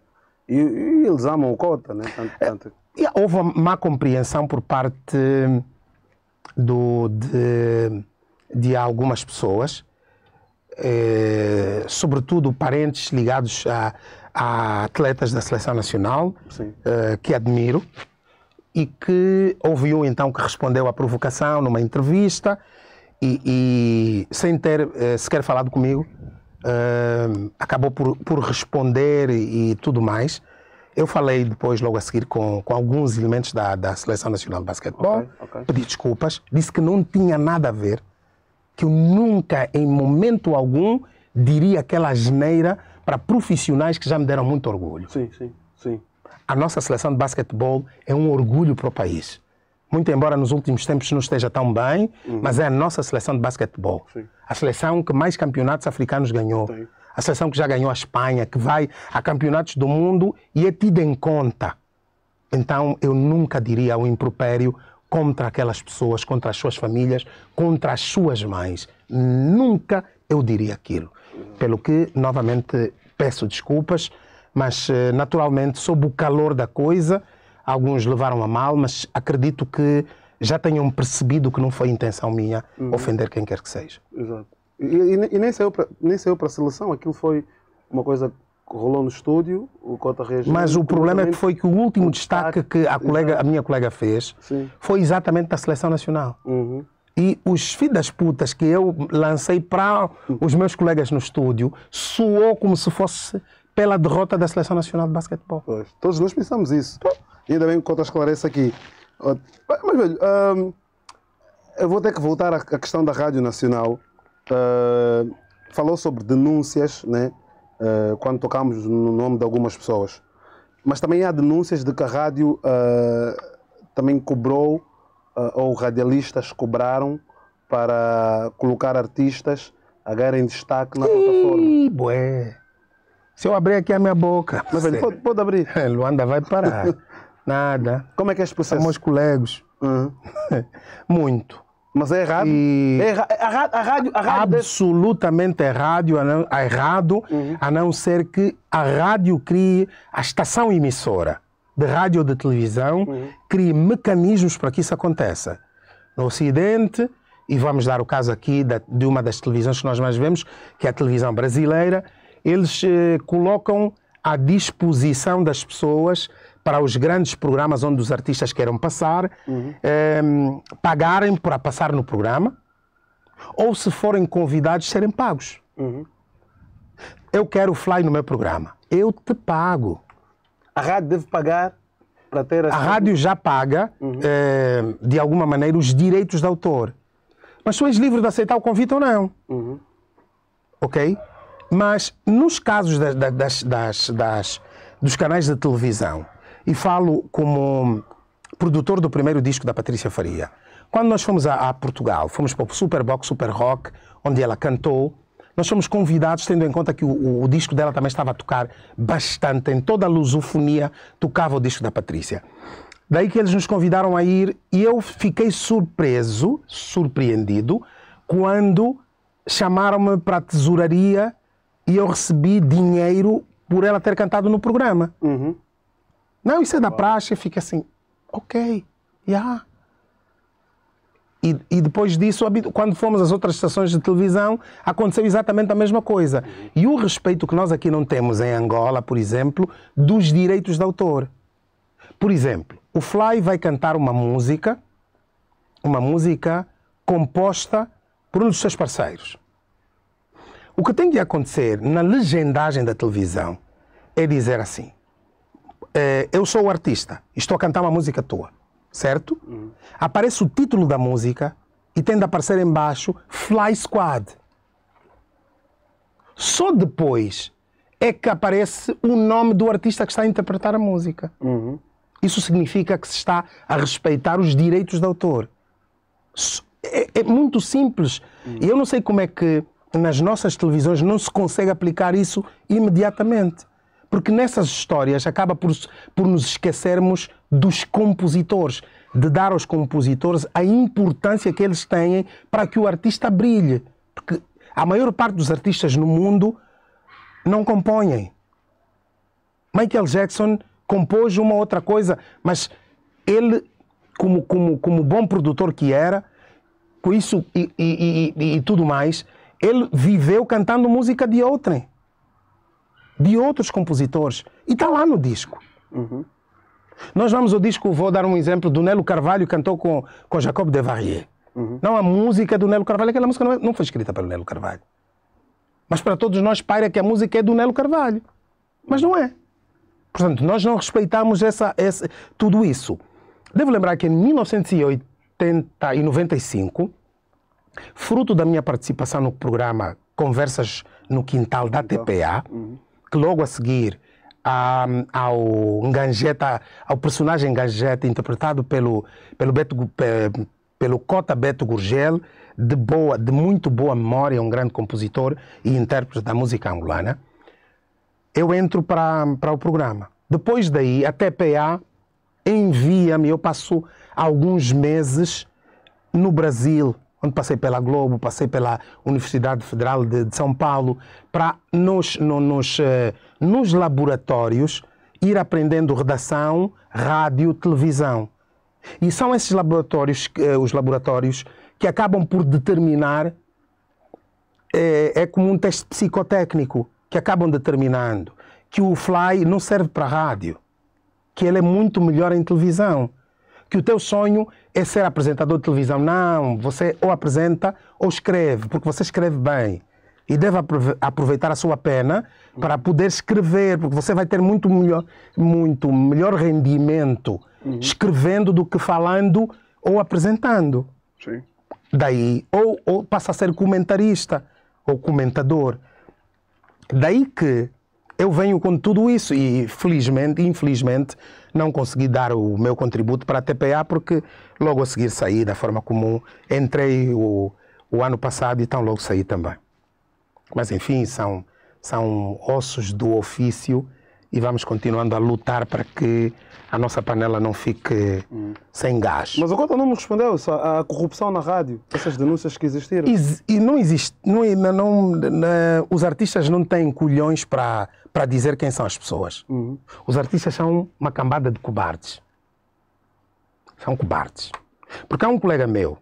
E, e, eles amam o Cota, né? Tanto, é, tanto... houve uma má compreensão por parte do, de, de algumas pessoas, eh, sobretudo parentes ligados a, a, atletas da seleção nacional, eh, que admiro, e que ouviu então que respondeu à provocação numa entrevista e, e sem ter eh, sequer falado comigo, eh, acabou por, por responder e, e, tudo mais. Eu falei depois, logo a seguir, com, com alguns elementos da, da Seleção Nacional de Basquetebol, okay, okay. pedi desculpas, disse que não tinha nada a ver, que eu nunca, em momento algum, diria aquela geneira para profissionais que já me deram muito orgulho. Sim, sim, sim. A nossa seleção de basquetebol é um orgulho para o país. Muito embora nos últimos tempos não esteja tão bem, uhum. mas é a nossa seleção de basquetebol. Sim. A seleção que mais campeonatos africanos ganhou. Sim. A seleção que já ganhou a Espanha, que vai a campeonatos do mundo e é tida em conta. Então eu nunca diria o impropério contra aquelas pessoas, contra as suas famílias, contra as suas mães. Nunca eu diria aquilo. Pelo que, novamente, peço desculpas, mas eh, naturalmente, sob o calor da coisa, alguns levaram a mal, mas acredito que já tenham percebido que não foi intenção minha uhum. ofender quem quer que seja. Exato. E, e, e nem saiu para a seleção, aquilo foi uma coisa rolou no estúdio, o Cota reagiu. Mas o problema é que foi que o último destaque, que a, colega, a minha colega fez Sim. foi exatamente da seleção nacional. Uhum. E os filhos das putas que eu lancei para os meus colegas no estúdio soou como se fosse pela derrota da seleção nacional de basquetebol. Pois, todos nós pensamos isso. E ainda bem que o Cota esclarece aqui. Mas, velho, hum, eu vou ter que voltar à questão da Rádio Nacional. Uh, falou sobre denúncias, né? Eh, quando tocamos no nome de algumas pessoas. Mas também há denúncias de que a rádio uh, também cobrou, uh, ou radialistas cobraram, para colocar artistas a ganharem destaque na Ih, plataforma. Bué. Se eu abrir aqui a minha boca. Mas velho, pode, pode, abrir. Luanda vai parar. Nada. Como é que é esse processo? Somos colegas. Uhum. Muito. Mas é errado. E é erra a, rádio, a rádio absolutamente errado, a não, a errado, uhum. a não ser que a rádio crie a estação emissora de rádio ou de televisão, uhum. crie mecanismos para que isso aconteça. No Ocidente, e vamos dar o caso aqui da, de uma das televisões que nós mais vemos, que é a televisão brasileira, eles eh, colocam à disposição das pessoas para os grandes programas onde os artistas queiram passar, uhum. eh, pagarem para passar no programa, ou se forem convidados, serem pagos. Uhum. Eu quero fly no meu programa. Eu te pago. A rádio deve pagar para ter essa... A rádio já paga, uhum. eh, de alguma maneira, os direitos de autor. Mas tu és livre de aceitar o convite ou não. Uhum. Ok? Mas nos casos das, das, das, das dos canais de televisão, e falo como produtor do primeiro disco da Patrícia Faria. Quando nós fomos a, a Portugal, fomos para o Super Box Super Rock, onde ela cantou, nós fomos convidados, tendo em conta que o, o, disco dela também estava a tocar bastante, em toda a lusofonia tocava o disco da Patrícia. Daí que eles nos convidaram a ir e eu fiquei surpreso, surpreendido, quando chamaram-me para a tesouraria e eu recebi dinheiro por ela ter cantado no programa. Uhum. Não, isso é da praxe. Fica assim, ok, yeah. E, e, depois disso, quando fomos às outras estações de televisão, aconteceu exatamente a mesma coisa. E o respeito que nós aqui não temos em Angola, por exemplo, dos direitos de autor. Por exemplo, o Fly vai cantar uma música, uma música composta por um dos seus parceiros. O que tem de acontecer na legendagem da televisão é dizer assim: eh, eu sou o artista, estou a cantar uma música tua, certo? Uhum. Aparece o título da música e tem a aparecer embaixo Fly Squad. Só depois é que aparece o nome do artista que está a interpretar a música. Uhum. Isso significa que se está a respeitar os direitos do autor. É, é muito simples. Uhum. E eu não sei como é que nas nossas televisões não se consegue aplicar isso imediatamente. Porque nessas histórias acaba por, por nos esquecermos dos compositores, de dar aos compositores a importância que eles têm para que o artista brilhe. Porque a maior parte dos artistas no mundo não compõem. Michael Jackson compôs uma outra coisa, mas ele, como, como, como bom produtor que era, com isso e, e, e, e tudo mais, ele viveu cantando música de outrem de outros compositores e está lá no disco. Uhum. Nós vamos ao disco, vou dar um exemplo, do Nelo Carvalho cantou com, com Jacob de Varrier. Uhum. Não, a música do Nelo Carvalho, aquela música não, é, não foi escrita pelo Nelo Carvalho. Mas para todos nós paira que a música é do Nelo Carvalho. Mas não é. Portanto, nós não respeitamos essa, essa, tudo isso. Devo lembrar que em 1980 e 95, fruto da minha participação no programa Conversas no Quintal da TPA, uhum que logo a seguir a, ao Ganjeta, ao personagem Ganjeta, interpretado pelo, pelo, Beto, pelo Cota Beto Gurgel, de, boa, de muito boa memória, um grande compositor e intérprete da música angolana, eu entro para, para o programa. Depois daí, a TPA envia-me, eu passo alguns meses no Brasil, onde passei pela Globo, passei pela Universidade Federal de, de São Paulo, para nos, no, nos, eh, nos laboratórios ir aprendendo redação, rádio, televisão. E são esses laboratórios, eh, os laboratórios, que acabam por determinar, eh, é como um teste psicotécnico, que acabam determinando que o fly não serve para rádio, que ele é muito melhor em televisão, que o teu sonho é ser apresentador de televisão. Não, você ou apresenta ou escreve, porque você escreve bem. E deve aproveitar a sua pena para poder escrever, porque você vai ter muito melhor, muito melhor rendimento uhum. escrevendo do que falando ou apresentando. Sim. Daí, ou, ou passa a ser comentarista ou comentador. Daí que eu venho com tudo isso e felizmente, infelizmente, não consegui dar o meu contributo para a TPA porque Logo a seguir saí da forma comum. Entrei o, o ano passado e tão logo saí também. Mas enfim, são, são ossos do ofício e vamos continuando a lutar para que a nossa panela não fique hum. sem gás. Mas agora não me respondeu a corrupção na rádio, essas denúncias que existiram. E, não existe, não, não, não, os artistas não têm colhões para, dizer quem são as pessoas. Hum. Os artistas são uma cambada de cobardes são cobardes. Porque há um colega meu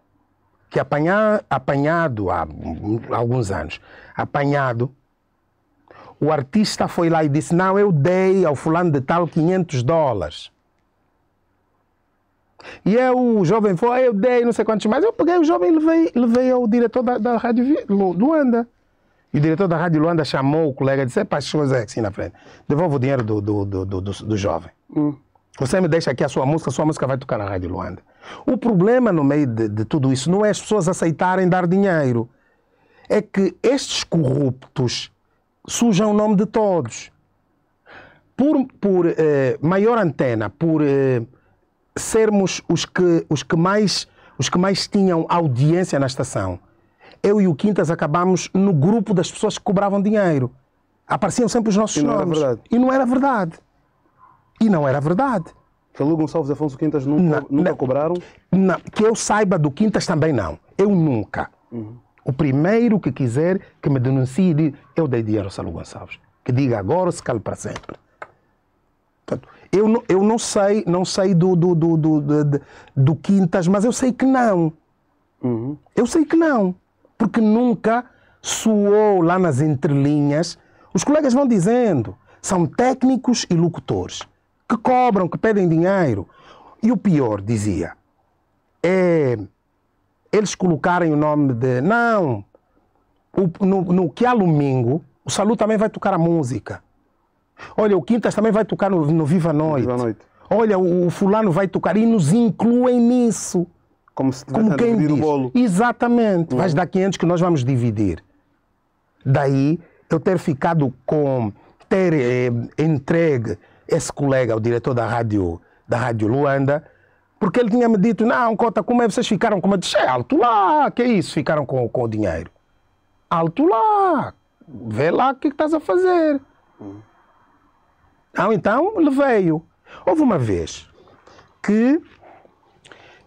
que apanha, apanhado há alguns anos, apanhado, o artista foi lá e disse, não, eu dei ao fulano de tal 500 dólares. E é o jovem foi, ah, eu dei não sei quantos mais, eu peguei o jovem e levei, levei ao diretor da, da Rádio Luanda. E o diretor da Rádio Luanda chamou o colega e disse, pá, as pessoas é assim na frente, devolve o dinheiro do, do, do, do, do jovem. Hum. Você me deixa aqui a sua música, a sua música vai tocar na Rádio Luanda. O problema no meio de, de tudo isso não é as pessoas aceitarem dar dinheiro. É que estes corruptos sujam o nome de todos. Por, por eh, maior antena, por eh, sermos os que, os, que mais, os que mais tinham audiência na estação, eu e o Quintas acabamos no grupo das pessoas que cobravam dinheiro. Apareciam sempre os nossos e nomes. E não era verdade. E não era verdade. Jalu Gonçalves e Afonso Quintas nunca, não, nunca não, cobraram? Não, que eu saiba do Quintas também não. Eu nunca. Uhum. O primeiro que quiser que me denuncie, eu dei dinheiro ao Salu Gonçalves. Que diga agora ou se cale para sempre. Portanto, eu não, eu não sei, não sei do, do, do, do, do Quintas, mas eu sei que não. Uhum. Eu sei que não. Porque nunca soou lá nas entrelinhas. Os colegas vão dizendo, são técnicos e locutores que cobram, que pedem dinheiro. E o pior, dizia, é eles colocarem o nome de. Não! O, no, no que há domingo, o Salu também vai tocar a música. Olha, o Quintas também vai tocar no, no Viva Noite. Viva Noite. Olha, o, o, Fulano vai tocar e nos incluem nisso. Como se Como quem dividir diz. o bolo. Exatamente. Uhum. Vais dar 500 que nós vamos dividir. Daí eu ter ficado com. ter eh, entregue esse colega, o diretor da rádio, da rádio Luanda, porque ele tinha me dito, não, Cota, como é que vocês ficaram com... o dinheiro. É, alto lá, que é isso, ficaram com, com o dinheiro. Alto lá, vê lá o que é estás a fazer. Hum. Ah, então, levei veio. Houve uma vez que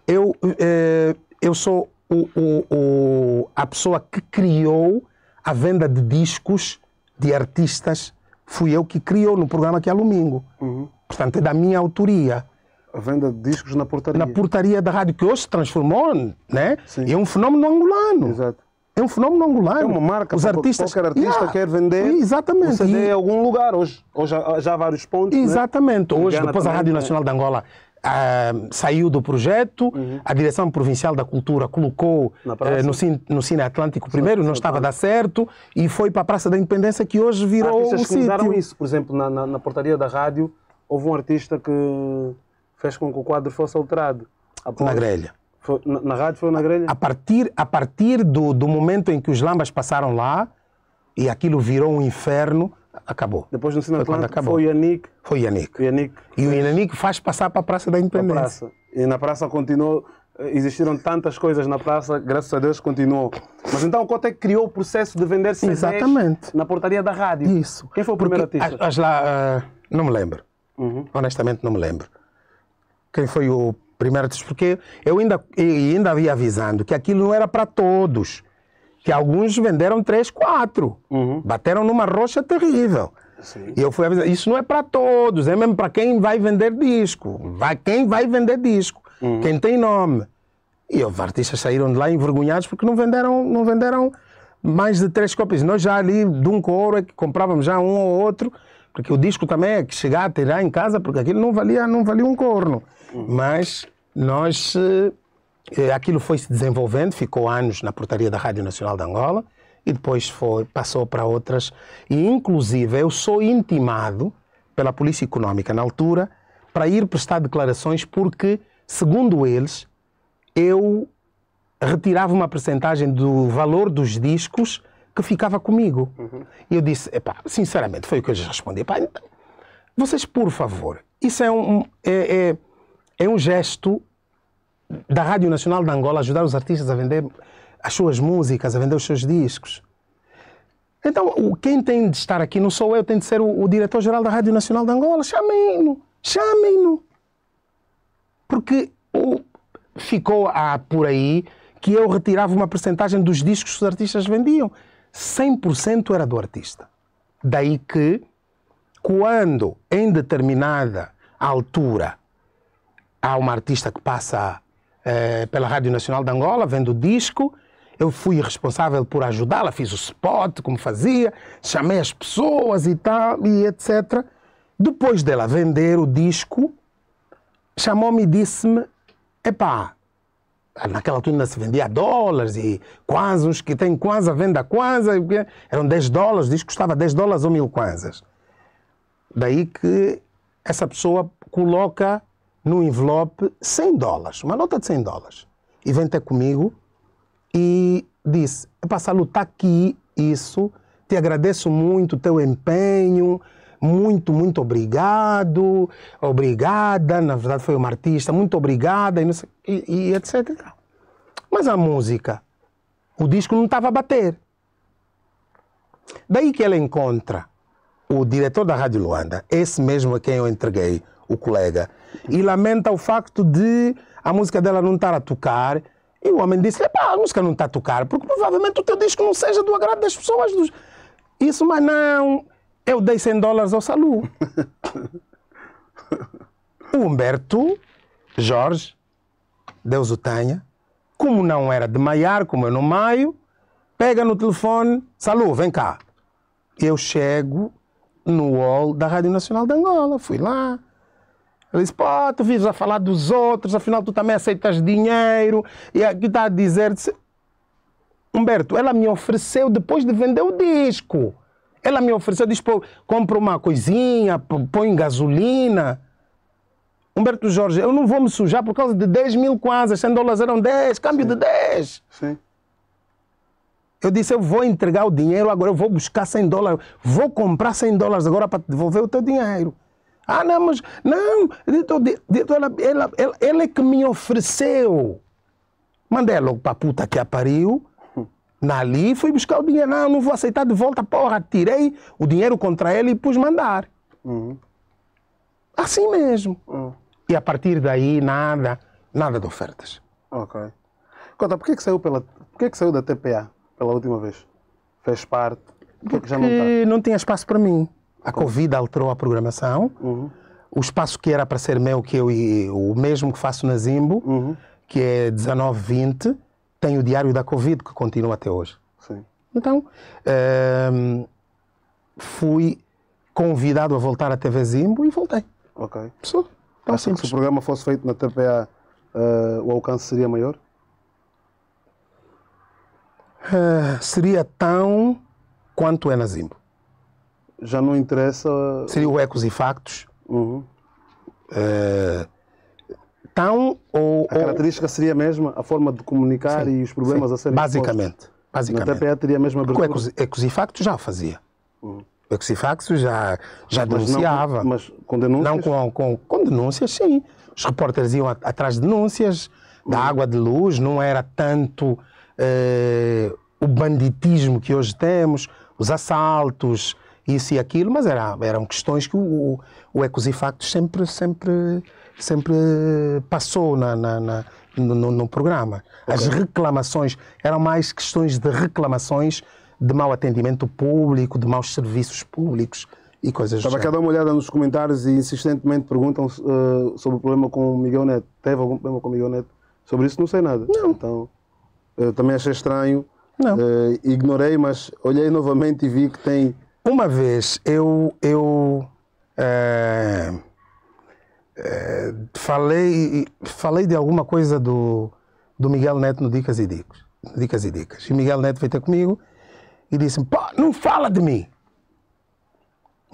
eu, eh, eu sou o, o, o, a pessoa que criou a venda de discos de artistas fui eu que criou no programa que é Domingo. Uhum. Portanto, é da minha autoria. A venda de discos na portaria. Na portaria da rádio, que hoje se transformou, né? Sim. É um fenómeno angolano. Exato. É um fenómeno angolano. É uma marca. Os artistas... Qualquer artista yeah. quer vender Exatamente. o CD em algum lugar. Hoje, hoje já há vários pontos. Né? Exatamente. Né? Hoje, Engana depois também, a Rádio Nacional é. de Angola Uh, saiu do projeto, uhum. a Direção Provincial da Cultura colocou uh, no, Cine, no Cine Atlântico primeiro, não estava a dar certo, e foi para a Praça da Independência que hoje virou Artistas um que mudaram sítio. isso, por exemplo, na, na, na, portaria da rádio, houve um artista que fez com que o quadro fosse alterado. Após... Na grelha. Foi, na, na, rádio foi na grelha? A partir, a partir do, do momento em que os lambas passaram lá, e aquilo virou um inferno, acabou. Depois no Cine foi Atlântico acabou. foi o Yannick. Foi o Yannick. Yannick e o Yannick faz passar para a Praça da Independência. Praça. E na praça continuou, eh, existiram tantas coisas na praça, graças a Deus continuou. Mas então o é que criou o processo de vender CDs Exatamente. na portaria da rádio. Isso. Quem foi o primeiro Porque artista? as lá, uh, não me lembro. Uhum. Honestamente não me lembro. Quem foi o primeiro artista? Porque eu ainda, eu ainda havia avisando que aquilo não era para todos que alguns venderam três, quatro. Uhum. Bateram numa rocha terrível. Sim. E eu fui avisar, isso não é para todos, é mesmo para quem vai vender disco. Vai, quem vai vender disco, uhum. quem tem nome. E os artistas saíram de lá envergonhados porque não venderam, não venderam mais de três cópias. Nós já ali, de um couro, é que comprávamos já um ou outro, porque o disco também é que chegar a tirar em casa, porque aquilo não valia, não valia um corno. Uhum. Mas nós eh, eh, aquilo foi se desenvolvendo, ficou anos na portaria da Rádio Nacional de Angola e depois foi, passou para outras. E, inclusive, eu sou intimado pela Polícia económica na altura, para ir prestar declarações, porque, segundo eles, eu retirava uma percentagem do valor dos discos que ficava comigo. Uhum. E eu disse, epá, sinceramente, foi o que eles respondiam. Epá, então, vocês, por favor, isso é um, é, é, é um gesto da Rádio Nacional de Angola ajudar os artistas a vender as suas músicas, a vender os seus discos. Então, quem tem de estar aqui não sou eu, tem de ser o, o diretor-geral da Rádio Nacional de Angola. Chamem-no, chamem-no. Porque o ficou a por aí que eu retirava uma percentagem dos discos que os artistas vendiam. 100% era do artista. Daí que, quando em determinada altura há uma artista que passa eh, pela Rádio Nacional de Angola, vendo disco. Eu fui responsável por ajudá-la, fiz o spot, como fazia, chamei as pessoas e tal, e etc. Depois dela vender o disco, chamou-me e disse-me: epá, naquela altura ainda se vendia dólares e kwanzas, que tem kwanza, venda kwanza, eram 10 dólares, o disco custava 10 dólares ou mil kwanzas. Daí que essa pessoa coloca num envelope 100 dólares, uma nota de 100 dólares. E vem até comigo e disse: Passalo, está aqui isso, te agradeço muito o teu empenho, muito, muito obrigado, obrigada. Na verdade, foi uma artista, muito obrigada, e, sei, e, e etc. Mas a música, o disco não estava a bater. Daí que ela encontra o diretor da Rádio Luanda, esse mesmo a quem eu entreguei, o colega, e lamenta o facto de a música dela não estar a tocar. E o homem disse: a música não está a tocar, porque provavelmente o teu disco não seja do agrado das pessoas. Dos... Isso, mas não. Eu dei 100 dólares ao Salu. o Humberto Jorge, Deus o tenha, como não era de maiar, como eu não maio, pega no telefone: Salu, vem cá. Eu chego no hall da Rádio Nacional de Angola, fui lá ele disse, pô, tu vives a falar dos outros, afinal tu também aceitas dinheiro, e aqui está a dizer... Disse, Humberto, ela me ofereceu depois de vender o disco. Ela me ofereceu, disse, pô, compra uma coisinha, põe gasolina. Humberto Jorge, eu não vou me sujar por causa de 10 mil quase 100 dólares eram 10, câmbio Sim. de 10. Sim. Eu disse, eu vou entregar o dinheiro agora, eu vou buscar 100 dólares, vou comprar 100 dólares agora para te devolver o teu dinheiro. Ah, não, mas não, ela, ela, ela, ela é que me ofereceu. Mandei logo para a puta que a pariu. Hum. Nali fui buscar o dinheiro. Não, não vou aceitar de volta, porra. Tirei o dinheiro contra ele e pus mandar. Uhum. Assim mesmo. Uhum. E a partir daí, nada, nada de ofertas. Ok. Conta, por que, é que, saiu, pela, por que, é que saiu da TPA pela última vez? Fez parte? É Porque, Porque, não, tá? não tinha espaço para mim. A Covid alterou a programação. Uhum. O espaço que era para ser meu, que eu o mesmo que faço na Zimbo, uhum. que é 1920, tem o diário da Covid que continua até hoje. Sim. Então, ehm, fui convidado a voltar à TV Zimbo e voltei. Ok. Só. Tá Acho que se o programa fosse feito na TPA, uh, eh, o alcance seria maior? Uh, seria tão quanto é na Zimbo já não interessa. Uh, seria o Ecos e Factos. Uhum. Uh, tão ou. A característica ou... seria a mesma, a forma de comunicar sim, e os problemas sim. a serem. Basicamente. Postos. basicamente. Na TPE teria a mesma abertura. Porque o Ecos, Ecos e Factos já o fazia. Uhum. O Ecos e Factos já, já mas denunciava. Não, mas com denúncias? Não, com, com, com denúncias, sim. Os repórteres iam atrás de denúncias uhum. da água de luz, não era tanto. Uh, o banditismo que hoje temos, os assaltos, isso e aquilo, mas era, eram questões que o, o Ecosifacto sempre, sempre, sempre passou na, na, na no, no, programa. Okay. As reclamações eram mais questões de reclamações de mau atendimento público, de maus serviços públicos e coisas Estava a dar uma olhada nos comentários e insistentemente perguntam uh, sobre o problema com o Miguel Neto. Teve algum problema com o Miguel Neto? Sobre isso não sei nada. Não. Então, uh, também achei estranho. Não. Uh, ignorei, mas olhei novamente e vi que tem uma vez eu, eu é, é, falei, falei de alguma coisa do, do Miguel Neto no Dicas e Dicas. Dicas e Dicas. E Miguel Neto veio ter comigo e disse: pá, não fala de mim.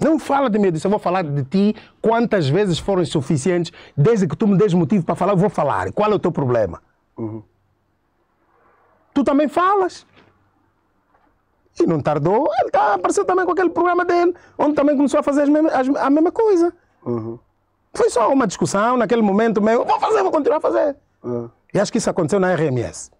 Não fala de mim. Eu disse: Eu vou falar de ti quantas vezes forem suficientes. Desde que tu me des motivo para falar, eu vou falar. Qual é o teu problema? Uhum. Tu também falas. E não tardou, ele está apareceu também com aquele programa dele, onde também começou a fazer as mesmas, as, a mesma coisa. Uhum. Foi só uma discussão naquele momento meio, vou fazer, vou continuar a fazer. Uhum. E acho que isso aconteceu na RMS.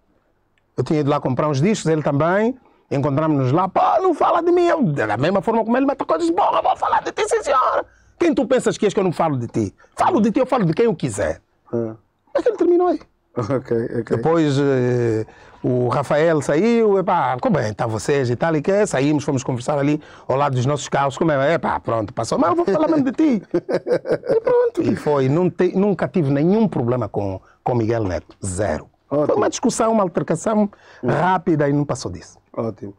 Eu tinha ido lá comprar uns discos, ele também, encontramos-nos lá, pá, não fala de mim. Eu, da mesma forma como ele mete coisas, porra, vou falar de ti, sim senhora. Quem tu pensas que és que eu não falo de ti? Falo de ti, eu falo de quem eu quiser. Uhum. Mas ele terminou aí. Ok, ok. Depois, eh, o Rafael saiu, epá, como é, está vocês e tal tá e que é? saímos, fomos conversar ali ao lado dos nossos carros, como é, epá, pronto, passou, mal, vou falar mesmo de ti. E pronto, e foi, te, nunca tive nenhum problema com, com Miguel Neto, zero. Ótimo. Foi uma discussão, uma altercação hum. rápida e não passou disso. Ótimo.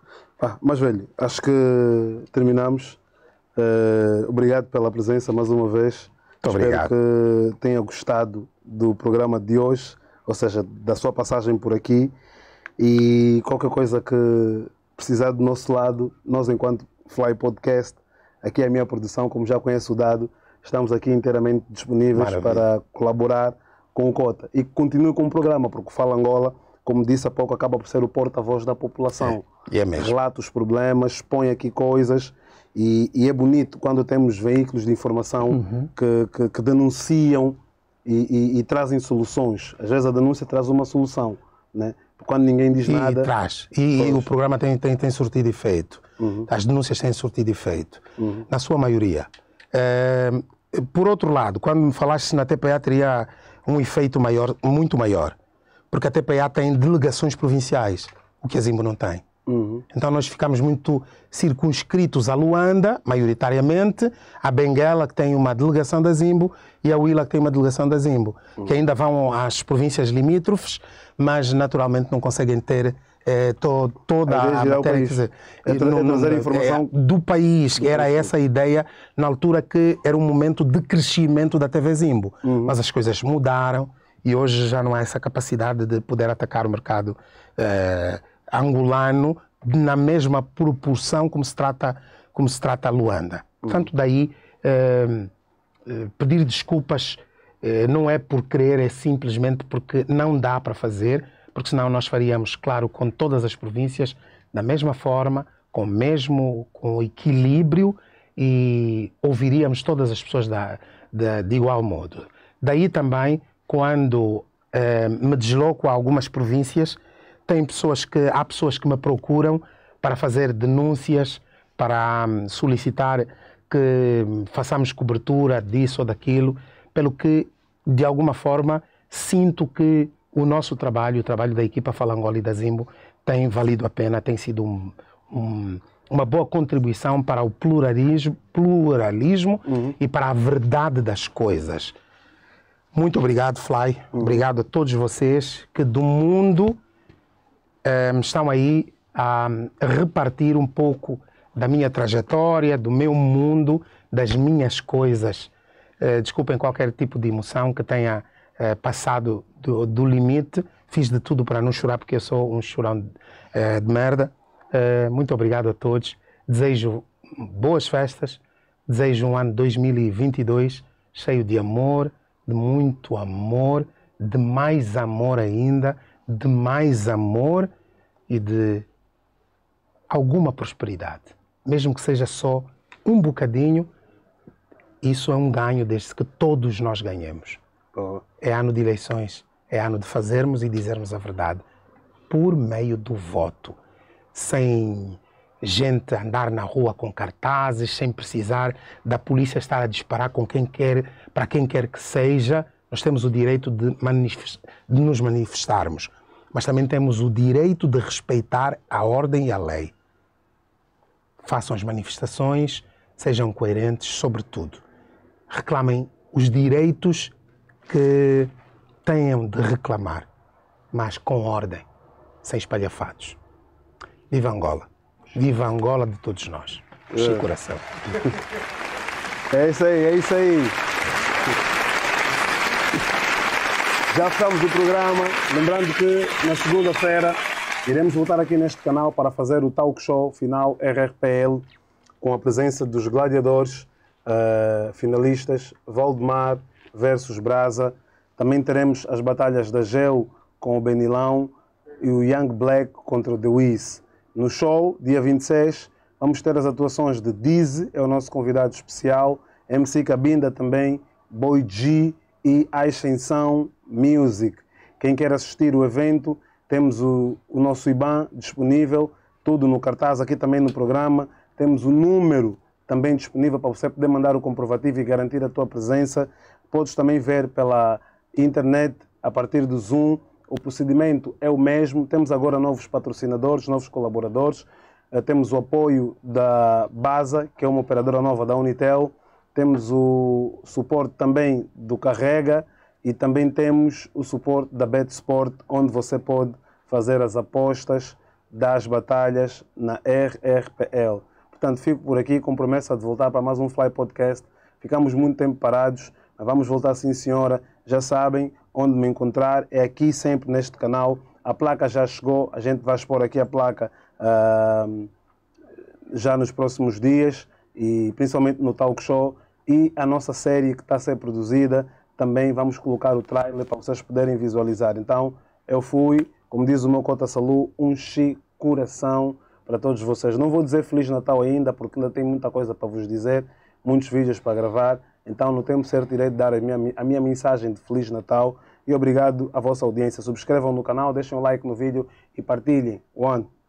mas velho, acho que terminamos. Uh, obrigado pela presença mais uma vez. Muito Espero obrigado. que tenha gostado do programa de hoje, ou seja, da sua passagem por aqui. E qualquer coisa que precisar do nosso lado, nós enquanto Fly Podcast, aqui é a minha produção, como já conheço o dado, estamos aqui inteiramente disponíveis Maravilha. para colaborar com o Cota. E continue com o programa, porque o Fala Angola, como disse há pouco, acaba por ser o porta-voz da população. É, é mesmo. Relata os problemas, expõe aqui coisas. E, e, é bonito quando temos veículos de informação uhum. que, que, que, denunciam e, e, e, trazem soluções. Às vezes a denúncia traz uma solução. Né? quando ninguém diz e nada. Traz. E, e o programa tem, tem, tem surtido efeito. Uhum. As denúncias têm surtido efeito, uhum. na sua maioria. É, por outro lado, quando me falaste na TPA teria um efeito maior, muito maior, porque a TPA tem delegações provinciais, o que a Zimbo não tem. Uhum. Então nós ficamos muito circunscritos a Luanda, maioritariamente, a Benguela, que tem uma delegação da Zimbo, e a Huila, que tem uma delegação da Zimbo, uhum. que ainda vão às províncias limítrofes, mas naturalmente não conseguem ter é, to, toda a matéria. Dizer, é, tra é trazer informação é, do país, do era país. essa a ideia na altura que era um momento de crescimento da TV Zimbo. Uhum. Mas as coisas mudaram e hoje já não há essa capacidade de poder atacar o mercado eh, angolano na mesma proporção como se trata, como se trata a Luanda. Uhum. Portanto, daí. Eh, eh, pedir desculpas eh, não é por querer, é simplesmente porque não dá para fazer, porque senão nós faríamos, claro, com todas as províncias, da mesma forma, com o mesmo com equilíbrio e ouviríamos todas as pessoas da, da, de igual modo. Daí também, quando eh, me desloco a algumas províncias, tem pessoas que, há pessoas que me procuram para fazer denúncias, para hum, solicitar que façamos cobertura disso ou daquilo, pelo que, de alguma forma, sinto que o nosso trabalho, o trabalho da equipa Falangola e da Zimbo, tem valido a pena, tem sido um, um, uma boa contribuição para o pluralismo, pluralismo uhum. e para a verdade das coisas. Muito obrigado, Fly. Uhum. Obrigado a todos vocês que do mundo eh, estão aí a repartir um pouco da minha trajetória, do meu mundo, das minhas coisas. Eh, desculpem qualquer tipo de emoção que tenha eh, passado do, do, limite. Fiz de tudo para não chorar, porque eu sou um chorão de, eh, de merda. muito obrigado a todos. Desejo boas festas. Desejo um ano 2022 cheio de amor, de muito amor, de mais amor ainda, de mais amor e de alguma prosperidade mesmo que seja só um bocadinho, isso é um ganho desde que todos nós ganhemos. É ano de eleições, é ano de fazermos e dizermos a verdade por meio do voto, sem gente andar na rua com cartazes, sem precisar da polícia estar a disparar com quem quer, para quem quer que seja. Nós temos o direito de, de nos manifestarmos, mas também temos o direito de respeitar a ordem e a lei façam as manifestações, sejam coerentes, sobretudo. Reclamem os direitos que tenham de reclamar, mas com ordem, sem espalhafatos. Viva Angola. Viva Angola de todos nós. Chico é. Coração. É isso aí, é isso aí. Já fechamos o programa. Lembrando que na segunda-feira Iremos voltar aqui neste canal para fazer o talk show final RRPL com a presença dos gladiadores uh, finalistas Valdemar versus Brasa. Também teremos as batalhas da Geo com o Benilão e o Young Black contra o The Wiz. No show, dia 26, vamos ter as atuações de Dizzy, é o nosso convidado especial, MC Cabinda também, Boy G e A Extensão Music. Quem quer assistir o evento, temos o, o nosso IBAN disponível, tudo no cartaz, aqui também no programa, temos o número também disponível para você poder mandar o comprovativo e garantir a tua presença. Podes também ver pela internet, a partir do Zoom, o procedimento é o mesmo. Temos agora novos patrocinadores, novos colaboradores. Eh, temos o apoio da BASA, que é uma operadora nova da Unitel. Temos o suporte também do Carrega e também temos o suporte da BetSport, onde você pode fazer as apostas das batalhas na RRPL. Portanto, fico por aqui com promessa de voltar para mais um Fly Podcast. Ficamos muito tempo parados, mas vamos voltar sim, senhora. Já sabem onde me encontrar, é aqui sempre neste canal. A placa já chegou, a gente vai expor aqui a placa uh, já nos próximos dias e principalmente no talk show. E a nossa série que está a ser produzida, também vamos colocar o trailer para vocês poderem visualizar. Então, eu fui. Como diz o meu Cota Salu, um chi coração para todos vocês. Não vou dizer Feliz Natal ainda, porque ainda tem muita coisa para vos dizer, muitos vídeos para gravar. Então, no tempo certo, irei dar a minha, a minha mensagem de Feliz Natal e obrigado à vossa audiência. Subscrevam no canal, deixem um like no vídeo e partilhem. One.